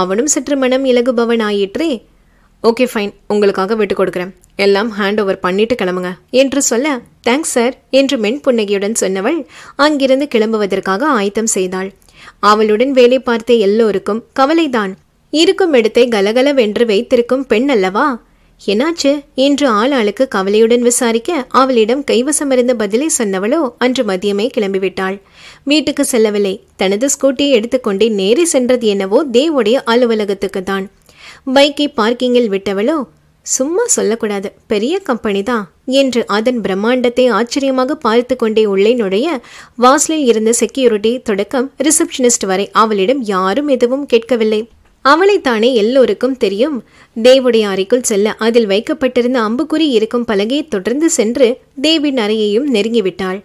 A: அவனும் சற்று மனம் இலகுபவன் ஆயிற்றே ஓகே ஃபைன் உங்களுக்காக விட்டு கொடுக்குறேன் எல்லாம் ஹேண்ட் ஓவர் பண்ணிட்டு கிளம்புங்க என்று சொல்ல தேங்க்ஸ் சார் என்று மென் புன்னகையுடன் சொன்னவள் அங்கிருந்து கிளம்புவதற்காக ஆயத்தம் செய்தாள் அவளுடன் வேலை பார்த்த எல்லோருக்கும் கவலைதான் இருக்கும் இடத்தை கலகலவென்று வைத்திருக்கும் பெண் அல்லவா என்னாச்சு என்று ஆள் ஆளுக்கு கவலையுடன் விசாரிக்க அவளிடம் கைவசமிருந்த பதிலை சொன்னவளோ அன்று மதியமே கிளம்பிவிட்டாள் வீட்டுக்கு செல்லவில்லை தனது ஸ்கூட்டியை எடுத்துக்கொண்டே நேரே சென்றது என்னவோ தேவோடைய அலுவலகத்துக்கு தான் பைக்கை பார்க்கிங்கில் விட்டவளோ சும்மா சொல்லக்கூடாது பெரிய கம்பெனி தான் என்று அதன் பிரம்மாண்டத்தை ஆச்சரியமாக பார்த்து கொண்டே உள்ளே நுழைய வாசலில் இருந்த செக்யூரிட்டி தொடக்கம் ரிசப்ஷனிஸ்ட் வரை அவளிடம் யாரும் எதுவும் கேட்கவில்லை அவளைத்தானே எல்லோருக்கும் தெரியும் தேவுடைய அறைக்குள் செல்ல அதில் வைக்கப்பட்டிருந்த அம்புக்குறி இருக்கும் பலகையை தொடர்ந்து சென்று தேவின் அறையையும் நெருங்கிவிட்டாள்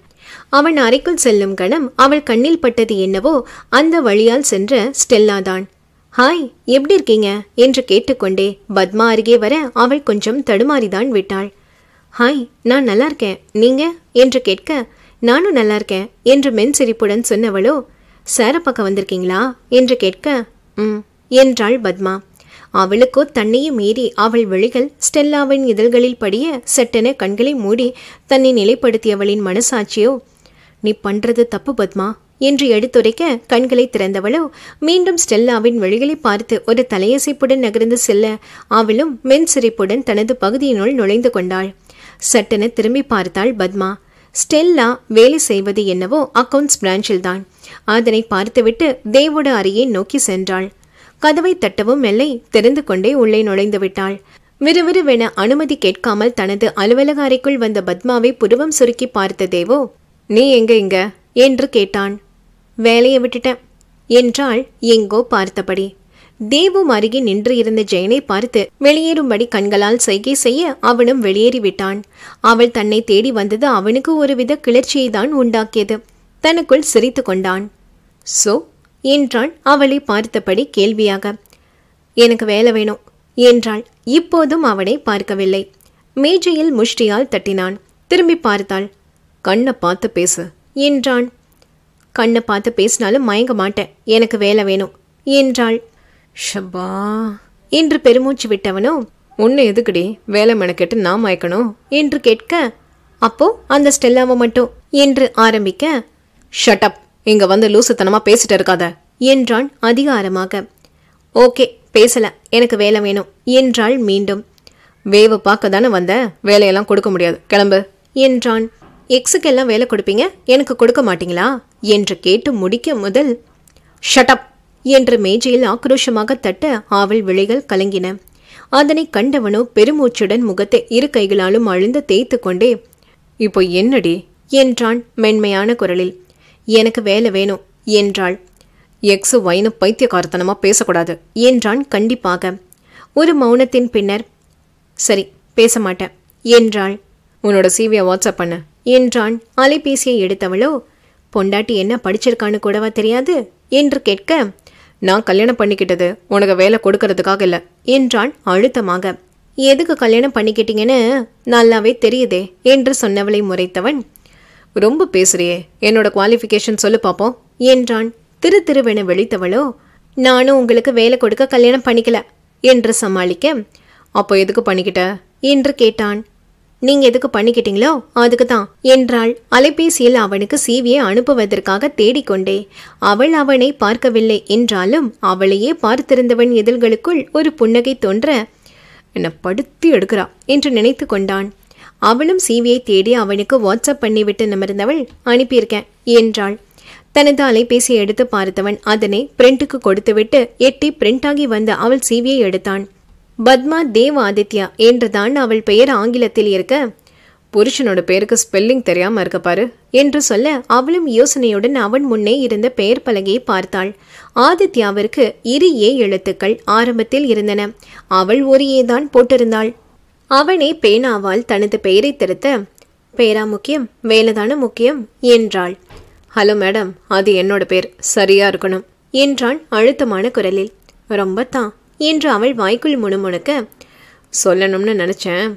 A: அவன் அறைக்குள் செல்லும் கணம் அவள் கண்ணில் பட்டது என்னவோ அந்த வழியால் சென்ற ஸ்டெல்லாதான் ஹாய் எப்படி இருக்கீங்க என்று கேட்டுக்கொண்டே பத்மா அருகே வர அவள் கொஞ்சம் தடுமாறிதான் விட்டாள் ஹாய் நான் நல்லா இருக்கேன் நீங்க என்று கேட்க நானும் நல்லா இருக்கேன் என்று மென் சிரிப்புடன் சொன்னவளோ சார பக்கம் வந்திருக்கீங்களா என்று கேட்க ம் என்றாள் பத்மா அவளுக்கோ தன்னையும் மீறி அவள் விழிகள் ஸ்டெல்லாவின் இதழ்களில் படிய சட்டென கண்களை மூடி தன்னை நிலைப்படுத்தியவளின் மனசாட்சியோ நீ பண்றது தப்பு பத்மா என்று எடுத்துரைக்க கண்களை திறந்தவளோ மீண்டும் ஸ்டெல்லாவின் வழிகளை பார்த்து ஒரு தலையசைப்புடன் நகர்ந்து செல்ல அவளும் மென் சிரிப்புடன் தனது பகுதியினுள் நுழைந்து கொண்டாள் சட்டென திரும்பி பார்த்தாள் பத்மா ஸ்டெல்லா வேலை செய்வது என்னவோ அக்கவுண்ட்ஸ் பிரான்ச்சில் தான் அதனை பார்த்துவிட்டு தேவோட அறையை நோக்கி சென்றாள் கதவை தட்டவும் இல்லை திறந்து கொண்டே உள்ளே நுழைந்து விட்டாள் விறுவிறுவென அனுமதி கேட்காமல் தனது அலுவலக அறைக்குள் வந்த பத்மாவை புருவம் சுருக்கி பார்த்த தேவோ நீ எங்க இங்க என்று கேட்டான் வேலையை விட்டுட்டேன் என்றாள் எங்கோ பார்த்தபடி தேவும் அருகே நின்று இருந்த ஜெயனை பார்த்து வெளியேறும்படி கண்களால் செய்கை செய்ய அவனும் வெளியேறிவிட்டான் அவள் தன்னை தேடி வந்தது அவனுக்கு ஒருவித கிளர்ச்சியை தான் உண்டாக்கியது தனக்குள் சிரித்து கொண்டான் சோ என்றான் அவளை பார்த்தபடி கேள்வியாக எனக்கு வேலை வேணும் என்றாள் இப்போதும் அவனை பார்க்கவில்லை மேஜையில் முஷ்டியால் தட்டினான் திரும்பி பார்த்தாள் கண்ணை பார்த்து பேசு என்றான் கண்ணை பார்த்து பேசினாலும் மயங்க மாட்டேன் எனக்கு வேலை வேணும் என்றாள் ஷபா என்று பெருமூச்சு விட்டவனோ ஒன்று எதுக்குடி வேலை மெனக்கெட்டு நான் மயக்கணும் என்று கேட்க அப்போ அந்த ஸ்டெல்லாவை மட்டும் என்று ஆரம்பிக்க ஷட்டப் இங்கே வந்து லூசுத்தனமாக பேசிட்டு இருக்காத என்றான் அதிகாரமாக ஓகே பேசல எனக்கு வேலை வேணும் என்றாள் மீண்டும் வேவை பார்க்க தானே வந்த வேலையெல்லாம் கொடுக்க முடியாது கிளம்பு என்றான் எக்ஸுக்கு எல்லாம் வேலை கொடுப்பீங்க எனக்கு கொடுக்க மாட்டீங்களா என்று கேட்டு முடிக்க முதல் ஷட்டப் என்று மேஜையில் ஆக்ரோஷமாக தட்ட ஆவல் விழிகள் கலங்கின அதனை கண்டவனோ பெருமூச்சுடன் முகத்தை இரு கைகளாலும் அழுந்து தேய்த்து கொண்டே இப்போ என்னடி என்றான் மென்மையான குரலில் எனக்கு வேலை வேணும் என்றாள் எக்ஸு வயனு பைத்தியகாரத்தனமாக பேசக்கூடாது என்றான் கண்டிப்பாக ஒரு மௌனத்தின் பின்னர் சரி பேச மாட்டேன் என்றாள் உன்னோட சிவியை வாட்ஸ்அப் பண்ணு என்றான் அலைபேசியை எடுத்தவளோ பொண்டாட்டி என்ன படிச்சிருக்கான்னு கூடவா தெரியாது என்று கேட்க நான் கல்யாணம் பண்ணிக்கிட்டது உனக்கு வேலை கொடுக்கறதுக்காக இல்லை என்றான் அழுத்தமாக எதுக்கு கல்யாணம் பண்ணிக்கிட்டீங்கன்னு நல்லாவே தெரியுதே என்று சொன்னவளை முறைத்தவன் ரொம்ப பேசுறியே என்னோட குவாலிஃபிகேஷன் சொல்லு பார்ப்போம் என்றான் திரு திருவென வெளித்தவளோ நானும் உங்களுக்கு வேலை கொடுக்க கல்யாணம் பண்ணிக்கல என்று சமாளிக்க அப்போ எதுக்கு பண்ணிக்கிட்ட என்று கேட்டான் நீங்க எதுக்கு பண்ணிக்கிட்டீங்களோ அதுக்கு தான் என்றாள் அலைபேசியில் அவனுக்கு சீவியை அனுப்புவதற்காக தேடிக்கொண்டே அவள் அவனை பார்க்கவில்லை என்றாலும் அவளையே பார்த்திருந்தவன் எதிர்களுக்குள் ஒரு புன்னகை தோன்ற என்னை படுத்தி எடுக்கிறா என்று நினைத்து கொண்டான் அவளும் சீவியை தேடி அவனுக்கு வாட்ஸ்அப் பண்ணிவிட்டு நிமிர்ந்தவள் அனுப்பியிருக்கேன் என்றாள் தனது அலைபேசியை எடுத்து பார்த்தவன் அதனை பிரிண்ட்டுக்கு கொடுத்துவிட்டு எட்டி பிரிண்ட் ஆகி வந்த அவள் சீவியை எடுத்தான் பத்மா தேவ் ஆதித்யா என்றுதான் அவள் பெயர் ஆங்கிலத்தில் இருக்க புருஷனோட பேருக்கு ஸ்பெல்லிங் தெரியாம இருக்க பாரு என்று சொல்ல அவளும் யோசனையுடன் அவன் முன்னே இருந்த பெயர் பலகையை பார்த்தாள் ஆதித்யாவிற்கு இரு ஏ எழுத்துக்கள் ஆரம்பத்தில் இருந்தன அவள் ஒரு ஏதான் தான் போட்டிருந்தாள் அவனே பேனாவால் தனது பெயரை திருத்த பேரா முக்கியம் வேலைதான முக்கியம் என்றாள் ஹலோ மேடம் அது என்னோட பேர் சரியா இருக்கணும் என்றான் அழுத்தமான குரலில் ரொம்ப தான் என்று அவள் வாய்க்குள் முணுமுணுக்க சொல்லணும்னு நினச்சேன்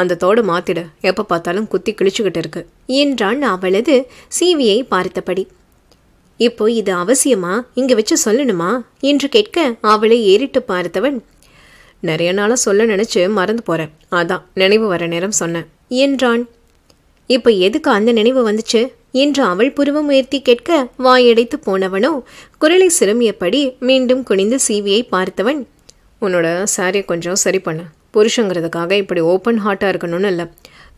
A: அந்த தோடு மாத்திட எப்போ பார்த்தாலும் குத்தி கிழிச்சுக்கிட்டு இருக்கு என்றான் அவளது சீவியை பார்த்தபடி இப்போ இது அவசியமா இங்கே வச்சு சொல்லணுமா என்று கேட்க அவளை ஏறிட்டு பார்த்தவன் நிறைய நாளாக சொல்ல நினச்சி மறந்து போகிறேன் அதான் நினைவு வர நேரம் சொன்னேன் என்றான் இப்போ எதுக்கு அந்த நினைவு வந்துச்சு என்று அவள் புருவம் உயர்த்தி கேட்க வாயடைத்து போனவனோ குரலை சிறுமியபடி மீண்டும் குனிந்து சீவியை பார்த்தவன் உன்னோட சாரியை கொஞ்சம் சரி பண்ணு புருஷங்கிறதுக்காக இப்படி ஓப்பன் ஹார்ட்டாக இருக்கணும்னு இல்லை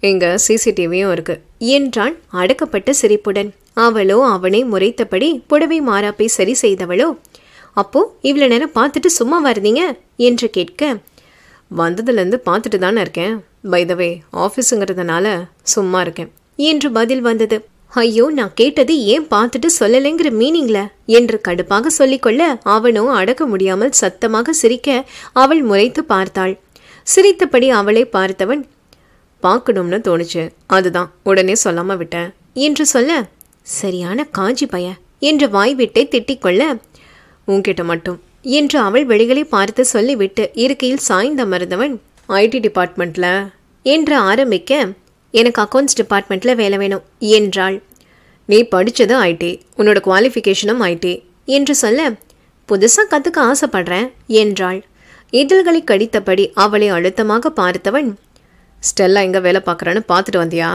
A: இங்கே சிசிடிவியும் இருக்குது என்றான் அடக்கப்பட்ட சிரிப்புடன் அவளோ அவனை முறைத்தபடி புடவை மாறாப்பை சரி செய்தவளோ அப்போ இவ்வளோ நேரம் பார்த்துட்டு சும்மா வர்றீங்க என்று கேட்க வந்ததுலேருந்து பார்த்துட்டு தானே இருக்கேன் பைதவே ஆஃபீஸுங்கிறதுனால சும்மா இருக்கேன் என்று பதில் வந்தது ஐயோ நான் கேட்டது ஏன் பார்த்துட்டு சொல்லலைங்கிற மீனிங்ல என்று கடுப்பாக சொல்லிக்கொள்ள அவனோ அடக்க முடியாமல் சத்தமாக சிரிக்க அவள் முறைத்து பார்த்தாள் சிரித்தபடி அவளை பார்த்தவன் பார்க்கணும்னு தோணுச்சு அதுதான் உடனே சொல்லாம விட்டேன் என்று சொல்ல சரியான காஞ்சி பய என்று வாய்விட்டை திட்டிக்கொள்ள உன்கிட்ட மட்டும் என்று அவள் வெளிகளை பார்த்து சொல்லிவிட்டு இருக்கையில் சாய்ந்த மருந்தவன் ஐடி டிபார்ட்மெண்ட்ல என்று ஆரம்பிக்க எனக்கு அக்கௌண்ட்ஸ் டிபார்ட்மெண்ட்ல வேலை வேணும் என்றாள் நீ படித்தது ஐடி உன்னோட குவாலிஃபிகேஷனும் ஐடி என்று சொல்ல புதுசாக கற்றுக்க ஆசைப்படுறேன் என்றாள் இதழ்களை கடித்தபடி அவளை அழுத்தமாக பார்த்தவன் ஸ்டெல்லா எங்கே வேலை பார்க்குறான்னு பார்த்துட்டு வந்தியா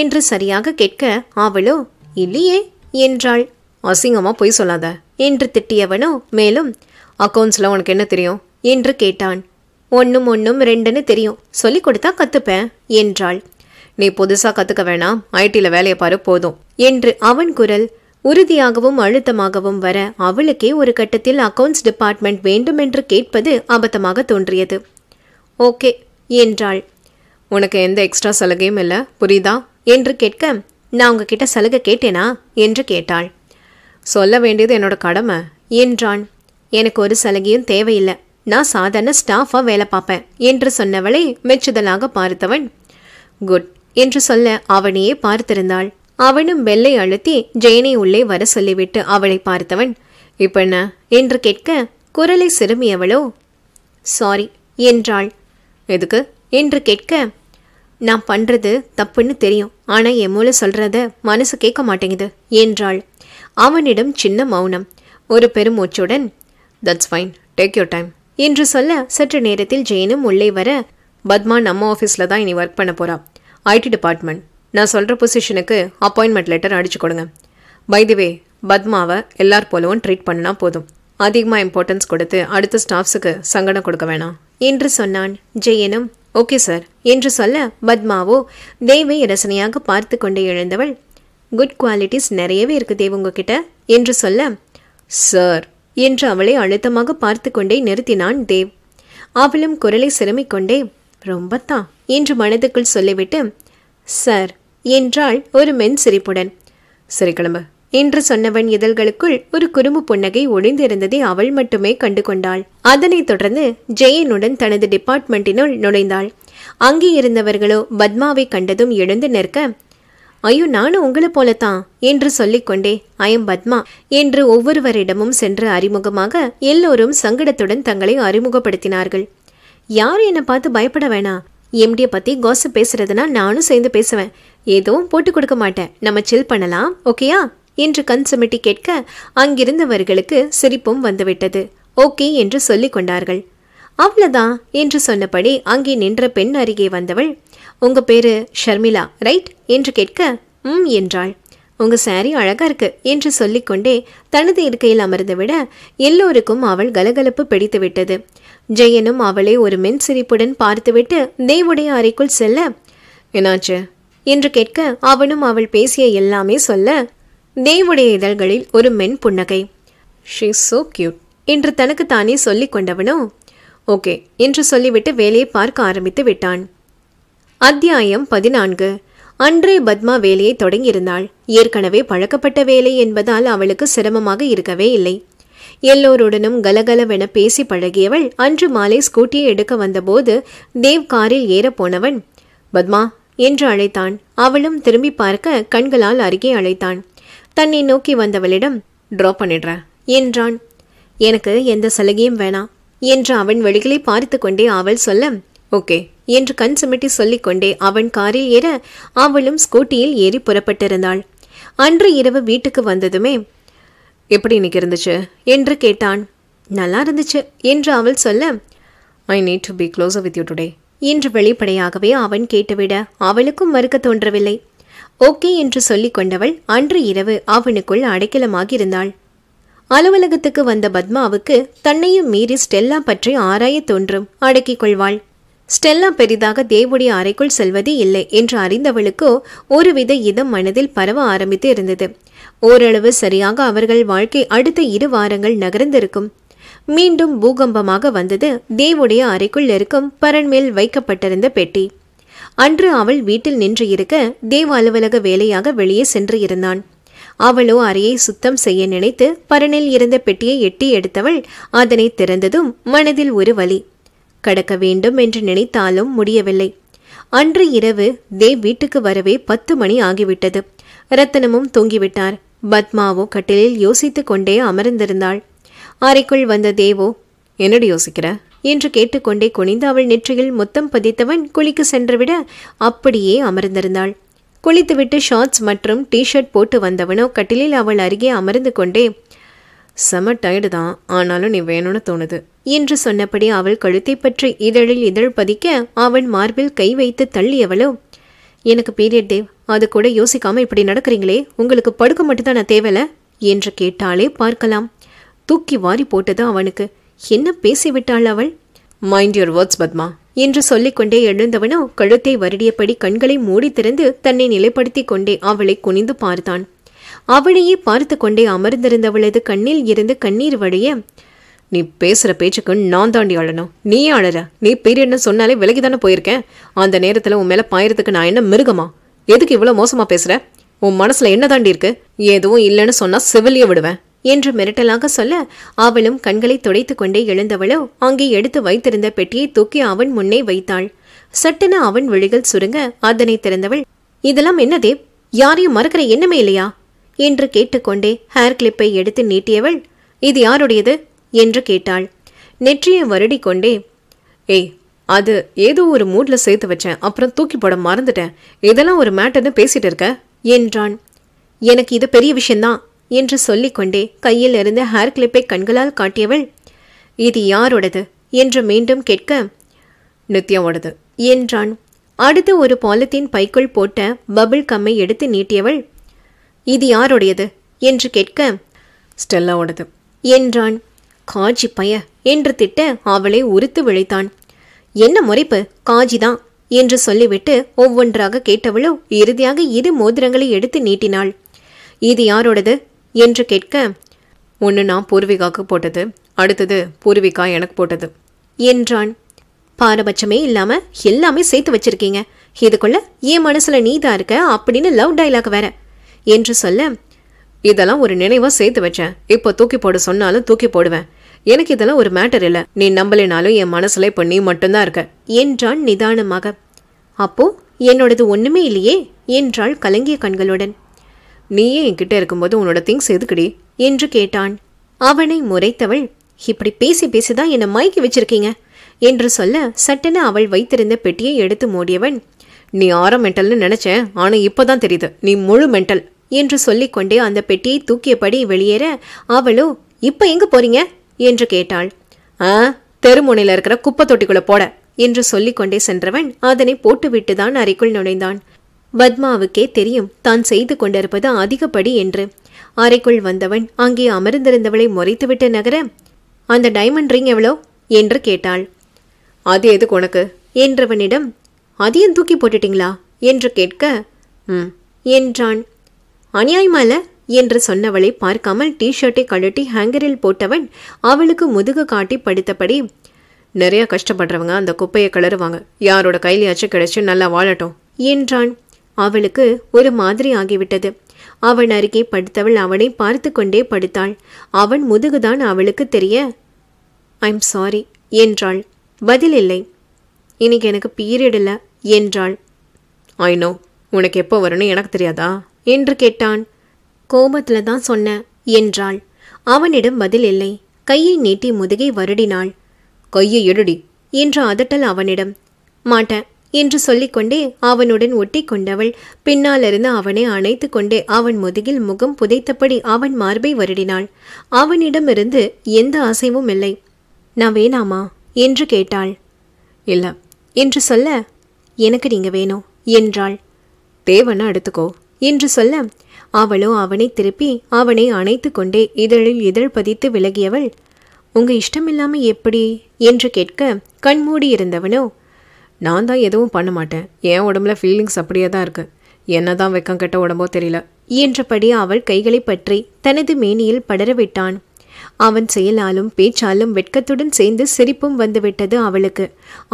A: என்று சரியாக கேட்க அவளோ இல்லையே என்றாள் அசிங்கமாக பொய் சொல்லாத என்று திட்டியவனோ மேலும் அக்கௌண்ட்ஸில் உனக்கு என்ன தெரியும் என்று கேட்டான் ஒன்றும் ஒன்றும் ரெண்டுன்னு தெரியும் சொல்லிக் கொடுத்தா கற்றுப்பேன் என்றாள் நீ புதுசாக கற்றுக்க வேணாம் ஐடியில் வேலையை பாரு போதும் என்று அவன் குரல் உறுதியாகவும் அழுத்தமாகவும் வர அவளுக்கே ஒரு கட்டத்தில் அக்கவுண்ட்ஸ் டிபார்ட்மெண்ட் வேண்டுமென்று கேட்பது அபத்தமாக தோன்றியது ஓகே என்றாள் உனக்கு எந்த எக்ஸ்ட்ரா சலுகையும் இல்லை புரியுதா என்று கேட்க நான் உங்ககிட்ட சலுகை கேட்டேனா என்று கேட்டாள் சொல்ல வேண்டியது என்னோட கடமை என்றான் எனக்கு ஒரு சலுகையும் தேவையில்லை நான் சாதாரண ஸ்டாஃபாக வேலை பார்ப்பேன் என்று சொன்னவளை மெச்சுதலாக பார்த்தவன் குட் என்று சொல்ல அவனையே பார்த்திருந்தாள் அவனும் வெள்ளை அழுத்தி ஜெயனை உள்ளே வர சொல்லிவிட்டு அவளை பார்த்தவன் இப்பென்ன என்று கேட்க குரலை சிறுமியவளோ சாரி என்றாள் எதுக்கு என்று கேட்க நான் பண்ணுறது தப்புன்னு தெரியும் ஆனால் என் மூளை சொல்கிறத மனசு கேட்க மாட்டேங்குது என்றாள் அவனிடம் சின்ன மௌனம் ஒரு பெருமூச்சுடன் that's fine take your time என்று சொல்ல சற்று நேரத்தில் ஜெயினும் உள்ளே வர பத்மா நம்ம ஆஃபீஸில் தான் இனி ஒர்க் பண்ண போகிறான் ஐடி டிபார்ட்மெண்ட் நான் சொல்கிற பொசிஷனுக்கு அப்பாயின்மெண்ட் லெட்டர் அடிச்சு கொடுங்க பைதிவே பத்மாவை எல்லார் போலவும் ட்ரீட் பண்ணால் போதும் அதிகமாக இம்பார்ட்டன்ஸ் கொடுத்து அடுத்த ஸ்டாஃப்ஸுக்கு சங்கடம் கொடுக்க வேணாம் என்று சொன்னான் ஜெயனும் ஓகே சார் என்று சொல்ல பத்மாவோ தேவை ரசனையாக பார்த்து கொண்டு எழுந்தவள் குட் குவாலிட்டிஸ் நிறையவே இருக்கு தேவ் உங்ககிட்ட என்று சொல்ல சார் என்று அவளை அழுத்தமாக பார்த்து கொண்டே நிறுத்தினான் தேவ் அவளும் குரலை சிறுமிக்கொண்டே ரொம்ப தான் என்று மனதுக்குள் சொல்லிவிட்டு சார் என்றாள் ஒரு மென் சிரிப்புடன் சரி கிளம்பு என்று சொன்னவன் இதழ்களுக்குள் ஒரு குறும்பு புன்னகை ஒளிந்திருந்ததை அவள் மட்டுமே கண்டு கொண்டாள் அதனைத் தொடர்ந்து ஜெயனுடன் தனது டிபார்ட்மெண்ட்டினுள் நுழைந்தாள் அங்கே இருந்தவர்களோ பத்மாவை கண்டதும் எழுந்து நிற்க ஐயோ நானும் உங்களை போலத்தான் என்று சொல்லிக்கொண்டே ஐயம் பத்மா என்று ஒவ்வொருவரிடமும் சென்று அறிமுகமாக எல்லோரும் சங்கடத்துடன் தங்களை அறிமுகப்படுத்தினார்கள் யாரும் என்னை பார்த்து பயப்பட வேணாம் எம்டியை பற்றி கோச பேசுறதுனா நானும் சேர்ந்து பேசுவேன் ஏதோ போட்டு கொடுக்க மாட்டேன் நம்ம செல் பண்ணலாம் ஓகேயா என்று கண் சுமிட்டி கேட்க அங்கிருந்தவர்களுக்கு சிரிப்பும் வந்துவிட்டது ஓகே என்று சொல்லி கொண்டார்கள் அவ்வளோதான் என்று சொன்னபடி அங்கே நின்ற பெண் அருகே வந்தவள் உங்க பேரு ஷர்மிளா ரைட் என்று கேட்க ம் என்றாள் உங்க சாரி அழகா இருக்கு என்று சொல்லிக்கொண்டே தனது இருக்கையில் அமர்ந்துவிட எல்லோருக்கும் அவள் கலகலப்பு பிடித்துவிட்டது ஜெயனும் அவளை ஒரு மென் சிரிப்புடன் பார்த்துவிட்டு தேவுடைய அறைக்குள் செல்ல என்னாச்சு என்று கேட்க அவனும் அவள் பேசிய எல்லாமே சொல்ல தேவுடைய இதழ்களில் ஒரு மென் புன்னகை ஷீ சோ கியூட் என்று தனக்கு தானே சொல்லி கொண்டவனோ ஓகே என்று சொல்லிவிட்டு வேலையை பார்க்க ஆரம்பித்து விட்டான் அத்தியாயம் பதினான்கு அன்றே பத்மா வேலையை தொடங்கியிருந்தாள் ஏற்கனவே பழக்கப்பட்ட வேலை என்பதால் அவளுக்கு சிரமமாக இருக்கவே இல்லை எல்லோருடனும் கலகலவென பேசி பழகியவள் அன்று மாலை ஸ்கூட்டியை எடுக்க வந்தபோது தேவ் காரில் ஏறப்போனவன் பத்மா என்று அழைத்தான் அவளும் திரும்பி பார்க்க கண்களால் அருகே அழைத்தான் தன்னை நோக்கி வந்தவளிடம் ட்ராப் பண்ணிடுற என்றான் எனக்கு எந்த சலுகையும் வேணாம் என்று அவன் வழிகளை பார்த்து கொண்டே அவள் சொல்ல ஓகே என்று கண் சுமிட்டி கொண்டே அவன் காரில் ஏற அவளும் ஸ்கூட்டியில் ஏறி புறப்பட்டிருந்தாள் அன்று இரவு வீட்டுக்கு வந்ததுமே எப்படி இன்னைக்கு இருந்துச்சு என்று கேட்டான் நல்லா இருந்துச்சு என்று அவள் சொல்ல I need to be closer with you today என்று வெளிப்படையாகவே அவன் கேட்டுவிட அவளுக்கும் மறுக்க தோன்றவில்லை ஓகே என்று சொல்லி கொண்டவள் அன்று இரவு அவனுக்குள் அடைக்கலமாகியிருந்தாள் இருந்தாள் அலுவலகத்துக்கு வந்த பத்மாவுக்கு தன்னையும் மீறி ஸ்டெல்லா பற்றி ஆராய தோன்றும் அடக்கிக் கொள்வாள் ஸ்டெல்லா பெரிதாக தேவுடைய அறைக்குள் செல்வதே இல்லை என்று அறிந்தவளுக்கோ ஒருவித இதம் மனதில் பரவ ஆரம்பித்து இருந்தது ஓரளவு சரியாக அவர்கள் வாழ்க்கை அடுத்த இரு வாரங்கள் நகர்ந்திருக்கும் மீண்டும் பூகம்பமாக வந்தது தேவுடைய அறைக்குள் இருக்கும் பரண்மேல் வைக்கப்பட்டிருந்த பெட்டி அன்று அவள் வீட்டில் நின்று இருக்க தேவ அலுவலக வேலையாக வெளியே சென்று இருந்தான் அவளோ அறையை சுத்தம் செய்ய நினைத்து பரணில் இருந்த பெட்டியை எட்டி எடுத்தவள் அதனை திறந்ததும் மனதில் ஒரு வலி கடக்க வேண்டும் என்று நினைத்தாலும் முடியவில்லை அன்று இரவு தேவ் வீட்டுக்கு வரவே பத்து மணி ஆகிவிட்டது ரத்தனமும் தூங்கிவிட்டார் பத்மாவோ கட்டிலில் யோசித்து கொண்டே அமர்ந்திருந்தாள் அறைக்குள் வந்த தேவோ என்னடி யோசிக்கிற என்று கேட்டுக்கொண்டே குனிந்து அவள் நெற்றியில் மொத்தம் பதித்தவன் குளிக்கு சென்றுவிட அப்படியே அமர்ந்திருந்தாள் குளித்துவிட்டு ஷார்ட்ஸ் மற்றும் டிஷர்ட் போட்டு வந்தவனோ கட்டிலில் அவள் அருகே அமர்ந்து கொண்டே செம டயர்டு தான் ஆனாலும் நீ வேணும்னு தோணுது என்று சொன்னபடி அவள் கழுத்தை பற்றி இதழில் இதழ் பதிக்க அவன் மார்பில் கை வைத்து தள்ளியவளோ எனக்கு பீரியட் தேவ் அது கூட யோசிக்காம இப்படி நடக்கிறீங்களே உங்களுக்கு படுக்க மட்டும்தானே தேவையில்ல என்று கேட்டாலே பார்க்கலாம் தூக்கி வாரி போட்டது அவனுக்கு என்ன பேசிவிட்டாள் அவள் மைண்ட் யுவர் வேர்ட்ஸ் பத்மா என்று சொல்லிக்கொண்டே எழுந்தவனோ கழுத்தை வருடியபடி கண்களை மூடி திறந்து தன்னை நிலைப்படுத்தி கொண்டே அவளை குனிந்து பார்த்தான் அவளையே பார்த்து கொண்டே அமர்ந்திருந்தவளது கண்ணில் இருந்து கண்ணீர் வழிய நீ பேசுகிற பேச்சுக்கு நான் தாண்டி அழணும் நீயே அழற நீ என்ன சொன்னாலே விலகிதானே போயிருக்கேன் அந்த நேரத்தில் உன் மேலே பாயறதுக்கு நான் என்ன மிருகமா எதுக்கு இவ்வளோ மோசமா பேசுற உன் மனசுல என்ன தாண்டி இருக்கு எதுவும் இல்லைன்னு சொன்னா செவிலிய விடுவேன் என்று மிரட்டலாக சொல்ல அவளும் கண்களை துடைத்து கொண்டே எழுந்தவளோ அங்கே எடுத்து வைத்திருந்த பெட்டியை தூக்கி அவன் முன்னே வைத்தாள் சட்டென அவன் விழிகள் சுருங்க அதனை திறந்தவள் இதெல்லாம் என்ன தேவ் யாரையும் மறக்கிற எண்ணமே இல்லையா என்று கேட்டுக்கொண்டே ஹேர் கிளிப்பை எடுத்து நீட்டியவள் இது யாருடையது என்று கேட்டாள் நெற்றியை வருடிக்கொண்டே ஏய் அது ஏதோ ஒரு மூட்ல சேர்த்து வச்சேன் அப்புறம் தூக்கி போட மறந்துட்டேன் இதெல்லாம் ஒரு மேட்டர்னு பேசிட்டு இருக்க என்றான் எனக்கு இது பெரிய விஷயம்தான் என்று சொல்லிக்கொண்டே கையில் இருந்த ஹேர் கிளிப்பை கண்களால் காட்டியவள் இது யாரோடது என்று மீண்டும் கேட்க நித்யாவோடது என்றான் அடுத்து ஒரு பாலித்தீன் பைக்குள் போட்ட பபிள் கம்மை எடுத்து நீட்டியவள் இது யாருடையது என்று கேட்க ஸ்டெல்லாவோடது என்றான் காஜி பய என்று திட்ட அவளை உறுத்து விழைத்தான் என்ன முறைப்பு காஜிதான் என்று சொல்லிவிட்டு ஒவ்வொன்றாக கேட்டவளோ இறுதியாக இரு மோதிரங்களை எடுத்து நீட்டினாள் இது யாரோடது என்று கேட்க ஒன்று நான் பூர்விகாவுக்கு போட்டது அடுத்தது பூர்விகா எனக்கு போட்டது என்றான் பாரபட்சமே இல்லாமல் எல்லாமே சேர்த்து வச்சிருக்கீங்க இதுக்குள்ள என் மனசில் நீதான் இருக்க அப்படின்னு லவ் டைலாக் வேற என்று சொல்ல இதெல்லாம் ஒரு நினைவாக சேர்த்து வச்சேன் இப்போ தூக்கி போட சொன்னாலும் தூக்கி போடுவேன் எனக்கு இதெல்லாம் ஒரு மேட்டர் இல்லை நீ நம்பலினாலும் என் மனசுல இப்போ நீ மட்டும்தான் இருக்க என்றான் நிதானமாக அப்போ என்னோடது ஒன்றுமே இல்லையே என்றாள் கலங்கிய கண்களுடன் நீயே என்கிட்ட இருக்கும்போது உன்னோட திங்ஸ் எதுக்குடி என்று கேட்டான் அவனை முறைத்தவள் இப்படி பேசி பேசிதான் என்னை மயக்கி வச்சிருக்கீங்க என்று சொல்ல சட்டென அவள் வைத்திருந்த பெட்டியை எடுத்து மூடியவன் நீ ஆற மென்டல்னு நினைச்சேன் ஆனால் இப்போதான் தெரியுது நீ முழு மென்டல் என்று சொல்லிக்கொண்டே அந்த பெட்டியை தூக்கியபடி வெளியேற அவளோ இப்போ எங்கே போறீங்க என்று கேட்டாள் ஆ தெருமுனையில் இருக்கிற குப்பை தொட்டிக்குள்ள போட என்று சொல்லிக்கொண்டே சென்றவன் அதனை போட்டுவிட்டு தான் அறைக்குள் நுழைந்தான் பத்மாவுக்கே தெரியும் தான் செய்து கொண்டிருப்பது அதிகப்படி என்று அறைக்குள் வந்தவன் அங்கே அமர்ந்திருந்தவளை முறைத்துவிட்டு நகர அந்த டைமண்ட் ரிங் எவ்வளோ என்று கேட்டாள் அது எது உனக்கு என்றவனிடம் அதையும் தூக்கி போட்டுட்டீங்களா என்று கேட்க ம் என்றான் அநியாயமா இல்லை என்று சொன்னவளை பார்க்காமல் டி ஷர்ட்டை கழட்டி ஹேங்கரில் போட்டவன் அவளுக்கு முதுகு காட்டி படித்தபடி நிறைய கஷ்டப்படுறவங்க அந்த குப்பையை கிளறுவாங்க யாரோட கையிலையாச்சும் கிடைச்சி நல்லா வாழட்டும் என்றான் அவளுக்கு ஒரு மாதிரி ஆகிவிட்டது அவன் அருகே படுத்தவள் அவனை பார்த்து கொண்டே படுத்தாள் அவன் முதுகுதான் அவளுக்கு தெரிய ஐம் சாரி என்றாள் பதில் இல்லை இன்னைக்கு எனக்கு பீரியட் இல்லை என்றாள் ஐ நோ உனக்கு எப்போ வரும்னு எனக்கு தெரியாதா என்று கேட்டான் கோபத்துல தான் சொன்னேன் என்றாள் அவனிடம் பதில் இல்லை கையை நீட்டி முதுகை வருடினாள் கையை எடுடி என்று அதட்டல் அவனிடம் மாட்டேன் என்று சொல்லிக்கொண்டே அவனுடன் ஒட்டி கொண்டவள் பின்னாலிருந்து அவனை அணைத்து கொண்டே அவன் முதுகில் முகம் புதைத்தபடி அவன் மார்பை வருடினாள் அவனிடமிருந்து எந்த அசைவும் இல்லை நான் வேணாமா என்று கேட்டாள் இல்லை என்று சொல்ல எனக்கு நீங்க வேணும் என்றாள் தேவனா எடுத்துக்கோ என்று சொல்ல அவளோ அவனை திருப்பி அவனை அணைத்து கொண்டே இதழில் இதழ் பதித்து விலகியவள் உங்க இஷ்டமில்லாம எப்படி என்று கேட்க கண்மூடி இருந்தவனோ நான் தான் எதுவும் பண்ண மாட்டேன் என் உடம்புல ஃபீலிங்ஸ் அப்படியே தான் இருக்கு என்ன தான் வெக்கம் கெட்ட உடம்போ தெரியல என்றபடி அவள் கைகளை பற்றி தனது மேனியில் படரவிட்டான் அவன் செயலாலும் பேச்சாலும் வெட்கத்துடன் சேர்ந்து சிரிப்பும் வந்துவிட்டது அவளுக்கு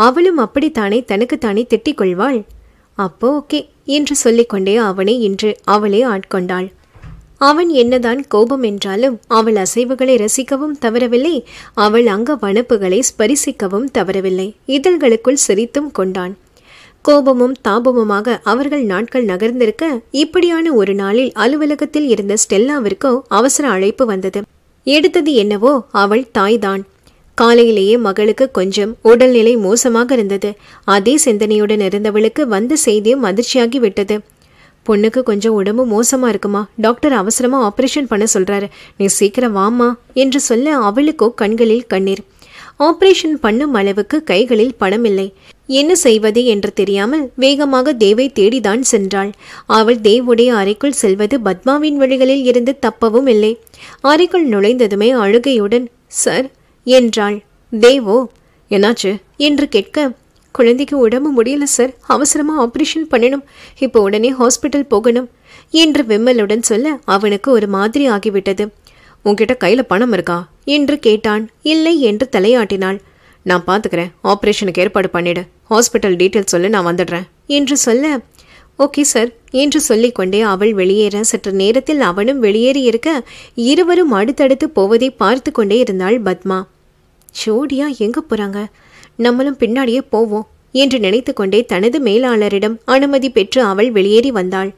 A: அவளும் அப்படித்தானே தனக்குத்தானே திட்டிக் கொள்வாள் அப்போ ஓகே என்று சொல்லிக்கொண்டே அவனை இன்று அவளே ஆட்கொண்டாள் அவன் என்னதான் கோபம் என்றாலும் அவள் அசைவுகளை ரசிக்கவும் தவறவில்லை அவள் அங்க வனப்புகளை ஸ்பரிசிக்கவும் தவறவில்லை இதழ்களுக்குள் சிரித்தும் கொண்டான் கோபமும் தாபமுமாக அவர்கள் நாட்கள் நகர்ந்திருக்க இப்படியான ஒரு நாளில் அலுவலகத்தில் இருந்த ஸ்டெல்லாவிற்கோ அவசர அழைப்பு வந்தது எடுத்தது என்னவோ அவள் தாய்தான் காலையிலேயே மகளுக்கு கொஞ்சம் உடல்நிலை மோசமாக இருந்தது அதே சிந்தனையுடன் இருந்தவளுக்கு வந்த செய்தியும் அதிர்ச்சியாகி விட்டது பொண்ணுக்கு கொஞ்சம் உடம்பு மோசமா இருக்குமா டாக்டர் அவசரமா ஆபரேஷன் பண்ண சொல்றாரு நீ சீக்கிரம் வாமா என்று சொல்ல அவளுக்கோ கண்களில் கண்ணீர் ஆபரேஷன் பண்ணும் அளவுக்கு கைகளில் பணம் இல்லை என்ன செய்வது என்று தெரியாமல் வேகமாக தேவை தேடிதான் சென்றாள் அவள் தேவுடைய அறைக்குள் செல்வது பத்மாவின் வழிகளில் இருந்து தப்பவும் இல்லை அறைக்குள் நுழைந்ததுமே அழுகையுடன் சார் என்றாள் தேவோ என்னாச்சு என்று கேட்க குழந்தைக்கு உடம்பு முடியல சார் அவசரமாக ஆப்ரேஷன் பண்ணணும் இப்போ உடனே ஹாஸ்பிட்டல் போகணும் என்று விம்மலுடன் சொல்ல அவனுக்கு ஒரு மாதிரி ஆகிவிட்டது உன்கிட்ட கையில் பணம் இருக்கா என்று கேட்டான் இல்லை என்று தலையாட்டினாள் நான் பார்த்துக்கிறேன் ஆப்ரேஷனுக்கு ஏற்பாடு பண்ணிடு ஹாஸ்பிட்டல் டீட்டெயில் சொல்ல நான் வந்துடுறேன் என்று சொல்ல ஓகே சார் என்று சொல்லிக்கொண்டே அவள் வெளியேற சற்று நேரத்தில் அவனும் வெளியேறி இருக்க இருவரும் அடுத்தடுத்து போவதை பார்த்து கொண்டே இருந்தாள் பத்மா ஜோடியா எங்க போறாங்க நம்மளும் பின்னாடியே போவோம் என்று நினைத்து கொண்டே தனது மேலாளரிடம் அனுமதி பெற்று அவள் வெளியேறி வந்தாள்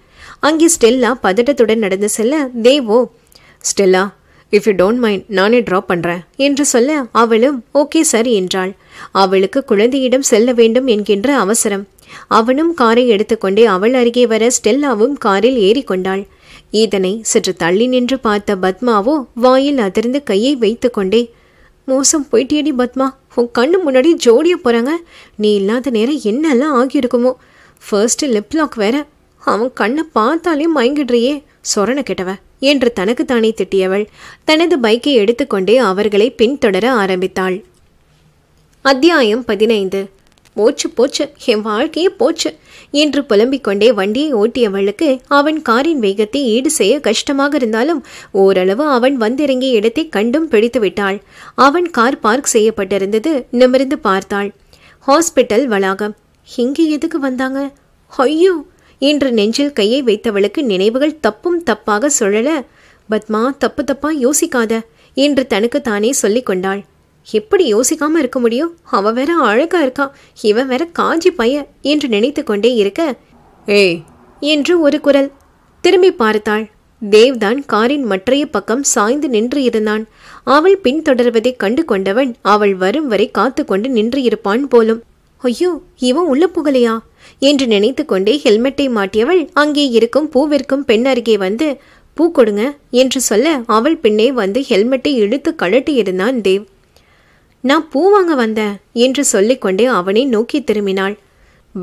A: அங்கே ஸ்டெல்லா பதட்டத்துடன் நடந்து செல்ல தேவோ Stella if you don't mind நானே ட்ராப் பண்ணுறேன் என்று சொல்ல அவளும் ஓகே சார் என்றாள் அவளுக்கு குழந்தையிடம் செல்ல வேண்டும் என்கின்ற அவசரம் அவனும் காரை எடுத்துக்கொண்டே அவள் அருகே வர ஸ்டெல்லாவும் காரில் ஏறிக்கொண்டாள் இதனை சற்று தள்ளி நின்று பார்த்த பத்மாவோ வாயில் அதிர்ந்து கையை வைத்துக்கொண்டே மோசம் போயிட்டேடி பத்மா உன் கண்ணு முன்னாடி ஜோடிய போகிறாங்க நீ இல்லாத நேரம் என்னெல்லாம் ஆகியிருக்குமோ ஃபர்ஸ்ட்டு லிப்லாக் வேற அவன் கண்ணை பார்த்தாலே மயங்கிடுறியே சொரண கெட்டவ என்று தனக்குத்தானே திட்டியவள் தனது பைக்கை எடுத்துக்கொண்டே அவர்களை பின்தொடர ஆரம்பித்தாள் அத்தியாயம் பதினைந்து போச்சு போச்சு என் வாழ்க்கையே போச்சு என்று புலம்பிக் கொண்டே வண்டியை ஓட்டியவளுக்கு அவன் காரின் வேகத்தை ஈடு செய்ய கஷ்டமாக இருந்தாலும் ஓரளவு அவன் வந்திறங்கிய இடத்தை கண்டும் பிடித்து விட்டாள் அவன் கார் பார்க் செய்யப்பட்டிருந்தது நிமிர்ந்து பார்த்தாள் ஹாஸ்பிட்டல் வளாகம் இங்கு எதுக்கு வந்தாங்க ஐயோ என்று நெஞ்சில் கையை வைத்தவளுக்கு நினைவுகள் தப்பும் தப்பாக சுழல பத்மா தப்பு தப்பா யோசிக்காத என்று தனக்கு தானே சொல்லிக் கொண்டாள் எப்படி யோசிக்காம இருக்க முடியும் அவ வேற அழகா இருக்கா இவன் வேற காஞ்சி பைய என்று நினைத்து கொண்டே இருக்க ஏய் என்று ஒரு குரல் திரும்பி பார்த்தாள் தேவ்தான் காரின் மற்றைய பக்கம் சாய்ந்து நின்று இருந்தான் அவள் பின்தொடர்வதை கண்டு கொண்டவன் அவள் வரும் வரை காத்து கொண்டு நின்று இருப்பான் போலும் ஐயோ இவன் உள்ள புகழையா என்று நினைத்து கொண்டே ஹெல்மெட்டை மாட்டியவள் அங்கே இருக்கும் பூவிற்கும் பெண் அருகே வந்து பூ கொடுங்க என்று சொல்ல அவள் பின்னே வந்து ஹெல்மெட்டை இழுத்து கழட்டி இருந்தான் தேவ் நான் பூ வாங்க வந்தேன் என்று சொல்லிக்கொண்டே அவனை நோக்கி திரும்பினாள்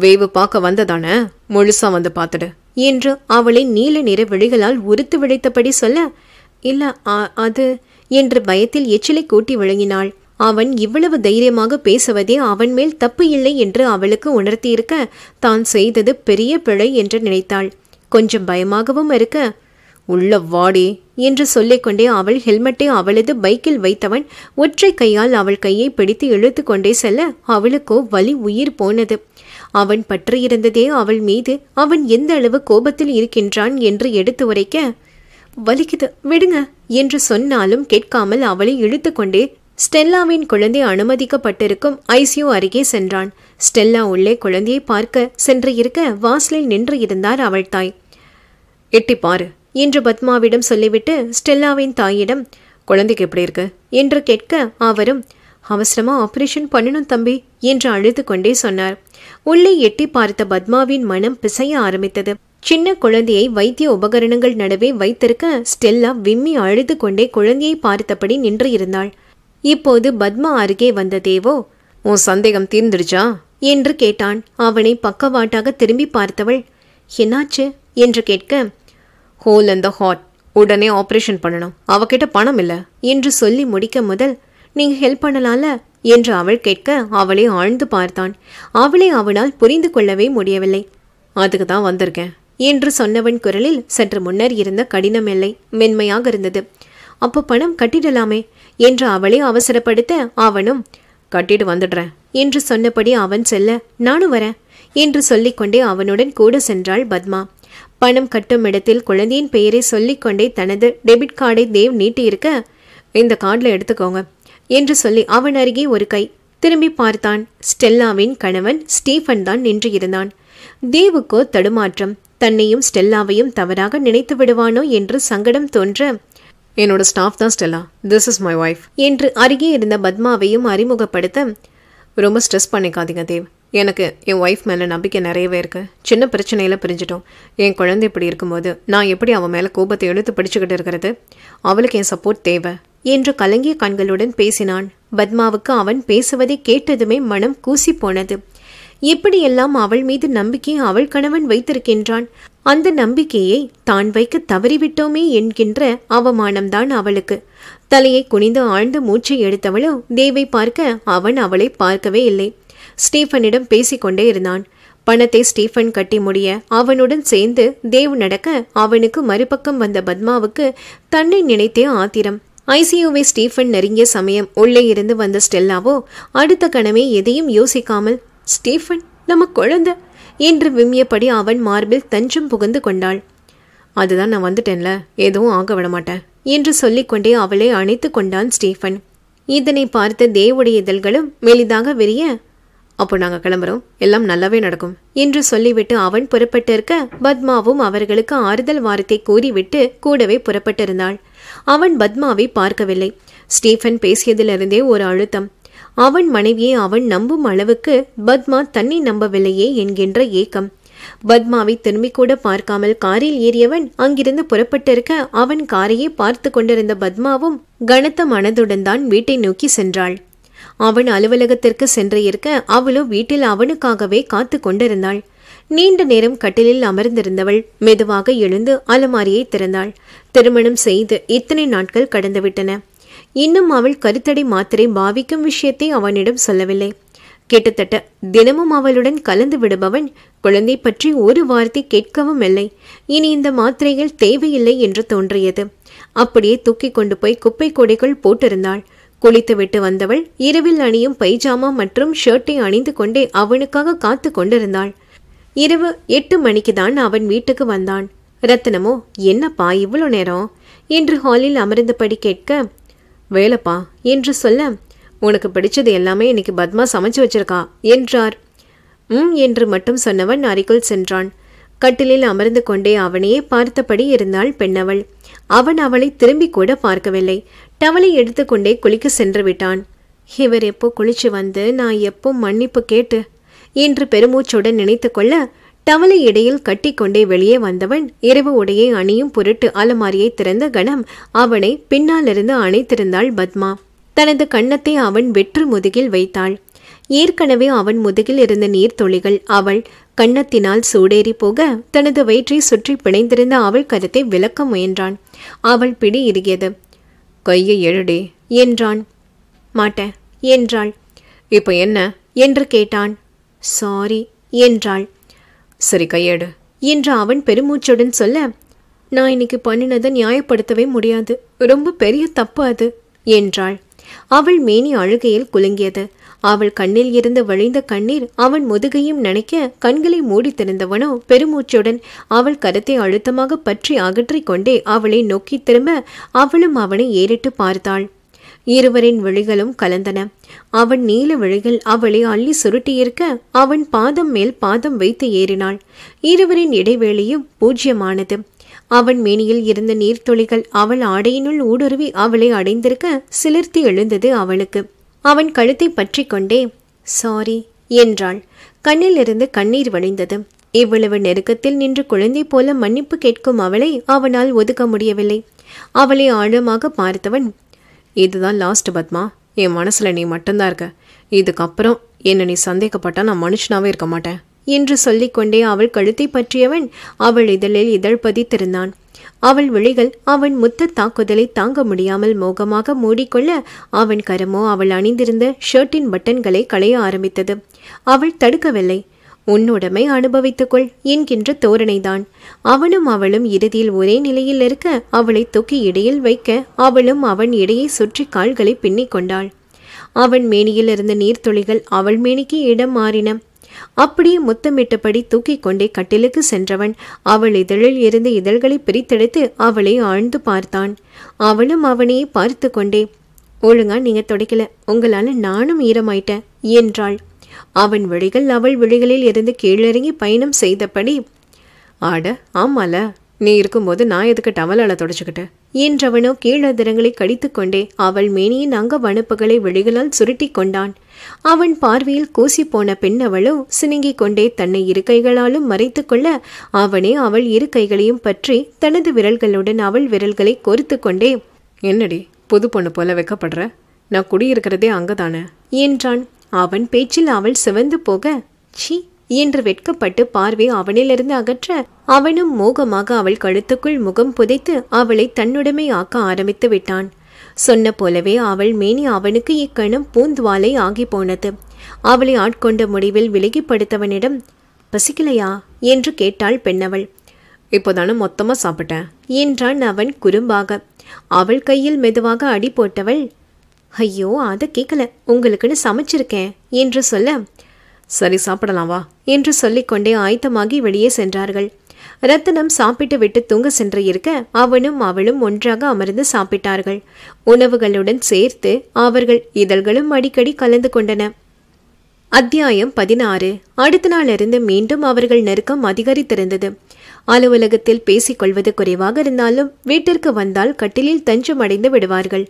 A: வேவு பார்க்க வந்ததானே முழுசா வந்து பார்த்துடு என்று அவளை நீல நிற விழிகளால் உறுத்து விழைத்தபடி சொல்ல இல்ல அது என்று பயத்தில் எச்சிலை கூட்டி விழுங்கினாள் அவன் இவ்வளவு தைரியமாக பேசுவதே அவன் மேல் தப்பு இல்லை என்று அவளுக்கு உணர்த்தியிருக்க தான் செய்தது பெரிய பிழை என்று நினைத்தாள் கொஞ்சம் பயமாகவும் இருக்க உள்ள வாடி என்று சொல்லிக்கொண்டே அவள் ஹெல்மெட்டை அவளது பைக்கில் வைத்தவன் ஒற்றை கையால் அவள் கையை பிடித்து இழுத்து கொண்டே செல்ல அவளுக்கோ வலி உயிர் போனது அவன் பற்றியிருந்ததே அவள் மீது அவன் எந்த அளவு கோபத்தில் இருக்கின்றான் என்று எடுத்து உரைக்க வலிக்குது விடுங்க என்று சொன்னாலும் கேட்காமல் அவளை இழுத்து கொண்டே ஸ்டெல்லாவின் குழந்தை அனுமதிக்கப்பட்டிருக்கும் ஐசியூ அருகே சென்றான் ஸ்டெல்லா உள்ளே குழந்தையை பார்க்க சென்று இருக்க வாசலில் நின்று இருந்தார் அவள் தாய் எட்டி பாரு என்று பத்மாவிடம் சொல்லிவிட்டு ஸ்டெல்லாவின் தாயிடம் குழந்தைக்கு எப்படி இருக்கு என்று கேட்க அவரும் அவசரமா ஆபரேஷன் பண்ணணும் தம்பி என்று அழுது கொண்டே சொன்னார் உள்ளே எட்டி பார்த்த பத்மாவின் மனம் பிசைய ஆரம்பித்தது சின்ன குழந்தையை வைத்திய உபகரணங்கள் நடுவே வைத்திருக்க ஸ்டெல்லா விம்மி அழுது கொண்டே குழந்தையை பார்த்தபடி நின்று இருந்தாள் இப்போது பத்மா அருகே வந்த தேவோ உன் சந்தேகம் தீர்ந்துடுச்சா என்று கேட்டான் அவனை பக்கவாட்டாக திரும்பி பார்த்தவள் என்னாச்சு என்று கேட்க ஹோல் அண்ட் த ஹாட் உடனே ஆப்ரேஷன் பண்ணணும் அவகிட்ட பணம் இல்லை என்று சொல்லி முடிக்க முதல் நீங்கள் ஹெல்ப் பண்ணலாம்ல என்று அவள் கேட்க அவளை ஆழ்ந்து பார்த்தான் அவளை அவனால் புரிந்து கொள்ளவே முடியவில்லை அதுக்கு தான் வந்திருக்கேன் என்று சொன்னவன் குரலில் சற்று முன்னர் இருந்த கடினம் இல்லை மென்மையாக இருந்தது அப்போ பணம் கட்டிடலாமே என்று அவளை அவசரப்படுத்த அவனும் கட்டிட்டு வந்துடுறேன் என்று சொன்னபடி அவன் செல்ல நானும் வரேன் என்று சொல்லிக்கொண்டே அவனுடன் கூட சென்றாள் பத்மா பணம் கட்டும் இடத்தில் குழந்தையின் பெயரை சொல்லிக்கொண்டே தனது டெபிட் கார்டை தேவ் நீட்டியிருக்க இந்த கார்டில் எடுத்துக்கோங்க என்று சொல்லி அவன் அருகே ஒரு கை திரும்பி பார்த்தான் ஸ்டெல்லாவின் கணவன் ஸ்டீஃபன் தான் நின்று இருந்தான் தேவுக்கோ தடுமாற்றம் தன்னையும் ஸ்டெல்லாவையும் தவறாக நினைத்து விடுவானோ என்று சங்கடம் தோன்ற என்னோட ஸ்டாஃப் தான் Stella this is my wife என்று அருகே இருந்த பத்மாவையும் அறிமுகப்படுத்த ரொம்ப ஸ்ட்ரெஸ் பண்ணிக்காதீங்க தேவ் எனக்கு என் ஒய்ஃப் மேலே நம்பிக்கை நிறையவே இருக்கு சின்ன பிரச்சனையில் பிரிஞ்சிட்டோம் என் குழந்தை இப்படி இருக்கும்போது நான் எப்படி அவன் மேலே கோபத்தை எழுத்து படிச்சுக்கிட்டு இருக்கிறது அவளுக்கு என் சப்போர்ட் தேவை என்று கலங்கிய கண்களுடன் பேசினான் பத்மாவுக்கு அவன் பேசுவதை கேட்டதுமே மனம் கூசி போனது எப்படியெல்லாம் அவள் மீது நம்பிக்கையை அவள் கணவன் வைத்திருக்கின்றான் அந்த நம்பிக்கையை தான் வைக்க தவறிவிட்டோமே என்கின்ற அவமானம்தான் அவளுக்கு தலையை குனிந்து ஆழ்ந்து மூச்சை எடுத்தவளோ தேவை பார்க்க அவன் அவளை பார்க்கவே இல்லை ஸ்டீஃபனிடம் பேசிக்கொண்டே இருந்தான் பணத்தை ஸ்டீஃபன் கட்டி முடிய அவனுடன் சேர்ந்து தேவ் நடக்க அவனுக்கு மறுபக்கம் வந்த பத்மாவுக்கு தன்னை நினைத்தே ஆத்திரம் ஐசியூவை ஸ்டீஃபன் நெருங்கிய சமயம் உள்ளே இருந்து வந்த ஸ்டெல்லாவோ அடுத்த கணமே எதையும் யோசிக்காமல் ஸ்டீஃபன் நம்ம குழந்தை என்று விம்மியபடி அவன் மார்பில் தஞ்சம் புகுந்து கொண்டாள் அதுதான் நான் வந்துட்டேன்ல எதுவும் ஆக விடமாட்டேன் என்று சொல்லிக்கொண்டே அவளை அணைத்து கொண்டான் ஸ்டீஃபன் இதனை பார்த்த தேவுடைய இதழ்களும் மெலிதாக விரிய அப்போ நாங்கள் கிளம்புறோம் எல்லாம் நல்லாவே நடக்கும் என்று சொல்லிவிட்டு அவன் புறப்பட்டிருக்க பத்மாவும் அவர்களுக்கு ஆறுதல் வாரத்தை கூறிவிட்டு கூடவே புறப்பட்டிருந்தாள் அவன் பத்மாவை பார்க்கவில்லை ஸ்டீஃபன் பேசியதிலிருந்தே ஒரு அழுத்தம் அவன் மனைவியை அவன் நம்பும் அளவுக்கு பத்மா தன்னை நம்பவில்லையே என்கின்ற ஏக்கம் பத்மாவை திரும்பி கூட பார்க்காமல் காரில் ஏறியவன் அங்கிருந்து புறப்பட்டிருக்க அவன் காரையே பார்த்து கொண்டிருந்த பத்மாவும் கனத்த மனதுடன் தான் வீட்டை நோக்கி சென்றாள் அவன் அலுவலகத்திற்கு சென்று இருக்க அவளோ வீட்டில் அவனுக்காகவே காத்து கொண்டிருந்தாள் நீண்ட நேரம் கட்டிலில் அமர்ந்திருந்தவள் மெதுவாக எழுந்து அலமாரியை திறந்தாள் திருமணம் செய்து இத்தனை நாட்கள் கடந்துவிட்டன இன்னும் அவள் கருத்தடை மாத்திரை பாவிக்கும் விஷயத்தை அவனிடம் சொல்லவில்லை கிட்டத்தட்ட தினமும் அவளுடன் கலந்து விடுபவன் குழந்தை பற்றி ஒரு வார்த்தை கேட்கவும் இல்லை இனி இந்த மாத்திரைகள் தேவையில்லை என்று தோன்றியது அப்படியே தூக்கி கொண்டு போய் குப்பை கொடைக்குள் போட்டிருந்தாள் குளித்துவிட்டு வந்தவள் இரவில் அணியும் பைஜாமா மற்றும் ஷர்ட்டை அணிந்து கொண்டே அவனுக்காக காத்து கொண்டிருந்தாள் இரவு எட்டு மணிக்கு தான் அவன் வீட்டுக்கு வந்தான் ரத்தனமோ என்னப்பா இவ்வளோ நேரம் என்று ஹாலில் அமர்ந்தபடி கேட்க வேலப்பா என்று சொல்ல உனக்கு பிடிச்சது எல்லாமே இன்னைக்கு பத்மா சமைச்சு வச்சிருக்கா என்றார் ம் என்று மட்டும் சொன்னவன் அறைக்குள் சென்றான் கட்டிலில் அமர்ந்து கொண்டே அவனையே பார்த்தபடி இருந்தாள் பெண்ணவள் அவன் அவளை திரும்பி கூட பார்க்கவில்லை டவலை எடுத்துக்கொண்டே குளிக்க சென்று விட்டான் இவர் எப்போ குளிச்சு வந்து நான் எப்போ மன்னிப்பு கேட்டு என்று பெருமூச்சுடன் நினைத்து கொள்ள டவலை இடையில் கட்டிக்கொண்டே வெளியே வந்தவன் இரவு உடையை அணியும் பொருட்டு அலமாரியை திறந்த கணம் அவனை பின்னாலிருந்து அணைத்திருந்தாள் பத்மா தனது கன்னத்தை அவன் வெற்று முதுகில் வைத்தாள் ஏற்கனவே அவன் முதுகில் இருந்த நீர்த்துளிகள் அவள் கன்னத்தினால் சூடேறி போக தனது வயிற்றை சுற்றி பிணைந்திருந்த அவள் கருத்தை விளக்க முயன்றான் அவள் பிடி இறுகியது கையை எழுடே என்றான் மாட்ட என்றாள் இப்போ என்ன என்று கேட்டான் சாரி என்றாள் சரி கையேடு என்று அவன் பெருமூச்சுடன் சொல்ல நான் இன்னைக்கு பண்ணினதை நியாயப்படுத்தவே முடியாது ரொம்ப பெரிய தப்பு அது என்றாள் அவள் மேனி அழுகையில் குலுங்கியது அவள் கண்ணில் இருந்து வழிந்த கண்ணீர் அவன் முதுகையும் நினைக்க கண்களை மூடி திறந்தவனோ பெருமூச்சுடன் அவள் கரத்தை அழுத்தமாக பற்றி அகற்றிக் கொண்டே அவளை நோக்கி திரும்ப அவளும் அவனை ஏறிட்டு பார்த்தாள் இருவரின் விழிகளும் கலந்தன அவன் நீல விழிகள் அவளை அள்ளி சுருட்டியிருக்க அவன் பாதம் மேல் பாதம் வைத்து ஏறினாள் இருவரின் இடைவேளையும் பூஜ்யமானது அவன் மேனியில் இருந்த நீர்த்துளிகள் அவள் ஆடையினுள் ஊடுருவி அவளை அடைந்திருக்க சிலிர்த்தி எழுந்தது அவளுக்கு அவன் கழுத்தை பற்றி கொண்டே சாரி என்றாள் கண்ணிலிருந்து கண்ணீர் வழிந்தது இவ்வளவு நெருக்கத்தில் நின்று குழந்தை போல மன்னிப்பு கேட்கும் அவளை அவனால் ஒதுக்க முடியவில்லை அவளை ஆழமாக பார்த்தவன் இதுதான் லாஸ்ட் பத்மா என் மனசில் நீ மட்டும்தான் இருக்க இதுக்கப்புறம் என்னை நீ சந்தேகப்பட்டா நான் மனுஷனாவே இருக்க மாட்டேன் என்று சொல்லிக்கொண்டே அவள் கழுத்தை பற்றியவன் அவள் இதழில் இதழ் பதித்திருந்தான் அவள் விழிகள் அவன் முத்த தாக்குதலை தாங்க முடியாமல் மோகமாக மூடிக்கொள்ள அவன் கரமோ அவள் அணிந்திருந்த ஷர்ட்டின் பட்டன்களை களைய ஆரம்பித்தது அவள் தடுக்கவில்லை உன்னுடைமை அனுபவித்துக்கொள் என்கின்ற தோரணைதான் அவனும் அவளும் இறுதியில் ஒரே நிலையில் இருக்க அவளை தொக்கி இடையில் வைக்க அவளும் அவன் இடையை சுற்றி கால்களை பின்னிக் கொண்டாள் அவன் மேனியில் இருந்த நீர்த்துளிகள் அவள் மேனிக்கு இடம் மாறின அப்படியே முத்தமிட்டபடி தூக்கிக் கொண்டே கட்டிலுக்கு சென்றவன் அவள் இதழில் இருந்து இதழ்களை பிரித்தெடுத்து அவளை ஆழ்ந்து பார்த்தான் அவளும் அவனையே பார்த்து கொண்டே ஒழுங்கா நீங்க துடைக்கல உங்களால நானும் ஈரமாயிட்டேன் என்றாள் அவன் விழிகள் அவள் விழிகளில் இருந்து கீழிறங்கி பயணம் செய்தபடி ஆட ஆமால நீ இருக்கும்போது நான் எதுக்கு டவலால தொடச்சுக்கிட்டேன் என்றவனோ கீழதிரங்களை கடித்துக்கொண்டே அவள் மேனியின் அங்க வனுப்புகளை விழிகளால் சுருட்டி கொண்டான் அவன் பார்வையில் கூசி போன பெண்ணவளோ சினுங்கிக் கொண்டே தன்னை இரு கைகளாலும் மறைத்து கொள்ள அவனே அவள் இரு கைகளையும் பற்றி தனது விரல்களுடன் அவள் விரல்களை கொறுத்து கொண்டே என்னடி புது பொண்ணு போல வெக்கப்படுற நான் குடியிருக்கிறதே அங்கதானே என்றான் அவன் பேச்சில் அவள் சிவந்து போக சி என்று வெட்கப்பட்டு பார்வை அவனிலிருந்து அகற்ற அவனும் மோகமாக அவள் கழுத்துக்குள் முகம் புதைத்து அவளை தன்னுடைமை ஆக்க ஆரம்பித்து விட்டான் சொன்ன போலவே அவள் மேனி அவனுக்கு இக்கணம் பூந்துவாலை ஆகி போனது அவளை ஆட்கொண்ட முடிவில் விலகிப்படுத்தவனிடம் பசிக்கலையா என்று கேட்டாள் பெண்ணவள் இப்போதானே மொத்தமாக சாப்பிட்டேன் என்றான் அவன் குறும்பாக அவள் கையில் மெதுவாக அடி போட்டவள் ஐயோ அதை கேட்கல உங்களுக்குன்னு சமைச்சிருக்கேன் என்று சொல்ல சரி சாப்பிடலாம் வா என்று சொல்லிக்கொண்டே ஆயத்தமாகி வெளியே சென்றார்கள் ரத்தனம் சாப்பிட்டு விட்டு தூங்க சென்று இருக்க அவனும் அவளும் ஒன்றாக அமர்ந்து சாப்பிட்டார்கள் உணவுகளுடன் சேர்த்து அவர்கள் இதழ்களும் அடிக்கடி கலந்து கொண்டன அத்தியாயம் பதினாறு அடுத்த நாளிலிருந்து மீண்டும் அவர்கள் நெருக்கம் அதிகரித்திருந்தது அலுவலகத்தில் பேசிக்கொள்வது குறைவாக இருந்தாலும் வீட்டிற்கு வந்தால் கட்டிலில் தஞ்சம் அடைந்து விடுவார்கள்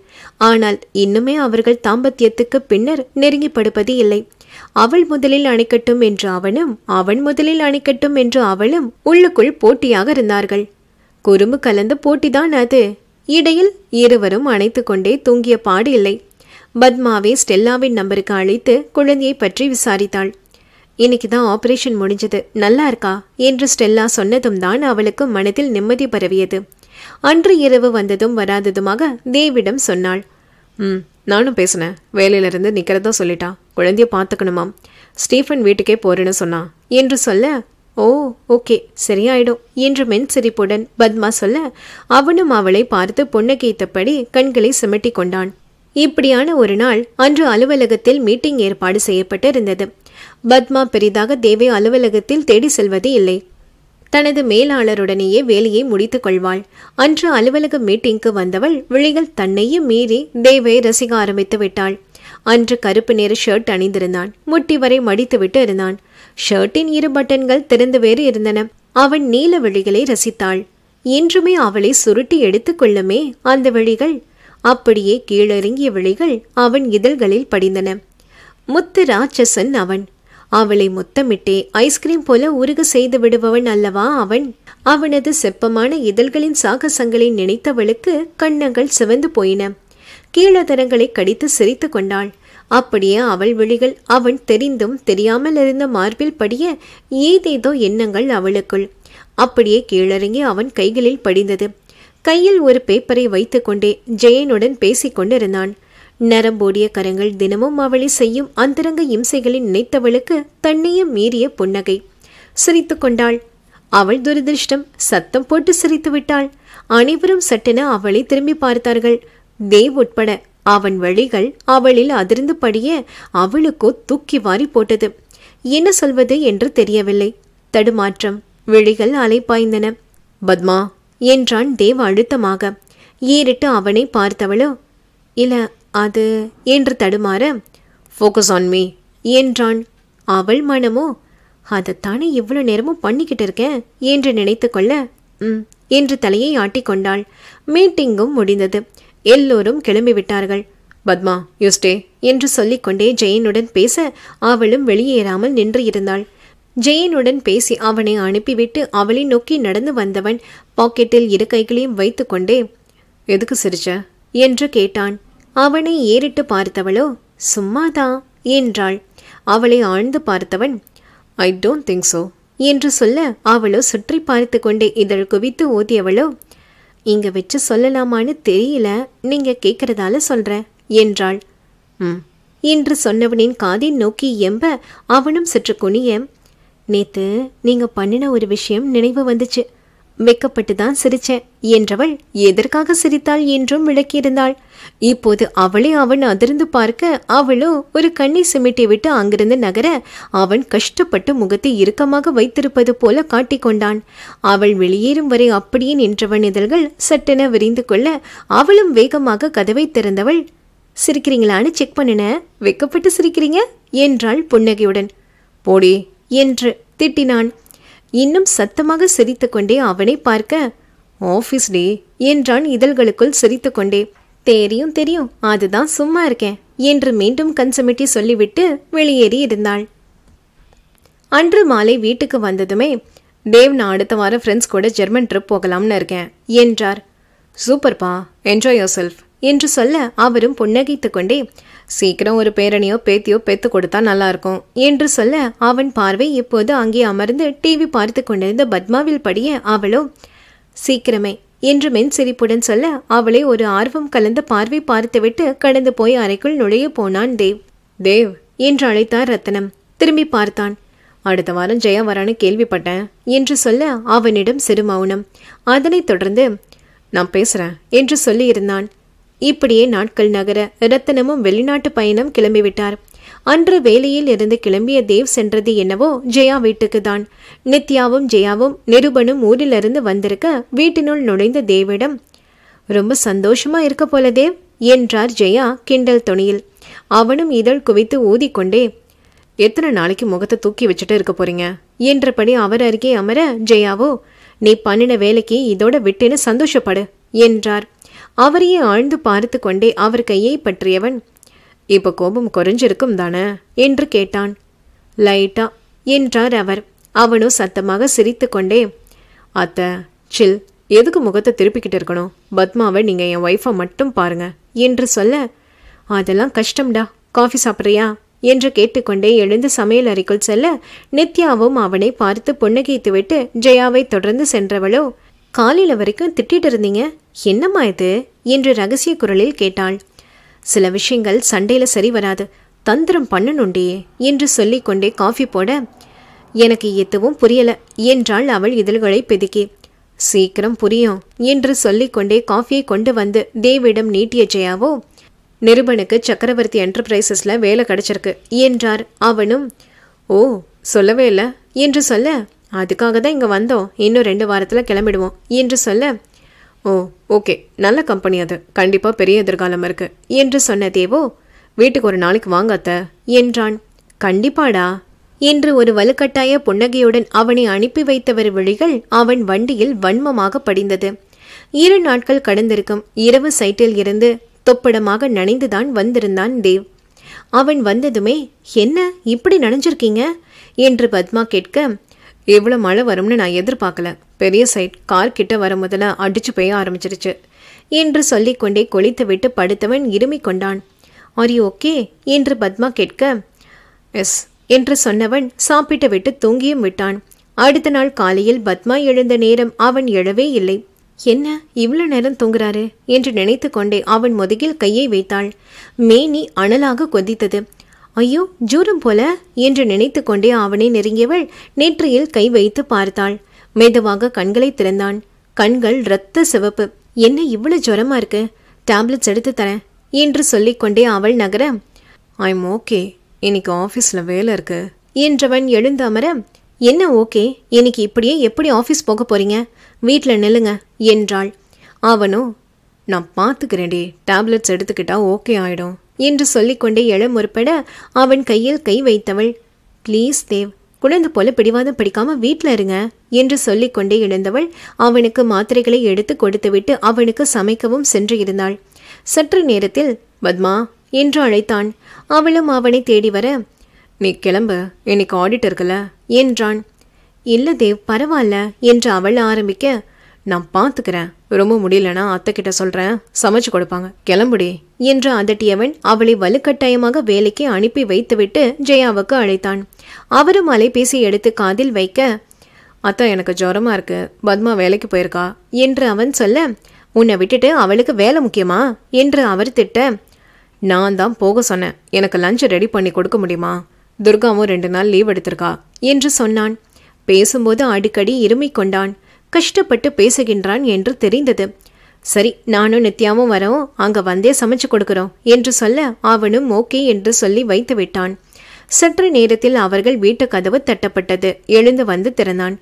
A: ஆனால் இன்னுமே அவர்கள் தாம்பத்தியத்துக்கு பின்னர் நெருங்கிப்படுப்பது இல்லை அவள் முதலில் அணைக்கட்டும் என்று அவனும் அவன் முதலில் அணைக்கட்டும் என்று அவளும் உள்ளுக்குள் போட்டியாக இருந்தார்கள் குறும்பு கலந்த போட்டிதான் அது இடையில் இருவரும் அணைத்து கொண்டே தூங்கிய பாடு இல்லை பத்மாவே ஸ்டெல்லாவின் நம்பருக்கு அழைத்து குழந்தையை பற்றி விசாரித்தாள் இன்னைக்கு தான் ஆபரேஷன் முடிஞ்சது நல்லா இருக்கா என்று ஸ்டெல்லா சொன்னதும் தான் அவளுக்கு மனதில் நிம்மதி பரவியது அன்று இரவு வந்ததும் வராததுமாக தேவிடம் சொன்னாள் ம் நானும் பேசினேன் வேலையிலிருந்து நிற்கிறதா சொல்லிட்டான் குழந்தைய பார்த்துக்கணுமாம் ஸ்டீஃபன் வீட்டுக்கே போறேன்னு சொன்னான் என்று சொல்ல ஓ ஓகே சரியாயிடும் என்று மென் சிரிப்புடன் பத்மா சொல்ல அவனும் அவளை பார்த்து புன்னகைத்தபடி கண்களை சுமட்டி கொண்டான் இப்படியான ஒரு நாள் அன்று அலுவலகத்தில் மீட்டிங் ஏற்பாடு இருந்தது பத்மா பெரிதாக தேவை அலுவலகத்தில் தேடி செல்வது இல்லை தனது மேலாளருடனேயே வேலையை முடித்துக் கொள்வாள் அன்று அலுவலக மீட்டிங்க்கு வந்தவள் விழிகள் தன்னையே மீறி தேவை ரசிக ஆரம்பித்து விட்டாள் அன்று கருப்பு நேர ஷர்ட் அணிந்திருந்தான் முட்டி வரை மடித்துவிட்டு இருந்தான் ஷர்ட்டின் இரு பட்டன்கள் திறந்து வேறு இருந்தன அவன் நீல விழிகளை ரசித்தாள் இன்றுமே அவளை சுருட்டி எடுத்துக்கொள்ளுமே அந்த விழிகள் அப்படியே கீழறங்கிய விழிகள் அவன் இதழ்களில் படிந்தன முத்து ராட்சசன் அவன் அவளை முத்தமிட்டே ஐஸ்கிரீம் போல உருக செய்து விடுபவன் அல்லவா அவன் அவனது செப்பமான இதழ்களின் சாகசங்களை நினைத்தவளுக்கு கண்ணங்கள் சிவந்து போயின கீழதரங்களை கடித்து சிரித்து கொண்டாள் அப்படியே அவள் விழிகள் அவன் தெரிந்தும் தெரியாமல் இருந்த மார்பில் படிய ஏதேதோ எண்ணங்கள் அவளுக்குள் அப்படியே கீழறங்கி அவன் கைகளில் படிந்தது கையில் ஒரு பேப்பரை வைத்துக்கொண்டே ஜெயனுடன் பேசிக்கொண்டிருந்தான் நரம்போடிய கரங்கள் தினமும் அவளை செய்யும் அந்தரங்க இம்சைகளை நினைத்தவளுக்கு தன்னையும் மீறிய புன்னகை சிரித்து கொண்டாள் அவள் துரதிருஷ்டம் சத்தம் போட்டு சிரித்து விட்டாள் அனைவரும் சட்டென அவளை திரும்பி பார்த்தார்கள் தேவ் உட்பட அவன் வழிகள் அவளில் அதிர்ந்து படிய அவளுக்கோ தூக்கி வாரி போட்டது என்ன சொல்வது என்று தெரியவில்லை தடுமாற்றம் விழிகள் அலைப்பாய்ந்தன பத்மா என்றான் தேவ் அழுத்தமாக ஏறிட்டு அவனை பார்த்தவளோ இல்ல அது என்று தடுமாற ஃபோக்கஸ் ஆன் மீ என்றான் அவள் மனமோ அதைத்தானே இவ்வளோ நேரமும் பண்ணிக்கிட்டு இருக்கேன் என்று நினைத்து கொள்ள ம் என்று தலையை ஆட்டிக்கொண்டாள் மீட்டிங்கும் முடிந்தது எல்லோரும் கிளம்பிவிட்டார்கள் பத்மா யூஸ்டே என்று சொல்லிக்கொண்டே ஜெயினுடன் பேச அவளும் வெளியேறாமல் நின்று இருந்தாள் ஜெயினுடன் பேசி அவனை அனுப்பிவிட்டு அவளை நோக்கி நடந்து வந்தவன் பாக்கெட்டில் இரு கைகளையும் வைத்துக்கொண்டே எதுக்கு சிரிச்ச என்று கேட்டான் அவனை ஏறிட்டு பார்த்தவளோ சும்மாதா என்றாள் அவளை ஆழ்ந்து பார்த்தவன் ஐ டோன்ட் திங்க் சோ என்று சொல்ல அவளோ சுற்றி பார்த்து கொண்டே இதழ் குவித்து ஓதியவளோ இங்க வச்சு சொல்லலாமான்னு தெரியல நீங்க கேட்கறதால சொல்ற என்றாள் ம் என்று சொன்னவனின் காதை நோக்கி எம்ப அவனும் சற்று குனிய நேத்து நீங்க பண்ணின ஒரு விஷயம் நினைவு வந்துச்சு வெக்கப்பட்டுதான் சிரிச்சேன் என்றவள் எதற்காக சிரித்தாள் என்றும் விளக்கியிருந்தாள் இப்போது அவளே அவன் அதிர்ந்து பார்க்க அவளோ ஒரு கண்ணை சிமிட்டி விட்டு அங்கிருந்து நகர அவன் கஷ்டப்பட்டு முகத்தை இறுக்கமாக வைத்திருப்பது போல காட்டிக்கொண்டான் அவள் வெளியேறும் வரை அப்படியே நின்றவன் இதழ்கள் சட்டென விரிந்து கொள்ள அவளும் வேகமாக கதவை திறந்தவள் சிரிக்கிறீங்களான்னு செக் பண்ணின வெக்கப்பட்டு சிரிக்கிறீங்க என்றாள் புன்னகையுடன் போடி என்று திட்டினான் இன்னும் சத்தமாக சிரித்துக்கொண்டே அவனை பார்க்க ஆஃபீஸ் டே என்றான் இதழ்களுக்குள் கொண்டே தெரியும் தெரியும் அதுதான் சும்மா இருக்கேன் என்று மீண்டும் கன்சமிட்டி சொல்லிவிட்டு வெளியேறி இருந்தாள் அன்று மாலை வீட்டுக்கு வந்ததுமே தேவ் நான் அடுத்த வாரம் ஃப்ரெண்ட்ஸ் கூட ஜெர்மன் ட்ரிப் போகலாம்னு இருக்கேன் என்றார் சூப்பர்பா என்ஜாய் யோர் செல்ஃப் என்று சொல்ல அவரும் புன்னகைத்து கொண்டே சீக்கிரம் ஒரு பேரணியோ பேத்தியோ பெத்து கொடுத்தா நல்லாயிருக்கும் என்று சொல்ல அவன் பார்வை இப்போது அங்கே அமர்ந்து டிவி பார்த்து கொண்டிருந்த பத்மாவில் படிய அவளோ சீக்கிரமே என்று மென் சிரிப்புடன் சொல்ல அவளை ஒரு ஆர்வம் கலந்த பார்வை பார்த்துவிட்டு கடந்து போய் அறைக்குள் நுழைய போனான் தேவ் தேவ் என்று அழைத்தார் ரத்தனம் திரும்பி பார்த்தான் அடுத்த வாரம் ஜெயா வரான்னு கேள்விப்பட்டேன் என்று சொல்ல அவனிடம் சிறு மௌனம் அதனைத் தொடர்ந்து நான் பேசுகிறேன் என்று சொல்லியிருந்தான் இப்படியே நாட்கள் நகர ரத்தனமும் வெளிநாட்டு பயணம் கிளம்பிவிட்டார் அன்று வேலையில் இருந்து கிளம்பிய தேவ் சென்றது என்னவோ ஜெயா வீட்டுக்கு தான் நித்யாவும் ஜெயாவும் நிருபனும் ஊரிலிருந்து வந்திருக்க வீட்டினுள் நுழைந்த தேவிடம் ரொம்ப சந்தோஷமா இருக்க போல தேவ் என்றார் ஜெயா கிண்டல் துணியில் அவனும் இதழ் குவித்து ஊதிக்கொண்டே எத்தனை நாளைக்கு முகத்தை தூக்கி வச்சுட்டு இருக்க போறீங்க என்றபடி அவர் அருகே அமர ஜெயாவோ நீ பண்ணின வேலைக்கு இதோட விட்டுன்னு சந்தோஷப்படு என்றார் அவரையே ஆழ்ந்து பார்த்து கொண்டே அவர் கையை பற்றியவன் இப்போ கோபம் குறைஞ்சிருக்கும் தானே என்று கேட்டான் லைட்டா என்றார் அவர் அவனோ சத்தமாக சிரித்து கொண்டே அத்த சில் எதுக்கு முகத்தை திருப்பிக்கிட்டு இருக்கணும் பத்மாவை நீங்கள் என் ஒய்ஃபை மட்டும் பாருங்க என்று சொல்ல அதெல்லாம் கஷ்டம்டா காஃபி சாப்பிட்றியா என்று கேட்டுக்கொண்டே எழுந்து சமையல் அறைக்குள் செல்ல நித்யாவும் அவனை பார்த்து விட்டு ஜெயாவை தொடர்ந்து சென்றவளோ காலையில் வரைக்கும் திட்டிகிட்டு இருந்தீங்க என்னம்மா இது என்று ரகசிய குரலில் கேட்டாள் சில விஷயங்கள் சண்டையில் சரி வராது தந்திரம் பண்ணணுண்டே என்று சொல்லிக்கொண்டே காஃபி போட எனக்கு எதுவும் புரியலை என்றாள் அவள் இதழ்களை பெதுக்கி சீக்கிரம் புரியும் என்று சொல்லிக்கொண்டே காஃபியை கொண்டு வந்து தேவிடம் நீட்டிய ஜெயாவோ நிருபனுக்கு சக்கரவர்த்தி என்டர்பிரைசஸில் வேலை கிடைச்சிருக்கு என்றார் அவனும் ஓ சொல்லவே இல்லை என்று சொல்ல அதுக்காக தான் இங்கே வந்தோம் இன்னும் ரெண்டு வாரத்தில் கிளம்பிடுவோம் என்று சொல்ல ஓ ஓகே நல்ல கம்பெனி அது கண்டிப்பாக பெரிய எதிர்காலம் இருக்கு என்று சொன்ன தேவோ வீட்டுக்கு ஒரு நாளைக்கு வாங்க அத்த என்றான் கண்டிப்பாடா என்று ஒரு வலுக்கட்டாய புன்னகையுடன் அவனை அனுப்பி வைத்தவர் விழிகள் அவன் வண்டியில் வன்மமாக படிந்தது இரு நாட்கள் கடந்திருக்கும் இரவு சைட்டில் இருந்து தொப்படமாக நனைந்துதான் வந்திருந்தான் தேவ் அவன் வந்ததுமே என்ன இப்படி நனைஞ்சிருக்கீங்க என்று பத்மா கேட்க இவ்வளோ மழை வரும்னு நான் எதிர்பார்க்கல பெரிய சைட் கார் கிட்ட வர முதல்ல அடிச்சு பெய்ய ஆரம்பிச்சிருச்சு என்று சொல்லிக்கொண்டே கொளித்து விட்டு படுத்தவன் இருமி கொண்டான் யூ ஓகே என்று பத்மா கேட்க எஸ் என்று சொன்னவன் சாப்பிட்டு விட்டு தூங்கியும் விட்டான் அடுத்த நாள் காலையில் பத்மா எழுந்த நேரம் அவன் எழவே இல்லை என்ன இவ்வளோ நேரம் தூங்குறாரு என்று நினைத்து கொண்டே அவன் முதுகில் கையை வைத்தாள் மேனி அனலாக கொதித்தது ஐயோ ஜூரம் போல என்று நினைத்து கொண்டே அவனை நெருங்கியவள் நேற்றையில் கை வைத்து பார்த்தாள் மெதுவாக கண்களை திறந்தான் கண்கள் இரத்த சிவப்பு என்ன இவ்வளவு ஜுரமா இருக்கு டேப்லெட்ஸ் எடுத்து தரேன் என்று சொல்லிக்கொண்டே அவள் நகர ஐம் ஓகே இன்னைக்கு ஆஃபீஸில் வேலை இருக்கு என்றவன் எழுந்து அமர என்ன ஓகே இன்னைக்கு இப்படியே எப்படி ஆஃபீஸ் போக போறீங்க வீட்டில் நில்லுங்க என்றாள் அவனோ நான் பார்த்துக்கிறேன்டி டேப்லெட்ஸ் எடுத்துக்கிட்டா ஓகே ஆயிடும் என்று சொல்லிக்கொண்டே எழ முற்பட அவன் கையில் கை வைத்தவள் ப்ளீஸ் தேவ் குழந்தை போல பிடிவாதம் பிடிக்காம வீட்டில் இருங்க என்று சொல்லிக்கொண்டே எழுந்தவள் அவனுக்கு மாத்திரைகளை எடுத்து கொடுத்துவிட்டு அவனுக்கு சமைக்கவும் சென்று இருந்தாள் சற்று நேரத்தில் பத்மா என்று அழைத்தான் அவளும் அவனை தேடி வர நீ கிளம்பு இன்னைக்கு ஆடிட்டர்கள இருக்கல என்றான் இல்லை தேவ் பரவாயில்ல என்று அவள் ஆரம்பிக்க நான் பார்த்துக்கிறேன் ரொம்ப முடியலன்னா அத்தைக்கிட்ட சொல்கிறேன் சமைச்சு கொடுப்பாங்க கிளம்புடி என்று அதட்டியவன் அவளை வலுக்கட்டாயமாக வேலைக்கு அனுப்பி வைத்துவிட்டு ஜெயாவுக்கு அழைத்தான் அவரும் அலைபேசி எடுத்து காதில் வைக்க அத்தா எனக்கு ஜுரமாக இருக்கு பத்மா வேலைக்கு போயிருக்கா என்று அவன் சொல்ல உன்னை விட்டுட்டு அவளுக்கு வேலை முக்கியமா என்று அவர் திட்ட நான் தான் போக சொன்னேன் எனக்கு லஞ்ச் ரெடி பண்ணி கொடுக்க முடியுமா துர்காவும் ரெண்டு நாள் லீவ் எடுத்திருக்கா என்று சொன்னான் பேசும்போது அடிக்கடி இருமிக் கொண்டான் கஷ்டப்பட்டு பேசுகின்றான் என்று தெரிந்தது சரி நானும் நித்யாவும் வரோம் அங்க வந்தே சமைச்சு கொடுக்கிறோம் என்று சொல்ல அவனும் ஓகே என்று சொல்லி வைத்து விட்டான் சற்று நேரத்தில் அவர்கள் வீட்டு கதவு தட்டப்பட்டது எழுந்து வந்து திறந்தான்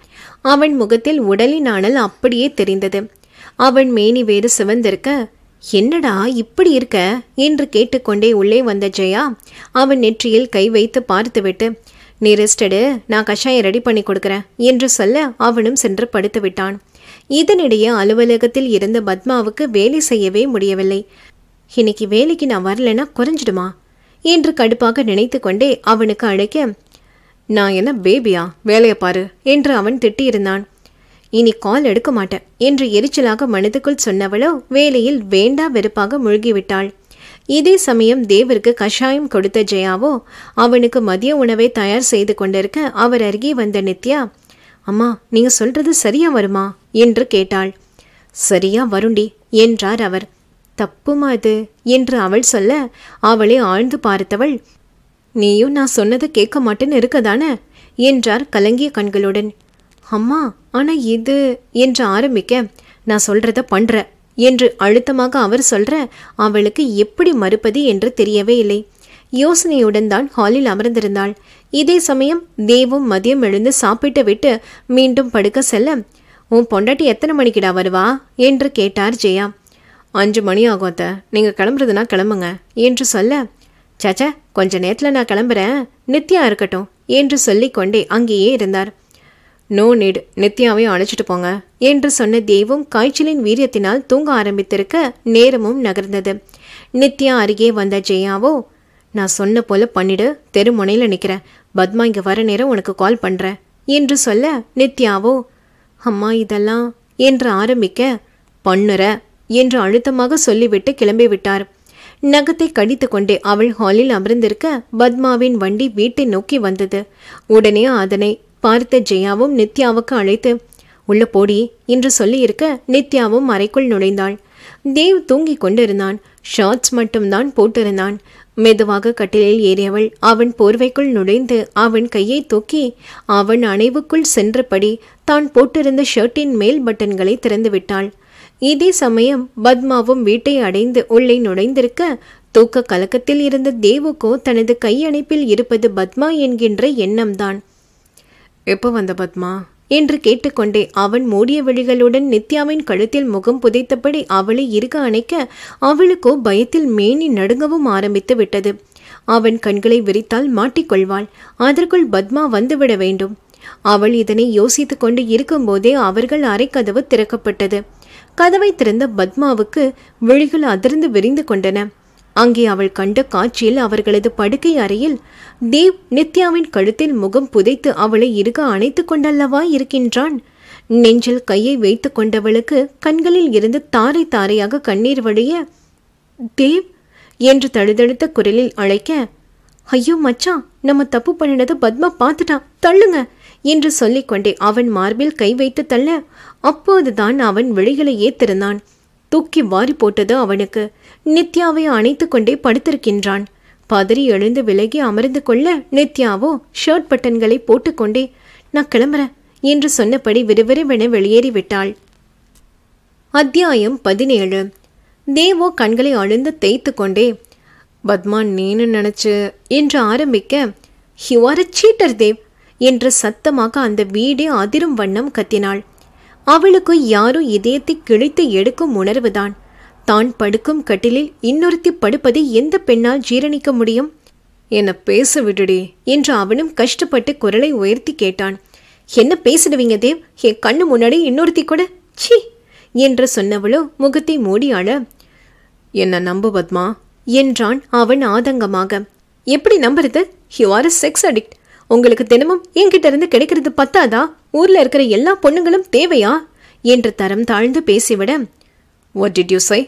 A: அவன் முகத்தில் உடலின் அனல் அப்படியே தெரிந்தது அவன் மேனி வேறு சிவந்திருக்க என்னடா இப்படி இருக்க என்று கேட்டுக்கொண்டே உள்ளே வந்த ஜெயா அவன் நெற்றியில் கை வைத்து பார்த்துவிட்டு நீ ரெஸ்டடு நான் கஷாயம் ரெடி பண்ணி கொடுக்குறேன் என்று சொல்ல அவனும் சென்று படுத்து விட்டான் இதனிடையே அலுவலகத்தில் இருந்த பத்மாவுக்கு வேலை செய்யவே முடியவில்லை இன்னைக்கு வேலைக்கு நான் வரலன்னா குறைஞ்சிடுமா என்று கடுப்பாக நினைத்து கொண்டே அவனுக்கு அழைக்க நான் என்ன பேபியா வேலையை பாரு என்று அவன் திட்டியிருந்தான் இனி கால் எடுக்க மாட்டேன் என்று எரிச்சலாக மனதுக்குள் சொன்னவளோ வேலையில் வேண்டா வெறுப்பாக முழுகிவிட்டாள் இதே சமயம் தேவருக்கு கஷாயம் கொடுத்த ஜெயாவோ அவனுக்கு மதிய உணவை தயார் செய்து கொண்டிருக்க அவர் அருகே வந்த நித்யா அம்மா நீங்க சொல்றது சரியா வருமா என்று கேட்டாள் சரியா வருண்டி என்றார் அவர் தப்புமா அது என்று அவள் சொல்ல அவளை ஆழ்ந்து பார்த்தவள் நீயும் நான் சொன்னதை கேட்க மாட்டேன்னு இருக்கதானே என்றார் கலங்கிய கண்களுடன் அம்மா ஆனா இது என்று ஆரம்பிக்க நான் சொல்றத பண்ற என்று அழுத்தமாக அவர் சொல்ற அவளுக்கு எப்படி மறுப்பது என்று தெரியவே இல்லை யோசனையுடன் தான் ஹாலில் அமர்ந்திருந்தாள் இதே சமயம் தேவும் மதியம் எழுந்து சாப்பிட்டு விட்டு மீண்டும் படுக்க செல்ல உன் பொண்டாட்டி எத்தனை மணிக்கிடா வருவா என்று கேட்டார் ஜெயா அஞ்சு மணி ஆகும் அத்த நீங்கள் கிளம்புறதுனா கிளம்புங்க என்று சொல்ல சச்சா கொஞ்ச நேரத்தில் நான் கிளம்புறேன் நித்யா இருக்கட்டும் என்று சொல்லிக்கொண்டே அங்கேயே இருந்தார் நோ நீட் நித்யாவையும் அழைச்சிட்டு போங்க என்று சொன்ன தேவும் காய்ச்சலின் வீரியத்தினால் தூங்க ஆரம்பித்திருக்க நேரமும் நகர்ந்தது நித்யா அருகே வந்த ஜெயாவோ நான் சொன்ன போல பண்ணிடு தெருமுனையில் நிற்கிறேன் பத்மா இங்கே வர நேரம் உனக்கு கால் பண்ணுறேன் என்று சொல்ல நித்யாவோ அம்மா இதெல்லாம் என்று ஆரம்பிக்க பண்ணுற என்று அழுத்தமாக சொல்லிவிட்டு கிளம்பி விட்டார் நகத்தை கடித்து கொண்டே அவள் ஹாலில் அமர்ந்திருக்க பத்மாவின் வண்டி வீட்டை நோக்கி வந்தது உடனே அதனை பார்த்த ஜெயாவும் நித்யாவுக்கு அழைத்து உள்ள போடி என்று சொல்லியிருக்க நித்யாவும் அறைக்குள் நுழைந்தாள் தேவ் தூங்கிக் கொண்டிருந்தான் ஷார்ட்ஸ் மட்டும்தான் போட்டிருந்தான் மெதுவாக கட்டிலில் ஏறியவள் அவன் போர்வைக்குள் நுழைந்து அவன் கையை தூக்கி அவன் அணைவுக்குள் சென்றபடி தான் போட்டிருந்த ஷர்ட்டின் மேல் பட்டன்களை திறந்துவிட்டாள் இதே சமயம் பத்மாவும் வீட்டை அடைந்து உள்ளே நுழைந்திருக்க தூக்க கலக்கத்தில் இருந்த தேவுக்கோ தனது கையணைப்பில் இருப்பது பத்மா என்கின்ற எண்ணம்தான் எப்போ வந்த பத்மா என்று கேட்டுக்கொண்டே அவன் மூடிய விழிகளுடன் நித்யாவின் கழுத்தில் முகம் புதைத்தபடி அவளை இருக்க அணைக்க அவளுக்கோ பயத்தில் மேனி நடுங்கவும் ஆரம்பித்து விட்டது அவன் கண்களை விரித்தால் மாட்டிக்கொள்வாள் அதற்குள் பத்மா வந்துவிட வேண்டும் அவள் இதனை யோசித்து கொண்டு இருக்கும்போதே அவர்கள் அரைக்கதவு திறக்கப்பட்டது கதவை திறந்த பத்மாவுக்கு விழிகள் அதிர்ந்து விரிந்து கொண்டன அங்கே அவள் கண்ட காட்சியில் அவர்களது படுக்கை அறையில் தேவ் நித்யாவின் கழுத்தில் முகம் புதைத்து அவளை இருக்க அணைத்து கொண்டல்லவா இருக்கின்றான் நெஞ்சில் கையை வைத்து கொண்டவளுக்கு கண்களில் இருந்து தாரை தாரையாக கண்ணீர் வழிய தேவ் என்று தழுதழுத்த குரலில் அழைக்க ஐயோ மச்சான் நம்ம தப்பு பண்ணினதை பத்மா பார்த்துட்டான் தள்ளுங்க என்று சொல்லிக்கொண்டே அவன் மார்பில் கை வைத்து தள்ள அப்போதுதான் அவன் விழிகளை ஏத்திருந்தான் தூக்கி வாரி போட்டது அவனுக்கு நித்யாவை அணைத்து கொண்டே படுத்திருக்கின்றான் பதறி எழுந்து விலகி அமர்ந்து கொள்ள நித்யாவோ ஷர்ட் பட்டன்களை போட்டுக்கொண்டே நான் கிளம்புறேன் என்று சொன்னபடி விறுவிறுவென வெளியேறிவிட்டாள் அத்தியாயம் பதினேழு தேவோ கண்களை அழுந்து தேய்த்து கொண்டே பத்மான் நீனு நினச்சு என்று ஆரம்பிக்க ஹிவார ஆர் அ சீட்டர் தேவ் என்று சத்தமாக அந்த வீடே அதிரும் வண்ணம் கத்தினாள் அவளுக்கு யாரும் இதயத்தை கிழித்து எடுக்கும் உணர்வுதான் தான் படுக்கும் கட்டிலில் இன்னொருத்தி படுப்பதை எந்த பெண்ணால் ஜீரணிக்க முடியும் என பேச விடுடி என்று அவனும் கஷ்டப்பட்டு குரலை உயர்த்தி கேட்டான் என்ன பேசிடுவீங்க தேவ் என் கண்ணு முன்னாடி இன்னொருத்தி கூட சி என்று சொன்னவளோ முகத்தை மூடி அழ என்ன நம்பு பத்மா என்றான் அவன் ஆதங்கமாக எப்படி நம்புறது you are a sex addict உங்களுக்கு தினமும் என்கிட்ட இருந்து கிடைக்கிறது பத்தாதா ஊர்ல இருக்கிற எல்லா பொண்ணுங்களும் தேவையா என்று தரம் தாழ்ந்து பேசிவிட வாட் டிட் யூ சை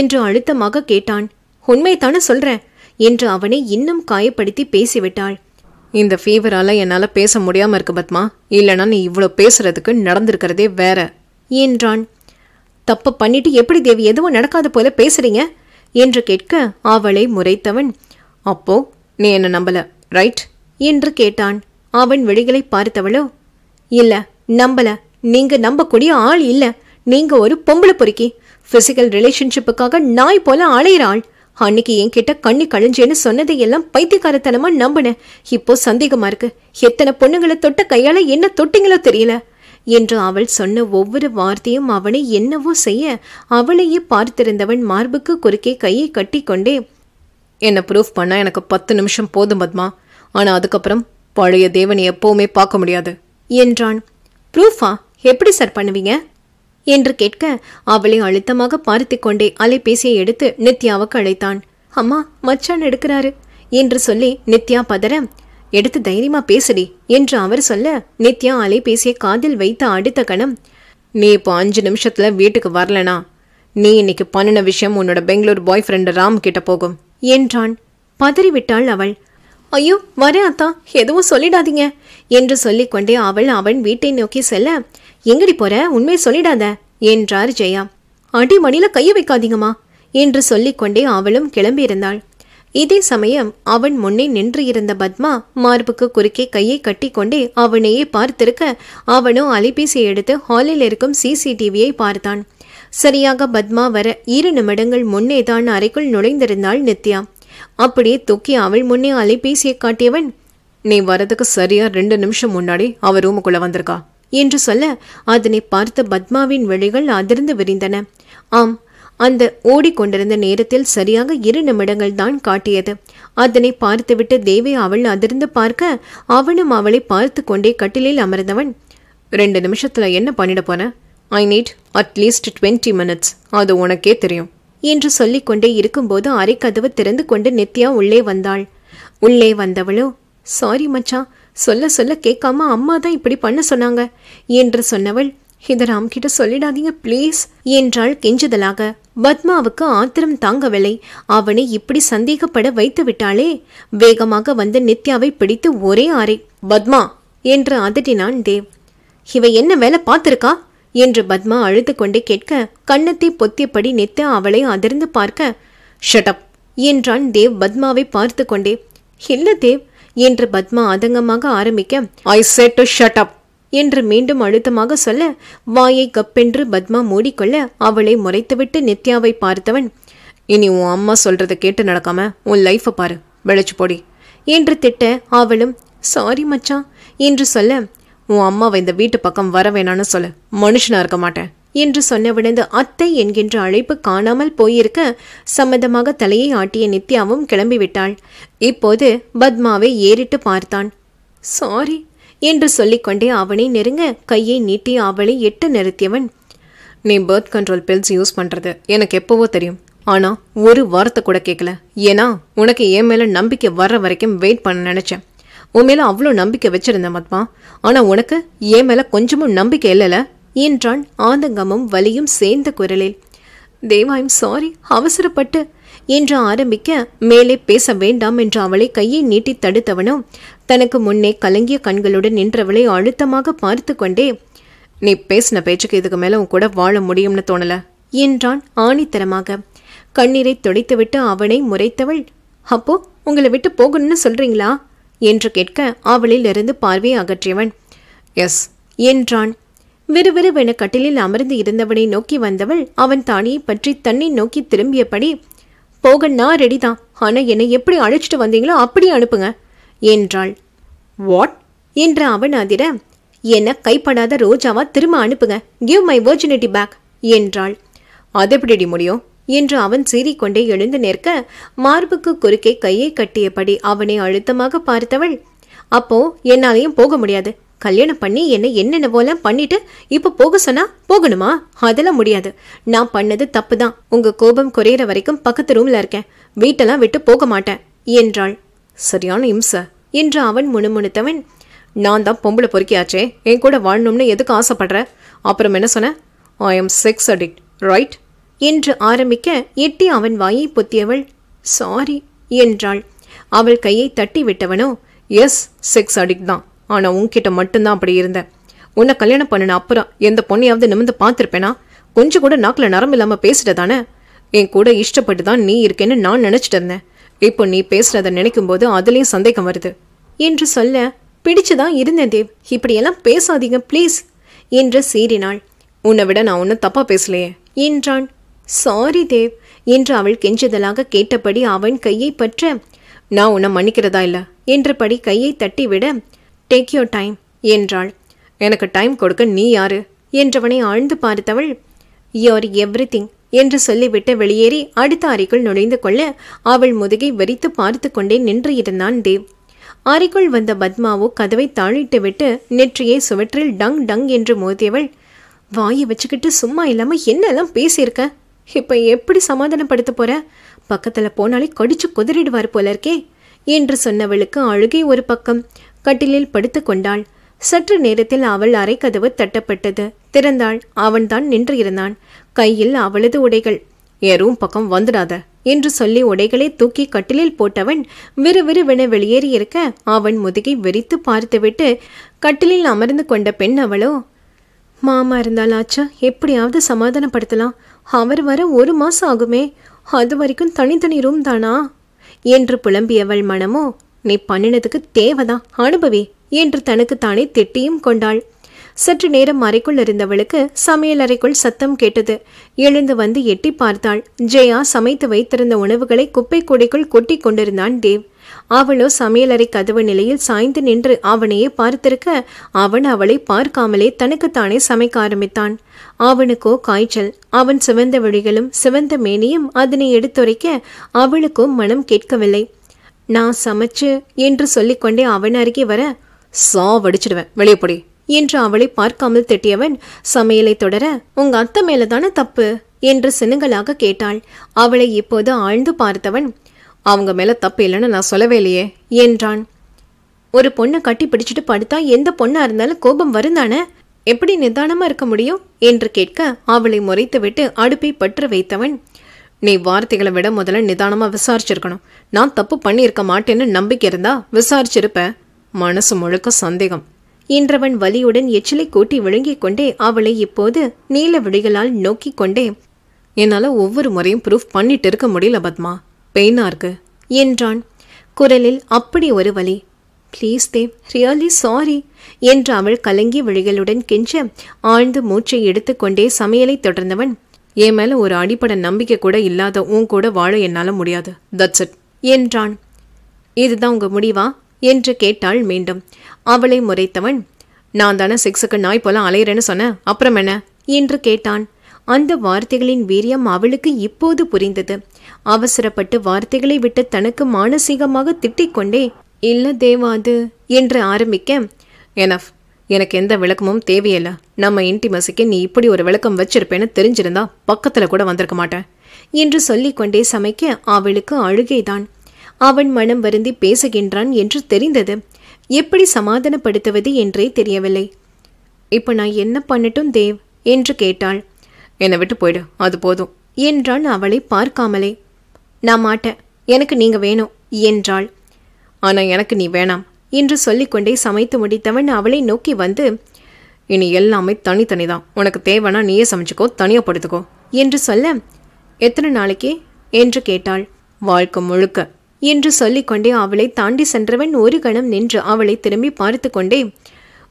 A: என்று அழுத்தமாக கேட்டான் உண்மைத்தானே சொல்றேன் என்று அவனை இன்னும் காயப்படுத்தி பேசிவிட்டாள் இந்த ஃபீவரால் என்னால் பேச முடியாமல் இருக்கு பத்மா இல்லைனா நீ இவ்வளோ பேசுறதுக்கு நடந்திருக்கிறதே வேற என்றான் தப்பு பண்ணிட்டு எப்படி தேவி எதுவும் நடக்காத போல பேசுறீங்க என்று கேட்க அவளை முறைத்தவன் அப்போ நீ என்ன நம்பல ரைட் என்று கேட்டான் அவன் வெளிகளை பார்த்தவளோ இல்ல நம்பல நீங்க நம்பக்கூடிய ஆள் இல்ல நீங்க ஒரு பொம்பளை பொறுக்கி பிசிக்கல் ரிலேஷன்ஷிப்புக்காக நாய் போல அலைகிறாள் அன்னைக்கு கிட்ட கண்ணி கழிஞ்சேன்னு சொன்னதை எல்லாம் பைத்தியக்காரத்தனமா நம்பினேன் இப்போ சந்தேகமா இருக்கு எத்தனை பொண்ணுங்களை தொட்ட கையால என்ன தொட்டிங்களோ தெரியல என்று அவள் சொன்ன ஒவ்வொரு வார்த்தையும் அவனை என்னவோ செய்ய அவளையே பார்த்திருந்தவன் மார்புக்கு குறுக்கே கையை கட்டி கொண்டே என்னை ப்ரூஃப் பண்ண எனக்கு பத்து நிமிஷம் போதும் பத்மா ஆனால் அதுக்கப்புறம் பழைய தேவனை எப்போவுமே பார்க்க முடியாது என்றான் ப்ரூஃபா எப்படி சார் பண்ணுவீங்க என்று கேட்க அவளை அழுத்தமாக பார்த்து கொண்டே அலைபேசியை எடுத்து நித்யாவுக்கு அழைத்தான் அம்மா மச்சான் எடுக்கிறாரு என்று சொல்லி நித்யா பதற எடுத்து தைரியமா பேசுடி என்று அவர் சொல்ல நித்யா அலைபேசியை காதில் வைத்த அடுத்த கணம் நீ இப்போ அஞ்சு நிமிஷத்துல வீட்டுக்கு வரலனா நீ இன்னைக்கு பண்ணின விஷயம் உன்னோட பெங்களூர் பாய் ஃப்ரெண்டு ராம் கிட்ட போகும் என்றான் பதறிவிட்டாள் அவள் ஐயோ வரேன் அத்தா எதுவும் சொல்லிடாதீங்க என்று சொல்லிக்கொண்டே அவள் அவன் வீட்டை நோக்கி செல்ல எங்கடி போற உண்மையை சொல்லிடாத என்றார் ஜெயா அடிமணில கைய வைக்காதீங்கம்மா என்று சொல்லிக்கொண்டே அவளும் கிளம்பியிருந்தாள் இதே சமயம் அவன் முன்னே நின்று இருந்த பத்மா மார்புக்கு குறுக்கே கையை கட்டிக்கொண்டே அவனையே பார்த்திருக்க அவனும் அலைபேசியை எடுத்து ஹாலில் இருக்கும் சிசிடிவியை பார்த்தான் சரியாக பத்மா வர இரு நிமிடங்கள் முன்னே தான் அறைக்குள் நுழைந்திருந்தாள் நித்யா அப்படியே தூக்கி அவள் முன்னே அலைபேசியை காட்டியவன் நீ வரதுக்கு சரியா ரெண்டு நிமிஷம் முன்னாடி அவர் ரூமுக்குள்ள வந்திருக்கா என்று சொல்ல அதனை பார்த்த பத்மாவின் விழிகள் அதிர்ந்து விரிந்தன ஆம் அந்த ஓடிக்கொண்டிருந்த நேரத்தில் சரியாக இரு நிமிடங்கள் தான் காட்டியது அதனை பார்த்துவிட்டு தேவி அவள் அதிர்ந்து பார்க்க அவனும் அவளை பார்த்து கொண்டே கட்டிலில் அமர்ந்தவன் ரெண்டு நிமிஷத்துல என்ன பண்ணிட போன I need at least twenty minutes அது உனக்கே தெரியும் என்று சொல்லிக்கொண்டே இருக்கும்போது அரைக்கதவு திறந்து கொண்டு நித்யா உள்ளே வந்தாள் உள்ளே வந்தவளோ சாரி மச்சான் சொல்ல சொல்ல கேட்காம அம்மா தான் இப்படி பண்ண சொன்னாங்க என்று சொன்னவள் இதை ராம்கிட்ட சொல்லிடாதீங்க ப்ளீஸ் என்றாள் கெஞ்சுதலாக பத்மாவுக்கு ஆத்திரம் தாங்கவில்லை அவனை இப்படி சந்தேகப்பட வைத்து விட்டாளே வேகமாக வந்து நித்யாவை பிடித்து ஒரே ஆரை பத்மா என்று அதட்டினான் தேவ் இவ என்ன வேலை பார்த்திருக்கா என்று பத்மா அழுது கொண்டே கேட்க கண்ணத்தை பொத்தியபடி நித்யா அவளை அதிர்ந்து பார்க்க ஷட்டப் என்றான் தேவ் பத்மாவை பார்த்து கொண்டே இல்லை தேவ் என்று பத்மா அதங்கமாக ஆரம்பிக்க I said to shut up என்று மீண்டும் அழுத்தமாக சொல்ல வாயை கப்பென்று பத்மா மூடிக்கொள்ள அவளை முறைத்துவிட்டு நித்யாவை பார்த்தவன் இனி உன் அம்மா சொல்றதை கேட்டு நடக்காம உன் லைஃப்பை பாரு விளைச்சு போடி என்று திட்ட அவளும் சாரி மச்சான் என்று சொல்ல உன் அம்மாவை இந்த வீட்டு பக்கம் வர வேணான்னு சொல்ல மனுஷனா இருக்க மாட்டேன் என்று சொன்னவிடந்து அத்தை என்கின்ற அழைப்பு காணாமல் போயிருக்க சம்மதமாக தலையை ஆட்டிய நித்யாவும் கிளம்பிவிட்டாள் இப்போது பத்மாவை ஏறிட்டு பார்த்தான் சாரி என்று சொல்லிக்கொண்டே அவனை நெருங்க கையை நீட்டி அவளை எட்டு நிறுத்தியவன் நீ பர்த் கண்ட்ரோல் பில்ஸ் யூஸ் பண்ணுறது எனக்கு எப்போவோ தெரியும் ஆனால் ஒரு வாரத்தை கூட கேட்கல ஏன்னா உனக்கு என் மேலே நம்பிக்கை வர்ற வரைக்கும் வெயிட் பண்ண நினச்சேன் உன் மேலே அவ்வளோ நம்பிக்கை வச்சிருந்தேன் மத்மா ஆனால் உனக்கு என் மேலே கொஞ்சமும் நம்பிக்கை இல்லைல்ல என்றான் ஆதங்கமும் வலியும் சேர்ந்த குரலில் தேவாயம் சாரி அவசரப்பட்டு என்று ஆரம்பிக்க மேலே பேச வேண்டாம் என்று அவளை கையை நீட்டித் தடுத்தவனும் தனக்கு முன்னே கலங்கிய கண்களுடன் நின்றவளை அழுத்தமாக பார்த்து கொண்டே நீ பேசின பேச்சுக்கு இதுக்கு மேலே உன் கூட வாழ முடியும்னு தோணல என்றான் ஆணித்தரமாக கண்ணீரை துடைத்துவிட்டு அவனை முறைத்தவள் அப்போ உங்களை விட்டு போகணும்னு சொல்றீங்களா என்று கேட்க அவளிலிருந்து பார்வையை அகற்றியவன் எஸ் என்றான் விறுவிறுவென கட்டிலில் அமர்ந்து இருந்தவனை நோக்கி வந்தவள் அவன் தானியை பற்றி தன்னை நோக்கி திரும்பியபடி போக நான் ரெடி தான் ஆனால் என்னை எப்படி அழைச்சிட்டு வந்தீங்களோ அப்படி அனுப்புங்க என்றாள் வாட் என்ற அவன் அதிர என்னை கைப்படாத ரோஜாவா திரும்ப அனுப்புங்க கிவ் மை வெர்ஜினிட்டி பேக் என்றாள் அது எப்படி முடியும் என்று அவன் சீறிக்கொண்டே எழுந்து நிற்க மார்புக்கு குறுக்கே கையை கட்டியபடி அவனை அழுத்தமாக பார்த்தவள் அப்போ என்னாலையும் போக முடியாது கல்யாணம் பண்ணி என்னை என்னென்னவோலாம் பண்ணிட்டு இப்போ போக சொன்னா போகணுமா அதெல்லாம் முடியாது நான் பண்ணது தப்பு தான் உங்க கோபம் குறையிற வரைக்கும் பக்கத்து ரூம்ல இருக்கேன் வீட்டெல்லாம் விட்டு போக மாட்டேன் என்றாள் சரியான இம்ச என்று அவன் முணுமுணுத்தவன் நான் தான் பொம்பளை பொறுக்கியாச்சே என் கூட வாழணும்னு எதுக்கு ஆசைப்படுற அப்புறம் என்ன சொன்ன I am sex addict right என்று ஆரம்பிக்க எட்டி அவன் வாயை பொத்தியவள் சாரி என்றாள் அவள் கையை தட்டி விட்டவனோ எஸ் செக்ஸ் அடிக்ட் தான் ஆனால் உன்கிட்ட மட்டும்தான் அப்படி இருந்தேன் உன்னை கல்யாணம் பண்ணின அப்புறம் எந்த பொண்ணையாவது நிமிந்து பார்த்துருப்பேனா கொஞ்சம் கூட நாக்கில் நரம் இல்லாமல் பேசிட்ட தானே என் கூட இஷ்டப்பட்டு தான் நீ இருக்கேன்னு நான் நினச்சிட்டு இருந்தேன் இப்போ நீ பேசுனதை நினைக்கும் போது அதுலேயும் சந்தேகம் வருது என்று சொல்ல பிடிச்சுதான் இருந்தேன் தேவ் இப்படியெல்லாம் பேசாதீங்க ப்ளீஸ் என்று சீறினாள் உன்னை விட நான் ஒன்றும் தப்பாக பேசலையே என்றான் சாரி தேவ் என்று அவள் கெஞ்சுதலாக கேட்டபடி அவன் கையை பற்ற நான் உன்னை மன்னிக்கிறதா இல்லை என்றபடி கையை தட்டிவிட டேக் யோர் டைம் என்றாள் எனக்கு டைம் கொடுக்க நீ யாரு என்றவனை ஆழ்ந்து பார்த்தவள் யோர் எவ்ரி திங் என்று சொல்லிவிட்டு வெளியேறி அடுத்த அறைக்குள் நுழைந்து கொள்ள அவள் முதுகை வெறித்து பார்த்து கொண்டே நின்று இருந்தான் தேவ் அறைக்குள் வந்த பத்மாவோ கதவை விட்டு நெற்றியை சுவற்றில் டங் டங் என்று மோதியவள் வாயை வச்சுக்கிட்டு சும்மா இல்லாமல் என்னெல்லாம் பேசியிருக்க இப்போ எப்படி சமாதானப்படுத்த போற பக்கத்தில் போனாலே கடிச்சு குதிரிடுவார் போல இருக்கே என்று சொன்னவளுக்கு அழுகை ஒரு பக்கம் கட்டிலில் படுத்து கொண்டாள் சற்று நேரத்தில் அவள் அரைக்கதவு தட்டப்பட்டது திறந்தாள் அவன்தான் நின்று இருந்தான் கையில் அவளது உடைகள் எறும் பக்கம் வந்துடாத என்று சொல்லி உடைகளை தூக்கி கட்டிலில் போட்டவன் விறுவிறுவென வெளியேறி இருக்க அவன் முதுகை வெறித்து பார்த்துவிட்டு கட்டிலில் அமர்ந்து கொண்ட பெண் அவளோ மாமா இருந்தாலாச்சா எப்படியாவது சமாதானப்படுத்தலாம் அவர் வர ஒரு மாசம் ஆகுமே அது வரைக்கும் தனித்தனி ரூம் தானா என்று புலம்பியவள் மனமோ நீ பண்ணினதுக்கு தேவைதான் அனுபவி என்று தனக்குத்தானே திட்டியும் கொண்டாள் சற்று நேரம் அறைக்குள் இருந்தவளுக்கு சமையல் அறைக்குள் சத்தம் கேட்டது எழுந்து வந்து எட்டி பார்த்தாள் ஜெயா சமைத்து வைத்திருந்த உணவுகளை குப்பை கூடைக்குள் கொட்டி கொண்டிருந்தான் தேவ் அவளோ சமையலறை கதவு நிலையில் சாய்ந்து நின்று அவனையே பார்த்திருக்க அவன் அவளை பார்க்காமலே தனக்குத்தானே சமைக்க ஆரம்பித்தான் அவனுக்கோ காய்ச்சல் அவன் சிவந்த விழிகளும் சிவந்த மேனியும் அதனை எடுத்துரைக்க அவளுக்கும் மனம் கேட்கவில்லை நான் சமைச்சு என்று சொல்லிக்கொண்டே அவன் அருகே வர சாவடிச்சிடுவேன் வெளியே போடி என்று அவளை பார்க்காமல் திட்டியவன் சமையலை தொடர உங்க அத்தை மேல தானே தப்பு என்று சின்னங்களாக கேட்டாள் அவளை இப்போது ஆழ்ந்து பார்த்தவன் அவங்க மேல தப்பு இல்லைன்னு நான் சொல்லவே இல்லையே என்றான் ஒரு பொண்ணை கட்டி பிடிச்சிட்டு படுத்தா எந்த பொண்ணா இருந்தாலும் கோபம் வருந்தானே எப்படி நிதானமா இருக்க முடியும் என்று கேட்க அவளை முறைத்துவிட்டு அடுப்பை பற்று வைத்தவன் நீ வார்த்தைகளை விட முதல்ல நிதானமாக விசாரிச்சிருக்கணும் நான் தப்பு பண்ணியிருக்க மாட்டேன்னு நம்பிக்கை இருந்தா விசாரிச்சிருப்பேன் மனசு முழுக்க சந்தேகம் இன்றவன் வலியுடன் எச்சிலை கூட்டி விழுங்கிக் கொண்டே அவளை இப்போது நீல விழிகளால் நோக்கி கொண்டே என்னால் ஒவ்வொரு முறையும் ப்ரூஃப் பண்ணிட்டு இருக்க முடியல பத்மா பெயினா இருக்கு என்றான் குரலில் அப்படி ஒரு வலி ப்ளீஸ் தேவ் ரியலி சாரி என்று அவள் கலங்கி விழிகளுடன் கெஞ்ச ஆழ்ந்து மூச்சை எடுத்துக்கொண்டே சமையலை தொடர்ந்தவன் என் மேலே ஒரு அடிப்படை நம்பிக்கை கூட இல்லாத உன் கூட வாழ என்னால் முடியாது தட்ஸ் இட் என்றான் இதுதான் உங்கள் முடிவா என்று கேட்டாள் மீண்டும் அவளை முறைத்தவன் நான் தானே சிக்ஸுக்கு நாய் போல அலையிறேன்னு சொன்னேன் அப்புறம் என்ன என்று கேட்டான் அந்த வார்த்தைகளின் வீரியம் அவளுக்கு இப்போது புரிந்தது அவசரப்பட்டு வார்த்தைகளை விட்டு தனக்கு மானசீகமாக திட்டிக்கொண்டே இல்லை தேவாது என்று ஆரம்பிக்க எனஃப் எனக்கு எந்த விளக்கமும் தேவையில்லை நம்ம இன்டிமசிக்கு நீ இப்படி ஒரு விளக்கம் வச்சிருப்பேன்னு தெரிஞ்சிருந்தா பக்கத்தில் கூட வந்திருக்க மாட்டேன் என்று சொல்லிக்கொண்டே சமைக்க அவளுக்கு அழுகைதான் அவன் மனம் வருந்தி பேசுகின்றான் என்று தெரிந்தது எப்படி சமாதானப்படுத்துவது என்றே தெரியவில்லை இப்போ நான் என்ன பண்ணட்டும் தேவ் என்று கேட்டாள் என்னை விட்டு போயிடு அது போதும் என்றான் அவளை பார்க்காமலே நான் மாட்டேன் எனக்கு நீங்க வேணும் என்றாள் ஆனால் எனக்கு நீ வேணாம் என்று சொல்லிக்கொண்டே சமைத்து முடித்தவன் அவளை நோக்கி வந்து இனி எல்லாமே தனித்தனி தான் உனக்கு தேவைன்னா நீயே சமைச்சுக்கோ தனியாக படுத்துக்கோ என்று சொல்ல எத்தனை நாளைக்கு என்று கேட்டாள் வாழ்க்கை முழுக்க என்று சொல்லிக்கொண்டே அவளை தாண்டி சென்றவன் ஒரு கணம் நின்று அவளை திரும்பி பார்த்து கொண்டே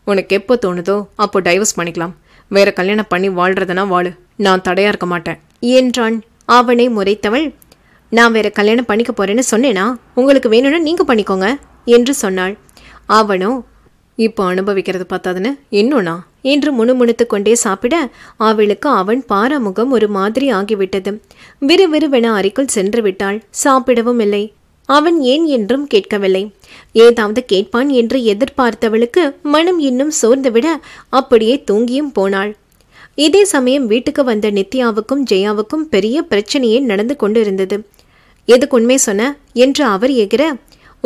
A: உனக்கு எப்போ தோணுதோ அப்போ டைவர்ஸ் பண்ணிக்கலாம் வேற கல்யாணம் பண்ணி வாழ்றதுனா வாழு நான் தடையா இருக்க மாட்டேன் என்றான் அவனை முறைத்தவள் நான் வேற கல்யாணம் பண்ணிக்க போறேன்னு சொன்னேனா உங்களுக்கு வேணும்னா நீங்க பண்ணிக்கோங்க என்று சொன்னாள் அவனோ இப்போ அனுபவிக்கிறது பார்த்தாதுன்னு இன்னொன்னா என்று முணுமுணுத்து கொண்டே சாப்பிட அவளுக்கு அவன் பாரமுகம் ஒரு மாதிரி ஆகிவிட்டது விறுவிறுவென அறைக்குள் சென்று விட்டாள் சாப்பிடவும் இல்லை அவன் ஏன் என்றும் கேட்கவில்லை ஏதாவது கேட்பான் என்று எதிர்பார்த்தவளுக்கு மனம் இன்னும் சோர்ந்துவிட அப்படியே தூங்கியும் போனாள் இதே சமயம் வீட்டுக்கு வந்த நித்யாவுக்கும் ஜெயாவுக்கும் பெரிய பிரச்சனையே நடந்து கொண்டு இருந்தது எதுக்கு உண்மை சொன்ன என்று அவர் எகிற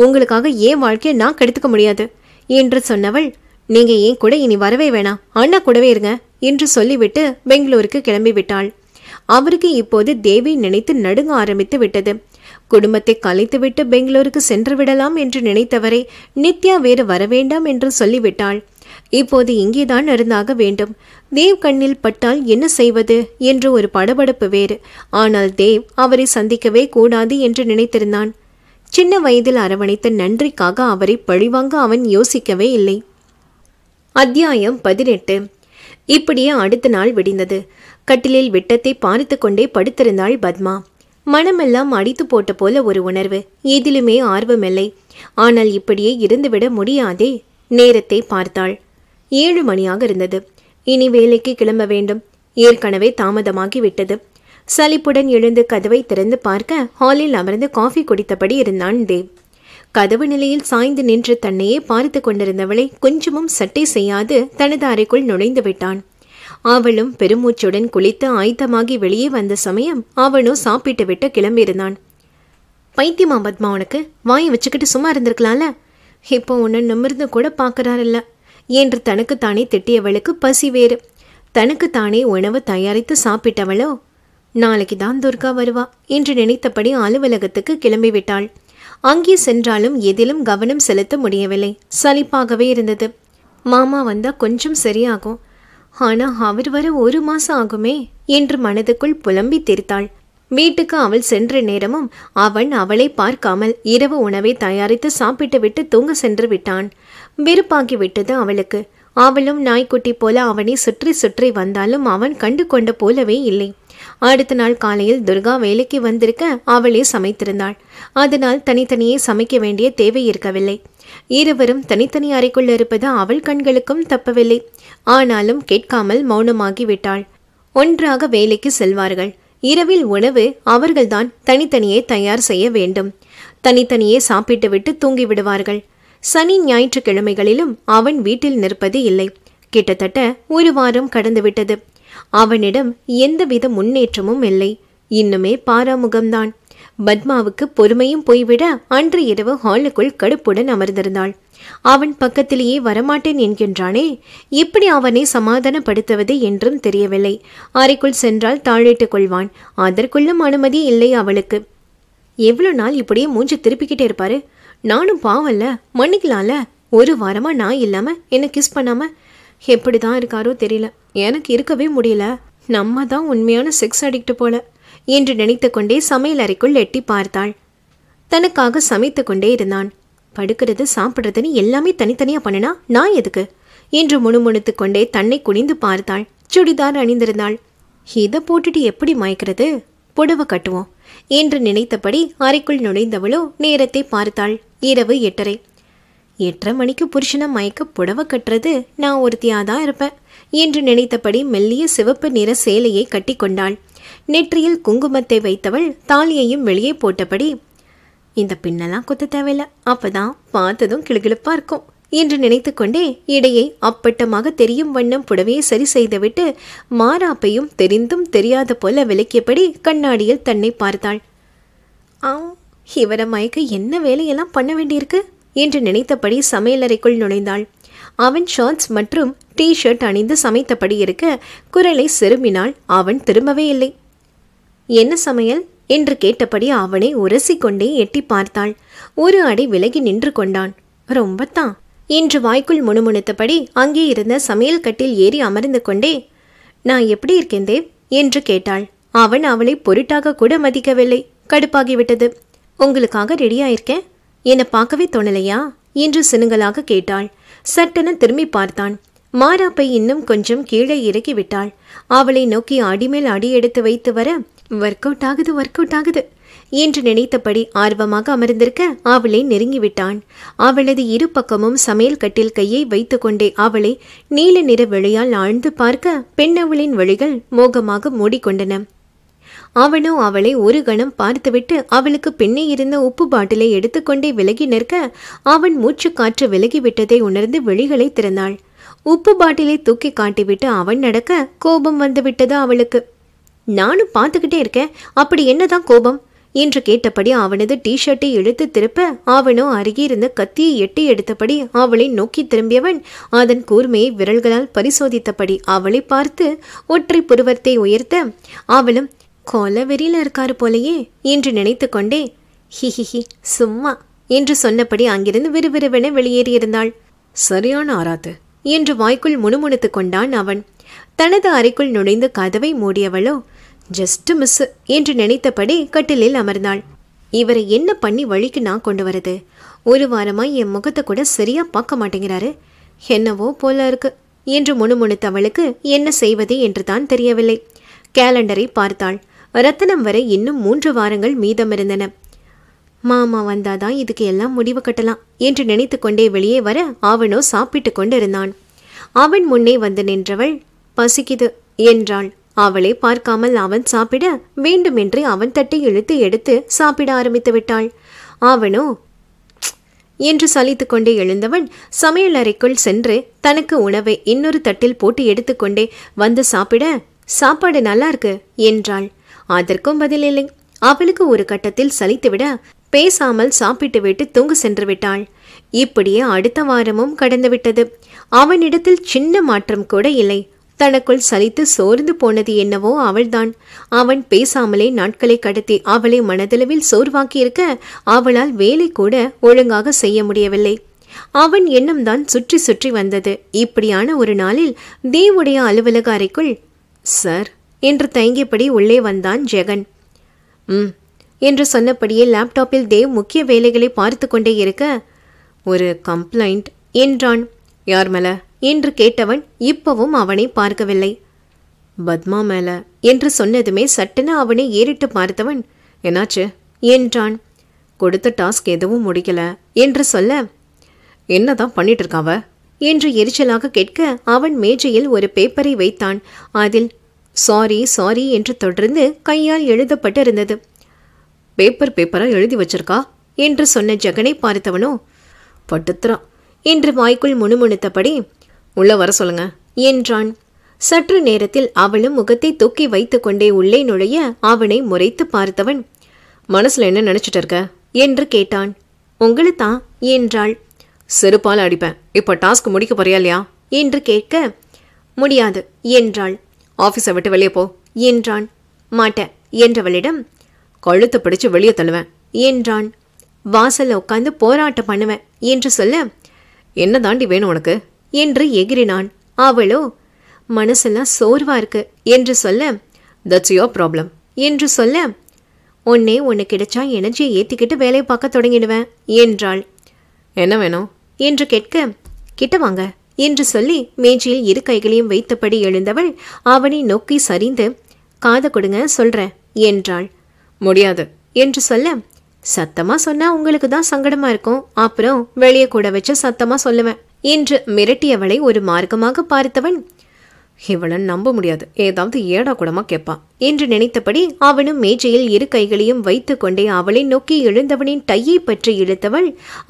A: உங்களுக்காக ஏன் வாழ்க்கையை நான் கெடுத்துக்க முடியாது என்று சொன்னவள் நீங்க ஏன் கூட இனி வரவே வேணாம் அண்ணா கூடவே இருங்க என்று சொல்லிவிட்டு பெங்களூருக்கு கிளம்பி விட்டாள் அவருக்கு இப்போது தேவி நினைத்து நடுங்க ஆரம்பித்து விட்டது குடும்பத்தை கலைத்துவிட்டு பெங்களூருக்கு சென்று விடலாம் என்று நினைத்தவரை நித்யா வேறு வரவேண்டாம் என்று சொல்லிவிட்டாள் இப்போது இங்கேதான் இருந்தாக வேண்டும் தேவ் கண்ணில் பட்டால் என்ன செய்வது என்று ஒரு படபடப்பு வேறு ஆனால் தேவ் அவரை சந்திக்கவே கூடாது என்று நினைத்திருந்தான் சின்ன வயதில் அரவணைத்த நன்றிக்காக அவரை பழிவாங்க அவன் யோசிக்கவே இல்லை அத்தியாயம் பதினெட்டு இப்படியே அடுத்த நாள் விடிந்தது கட்டிலில் விட்டத்தை பாரித்து கொண்டே படுத்திருந்தாள் பத்மா மனமெல்லாம் அடித்து போட்ட போல ஒரு உணர்வு ஏதிலுமே ஆர்வமில்லை ஆனால் இப்படியே இருந்துவிட முடியாதே நேரத்தை பார்த்தாள் ஏழு மணியாக இருந்தது இனி வேலைக்கு கிளம்ப வேண்டும் ஏற்கனவே தாமதமாகி விட்டது சலிப்புடன் எழுந்து கதவை திறந்து பார்க்க ஹாலில் அமர்ந்து காஃபி குடித்தபடி இருந்தான் தேவ் கதவு நிலையில் சாய்ந்து நின்று தன்னையே பார்த்து கொண்டிருந்தவளை கொஞ்சமும் சட்டை செய்யாது தனது அறைக்குள் நுழைந்து விட்டான் அவளும் பெருமூச்சுடன் குளித்து ஆயத்தமாகி வெளியே வந்த சமயம் அவனோ சாப்பிட்டு விட்டு கிளம்பியிருந்தான் பைத்தியமா பத்மா உனக்கு வாயை வச்சுக்கிட்டு சும்மா இருந்திருக்கலாம்ல இப்போ உன்னை நிமிர்ந்து கூட பார்க்குறாரில்ல என்று தனக்குத்தானே திட்டியவளுக்கு பசி வேறு தனக்குத்தானே உணவு தயாரித்து சாப்பிட்டவளோ நாளைக்கு தான் துர்கா வருவா என்று நினைத்தபடி அலுவலகத்துக்கு கிளம்பிவிட்டாள் அங்கே சென்றாலும் எதிலும் கவனம் செலுத்த முடியவில்லை சலிப்பாகவே இருந்தது மாமா வந்தா கொஞ்சம் சரியாகும் ஆனா அவர் வர ஒரு மாசம் ஆகுமே என்று மனதுக்குள் புலம்பி தீர்த்தாள் வீட்டுக்கு அவள் சென்ற நேரமும் அவன் அவளை பார்க்காமல் இரவு உணவை தயாரித்து சாப்பிட்டுவிட்டு தூங்க சென்று விட்டான் வெறுப்பாகிவிட்டது விட்டது அவளுக்கு அவளும் நாய்க்குட்டி போல அவனை சுற்றி சுற்றி வந்தாலும் அவன் கண்டு கொண்ட போலவே இல்லை அடுத்த நாள் காலையில் துர்கா வேலைக்கு வந்திருக்க அவளே சமைத்திருந்தாள் அதனால் தனித்தனியே சமைக்க வேண்டிய தேவை இருக்கவில்லை இருவரும் தனித்தனி அறைக்குள் இருப்பது அவள் கண்களுக்கும் தப்பவில்லை ஆனாலும் கேட்காமல் மௌனமாகி விட்டாள் ஒன்றாக வேலைக்கு செல்வார்கள் இரவில் உணவு அவர்கள்தான் தனித்தனியே தயார் செய்ய வேண்டும் தனித்தனியே சாப்பிட்டுவிட்டு தூங்கிவிடுவார்கள் சனி ஞாயிற்றுக்கிழமைகளிலும் அவன் வீட்டில் நிற்பது இல்லை கிட்டத்தட்ட ஒரு வாரம் கடந்துவிட்டது அவனிடம் எந்தவித முன்னேற்றமும் இல்லை இன்னுமே பாராமுகம்தான் பத்மாவுக்கு பொறுமையும் போய்விட அன்று இரவு ஹாலுக்குள் கடுப்புடன் அமர்ந்திருந்தாள் அவன் பக்கத்திலேயே வரமாட்டேன் என்கின்றானே எப்படி அவனை சமாதானப்படுத்துவது என்றும் தெரியவில்லை அறைக்குள் சென்றால் தாழிட்டுக் கொள்வான் அதற்குள்ளும் அனுமதி இல்லை அவளுக்கு எவ்வளவு நாள் இப்படியே மூஞ்சி திருப்பிக்கிட்டே இருப்பாரு நானும் பாவல்ல மன்னிக்கலாம்ல ஒரு வாரமா நான் இல்லாம என்ன கிஸ் பண்ணாம எப்படிதான் இருக்காரோ தெரியல எனக்கு இருக்கவே முடியல நம்ம தான் உண்மையான செக்ஸ் அடிக்ட் போல என்று நினைத்து கொண்டே சமையல் அறைக்குள் எட்டி பார்த்தாள் தனக்காக சமைத்து கொண்டே இருந்தான் படுக்கிறது சாப்பிட்றதுன்னு எல்லாமே தனித்தனியாக பண்ணினா நான் எதுக்கு என்று முணுமுணுத்து கொண்டே தன்னை குனிந்து பார்த்தாள் சுடிதார் அணிந்திருந்தாள் இதை போட்டுட்டு எப்படி மயக்கிறது புடவை கட்டுவோம் என்று நினைத்தபடி அறைக்குள் நுழைந்தவளோ நேரத்தை பார்த்தாள் இரவு எட்டரை எட்டரை மணிக்கு புருஷனை மயக்க புடவை கட்டுறது நான் ஒருத்தியாக தான் இருப்பேன் என்று நினைத்தபடி மெல்லிய சிவப்பு நிற சேலையை கட்டிக்கொண்டாள் நெற்றியில் குங்குமத்தை வைத்தவள் தாலியையும் வெளியே போட்டபடி இந்த பின்னெல்லாம் குத்த தேவையில்ல அப்பதான் பார்த்ததும் கிளுகிழப்பா இருக்கும் என்று நினைத்து கொண்டே இடையை அப்பட்டமாக தெரியும் வண்ணம் புடவையை சரி செய்துவிட்டு மாறாப்பையும் தெரிந்தும் தெரியாத போல விளக்கியபடி கண்ணாடியில் தன்னை பார்த்தாள் ஆ இவர மயக்க என்ன வேலையெல்லாம் பண்ண வேண்டியிருக்கு என்று நினைத்தபடி சமையலறைக்குள் நுழைந்தாள் அவன் ஷார்ட்ஸ் மற்றும் டீ ஷர்ட் அணிந்து சமைத்தபடி இருக்க குரலை செருமினால் அவன் திரும்பவே இல்லை என்ன சமையல் என்று கேட்டபடி அவனை உரசிக்கொண்டே எட்டி பார்த்தாள் ஒரு அடி விலகி நின்று கொண்டான் ரொம்பத்தான் என்று வாய்க்குள் முணுமுணுத்தபடி அங்கே இருந்த சமையல் கட்டில் ஏறி அமர்ந்து கொண்டே நான் எப்படி இருக்கேன் தேவ் என்று கேட்டாள் அவன் அவளை பொருட்டாக கூட மதிக்கவில்லை கடுப்பாகிவிட்டது உங்களுக்காக ரெடியாயிருக்கேன் என்னை பார்க்கவே தோணலையா என்று சினுங்களாக கேட்டாள் சட்டென திரும்பி பார்த்தான் மாராப்பை இன்னும் கொஞ்சம் கீழே இறக்கி விட்டாள் அவளை நோக்கி அடிமேல் அடி எடுத்து வைத்து வர ஒர்க் அவுட் ஆகுது ஒர்க் அவுட் ஆகுது என்று நினைத்தபடி ஆர்வமாக அமர்ந்திருக்க அவளை நெருங்கிவிட்டான் அவளது இரு பக்கமும் சமையல் கட்டில் கையை வைத்துக்கொண்டே அவளை நீல நிற வெளியால் ஆழ்ந்து பார்க்க பெண்ணவளின் வழிகள் மோகமாக மூடிக்கொண்டன அவனோ அவளை ஒரு கணம் பார்த்துவிட்டு அவளுக்கு பின்னே இருந்த உப்பு பாட்டிலை எடுத்துக்கொண்டே விலகி நிற்க அவன் மூச்சுக்காற்று விலகிவிட்டதை உணர்ந்து விழிகளை திறந்தாள் உப்பு பாட்டிலை தூக்கி காட்டிவிட்டு அவன் நடக்க கோபம் வந்துவிட்டது அவளுக்கு நானும் பார்த்துக்கிட்டே இருக்கேன் அப்படி என்னதான் கோபம் என்று கேட்டபடி அவனது டிஷர்ட்டை இழுத்து திருப்ப அவனோ அருகிருந்த கத்தியை எட்டி எடுத்தபடி அவளை நோக்கி திரும்பியவன் அதன் கூர்மையை விரல்களால் பரிசோதித்தபடி அவளை பார்த்து ஒற்றை புருவத்தை உயர்த்த அவளும் கொல வெறியில் இருக்காரு போலையே என்று நினைத்து கொண்டே ஹிஹிஹி சும்மா என்று சொன்னபடி அங்கிருந்து விறுவிறுவென வெளியேறியிருந்தாள் சரியான ஆராத்து என்று வாய்க்குள் முணுமுணுத்து கொண்டான் அவன் தனது அறைக்குள் நுழைந்து கதவை மூடியவளோ ஜஸ்ட் மிஸ் என்று நினைத்தபடி கட்டிலில் அமர்ந்தாள் இவரை என்ன பண்ணி வழிக்கு நான் கொண்டு வரது ஒரு வாரமாய் என் முகத்தை கூட சரியா பார்க்க மாட்டேங்கிறாரு என்னவோ போல இருக்கு என்று முணுமுணுத்தவளுக்கு என்ன செய்வது என்று தான் தெரியவில்லை கேலண்டரை பார்த்தாள் ரத்தனம் வரை இன்னும் மூன்று வாரங்கள் மீதமிருந்தன மாமா வந்தாதான் இதுக்கு எல்லாம் முடிவு கட்டலாம் என்று நினைத்து கொண்டே வெளியே வர அவனோ சாப்பிட்டு கொண்டிருந்தான் அவன் முன்னே வந்து நின்றவள் பசிக்குது என்றாள் அவளை பார்க்காமல் அவன் சாப்பிட வேண்டுமென்று அவன் தட்டை இழுத்து எடுத்து சாப்பிட ஆரம்பித்து விட்டாள் அவனோ என்று சலித்து கொண்டே எழுந்தவன் சமையலறைக்குள் சென்று தனக்கு உணவை இன்னொரு தட்டில் போட்டு எடுத்துக்கொண்டே வந்து சாப்பிட சாப்பாடு நல்லா இருக்கு என்றாள் அதற்கும் பதில் இல்லை அவளுக்கு ஒரு கட்டத்தில் சலித்துவிட பேசாமல் சாப்பிட்டுவிட்டு தூங்க சென்று விட்டாள் இப்படியே அடுத்த வாரமும் கடந்துவிட்டது அவனிடத்தில் சின்ன மாற்றம் கூட இல்லை தனக்குள் சலித்து சோர்ந்து போனது என்னவோ அவள்தான் அவன் பேசாமலே நாட்களை கடத்தி அவளை மனதளவில் சோர்வாக்கியிருக்க அவளால் வேலை கூட ஒழுங்காக செய்ய முடியவில்லை அவன் எண்ணம்தான் சுற்றி சுற்றி வந்தது இப்படியான ஒரு நாளில் தேவுடைய அலுவலக அறைக்குள் சார் என்று தயங்கியபடி உள்ளே வந்தான் ஜெகன் ம் என்று சொன்னபடியே லேப்டாப்பில் தேவ் முக்கிய வேலைகளை பார்த்து கொண்டே இருக்க ஒரு கம்ப்ளைண்ட் என்றான் யார் மேல என்று கேட்டவன் இப்பவும் அவனை பார்க்கவில்லை பத்மா மேல என்று சொன்னதுமே சட்டென அவனை ஏறிட்டு பார்த்தவன் என்னாச்சு என்றான் கொடுத்த டாஸ்க் எதுவும் முடிக்கல என்று சொல்ல என்னதான் பண்ணிட்டு இருக்காவ என்று எரிச்சலாக கேட்க அவன் மேஜையில் ஒரு பேப்பரை வைத்தான் அதில் சாரி சாரி என்று தொடர்ந்து கையால் எழுதப்பட்டிருந்தது பேப்பர் பேப்பராக எழுதி வச்சிருக்கா என்று சொன்ன ஜெகனை பார்த்தவனோ பட்டுத்துறான் என்று வாய்க்குள் முணுமுணுத்தபடி உள்ள வர சொல்லுங்க என்றான் சற்று நேரத்தில் அவளும் முகத்தை தூக்கி வைத்துக்கொண்டே உள்ளே நுழைய அவனை முறைத்து பார்த்தவன் மனசுல என்ன நினைச்சிட்டு இருக்க என்று கேட்டான் உங்களுத்தான் என்றாள் செருப்பால் அடிப்பேன் இப்போ டாஸ்க் முடிக்க போறியா இல்லையா என்று கேட்க முடியாது என்றாள் ஆஃபீஸை விட்டு வெளியே போ என்றான் மாட்டேன் என்றவளிடம் கழுத்தை பிடிச்சு வெளியே தள்ளுவேன் என்றான் வாசல்ல உட்காந்து போராட்டம் பண்ணுவேன் என்று சொல்ல என்ன தாண்டி வேணும் உனக்கு என்று எகிரினான் அவளோ மனசெல்லாம் சோர்வா இருக்கு என்று சொல்ல தட்ஸ் யோர் ப்ராப்ளம் என்று சொல்ல உன்னே ஒன்று கிடைச்சா எனர்ஜியை ஏற்றிக்கிட்டு வேலையை பார்க்க தொடங்கிடுவேன் என்றாள் என்ன வேணும் என்று கேட்க கிட்ட வாங்க என்று சொல்லி மேஜையில் இரு கைகளையும் வைத்தபடி எழுந்தவள் அவனை நோக்கி சரிந்து காத கொடுங்க சொல்கிறேன் என்றாள் முடியாது என்று சொல்ல சத்தமாக சொன்னால் உங்களுக்கு தான் சங்கடமாக இருக்கும் அப்புறம் வெளியே கூட வச்சு சத்தமாக சொல்லுவேன் என்று மிரட்டியவளை ஒரு மார்க்கமாக பார்த்தவன் இவளை நம்ப முடியாது ஏதாவது ஏடா கூடமா கேட்பான் என்று நினைத்தபடி அவனும் மேஜையில் இரு கைகளையும் வைத்து கொண்டே அவளை நோக்கி எழுந்தவனின் டையை பற்றி இழுத்தவள்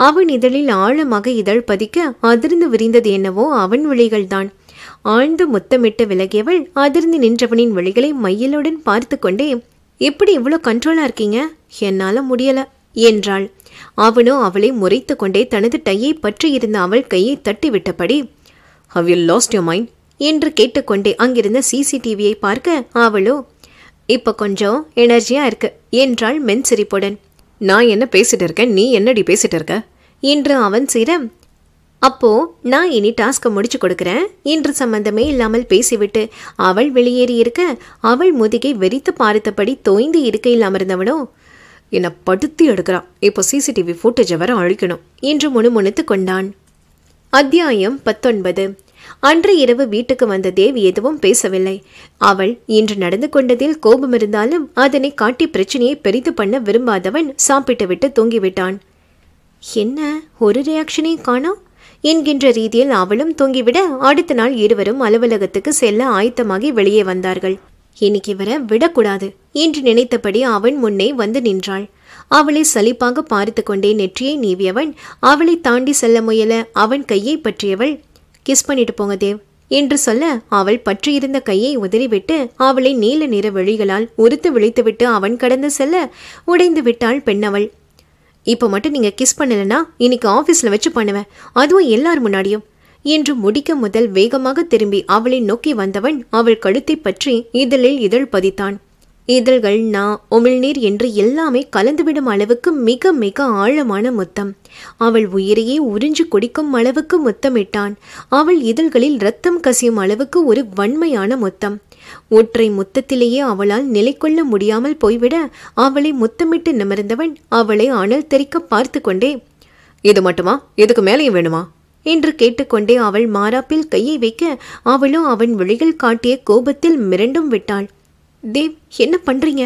A: அவன் இதழில் ஆழமாக இதழ் பதிக்க அதிர்ந்து விரிந்தது என்னவோ அவன் விழிகள்தான் ஆழ்ந்து முத்தமிட்டு விலகியவள் அதிர்ந்து நின்றவனின் விழிகளை மையலுடன் பார்த்து கொண்டே எப்படி இவ்வளோ கண்ட்ரோலாக இருக்கீங்க என்னால் முடியலை என்றாள் அவனோ அவளை முறைத்து கொண்டே தனது டையை பற்றி இருந்த அவள் கையை தட்டி விட்டபடி how you lost you mind என்று கேட்டுக்கொண்டே அங்கிருந்த சிசிடிவியை பார்க்க அவளோ இப்போ கொஞ்சம் எனர்ஜியாக இருக்கு என்றாள் மென் சிரிப்புடன் நான் என்ன பேசிட்டு இருக்கேன் நீ என்னடி பேசிட்டு இருக்க என்று அவன் சிரம் அப்போ நான் இனி டாஸ்க்கை முடிச்சு கொடுக்குறேன் என்று சம்பந்தமே இல்லாமல் பேசிவிட்டு அவள் வெளியேறி இருக்க அவள் முதுகை வெறித்து பார்த்தபடி தோய்ந்து இருக்கையில் அமர்ந்தவனோ என்னை படுத்தி எடுக்கிறான் இப்போ சிசிடிவி ஃபுட்டேஜை வர அழிக்கணும் என்று முணுமுணுத்து கொண்டான் அத்தியாயம் பத்தொன்பது அன்று இரவு வீட்டுக்கு வந்த தேவி எதுவும் பேசவில்லை அவள் இன்று நடந்து கொண்டதில் கோபம் இருந்தாலும் அதனை காட்டி பிரச்சனையை பெரிது பண்ண விரும்பாதவன் சாப்பிட்டுவிட்டு தூங்கிவிட்டான் என்ன ஒரு ரியாக்ஷனையும் காணோம் என்கின்ற ரீதியில் அவளும் தூங்கிவிட அடுத்த நாள் இருவரும் அலுவலகத்துக்கு செல்ல ஆயத்தமாகி வெளியே வந்தார்கள் இன்னைக்கு வர விடக்கூடாது என்று நினைத்தபடி அவன் முன்னே வந்து நின்றாள் அவளை சலிப்பாக பார்த்து கொண்டே நெற்றியை நீவியவன் அவளை தாண்டி செல்ல முயல அவன் கையை பற்றியவள் கிஸ் பண்ணிட்டு போங்க தேவ் என்று சொல்ல அவள் பற்றியிருந்த கையை உதறிவிட்டு அவளை நீல நிற வழிகளால் உறுத்து விழித்துவிட்டு அவன் கடந்து செல்ல உடைந்து விட்டாள் பெண்ணவள் இப்போ மட்டும் நீங்கள் கிஸ் பண்ணலைன்னா இன்னைக்கு ஆஃபீஸில் வச்சு பண்ணுவேன் அதுவும் எல்லார் முன்னாடியும் என்று முடிக்க முதல் வேகமாக திரும்பி அவளை நோக்கி வந்தவன் அவள் கழுத்தை பற்றி இதழில் இதழ் பதித்தான் இதழ்கள் நா உமிழ்நீர் என்று எல்லாமே கலந்துவிடும் அளவுக்கு மிக மிக ஆழமான முத்தம் அவள் உயிரையே உறிஞ்சு குடிக்கும் அளவுக்கு முத்தமிட்டான் அவள் இதழ்களில் ரத்தம் கசியும் அளவுக்கு ஒரு வன்மையான முத்தம் ஒற்றை முத்தத்திலேயே அவளால் நிலை கொள்ள முடியாமல் போய்விட அவளை முத்தமிட்டு நிமிர்ந்தவன் அவளை அனல் தெரிக்க பார்த்து கொண்டே இது மட்டுமா இதுக்கு மேலேயும் வேணுமா என்று கேட்டுக்கொண்டே அவள் மாறாப்பில் கையை வைக்க அவளோ அவன் விழிகள் காட்டிய கோபத்தில் மிரண்டும் விட்டாள் தேவ் என்ன பண்றீங்க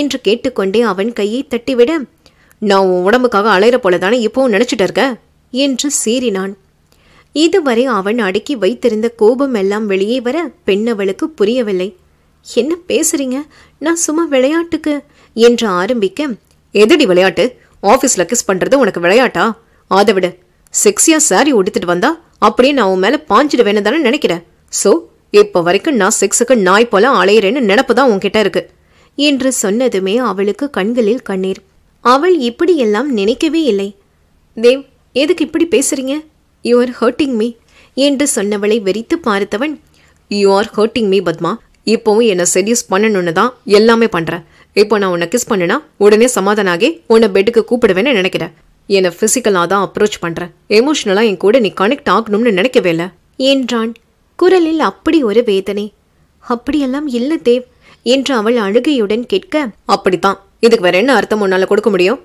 A: என்று கேட்டுக்கொண்டே அவன் கையை தட்டிவிட நான் உடம்புக்காக அலையிற போலதானே இப்போ இப்போவும் நினைச்சிட்டு இருக்க என்று சீறினான் இதுவரை அவன் அடுக்கி வைத்திருந்த கோபம் எல்லாம் வெளியே வர அவளுக்கு புரியவில்லை என்ன பேசுறீங்க நான் சும்மா விளையாட்டுக்கு என்று ஆரம்பிக்க எதடி விளையாட்டு ஆபீஸ்ல கிஸ் பண்றது உனக்கு விளையாட்டா அதை விட செக்ஸியாக சாரி உடுத்துட்டு வந்தா அப்படியே நான் உன் மேல பாஞ்சிட தானே நினைக்கிறேன் ஸோ இப்போ வரைக்கும் நான் செக்ஸுக்கு நாய் போல அலையிறேன்னு நினப்பு உன்கிட்ட இருக்கு என்று சொன்னதுமே அவளுக்கு கண்களில் கண்ணீர் அவள் இப்படியெல்லாம் நினைக்கவே இல்லை தேவ் எதுக்கு இப்படி பேசுறீங்க யூ ஆர் ஹர்ட்டிங் மீ என்று சொன்னவளை வெறித்து பார்த்தவன் you are hurting me Padma இப்போவும் என்னை செடியூஸ் பண்ணணும்னு தான் எல்லாமே பண்ணுறேன் இப்போ நான் உன்னை கிஸ் பண்ணுனா உடனே சமாதானாகி உன்னை பெட்டுக்கு கூப்பிடுவேன்னு நினைக்கிறேன் என்னை ஃபிசிக்கலாக தான் அப்ரோச் பண்ணுறேன் எமோஷனலாக என் கூட நீ கனெக்ட் ஆகணும்னு நினைக்கவே இல்லை என்றான் குரலில் அப்படி ஒரு வேதனை அப்படியெல்லாம் இல்லை தேவ் என்று அவள் அழுகையுடன் கேட்க அப்படித்தான் இதுக்கு வேற என்ன அர்த்தம் உன்னால் கொடுக்க முடியும்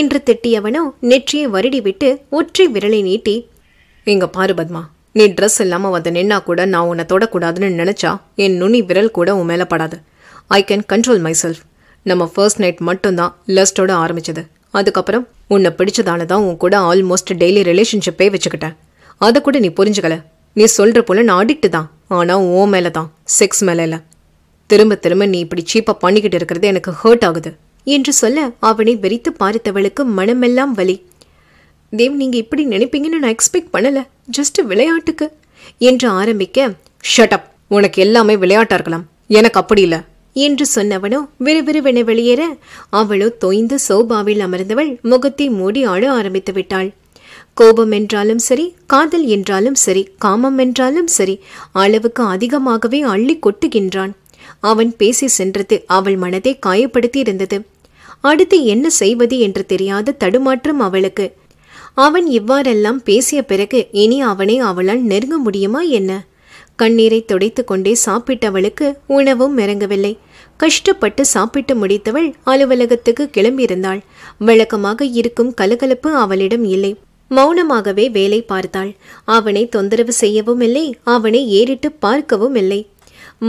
A: என்று திட்டியவனோ நெற்றியை வருடிவிட்டு ஒற்றை விரலை நீட்டி இங்கே பாரு பத்மா நீ ட்ரெஸ் இல்லாமல் வந்து நின்னா கூட நான் உன்னை தொடக்கூடாதுன்னு நினச்சா என் நுனி விரல் கூட உன் மேலே படாது I can control my self நம்ம ஃபர்ஸ்ட் நைட் மட்டும்தான் லஸ்ட்டோட ஆரம்பிச்சது அதுக்கப்புறம் உன்னை பிடிச்சதால தான் உன் கூட ஆல்மோஸ்ட் டெய்லி ரிலேஷன்ஷிப்பே வச்சுக்கிட்டேன் அதை கூட நீ புரிஞ்சுக்கல நீ சொல்கிற போல நான் அடிக்ட் தான் ஆனால் ஓ மேலே தான் செக்ஸ் மேலே இல்லை திரும்ப திரும்ப நீ இப்படி சீப்பாக பண்ணிக்கிட்டு இருக்கிறது எனக்கு ஹர்ட் ஆகுது என்று சொல்ல அவனை வெறித்து பார்த்தவளுக்கு மனமெல்லாம் வலி தேவ் நீங்கள் இப்படி நினைப்பீங்கன்னு நான் எக்ஸ்பெக்ட் பண்ணலை ஜஸ்ட் விளையாட்டுக்கு என்று ஆரம்பிக்க ஷட்டப் உனக்கு எல்லாமே விளையாட்டா எனக்கு அப்படி இல்லை என்று சொன்னவனோ விறுவிறுவென வெளியேற அவளோ தொய்ந்து சோபாவில் அமர்ந்தவள் முகத்தை மூடி ஆட ஆரம்பித்து விட்டாள் கோபம் என்றாலும் சரி காதல் என்றாலும் சரி காமம் என்றாலும் சரி அளவுக்கு அதிகமாகவே அள்ளி கொட்டுகின்றான் அவன் பேசி சென்றது அவள் மனதை காயப்படுத்தி இருந்தது அடுத்து என்ன செய்வது என்று தெரியாத தடுமாற்றம் அவளுக்கு அவன் இவ்வாறெல்லாம் பேசிய பிறகு இனி அவனை அவளால் நெருங்க முடியுமா என்ன கண்ணீரை துடைத்து கொண்டே சாப்பிட்டவளுக்கு உணவும் இறங்கவில்லை கஷ்டப்பட்டு சாப்பிட்டு முடித்தவள் அலுவலகத்துக்கு கிளம்பியிருந்தாள் வழக்கமாக இருக்கும் கலகலப்பு அவளிடம் இல்லை மௌனமாகவே வேலை பார்த்தாள் அவனை தொந்தரவு செய்யவும் இல்லை அவனை ஏறிட்டு பார்க்கவும் இல்லை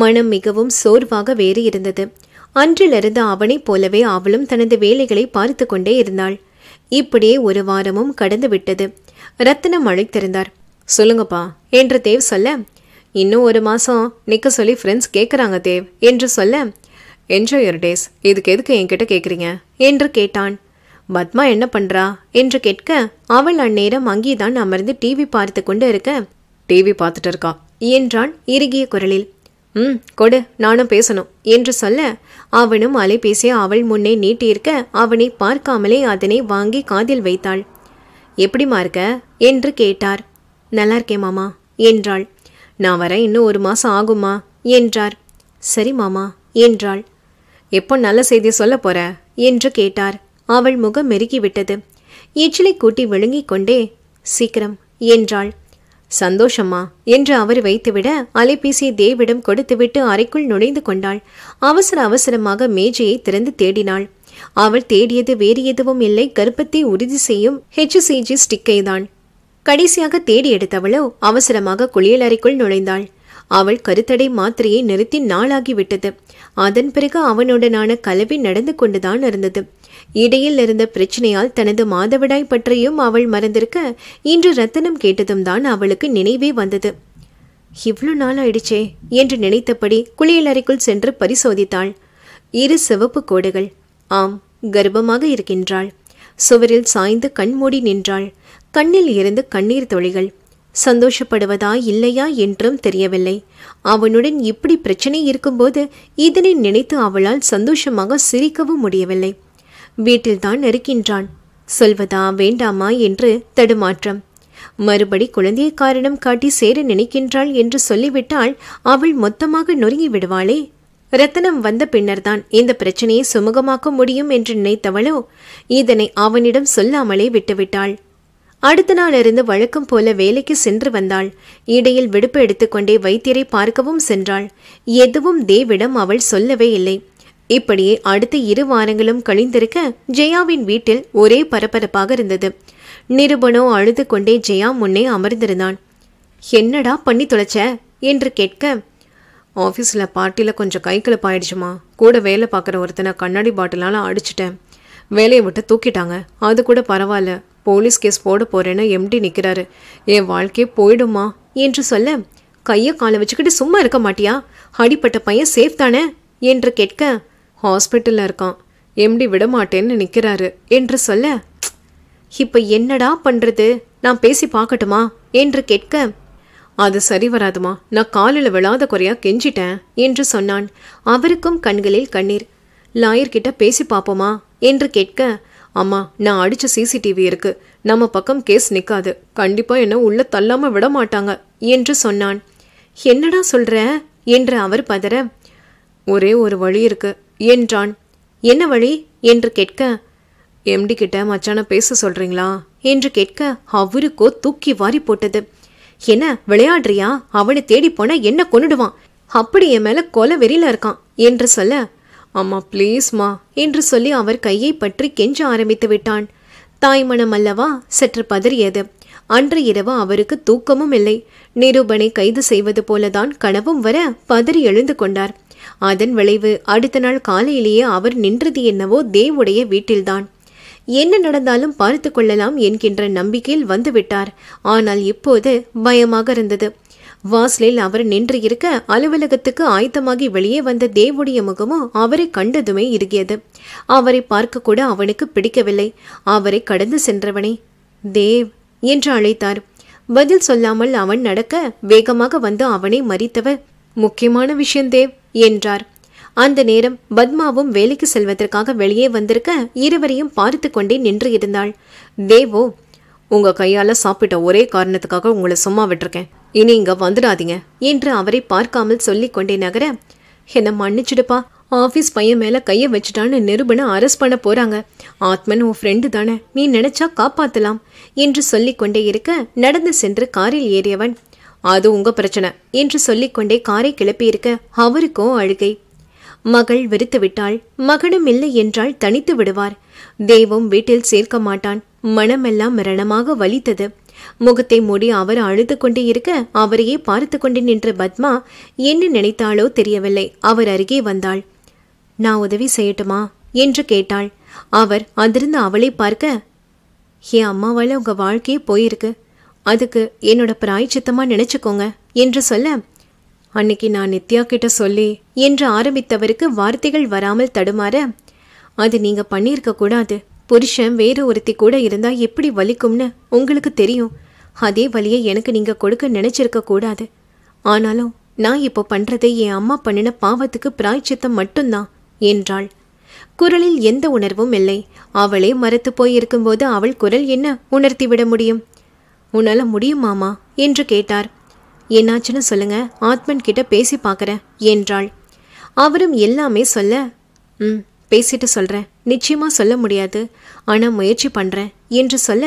A: மனம் மிகவும் சோர்வாக வேறு இருந்தது அன்றிலிருந்து அவனைப் போலவே அவளும் தனது வேலைகளை பார்த்து கொண்டே இருந்தாள் இப்படியே ஒரு வாரமும் கடந்து விட்டது ரத்தினம் அழைத்திருந்தார் சொல்லுங்கப்பா என்று தேவ் சொல்ல இன்னும் ஒரு மாதம் நிற்க சொல்லி ஃப்ரெண்ட்ஸ் கேட்குறாங்க தேவ் என்று சொல்ல என்ஜாய் யுவர் டேஸ் இதுக்கு எதுக்கு என்கிட்ட கேட்குறீங்க என்று கேட்டான் பத்மா என்ன பண்ணுறா என்று கேட்க அவள் அந்நேரம் அங்கேதான் அமர்ந்து டிவி பார்த்து கொண்டு இருக்க டிவி பார்த்துட்டு இருக்கா என்றான் இறுகிய குரலில் ம் கொடு நானும் பேசணும் என்று சொல்ல அவனும் அலைபேசிய அவள் முன்னே நீட்டியிருக்க அவனை பார்க்காமலே அதனை வாங்கி காதில் வைத்தாள் எப்படிமா இருக்க என்று கேட்டார் நல்லா இருக்கேன் மாமா என்றாள் நான் வர இன்னும் ஒரு மாதம் ஆகுமா என்றார் சரி மாமா என்றாள் எப்போ நல்ல செய்தி சொல்ல போற என்று கேட்டார் அவள் முகம் மெருகிவிட்டது எச்சிலை கூட்டி விழுங்கிக் கொண்டே சீக்கிரம் என்றாள் சந்தோஷமா என்று அவர் வைத்துவிட அலைபேசியை தேவிடம் கொடுத்துவிட்டு அறைக்குள் நுழைந்து கொண்டாள் அவசர அவசரமாக மேஜையை திறந்து தேடினாள் அவள் தேடியது வேறு எதுவும் இல்லை கர்ப்பத்தை உறுதி செய்யும் சிஜி ஸ்டிக்கை தான் கடைசியாக தேடி எடுத்தவளோ அவசரமாக குளியல் அறைக்குள் நுழைந்தாள் அவள் கருத்தடை மாத்திரையை நிறுத்தி நாளாகிவிட்டது அதன் பிறகு அவனுடனான கலவி நடந்து கொண்டுதான் இருந்தது இடையில் இருந்த பிரச்சனையால் தனது மாதவிடாய் பற்றியும் அவள் மறந்திருக்க இன்று ரத்தனம் கேட்டதும் தான் அவளுக்கு நினைவே வந்தது இவ்வளோ நாள் ஆயிடுச்சே என்று நினைத்தபடி குளியலறைக்குள் சென்று பரிசோதித்தாள் இரு சிவப்பு கோடுகள் ஆம் கர்ப்பமாக இருக்கின்றாள் சுவரில் சாய்ந்து கண்மூடி நின்றாள் கண்ணில் இருந்து கண்ணீர் தொழிகள் சந்தோஷப்படுவதா இல்லையா என்றும் தெரியவில்லை அவனுடன் இப்படி பிரச்சனை இருக்கும்போது இதனை நினைத்து அவளால் சந்தோஷமாக சிரிக்கவும் முடியவில்லை வீட்டில்தான் இருக்கின்றான் சொல்வதா வேண்டாமா என்று தடுமாற்றம் மறுபடி குழந்தையை காரணம் காட்டி சேர நினைக்கின்றாள் என்று சொல்லிவிட்டால் அவள் மொத்தமாக நொறுங்கி விடுவாளே ரத்தனம் வந்த பின்னர்தான் இந்த பிரச்சனையை சுமூகமாக்க முடியும் என்று நினைத்தவளோ இதனை அவனிடம் சொல்லாமலே விட்டுவிட்டாள் அடுத்த நாளிருந்து வழக்கம் போல வேலைக்கு சென்று வந்தாள் இடையில் விடுப்பு எடுத்துக்கொண்டே வைத்தியரை பார்க்கவும் சென்றாள் எதுவும் தேவிடம் அவள் சொல்லவே இல்லை இப்படியே அடுத்த இரு வாரங்களும் கழிந்திருக்க ஜெயாவின் வீட்டில் ஒரே பரபரப்பாக இருந்தது நிருபனோ அழுது கொண்டே ஜெயா முன்னே அமர்ந்திருந்தான் என்னடா பண்ணி தொலைச்ச என்று கேட்க ஆஃபீஸில் பார்ட்டியில் கொஞ்சம் கை கிளப்பாயிடுச்சுமா கூட வேலை பார்க்குற ஒருத்தனை கண்ணாடி பாட்டிலால் அடிச்சிட்டேன் வேலையை விட்டு தூக்கிட்டாங்க அது கூட பரவாயில்ல போலீஸ் கேஸ் போட போகிறேன்னு எம்டி நிற்கிறாரு என் வாழ்க்கையே போயிடுமா என்று சொல்ல கையை காலை வச்சுக்கிட்டு சும்மா இருக்க மாட்டியா அடிப்பட்ட பையன் சேஃப் தானே என்று கேட்க ஹாஸ்பிட்டலில் இருக்கான் எம்டி விடமாட்டேன்னு நிற்கிறாரு என்று சொல்ல இப்போ என்னடா பண்ணுறது நான் பேசி பார்க்கட்டுமா என்று கேட்க அது சரி வராதுமா நான் காலில் விழாத குறையா கெஞ்சிட்டேன் என்று சொன்னான் அவருக்கும் கண்களில் கண்ணீர் லாயர்கிட்ட பேசி பார்ப்போமா என்று கேட்க அம்மா நான் அடிச்ச சிசிடிவி இருக்கு நம்ம பக்கம் கேஸ் நிற்காது கண்டிப்பா என்ன உள்ள தள்ளாம விட மாட்டாங்க என்று சொன்னான் என்னடா சொல்ற என்று அவர் பதற ஒரே ஒரு வழி இருக்கு என்றான் என்ன வழி என்று கேட்க எம்டி கிட்ட மச்சான பேச சொல்றீங்களா என்று கேட்க அவருக்கோ தூக்கி வாரி போட்டது என்ன விளையாடுறியா அவனை தேடி போனா என்ன கொண்டுடுவான் அப்படி என் மேல கொலை வெறியில இருக்கான் என்று சொல்ல அம்மா ப்ளீஸ்மா என்று சொல்லி அவர் கையை பற்றி கெஞ்ச ஆரம்பித்து விட்டான் தாய்மணம் அல்லவா சற்று பதறியது அன்று இரவு அவருக்கு தூக்கமும் இல்லை நிரூபனை கைது செய்வது போலதான் கனவும் வர பதறி எழுந்து கொண்டார் அதன் விளைவு அடுத்த நாள் காலையிலேயே அவர் நின்றது என்னவோ தேவுடைய வீட்டில்தான் என்ன நடந்தாலும் பார்த்து கொள்ளலாம் என்கின்ற நம்பிக்கையில் வந்துவிட்டார் ஆனால் இப்போது பயமாக இருந்தது வாசலில் அவர் நின்று இருக்க அலுவலகத்துக்கு ஆயத்தமாகி வெளியே வந்த தேவுடைய முகமும் அவரை கண்டதுமே இருக்கியது அவரை பார்க்க கூட அவனுக்கு பிடிக்கவில்லை அவரை கடந்து சென்றவனே தேவ் என்று அழைத்தார் பதில் சொல்லாமல் அவன் நடக்க வேகமாக வந்து அவனை மறித்தவர் முக்கியமான விஷயம் தேவ் என்றார் அந்த நேரம் பத்மாவும் வேலைக்கு செல்வதற்காக வெளியே வந்திருக்க இருவரையும் பார்த்து கொண்டே நின்று இருந்தாள் தேவோ உங்க கையால சாப்பிட்ட ஒரே காரணத்துக்காக உங்களை சும்மா விட்டுருக்கேன் இனி இங்க வந்துடாதீங்க என்று அவரை பார்க்காமல் சொல்லி கொண்டே நகர என்ன மன்னிச்சிடுப்பா ஆஃபீஸ் பையன் மேல கையை வச்சுட்டான்னு நிருபனை அரெஸ்ட் பண்ண போறாங்க ஆத்மன் உன் ஃப்ரெண்டு தானே நீ நினைச்சா காப்பாத்தலாம் என்று சொல்லி கொண்டே இருக்க நடந்து சென்று காரில் ஏறியவன் அது உங்க பிரச்சனை என்று சொல்லிக்கொண்டே காரை கிளப்பியிருக்க அவருக்கோ அழுகை மகள் வெறுத்து விட்டாள் மகனும் இல்லை என்றால் தனித்து விடுவார் தெய்வம் வீட்டில் சேர்க்க மாட்டான் மனமெல்லாம் மரணமாக வலித்தது முகத்தை மூடி அவர் அழுது கொண்டே இருக்க அவரையே பார்த்து கொண்டு நின்ற பத்மா என்ன நினைத்தாளோ தெரியவில்லை அவர் அருகே வந்தாள் நான் உதவி செய்யட்டுமா என்று கேட்டாள் அவர் அதிர்ந்து அவளை பார்க்க ஏ அம்மாவால உங்க வாழ்க்கையே போயிருக்கு அதுக்கு என்னோட பிராய்ச்சித்தமாக நினச்சிக்கோங்க என்று சொல்ல அன்னைக்கு நான் நித்யா கிட்ட சொல்லி என்று ஆரம்பித்தவருக்கு வார்த்தைகள் வராமல் தடுமாற அது நீங்க பண்ணியிருக்க கூடாது புருஷன் வேறு ஒருத்தி கூட இருந்தா எப்படி வலிக்கும்னு உங்களுக்கு தெரியும் அதே வழியை எனக்கு நீங்க கொடுக்க நினைச்சிருக்க கூடாது ஆனாலும் நான் இப்போ பண்றதை என் அம்மா பண்ணின பாவத்துக்கு பிராய்ச்சித்தம் மட்டும்தான் என்றாள் குரலில் எந்த உணர்வும் இல்லை அவளே மறத்து போயிருக்கும்போது அவள் குரல் என்ன உணர்த்திவிட முடியும் உன்னால முடியுமாமா என்று கேட்டார் என்னாச்சுன்னு சொல்லுங்க ஆத்மன் கிட்ட பேசி பார்க்குறேன் என்றாள் அவரும் எல்லாமே சொல்ல ம் பேசிட்டு சொல்கிறேன் நிச்சயமாக சொல்ல முடியாது ஆனால் முயற்சி பண்ணுறேன் என்று சொல்ல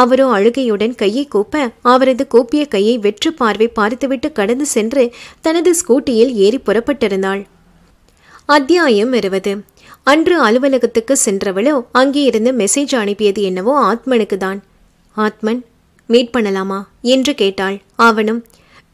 A: அவரோ அழுகையுடன் கையை கூப்ப அவரது கூப்பிய கையை வெற்று பார்வை பார்த்துவிட்டு கடந்து சென்று தனது ஸ்கூட்டியில் ஏறி புறப்பட்டிருந்தாள் அத்தியாயம் இருபது அன்று அலுவலகத்துக்கு சென்றவளோ அங்கே இருந்து மெசேஜ் அனுப்பியது என்னவோ ஆத்மனுக்கு தான் ஆத்மன் மீட் பண்ணலாமா என்று கேட்டாள் அவனும்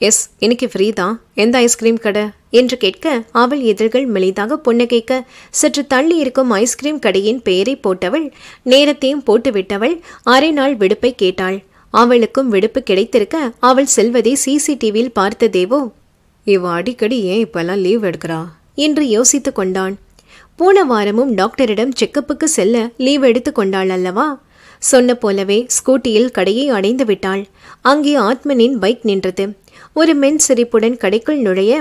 A: எஸ் எனக்கு ஃப்ரீ தான் எந்த ஐஸ்கிரீம் கடை என்று கேட்க அவள் எதிர்கள் மெளிதாக கேட்க சற்று தள்ளி இருக்கும் ஐஸ்கிரீம் கடையின் பெயரை போட்டவள் நேரத்தையும் போட்டுவிட்டவள் அரை நாள் விடுப்பை கேட்டாள் அவளுக்கும் விடுப்பு கிடைத்திருக்க அவள் செல்வதை சிசிடிவியில் பார்த்த தேவோ அடிக்கடி ஏன் இப்பெல்லாம் லீவ் எடுக்கிறா என்று யோசித்து கொண்டான் போன வாரமும் டாக்டரிடம் செக்கப்புக்கு செல்ல லீவ் எடுத்து கொண்டாள் அல்லவா சொன்ன போலவே ஸ்கூட்டியில் கடையை அடைந்து விட்டாள் அங்கே ஆத்மனின் பைக் நின்றது ஒரு மென் சிரிப்புடன் கடைக்குள் நுழைய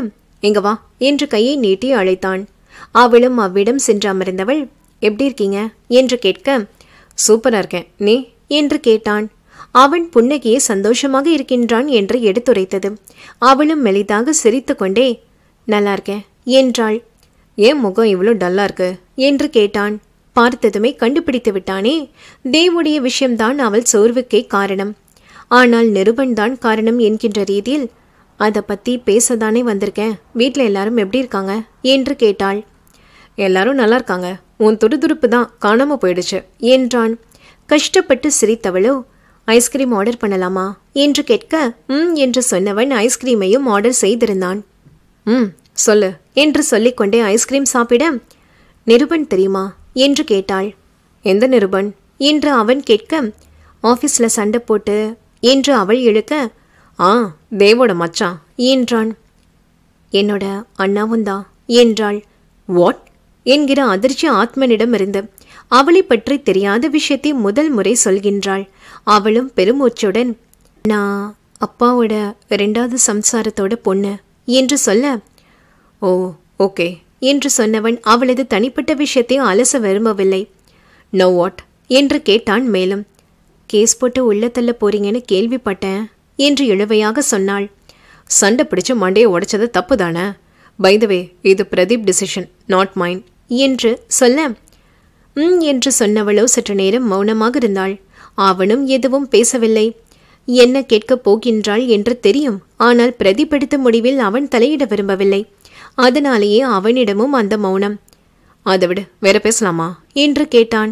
A: எங்க வா என்று கையை நீட்டி அழைத்தான் அவளும் அவ்விடம் சென்று அமர்ந்தவள் எப்படி இருக்கீங்க என்று கேட்க சூப்பரா இருக்கேன் நீ என்று கேட்டான் அவன் புன்னகையே சந்தோஷமாக இருக்கின்றான் என்று எடுத்துரைத்தது அவளும் மெலிதாக சிரித்து கொண்டே நல்லா இருக்கேன் என்றாள் ஏன் முகம் இவ்வளோ டல்லா இருக்கு என்று கேட்டான் பார்த்ததுமே கண்டுபிடித்து விட்டானே தேவுடைய விஷயம்தான் அவள் சோர்வுக்கே காரணம் ஆனால் நிருபன் தான் காரணம் என்கின்ற ரீதியில் அதை பற்றி பேசதானே வந்திருக்கேன் வீட்டில் எல்லாரும் எப்படி இருக்காங்க என்று கேட்டாள் எல்லாரும் நல்லா இருக்காங்க உன் துடுதுடுப்பு தான் காணாமல் போயிடுச்சு என்றான் கஷ்டப்பட்டு சிரித்தவளோ ஐஸ்கிரீம் ஆர்டர் பண்ணலாமா என்று கேட்க ம் என்று சொன்னவன் ஐஸ்கிரீமையும் ஆர்டர் செய்திருந்தான் ம் சொல்லு என்று சொல்லிக்கொண்டே ஐஸ்கிரீம் சாப்பிட நிருபன் தெரியுமா என்று கேட்டாள் எந்த நிருபன் என்று அவன் கேட்க ஆஃபீஸில் சண்டை போட்டு என்று அவள் இழுக்க ஆ தேவோட மச்சா என்றான் என்னோட அண்ணாவும் தான் என்றாள் வாட் என்கிற அதிர்ச்சி ஆத்மனிடம் இருந்து அவளை பற்றி தெரியாத விஷயத்தை முதல் முறை சொல்கின்றாள் அவளும் பெருமூச்சுடன் நான் அப்பாவோட ரெண்டாவது சம்சாரத்தோட பொண்ணு என்று சொல்ல ஓ ஓகே என்று சொன்னவன் அவளது தனிப்பட்ட விஷயத்தை அலச விரும்பவில்லை நோ வாட் என்று கேட்டான் மேலும் கேஸ் போட்டு உள்ள தள்ள போறீங்கன்னு கேள்விப்பட்டேன் என்று இழுவையாக சொன்னாள் சண்டை பிடிச்சு மண்டையை உடைச்சது தப்பு தானே வே இது பிரதீப் டிசிஷன் நாட் மைண்ட் என்று சொல்ல ம் என்று சொன்னவளோ சற்று நேரம் மௌனமாக இருந்தாள் அவனும் எதுவும் பேசவில்லை என்ன கேட்கப் போகின்றாள் என்று தெரியும் ஆனால் பிரதிபெடுத்த முடிவில் அவன் தலையிட விரும்பவில்லை அதனாலேயே அவனிடமும் அந்த மௌனம் அதை விட வேற பேசலாமா என்று கேட்டான்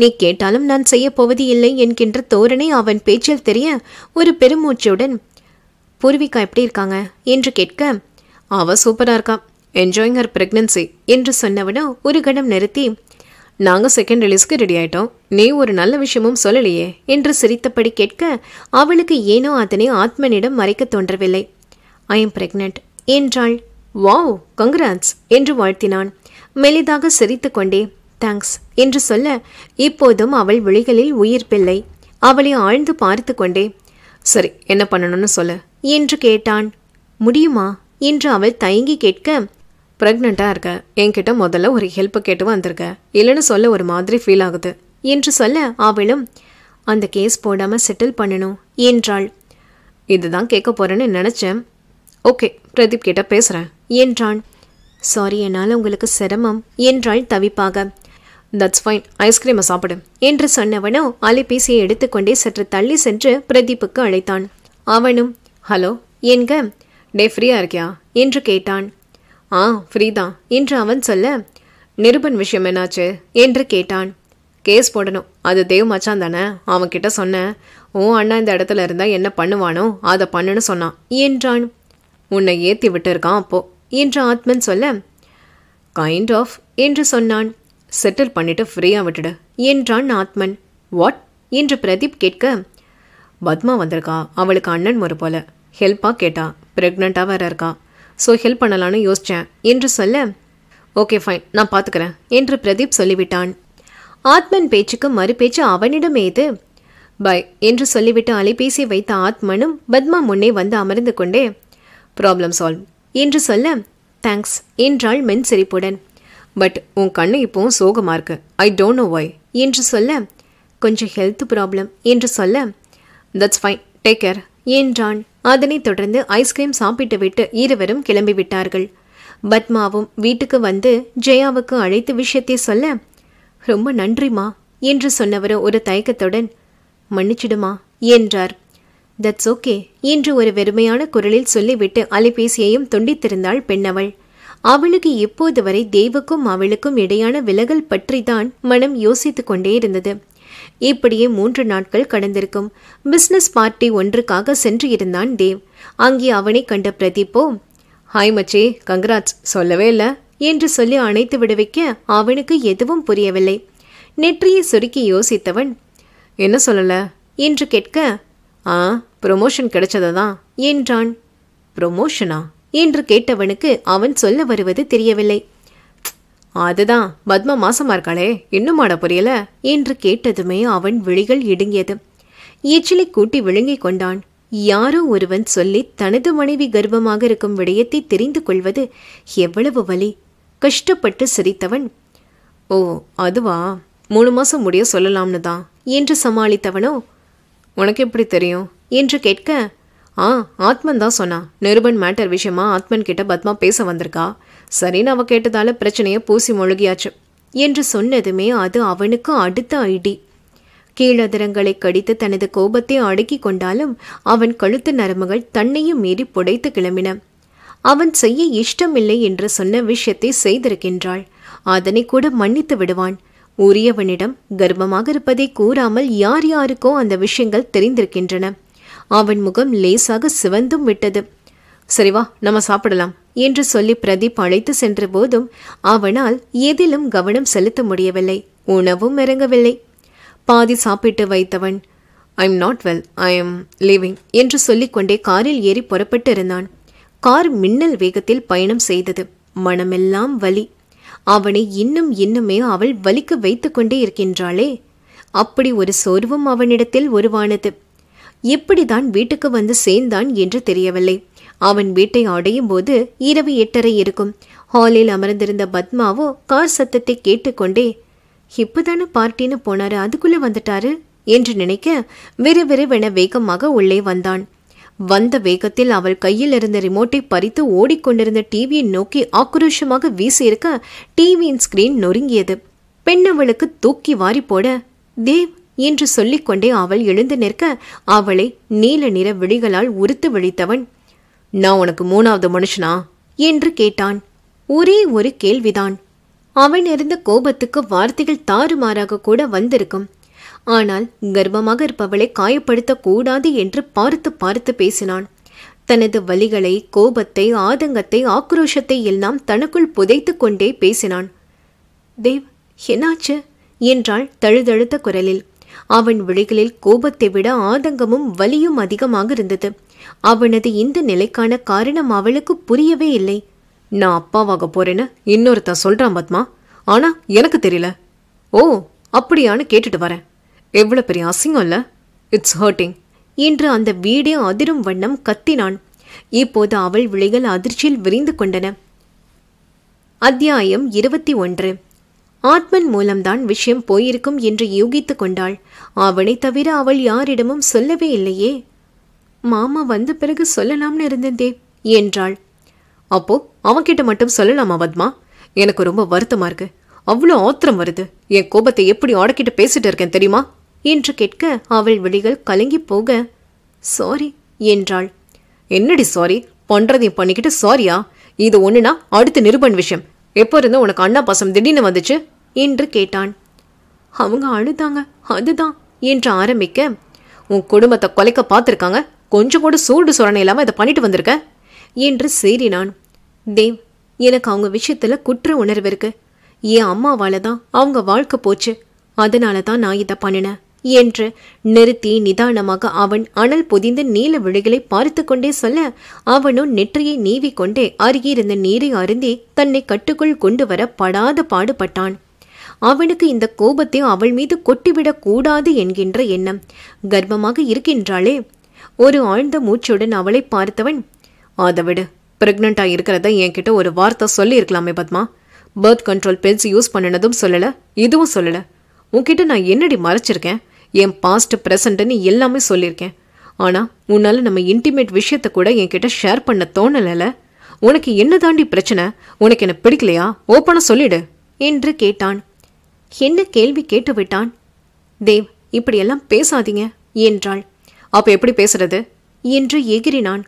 A: நீ கேட்டாலும் நான் செய்யப்போவது இல்லை என்கின்ற தோரணை அவன் பேச்சில் தெரிய ஒரு பெருமூச்சுடன் பூர்விகா எப்படி இருக்காங்க என்று கேட்க அவ சூப்பராக இருக்கா என்ஜாயிங் ஹர் ப்ரெக்னன்சி என்று சொன்னவனோ ஒரு கணம் நிறுத்தி நாங்கள் செகண்ட் ரிலீஸ்க்கு ரெடி ஆயிட்டோம் நீ ஒரு நல்ல விஷயமும் சொல்லலையே என்று சிரித்தபடி கேட்க அவளுக்கு ஏனோ அதனை ஆத்மனிடம் மறைக்க தோன்றவில்லை ஐ எம் பிரெக்னன்ட் என்றாள் வாவ் கங்க்ராட்ஸ் என்று வாழ்த்தினான் மெலிதாக சிரித்து கொண்டே தேங்க்ஸ் என்று சொல்ல இப்போதும் அவள் விழிகளில் உயிர் பிள்ளை அவளை ஆழ்ந்து பார்த்து கொண்டே சரி என்ன பண்ணணும்னு சொல்லு என்று கேட்டான் முடியுமா என்று அவள் தயங்கி கேட்க ப்ரெக்னெண்ட்டாக இருக்க என்கிட்ட முதல்ல ஒரு ஹெல்ப்பை கேட்டு வந்திருக்க இல்லைன்னு சொல்ல ஒரு மாதிரி ஃபீல் ஆகுது என்று சொல்ல அவளும் அந்த கேஸ் போடாமல் செட்டில் பண்ணணும் என்றாள் இதுதான் கேட்க போறேன்னு நினச்சேன் ஓகே பிரதீப் கிட்ட பேசுகிறேன் என்றான் சாரி என்னால் உங்களுக்கு சிரமம் என்றாள் தவிப்பாக தட்ஸ் ஃபைன் ஐஸ்கிரீமை சாப்பிடு என்று சொன்னவனோ அலைபேசியை எடுத்துக்கொண்டே சற்று தள்ளி சென்று பிரதீப்புக்கு அழைத்தான் அவனும் ஹலோ என்க டே ஃப்ரீயாக இருக்கியா என்று கேட்டான் ஆ ஃப்ரீ தான் என்று அவன் சொல்ல நிருபன் விஷயம் என்னாச்சு என்று கேட்டான் கேஸ் போடணும் அது தேவ் மச்சான் தானே அவன்கிட்ட சொன்னேன் ஓ அண்ணா இந்த இடத்துல இருந்தால் என்ன பண்ணுவானோ அதை பண்ணுன்னு சொன்னான் என்றான் உன்னை ஏற்றி விட்டுருக்கான் அப்போ என்று ஆத்மன் சொல்ல கைண்ட் ஆஃப் என்று சொன்னான் செட்டில் பண்ணிட்டு ஃப்ரீயாக விட்டுடு என்றான் ஆத்மன் வாட் என்று பிரதீப் கேட்க பத்மா வந்திருக்கா அவளுக்கு அண்ணன் ஒரு போல ஹெல்ப்பாக கேட்டா ப்ரெக்னெண்ட்டாக வேற இருக்கா ஸோ ஹெல்ப் பண்ணலான்னு யோசித்தேன் என்று சொல்ல ஓகே ஃபைன் நான் பார்த்துக்கிறேன் என்று பிரதீப் சொல்லிவிட்டான் ஆத்மன் பேச்சுக்கு மறுபேச்சு அவனிடம் எது பை என்று சொல்லிவிட்டு அலைபேசி வைத்த ஆத்மனும் பத்மா முன்னே வந்து அமர்ந்து கொண்டே ப்ராப்ளம் சால்வ் என்று சொல்ல தேங்க்ஸ் என்றாள் மென் சிரிப்புடன் பட் உன் கண்ணு இப்போவும் சோகமாக இருக்கு ஐ டோன்ட் நோ ஒய் என்று சொல்ல கொஞ்சம் ஹெல்த் ப்ராப்ளம் என்று சொல்ல தட்ஸ் ஃபைன் டேக் கேர் என்றான் அதனைத் தொடர்ந்து ஐஸ்கிரீம் விட்டு இருவரும் கிளம்பிவிட்டார்கள் பத்மாவும் வீட்டுக்கு வந்து ஜெயாவுக்கு அழைத்து விஷயத்தை சொல்ல ரொம்ப நன்றிமா என்று சொன்னவர் ஒரு தயக்கத்துடன் மன்னிச்சிடுமா என்றார் தட்ஸ் ஓகே என்று ஒரு வெறுமையான குரலில் சொல்லிவிட்டு அலைபேசியையும் துண்டித்திருந்தாள் பெண்ணவள் அவளுக்கு இப்போது வரை தேவுக்கும் அவளுக்கும் இடையான விலகல் பற்றி தான் மனம் யோசித்து கொண்டே இருந்தது இப்படியே மூன்று நாட்கள் கடந்திருக்கும் பிசினஸ் பார்ட்டி ஒன்றுக்காக சென்று இருந்தான் தேவ் அங்கே அவனை கண்ட பிரதீப்போ ஹாய் மச்சே கங்கராஜ் சொல்லவே இல்ல என்று சொல்லி அணைத்து விடுவிக்க அவனுக்கு எதுவும் புரியவில்லை நெற்றியை சுருக்கி யோசித்தவன் என்ன சொல்லல என்று கேட்க ஆ ப்ரொமோஷன் கிடைச்சதா என்றான் ப்ரொமோஷனா என்று கேட்டவனுக்கு அவன் சொல்ல வருவது தெரியவில்லை அதுதான் பத்ம மாசமா இருக்காளே இன்னும் ஆட புரியல என்று கேட்டதுமே அவன் விழிகள் இடுங்கியது எச்சிலை கூட்டி விழுங்கிக் கொண்டான் யாரோ ஒருவன் சொல்லி தனது மனைவி கர்ப்பமாக இருக்கும் விடயத்தை தெரிந்து கொள்வது எவ்வளவு வலி கஷ்டப்பட்டு சிரித்தவன் ஓ அதுவா மூணு மாசம் முடிய சொல்லலாம்னு தான் என்று சமாளித்தவனோ உனக்கு எப்படி தெரியும் என்று கேட்க ஆ ஆத்மன் தான் சொன்னான் நிருபன் மேட்டர் விஷயமா ஆத்மன் கிட்ட பத்மா பேச வந்திருக்கா சரின்னு அவ கேட்டதால பிரச்சனையை பூசி மொழுகியாச்சு என்று சொன்னதுமே அது அவனுக்கு அடுத்த ஐடி கீழதிரங்களை கடித்து தனது கோபத்தை அடக்கி கொண்டாலும் அவன் கழுத்து நரம்புகள் தன்னையும் மீறி புடைத்து கிளம்பின அவன் செய்ய இஷ்டமில்லை என்று சொன்ன விஷயத்தை செய்திருக்கின்றாள் அதனை கூட மன்னித்து விடுவான் உரியவனிடம் கர்ப்பமாக இருப்பதை கூறாமல் யார் யாருக்கோ அந்த விஷயங்கள் தெரிந்திருக்கின்றன அவன் முகம் லேசாக சிவந்தும் விட்டது சரிவா நம்ம சாப்பிடலாம் என்று சொல்லி பிரதீப் அழைத்து சென்ற போதும் அவனால் எதிலும் கவனம் செலுத்த முடியவில்லை உணவும் இறங்கவில்லை பாதி சாப்பிட்டு வைத்தவன் I am not well I am leaving என்று சொல்லிக்கொண்டே காரில் ஏறி புறப்பட்டு இருந்தான் கார் மின்னல் வேகத்தில் பயணம் செய்தது மனமெல்லாம் வலி அவனை இன்னும் இன்னுமே அவள் வலிக்க வைத்து கொண்டே இருக்கின்றாளே அப்படி ஒரு சோர்வும் அவனிடத்தில் உருவானது எப்படிதான் வீட்டுக்கு வந்து சேர்ந்தான் என்று தெரியவில்லை அவன் வீட்டை அடையும் போது இரவு எட்டரை இருக்கும் ஹாலில் அமர்ந்திருந்த பத்மாவோ கார் சத்தத்தை கேட்டுக்கொண்டே இப்பதான பார்ட்டின்னு போனாரு அதுக்குள்ள வந்துட்டாரு என்று நினைக்க விறுவிறுவென வேகமாக உள்ளே வந்தான் வந்த வேகத்தில் அவள் கையில் இருந்த ரிமோட்டை பறித்து ஓடிக்கொண்டிருந்த டிவியை நோக்கி ஆக்ரோஷமாக வீசியிருக்க டிவியின் ஸ்கிரீன் நொறுங்கியது பெண்ணவளுக்கு தூக்கி வாரி போட தேவ் என்று சொல்லிக்கொண்டே அவள் எழுந்து நிற்க அவளை நீல நிற விழிகளால் உறுத்து விழித்தவன் நான் உனக்கு மூணாவது மனுஷனா என்று கேட்டான் ஒரே ஒரு கேள்விதான் அவன் இருந்த கோபத்துக்கு வார்த்தைகள் தாறுமாறாக கூட வந்திருக்கும் ஆனால் கர்ப்பமாக இருப்பவளை காயப்படுத்தக்கூடாது என்று பார்த்து பார்த்து பேசினான் தனது வலிகளை கோபத்தை ஆதங்கத்தை ஆக்ரோஷத்தை எல்லாம் தனக்குள் புதைத்து கொண்டே பேசினான் தேவ் என்னாச்சு என்றாள் தழுதழுத்த குரலில் அவன் விழிகளில் கோபத்தை விட ஆதங்கமும் வலியும் அதிகமாக இருந்தது அவனது இந்த நிலைக்கான காரணம் அவளுக்கு புரியவே இல்லை நான் அப்பாவாக போறேன்னு இன்னொருத்தன் சொல்றான் பத்மா ஆனா எனக்கு தெரியல ஓ அப்படியான்னு கேட்டுட்டு வரேன் எவ்வளோ பெரிய அசிங்கம் இல்லை இட்ஸ் ஹர்ட்டிங் என்று அந்த வீடே அதிரும் வண்ணம் கத்தினான் இப்போது அவள் விழிகள் அதிர்ச்சியில் விரிந்து கொண்டன அத்தியாயம் இருபத்தி ஒன்று ஆத்மன் மூலம்தான் விஷயம் போயிருக்கும் என்று யூகித்து கொண்டாள் அவனை தவிர அவள் யாரிடமும் சொல்லவே இல்லையே மாமா வந்த பிறகு சொல்லலாம்னு இருந்ததே என்றாள் அப்போ அவன்கிட்ட மட்டும் சொல்லலாமா வத்மா எனக்கு ரொம்ப வருத்தமா இருக்கு அவ்வளோ ஆத்திரம் வருது என் கோபத்தை எப்படி அடக்கிட்டு பேசிட்டு இருக்கேன் தெரியுமா என்று கேட்க அவள் விழிகள் கலங்கி போக சாரி என்றாள் என்னடி சாரி பண்ணுறதையும் பண்ணிக்கிட்டு சாரியா இது ஒண்ணுனா அடுத்து நிருபன் விஷயம் எப்போ இருந்து உனக்கு அண்ணா பாசம் திடீர்னு வந்துச்சு என்று கேட்டான் அவங்க அழுதாங்க அதுதான் என்று ஆரம்பிக்க உன் குடும்பத்தை கொலைக்க பார்த்துருக்காங்க கொஞ்சம் கூட சூடு சுரணை இல்லாமல் இதை பண்ணிட்டு வந்திருக்க என்று சீறினான் தேவ் எனக்கு அவங்க விஷயத்தில் குற்ற உணர்வு இருக்கு என் அம்மாவால் தான் அவங்க வாழ்க்கை போச்சு அதனால தான் நான் இதை பண்ணினேன் என்று நிறுத்தி நிதானமாக அவன் அனல் பொதிந்த நீல விழிகளை பார்த்து கொண்டே சொல்ல அவனும் நெற்றியை நீவிக்கொண்டே அருகிருந்த நீரை அருந்தி தன்னை கட்டுக்குள் கொண்டு வர படாத பாடுபட்டான் அவனுக்கு இந்த கோபத்தை அவள் மீது கொட்டிவிடக் கூடாது என்கின்ற எண்ணம் கர்ப்பமாக இருக்கின்றாளே ஒரு ஆழ்ந்த மூச்சுடன் அவளை பார்த்தவன் அதை விடு பிரெக்னெண்டாக இருக்கிறத என்கிட்ட ஒரு வார்த்தை சொல்லியிருக்கலாமே Padma birth control pills use பண்ணினதும் சொல்லலை இதுவும் சொல்லலை உன்கிட்ட நான் என்னடி மறைச்சிருக்கேன் என் பாஸ்ட் ப்ரெசண்ட்டுன்னு எல்லாமே சொல்லியிருக்கேன் ஆனால் உன்னால் நம்ம இன்டிமேட் விஷயத்த கூட என்கிட்ட ஷேர் பண்ண தோணலைல உனக்கு என்ன தாண்டி பிரச்சனை உனக்கு என்ன பிடிக்கலையா ஓப்பனாக சொல்லிடு என்று கேட்டான் என்ன கேள்வி கேட்டுவிட்டான் தேவ் இப்படியெல்லாம் பேசாதீங்க என்றாள் அப்போ எப்படி பேசுறது என்று எகிரினான்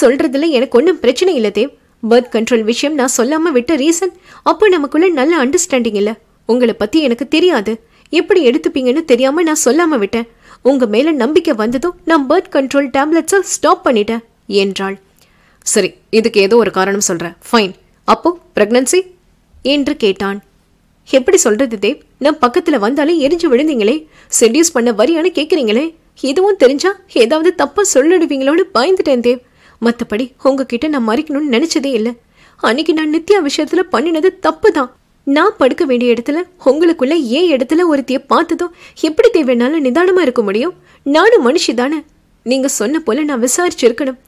A: சொல்றதுல எனக்கு ஒன்றும் பிரச்சனை இல்லை தேவ் பர்த் கண்ட்ரோல் விஷயம் நான் சொல்லாமல் விட்ட ரீசன் அப்போ நமக்குள்ள நல்ல அண்டர்ஸ்டாண்டிங் இல்லை உங்களை பற்றி எனக்கு தெரியாது எப்படி எடுத்துப்பீங்கன்னு தெரியாம நான் சொல்லாம விட்டேன் உங்க மேல நம்பிக்கை வந்ததும் நான் பேர்த் கண்ட்ரோல் டேப்லெட்ஸை ஸ்டாப் பண்ணிட்டேன் என்றாள் சரி இதுக்கு ஏதோ ஒரு காரணம் சொல்கிறேன் ஃபைன் அப்போ ப்ரெக்னன்சி என்று கேட்டான் எப்படி சொல்கிறது தேவ் நான் பக்கத்தில் வந்தாலே எரிஞ்சு விழுந்தீங்களே செடியூஸ் பண்ண வரியான கேட்குறீங்களே இதுவும் தெரிஞ்சா ஏதாவது தப்பாக சொல்லிடுவீங்களோன்னு பயந்துட்டேன் தேவ் மற்றபடி உங்ககிட்ட நான் மறைக்கணும்னு நினச்சதே இல்லை அன்னைக்கு நான் நித்யா விஷயத்தில் பண்ணினது தப்பு தான் நான் படுக்க வேண்டிய இடத்துல உங்களுக்குள்ள ஏன் இடத்துல ஒருத்தியை பார்த்ததும் எப்படி தேவைனாலும் நிதானமாக இருக்க முடியும் நானும் மனுஷி தானே நீங்கள் சொன்ன போல நான் விசாரிச்சிருக்கணும்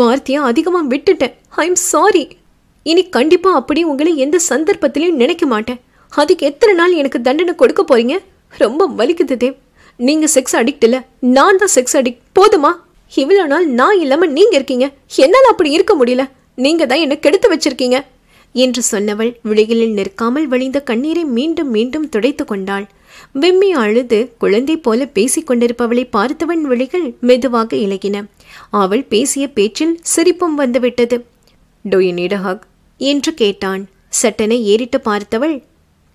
A: வார்த்தையா அதிகமாக விட்டுட்டேன் ஐ எம் சாரி இனி கண்டிப்பாக அப்படி உங்களை எந்த சந்தர்ப்பத்திலையும் நினைக்க மாட்டேன் அதுக்கு எத்தனை நாள் எனக்கு தண்டனை கொடுக்க போறீங்க ரொம்ப வலிக்குது தேவ் நீங்கள் செக்ஸ் அடிக்ட் இல்லை நான் தான் செக்ஸ் அடிக்ட் போதுமா இவ்வளோ நாள் நான் இல்லாமல் நீங்கள் இருக்கீங்க என்னால் அப்படி இருக்க முடியல நீங்கள் தான் என்னை கெடுத்து வச்சிருக்கீங்க என்று சொன்னவள் விழிகளில் நிற்காமல் வழிந்த கண்ணீரை மீண்டும் மீண்டும் துடைத்து கொண்டாள் விம்மி அழுது குழந்தை போல பேசிக் கொண்டிருப்பவளை பார்த்தவன் விழிகள் மெதுவாக இலகின அவள் பேசிய பேச்சில் சிரிப்பும் வந்துவிட்டது டோ யூ நீட் ஹக் என்று கேட்டான் சட்டனை ஏறிட்டு பார்த்தவள்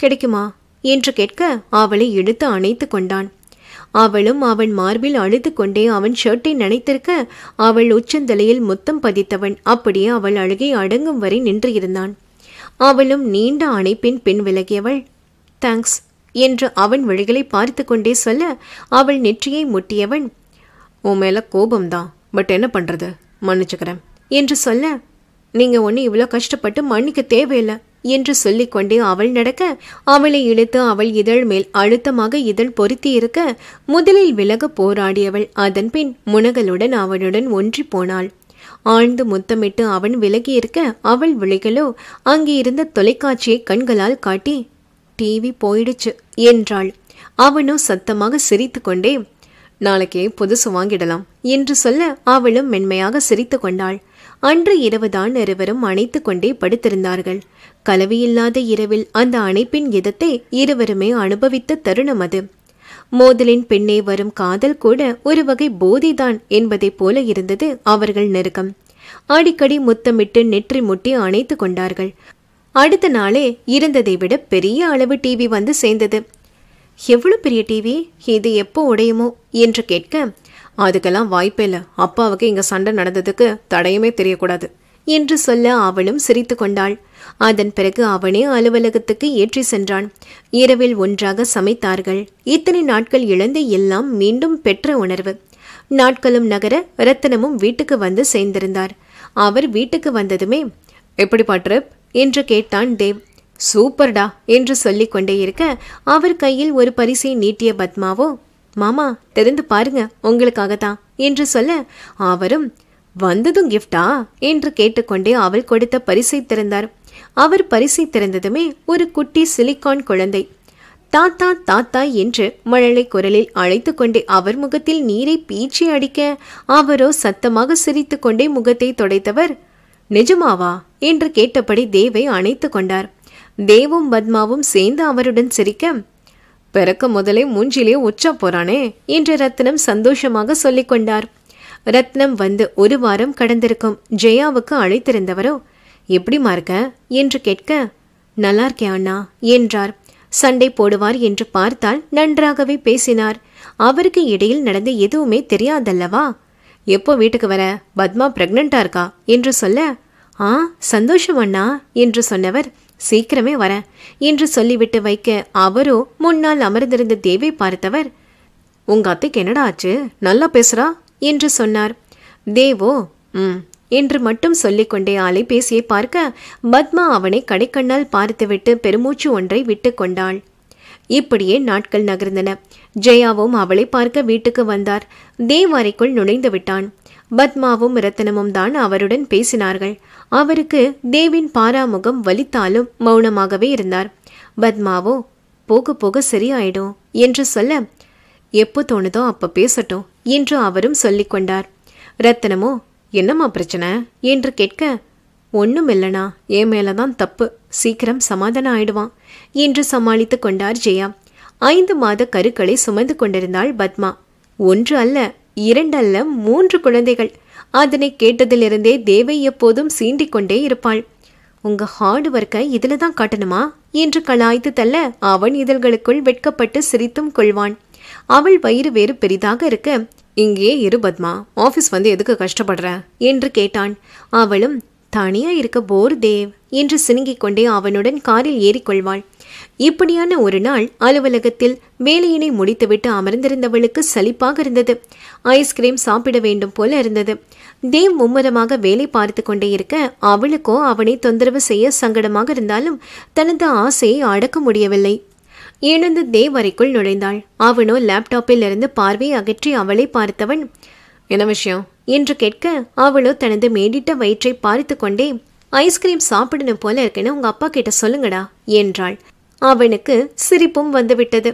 A: கிடைக்குமா என்று கேட்க அவளை இழுத்து அணைத்து கொண்டான் அவளும் அவன் மார்பில் அழுது கொண்டே அவன் ஷர்ட்டை நினைத்திருக்க அவள் உச்சந்தலையில் முத்தம் பதித்தவன் அப்படியே அவள் அழுகை அடங்கும் வரை நின்று இருந்தான் அவளும் நீண்ட அணைப்பின் பின் விலகியவள் தேங்க்ஸ் என்று அவன் வழிகளை பார்த்து கொண்டே சொல்ல அவள் நெற்றியை முட்டியவன் உன் மேலே கோபம்தான் பட் என்ன பண்ணுறது மன்னிச்சுக்கிறேன் என்று சொல்ல நீங்கள் ஒன்று இவ்வளோ கஷ்டப்பட்டு மன்னிக்க தேவையில்லை என்று சொல்லிக்கொண்டே அவள் நடக்க அவளை இழுத்து அவள் இதழ் மேல் அழுத்தமாக இதழ் பொருத்தி இருக்க முதலில் விலக போராடியவள் அதன்பின் முனகலுடன் அவனுடன் ஒன்றி போனாள் ஆழ்ந்து முத்தமிட்டு அவன் விலகி இருக்க அவள் விழிகளோ அங்கே இருந்த தொலைக்காட்சியை கண்களால் காட்டி டிவி போயிடுச்சு என்றாள் அவனோ சத்தமாக சிரித்து கொண்டே நாளைக்கே புதுசு வாங்கிடலாம் என்று சொல்ல அவளும் மென்மையாக சிரித்து கொண்டாள் அன்று இரவுதான் இருவரும் அணைத்து கொண்டே படுத்திருந்தார்கள் கலவையில்லாத இரவில் அந்த அணைப்பின் இதத்தை இருவருமே அனுபவித்த தருணம் அது மோதலின் பின்னே வரும் காதல் கூட ஒரு வகை போதிதான் என்பதைப் போல இருந்தது அவர்கள் நெருக்கம் அடிக்கடி முத்தமிட்டு நெற்றி முட்டி அணைத்து கொண்டார்கள் அடுத்த நாளே இருந்ததை விட பெரிய அளவு டிவி வந்து சேர்ந்தது எவ்வளோ பெரிய டிவி இது எப்போ உடையுமோ என்று கேட்க அதுக்கெல்லாம் வாய்ப்பே இல்லை அப்பாவுக்கு இங்க சண்டை நடந்ததுக்கு தடையுமே தெரியக்கூடாது என்று சொல்ல அவளும் சிரித்து கொண்டாள் அதன் பிறகு அவனே அலுவலகத்துக்கு ஏற்றி சென்றான் இரவில் ஒன்றாக சமைத்தார்கள் இத்தனை நாட்கள் இழந்த எல்லாம் மீண்டும் பெற்ற உணர்வு நாட்களும் நகர ரத்தனமும் வீட்டுக்கு வந்து சேர்ந்திருந்தார் அவர் வீட்டுக்கு வந்ததுமே எப்படி ட்ரிப் என்று கேட்டான் தேவ் சூப்பர்டா என்று கொண்டே இருக்க அவர் கையில் ஒரு பரிசை நீட்டிய பத்மாவோ மாமா தெரிந்து பாருங்க உங்களுக்காகத்தான் என்று சொல்ல அவரும் வந்ததும் கிஃப்டா என்று கேட்டுக்கொண்டே அவள் கொடுத்த பரிசை திறந்தார் அவர் பரிசை திறந்ததுமே ஒரு குட்டி சிலிக்கான் குழந்தை தாத்தா தாத்தா என்று மழலை குரலில் அழைத்து கொண்டே அவர் முகத்தில் நீரை பீச்சி அடிக்க அவரோ சத்தமாக சிரித்து கொண்டே முகத்தை தொடைத்தவர் நிஜமாவா என்று கேட்டபடி தேவை அணைத்து கொண்டார் தேவும் பத்மாவும் சேர்ந்து அவருடன் சிரிக்க பிறக்க முதலே மூஞ்சிலே உச்சா போறானே என்று ரத்னம் சந்தோஷமாக சொல்லிக்கொண்டார் கொண்டார் ரத்னம் வந்து ஒரு வாரம் கடந்திருக்கும் ஜெயாவுக்கு அழைத்திருந்தவரோ எப்படிமா இருக்க என்று கேட்க நல்லா இருக்கே அண்ணா என்றார் சண்டை போடுவார் என்று பார்த்தால் நன்றாகவே பேசினார் அவருக்கு இடையில் நடந்த எதுவுமே தெரியாதல்லவா எப்போ வீட்டுக்கு வர பத்மா பிரெக்னண்டா இருக்கா என்று சொல்ல ஆ சந்தோஷம் அண்ணா என்று சொன்னவர் சீக்கிரமே வர என்று சொல்லிவிட்டு வைக்க அவரோ முன்னால் அமர்ந்திருந்த தேவை பார்த்தவர் உங்க அத்தைக்கு என்னடா ஆச்சு நல்லா பேசுறா என்று சொன்னார் தேவோ ம் என்று மட்டும் சொல்லிக்கொண்டே அலைபேசியை பார்க்க பத்மா அவனை கடைக்கண்ணால் பார்த்துவிட்டு பெருமூச்சு ஒன்றை விட்டு கொண்டாள் இப்படியே நாட்கள் நகர்ந்தன ஜெயாவும் அவளை பார்க்க வீட்டுக்கு வந்தார் தேவ் அறைக்குள் நுழைந்து விட்டான் பத்மாவும் ரத்தனமும் தான் அவருடன் பேசினார்கள் அவருக்கு தேவின் பாராமுகம் வலித்தாலும் மௌனமாகவே இருந்தார் பத்மாவோ போக போக சரியாயிடும் என்று சொல்ல எப்போ தோணுதோ அப்போ பேசட்டும் என்று அவரும் சொல்லிக் கொண்டார் ரத்தனமோ என்னம்மா பிரச்சனை என்று கேட்க ஒன்றும் இல்லைனா என் மேலே தான் தப்பு சீக்கிரம் சமாதானம் ஆயிடுவான் என்று சமாளித்து கொண்டார் ஜெயா ஐந்து மாத கருக்களை சுமந்து கொண்டிருந்தாள் பத்மா ஒன்று அல்ல இரண்டு அல்ல மூன்று குழந்தைகள் அதனை கேட்டதிலிருந்தே தேவை எப்போதும் சீண்டிக்கொண்டே இருப்பாள் உங்க ஹார்டு ஒர்க்கை இதில் தான் காட்டணுமா என்று கலாய்த்து தள்ள அவன் இதழ்களுக்குள் வெட்கப்பட்டு சிரித்தும் கொள்வான் அவள் வயிறு வேறு பெரிதாக இருக்க இங்கேயே இரு பத்மா ஆஃபீஸ் வந்து எதுக்கு கஷ்டப்படுற என்று கேட்டான் அவளும் தனியாக இருக்க போர் தேவ் என்று சினுங்கிக் கொண்டே அவனுடன் காரில் ஏறிக்கொள்வாள் இப்படியான ஒரு நாள் அலுவலகத்தில் வேலையினை முடித்துவிட்டு அமர்ந்திருந்தவளுக்கு சலிப்பாக இருந்தது ஐஸ்கிரீம் சாப்பிட வேண்டும் போல இருந்தது தேவ் மும்முரமாக வேலை பார்த்து கொண்டே இருக்க அவளுக்கோ அவனை தொந்தரவு செய்ய சங்கடமாக இருந்தாலும் தனது ஆசையை அடக்க முடியவில்லை எழுந்து தேவரைக்குள் நுழைந்தாள் அவனோ லேப்டாப்பில் இருந்து பார்வை அகற்றி அவளை பார்த்தவன் என்ன விஷயம் என்று கேட்க அவளோ தனது மேடிட்ட வயிற்றை பார்த்து கொண்டே ஐஸ்கிரீம் சாப்பிடணும் போல இருக்கேன்னு உங்க அப்பா கிட்ட சொல்லுங்கடா என்றாள் அவனுக்கு சிரிப்பும் வந்துவிட்டது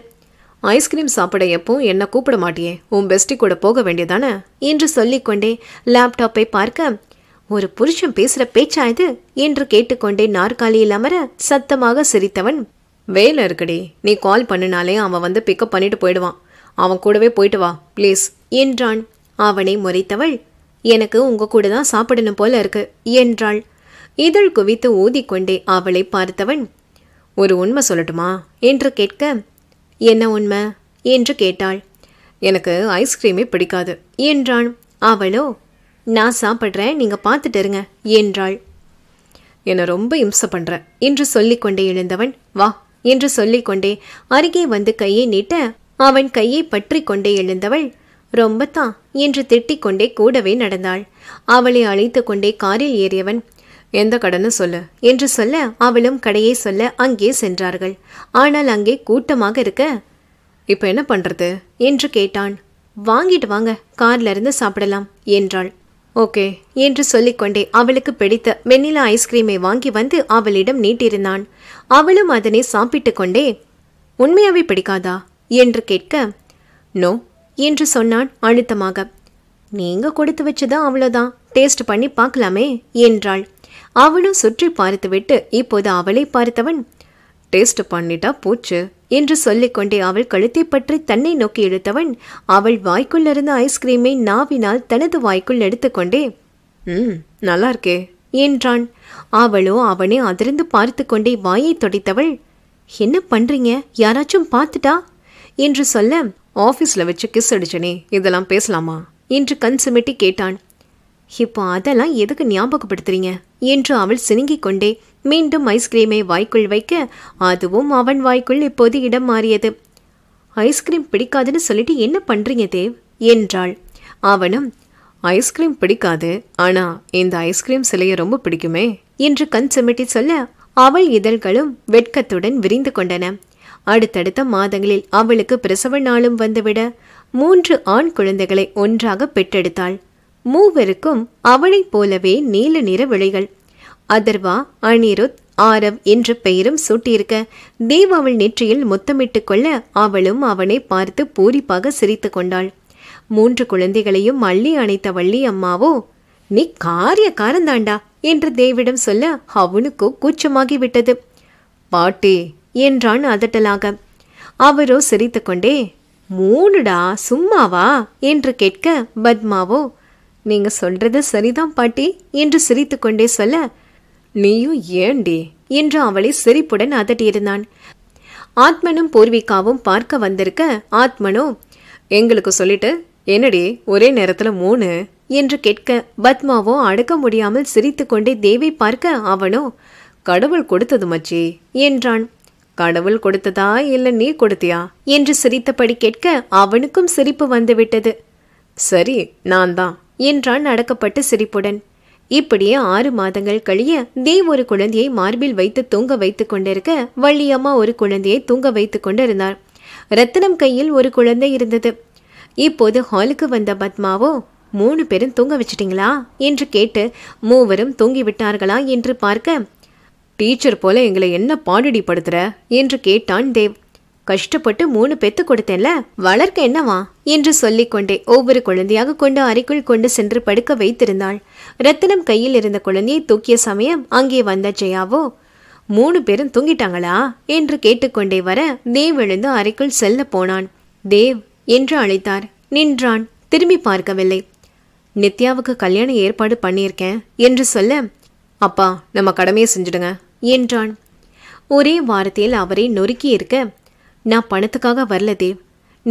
A: ஐஸ்கிரீம் சாப்பிட எப்பவும் என்ன கூப்பிட மாட்டியே உன் பெஸ்டி கூட போக வேண்டியதானே என்று சொல்லிக்கொண்டே லேப்டாப்பை பார்க்க ஒரு புருஷன் பேசுகிற பேச்சா இது என்று கேட்டுக்கொண்டே நாற்காலியில் அமர சத்தமாக சிரித்தவன் வேலை இருக்குடி நீ கால் பண்ணினாலே அவன் வந்து பிக்கப் பண்ணிட்டு போயிடுவான் அவன் கூடவே போயிட்டு வா ப்ளீஸ் என்றான் அவனை முறைத்தவள் எனக்கு உங்க கூட தான் சாப்பிடணும் போல இருக்கு என்றாள் இதழ் குவித்து ஊதிக்கொண்டே அவளை பார்த்தவன் ஒரு உண்மை சொல்லட்டுமா என்று கேட்க என்ன உண்மை என்று கேட்டாள் எனக்கு ஐஸ்கிரீமே பிடிக்காது என்றான் அவளோ நான் சாப்பிட்றேன் நீங்கள் பார்த்துட்டு இருங்க என்றாள் என்னை ரொம்ப இம்சை பண்ணுற என்று சொல்லிக்கொண்டே எழுந்தவன் வா என்று சொல்லிக்கொண்டே அருகே வந்து கையை நீட்ட அவன் கையை பற்றி கொண்டே எழுந்தவள் ரொம்பத்தான் என்று திட்டிக் கொண்டே கூடவே நடந்தாள் அவளை அழைத்து கொண்டே காரில் ஏறியவன் எந்த கடன்னு சொல்லு என்று சொல்ல அவளும் கடையை சொல்ல அங்கே சென்றார்கள் ஆனால் அங்கே கூட்டமாக இருக்க இப்போ என்ன பண்றது என்று கேட்டான் வாங்கிட்டு வாங்க கார்ல இருந்து சாப்பிடலாம் என்றாள் ஓகே என்று சொல்லிக்கொண்டே அவளுக்கு பிடித்த வெண்ணிலா ஐஸ்கிரீமை வாங்கி வந்து அவளிடம் நீட்டிருந்தான் அவளும் அதனை சாப்பிட்டு கொண்டே உண்மையாவே பிடிக்காதா என்று கேட்க நோ என்று சொன்னான் அழுத்தமாக நீங்க கொடுத்து வச்சதா அவ்வளோதான் டேஸ்ட் பண்ணி பார்க்கலாமே என்றாள் அவளும் சுற்றி பார்த்துவிட்டு இப்போது அவளை பார்த்தவன் டேஸ்ட் பண்ணிட்டா போச்சு என்று சொல்லிக்கொண்டே அவள் கழுத்தை பற்றி தன்னை நோக்கி இழுத்தவன் அவள் வாய்க்குள்ளிருந்த ஐஸ்கிரீமை நாவினால் தனது வாய்க்குள் எடுத்துக்கொண்டே ம் நல்லா இருக்கே என்றான் அவளோ அவனை அதிர்ந்து பார்த்து கொண்டே வாயை துடைத்தவள் என்ன பண்றீங்க யாராச்சும் பார்த்துட்டா என்று சொல்ல ஆஃபீஸில் வச்சு கிஸ் அடிச்சனே இதெல்லாம் பேசலாமா என்று கண் சுமிட்டி கேட்டான் இப்போ அதெல்லாம் எதுக்கு ஞாபகப்படுத்துறீங்க என்று அவள் சினுங்கிக் கொண்டே மீண்டும் ஐஸ்கிரீமை வாய்க்குள் வைக்க அதுவும் அவன் வாய்க்குள் இப்போது இடம் மாறியது ஐஸ்கிரீம் பிடிக்காதுன்னு சொல்லிட்டு என்ன பண்ணுறீங்க தேவ் என்றாள் அவனும் ஐஸ்கிரீம் பிடிக்காது ஆனா இந்த ஐஸ்கிரீம் சிலையை ரொம்ப பிடிக்குமே என்று கண் சுமிட்டி சொல்ல அவள் இதழ்களும் வெட்கத்துடன் விரிந்து கொண்டன அடுத்தடுத்த மாதங்களில் அவளுக்கு பிரசவ நாளும் வந்துவிட மூன்று ஆண் குழந்தைகளை ஒன்றாக பெற்றெடுத்தாள் மூவருக்கும் அவனைப் போலவே நீல நிற விழைகள் அதர்வா அனிருத் ஆரவ் என்ற பெயரும் சூட்டியிருக்க தேவ் அவள் நெற்றியில் முத்தமிட்டு கொள்ள அவளும் அவனை பார்த்து பூரிப்பாக சிரித்து கொண்டாள் மூன்று குழந்தைகளையும் அள்ளி அணைத்த வள்ளி அம்மாவோ நீ காரிய காரந்தாண்டா என்று தேவிடம் சொல்ல அவனுக்கோ கூச்சமாகிவிட்டது பாட்டி என்றான் அதட்டலாக அவரோ சிரித்துக்கொண்டே மூணுடா சும்மாவா என்று கேட்க பத்மாவோ நீங்க சொல்றது சரிதான் பாட்டி என்று சிரித்து கொண்டே சொல்ல நீயும் ஏண்டி என்று அவளை சிரிப்புடன் அதட்டியிருந்தான் ஆத்மனும் பூர்விகாவும் பார்க்க வந்திருக்க ஆத்மனோ எங்களுக்கு சொல்லிட்டு என்னடி ஒரே நேரத்துல மூணு என்று கேட்க பத்மாவோ அடக்க முடியாமல் சிரித்து கொண்டே தேவை பார்க்க அவனோ கடவுள் கொடுத்தது மச்சி என்றான் கடவுள் கொடுத்ததா இல்லை நீ கொடுத்தியா என்று சிரித்தபடி கேட்க அவனுக்கும் சிரிப்பு வந்துவிட்டது சரி நான் தான் என்றான் அடக்கப்பட்ட சிரிப்புடன் இப்படியே ஆறு மாதங்கள் கழிய தீ ஒரு குழந்தையை மார்பில் வைத்து தூங்க வைத்து கொண்டிருக்க வள்ளியம்மா ஒரு குழந்தையை தூங்க வைத்து கொண்டிருந்தார் ரத்தனம் கையில் ஒரு குழந்தை இருந்தது இப்போது ஹாலுக்கு வந்த பத்மாவோ மூணு பேரும் தூங்க வச்சிட்டிங்களா என்று கேட்டு மூவரும் தூங்கிவிட்டார்களா என்று பார்க்க டீச்சர் போல எங்களை என்ன பாடடி படுத்துற என்று கேட்டான் தேவ் கஷ்டப்பட்டு மூணு பெத்து கொடுத்தேன்ல வளர்க்க என்னவா என்று கொண்டே ஒவ்வொரு குழந்தையாக கொண்டு அறைக்குள் கொண்டு சென்று படுக்க வைத்திருந்தாள் ரத்தனம் கையில் இருந்த குழந்தையை தூக்கிய சமயம் அங்கே வந்த ஜெயாவோ மூணு பேரும் தூங்கிட்டாங்களா என்று கேட்டுக்கொண்டே வர தேவ் எழுந்து அறைக்குள் செல்ல போனான் தேவ் என்று அழைத்தார் நின்றான் திரும்பி பார்க்கவில்லை நித்யாவுக்கு கல்யாண ஏற்பாடு பண்ணியிருக்கேன் என்று சொல்ல அப்பா நம்ம கடமையை செஞ்சிடுங்க என்றான் ஒரே வாரத்தில் அவரை நொறுக்கி இருக்க நான் பணத்துக்காக வரல தேவ்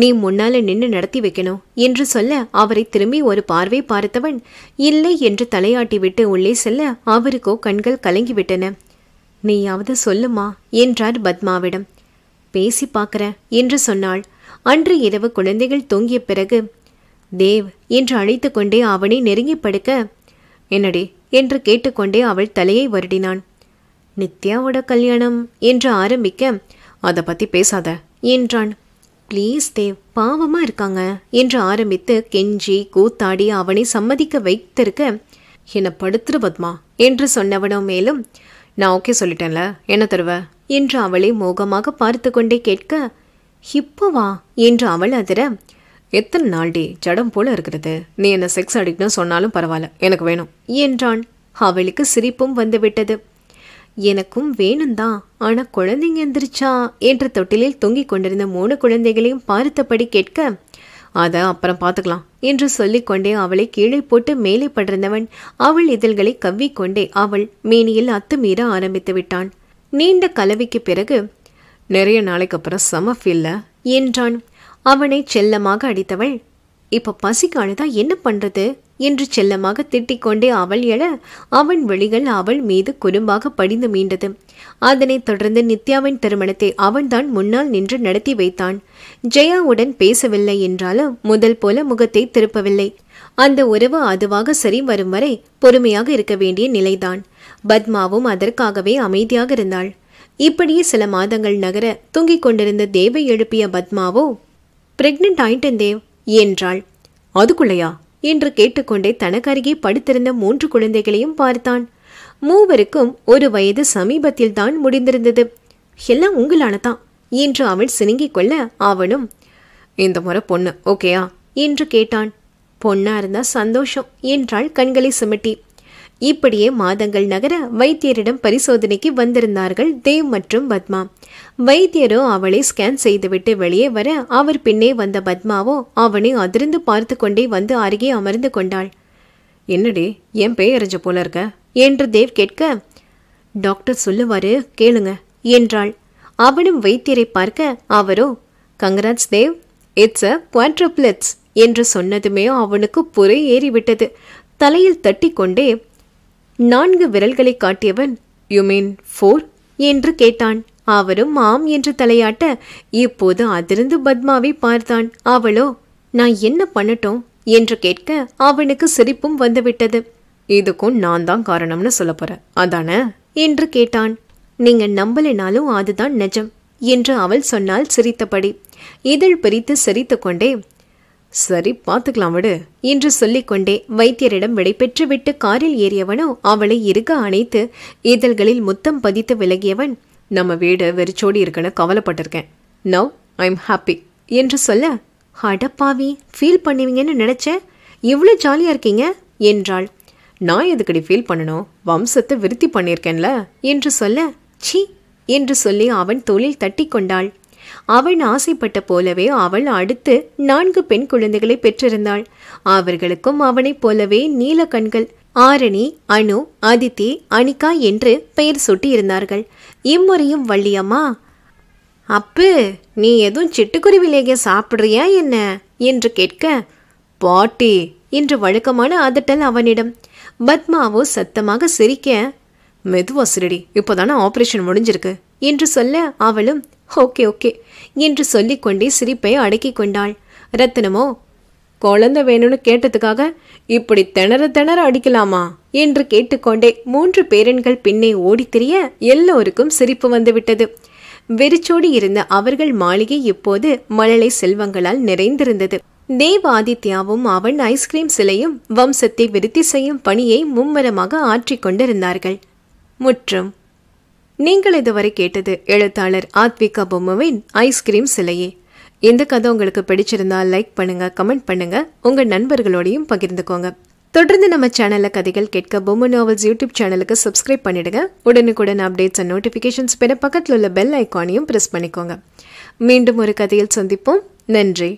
A: நீ முன்னால நின்று நடத்தி வைக்கணும் என்று சொல்ல அவரை திரும்பி ஒரு பார்வை பார்த்தவன் இல்லை என்று தலையாட்டி விட்டு உள்ளே செல்ல அவருக்கோ கண்கள் கலங்கிவிட்டன நீயாவது சொல்லுமா என்றார் பத்மாவிடம் பேசி பார்க்கற என்று சொன்னாள் அன்று இரவு குழந்தைகள் தூங்கிய பிறகு தேவ் என்று அழைத்து கொண்டே அவனை நெருங்கி படுக்க என்னடி என்று கேட்டுக்கொண்டே அவள் தலையை வருடினான் நித்யாவோட கல்யாணம் என்று ஆரம்பிக்க அதை பற்றி பேசாத என்றான் ப்ளீஸ் தேவ் பாவமாக இருக்காங்க என்று ஆரம்பித்து கெஞ்சி கூத்தாடி அவனை சம்மதிக்க வைத்திருக்க என்னை படுத்துரு பத்மா என்று சொன்னவனோ மேலும் நான் ஓகே சொல்லிட்டேன்ல என்ன தருவ என்று அவளை மோகமாக பார்த்து கொண்டே கேட்க இப்போ வா என்று அவள் அதிர எத்தனை நாள்டி ஜடம் போல இருக்கிறது நீ என்ன செக்ஸ் அடிக்கணும் சொன்னாலும் பரவாயில்ல எனக்கு வேணும் என்றான் அவளுக்கு சிரிப்பும் வந்துவிட்டது எனக்கும் வேணும்தான் ஆனா குழந்தைங்க எந்திரிச்சா என்ற தொட்டிலில் தொங்கிக் கொண்டிருந்த மூணு குழந்தைகளையும் பார்த்தபடி கேட்க அதை அப்புறம் பார்த்துக்கலாம் என்று சொல்லிக்கொண்டே அவளை கீழே போட்டு மேலே படர்ந்தவன் அவள் இதழ்களை கவ்விக்கொண்டே அவள் மேனியில் அத்துமீற ஆரம்பித்து விட்டான் நீண்ட கலவிக்கு பிறகு நிறைய நாளைக்கு அப்புறம் சம ஃபீல்ல என்றான் அவனை செல்லமாக அடித்தவள் இப்போ பசிக்கானதா என்ன பண்ணுறது என்று செல்லமாக திட்டிக்கொண்டே அவள் எழ அவன் விழிகள் அவள் மீது குறும்பாக படிந்து மீண்டது அதனைத் தொடர்ந்து நித்யாவின் திருமணத்தை அவன்தான் முன்னால் நின்று நடத்தி வைத்தான் ஜெயாவுடன் பேசவில்லை என்றாலும் முதல் போல முகத்தை திருப்பவில்லை அந்த உறவு அதுவாக சரி வரும் வரை பொறுமையாக இருக்க வேண்டிய நிலைதான் பத்மாவும் அதற்காகவே அமைதியாக இருந்தாள் இப்படியே சில மாதங்கள் நகர தூங்கிக் கொண்டிருந்த தேவை எழுப்பிய பத்மாவோ பிரெக்னென்ட் ஆயிட்டேன் தேவ் என்றாள் அதுக்குள்ளையா என்று கேட்டுக்கொண்டே தனக்கருகே படுத்திருந்த மூன்று குழந்தைகளையும் பார்த்தான் மூவருக்கும் ஒரு வயது சமீபத்தில் தான் முடிந்திருந்தது எல்லாம் உங்களானதான் என்று அவள் சினுங்கிக் கொள்ள அவனும் இந்த முறை பொண்ணு ஓகேயா என்று கேட்டான் பொண்ணா இருந்தா சந்தோஷம் என்றாள் கண்களை சுமட்டி இப்படியே மாதங்கள் நகர வைத்தியரிடம் பரிசோதனைக்கு வந்திருந்தார்கள் தேவ் மற்றும் பத்மா வைத்தியரும் அவளை ஸ்கேன் செய்துவிட்டு வெளியே வர அவர் பின்னே வந்த பத்மாவோ அவனை அதிர்ந்து பார்த்து கொண்டே வந்து அருகே அமர்ந்து கொண்டாள் என்னடி என் பேயறிஞ்ச போல இருக்க என்று தேவ் கேட்க டாக்டர் சொல்லுவாரு கேளுங்க என்றாள் அவனும் வைத்தியரை பார்க்க அவரோ congrats Dev it's a quadruplets என்று சொன்னதுமே அவனுக்கு புரை ஏறிவிட்டது தலையில் தட்டி கொண்டே நான்கு விரல்களை காட்டியவன் யூ மீன் ஃபோர் என்று கேட்டான் அவரும் ஆம் என்று தலையாட்ட இப்போது அதிருந்து பத்மாவை பார்த்தான் அவளோ நான் என்ன பண்ணட்டும் என்று கேட்க அவனுக்கு சிரிப்பும் வந்துவிட்டது இதுக்கும் நான் தான் காரணம்னு சொல்ல போறேன் அதானே என்று கேட்டான் நீங்க நம்பலினாலும் அதுதான் நிஜம் என்று அவள் சொன்னால் சிரித்தபடி இதழ் பிரித்து சிரித்து கொண்டே சரி பார்த்துக்கலாம் விடு என்று சொல்லிக்கொண்டே வைத்தியரிடம் விடை பெற்றுவிட்டு காரில் ஏறியவனோ அவளை இருக்க அணைத்து இதழ்களில் முத்தம் பதித்து விலகியவன் நம்ம வீடு வெறிச்சோடி இருக்குன்னு கவலைப்பட்டிருக்கேன் நவ் ஐ எம் ஹாப்பி என்று சொல்ல ஹடப்பாவி ஃபீல் பண்ணுவீங்கன்னு நினச்சேன் இவ்வளோ ஜாலியாக இருக்கீங்க என்றாள் நான் எதுக்கடி ஃபீல் பண்ணணும் வம்சத்தை விருத்தி பண்ணியிருக்கேன்ல என்று சொல்ல சி என்று சொல்லி அவன் தொழில் தட்டி கொண்டாள் அவன் ஆசைப்பட்ட போலவே அவள் அடுத்து நான்கு பெண் குழந்தைகளை பெற்றிருந்தாள் அவர்களுக்கும் அவனைப் போலவே நீல கண்கள் ஆரணி அனு அதித்தி அனிகா என்று பெயர் சூட்டியிருந்தார்கள் இம்முறையும் வள்ளியம்மா அப்பு நீ எதுவும் சிட்டுக்குருவிலேயே சாப்பிட்றியா என்ன என்று கேட்க பாட்டி என்று வழக்கமான அதட்டல் அவனிடம் பத்மாவோ சத்தமாக சிரிக்க மெதுவா சிரடி இப்போதானே ஆப்ரேஷன் முடிஞ்சிருக்கு என்று சொல்ல அவளும் ஓகே ஓகே என்று சொல்லிக்கொண்டே சிரிப்பை அடக்கிக் கொண்டாள் ரத்தனமோ குழந்தை வேணும்னு கேட்டதுக்காக இப்படி திணற திணற அடிக்கலாமா என்று கேட்டுக்கொண்டே மூன்று பேரன்கள் பின்னே ஓடித்திரிய எல்லோருக்கும் சிரிப்பு வந்துவிட்டது வெறிச்சோடி இருந்த அவர்கள் மாளிகை இப்போது மழலை செல்வங்களால் நிறைந்திருந்தது தேவாதித்யாவும் அவன் ஐஸ்கிரீம் சிலையும் வம்சத்தை விருத்தி செய்யும் பணியை மும்மரமாக கொண்டிருந்தார்கள் முற்றும் நீங்கள் இதுவரை கேட்டது எழுத்தாளர் ஆத்விகா பொம்முவின் ஐஸ்கிரீம் சிலையே இந்த கதை உங்களுக்கு பிடிச்சிருந்தா லைக் பண்ணுங்கள் கமெண்ட் பண்ணுங்கள் உங்கள் நண்பர்களோடையும் பகிர்ந்துக்கோங்க தொடர்ந்து நம்ம சேனலில் கதைகள் கேட்க பொம்மை நாவல்ஸ் யூடியூப் சேனலுக்கு சப்ஸ்கிரைப் பண்ணிடுங்க உடனுக்குடன் அப்டேட்ஸ் அண்ட் நோட்டிஃபிகேஷன்ஸ் பெற பக்கத்தில் உள்ள பெல் ஐக்கானையும் ப்ரெஸ் பண்ணிக்கோங்க மீண்டும் ஒரு கதையில் சந்திப்போம் நன்றி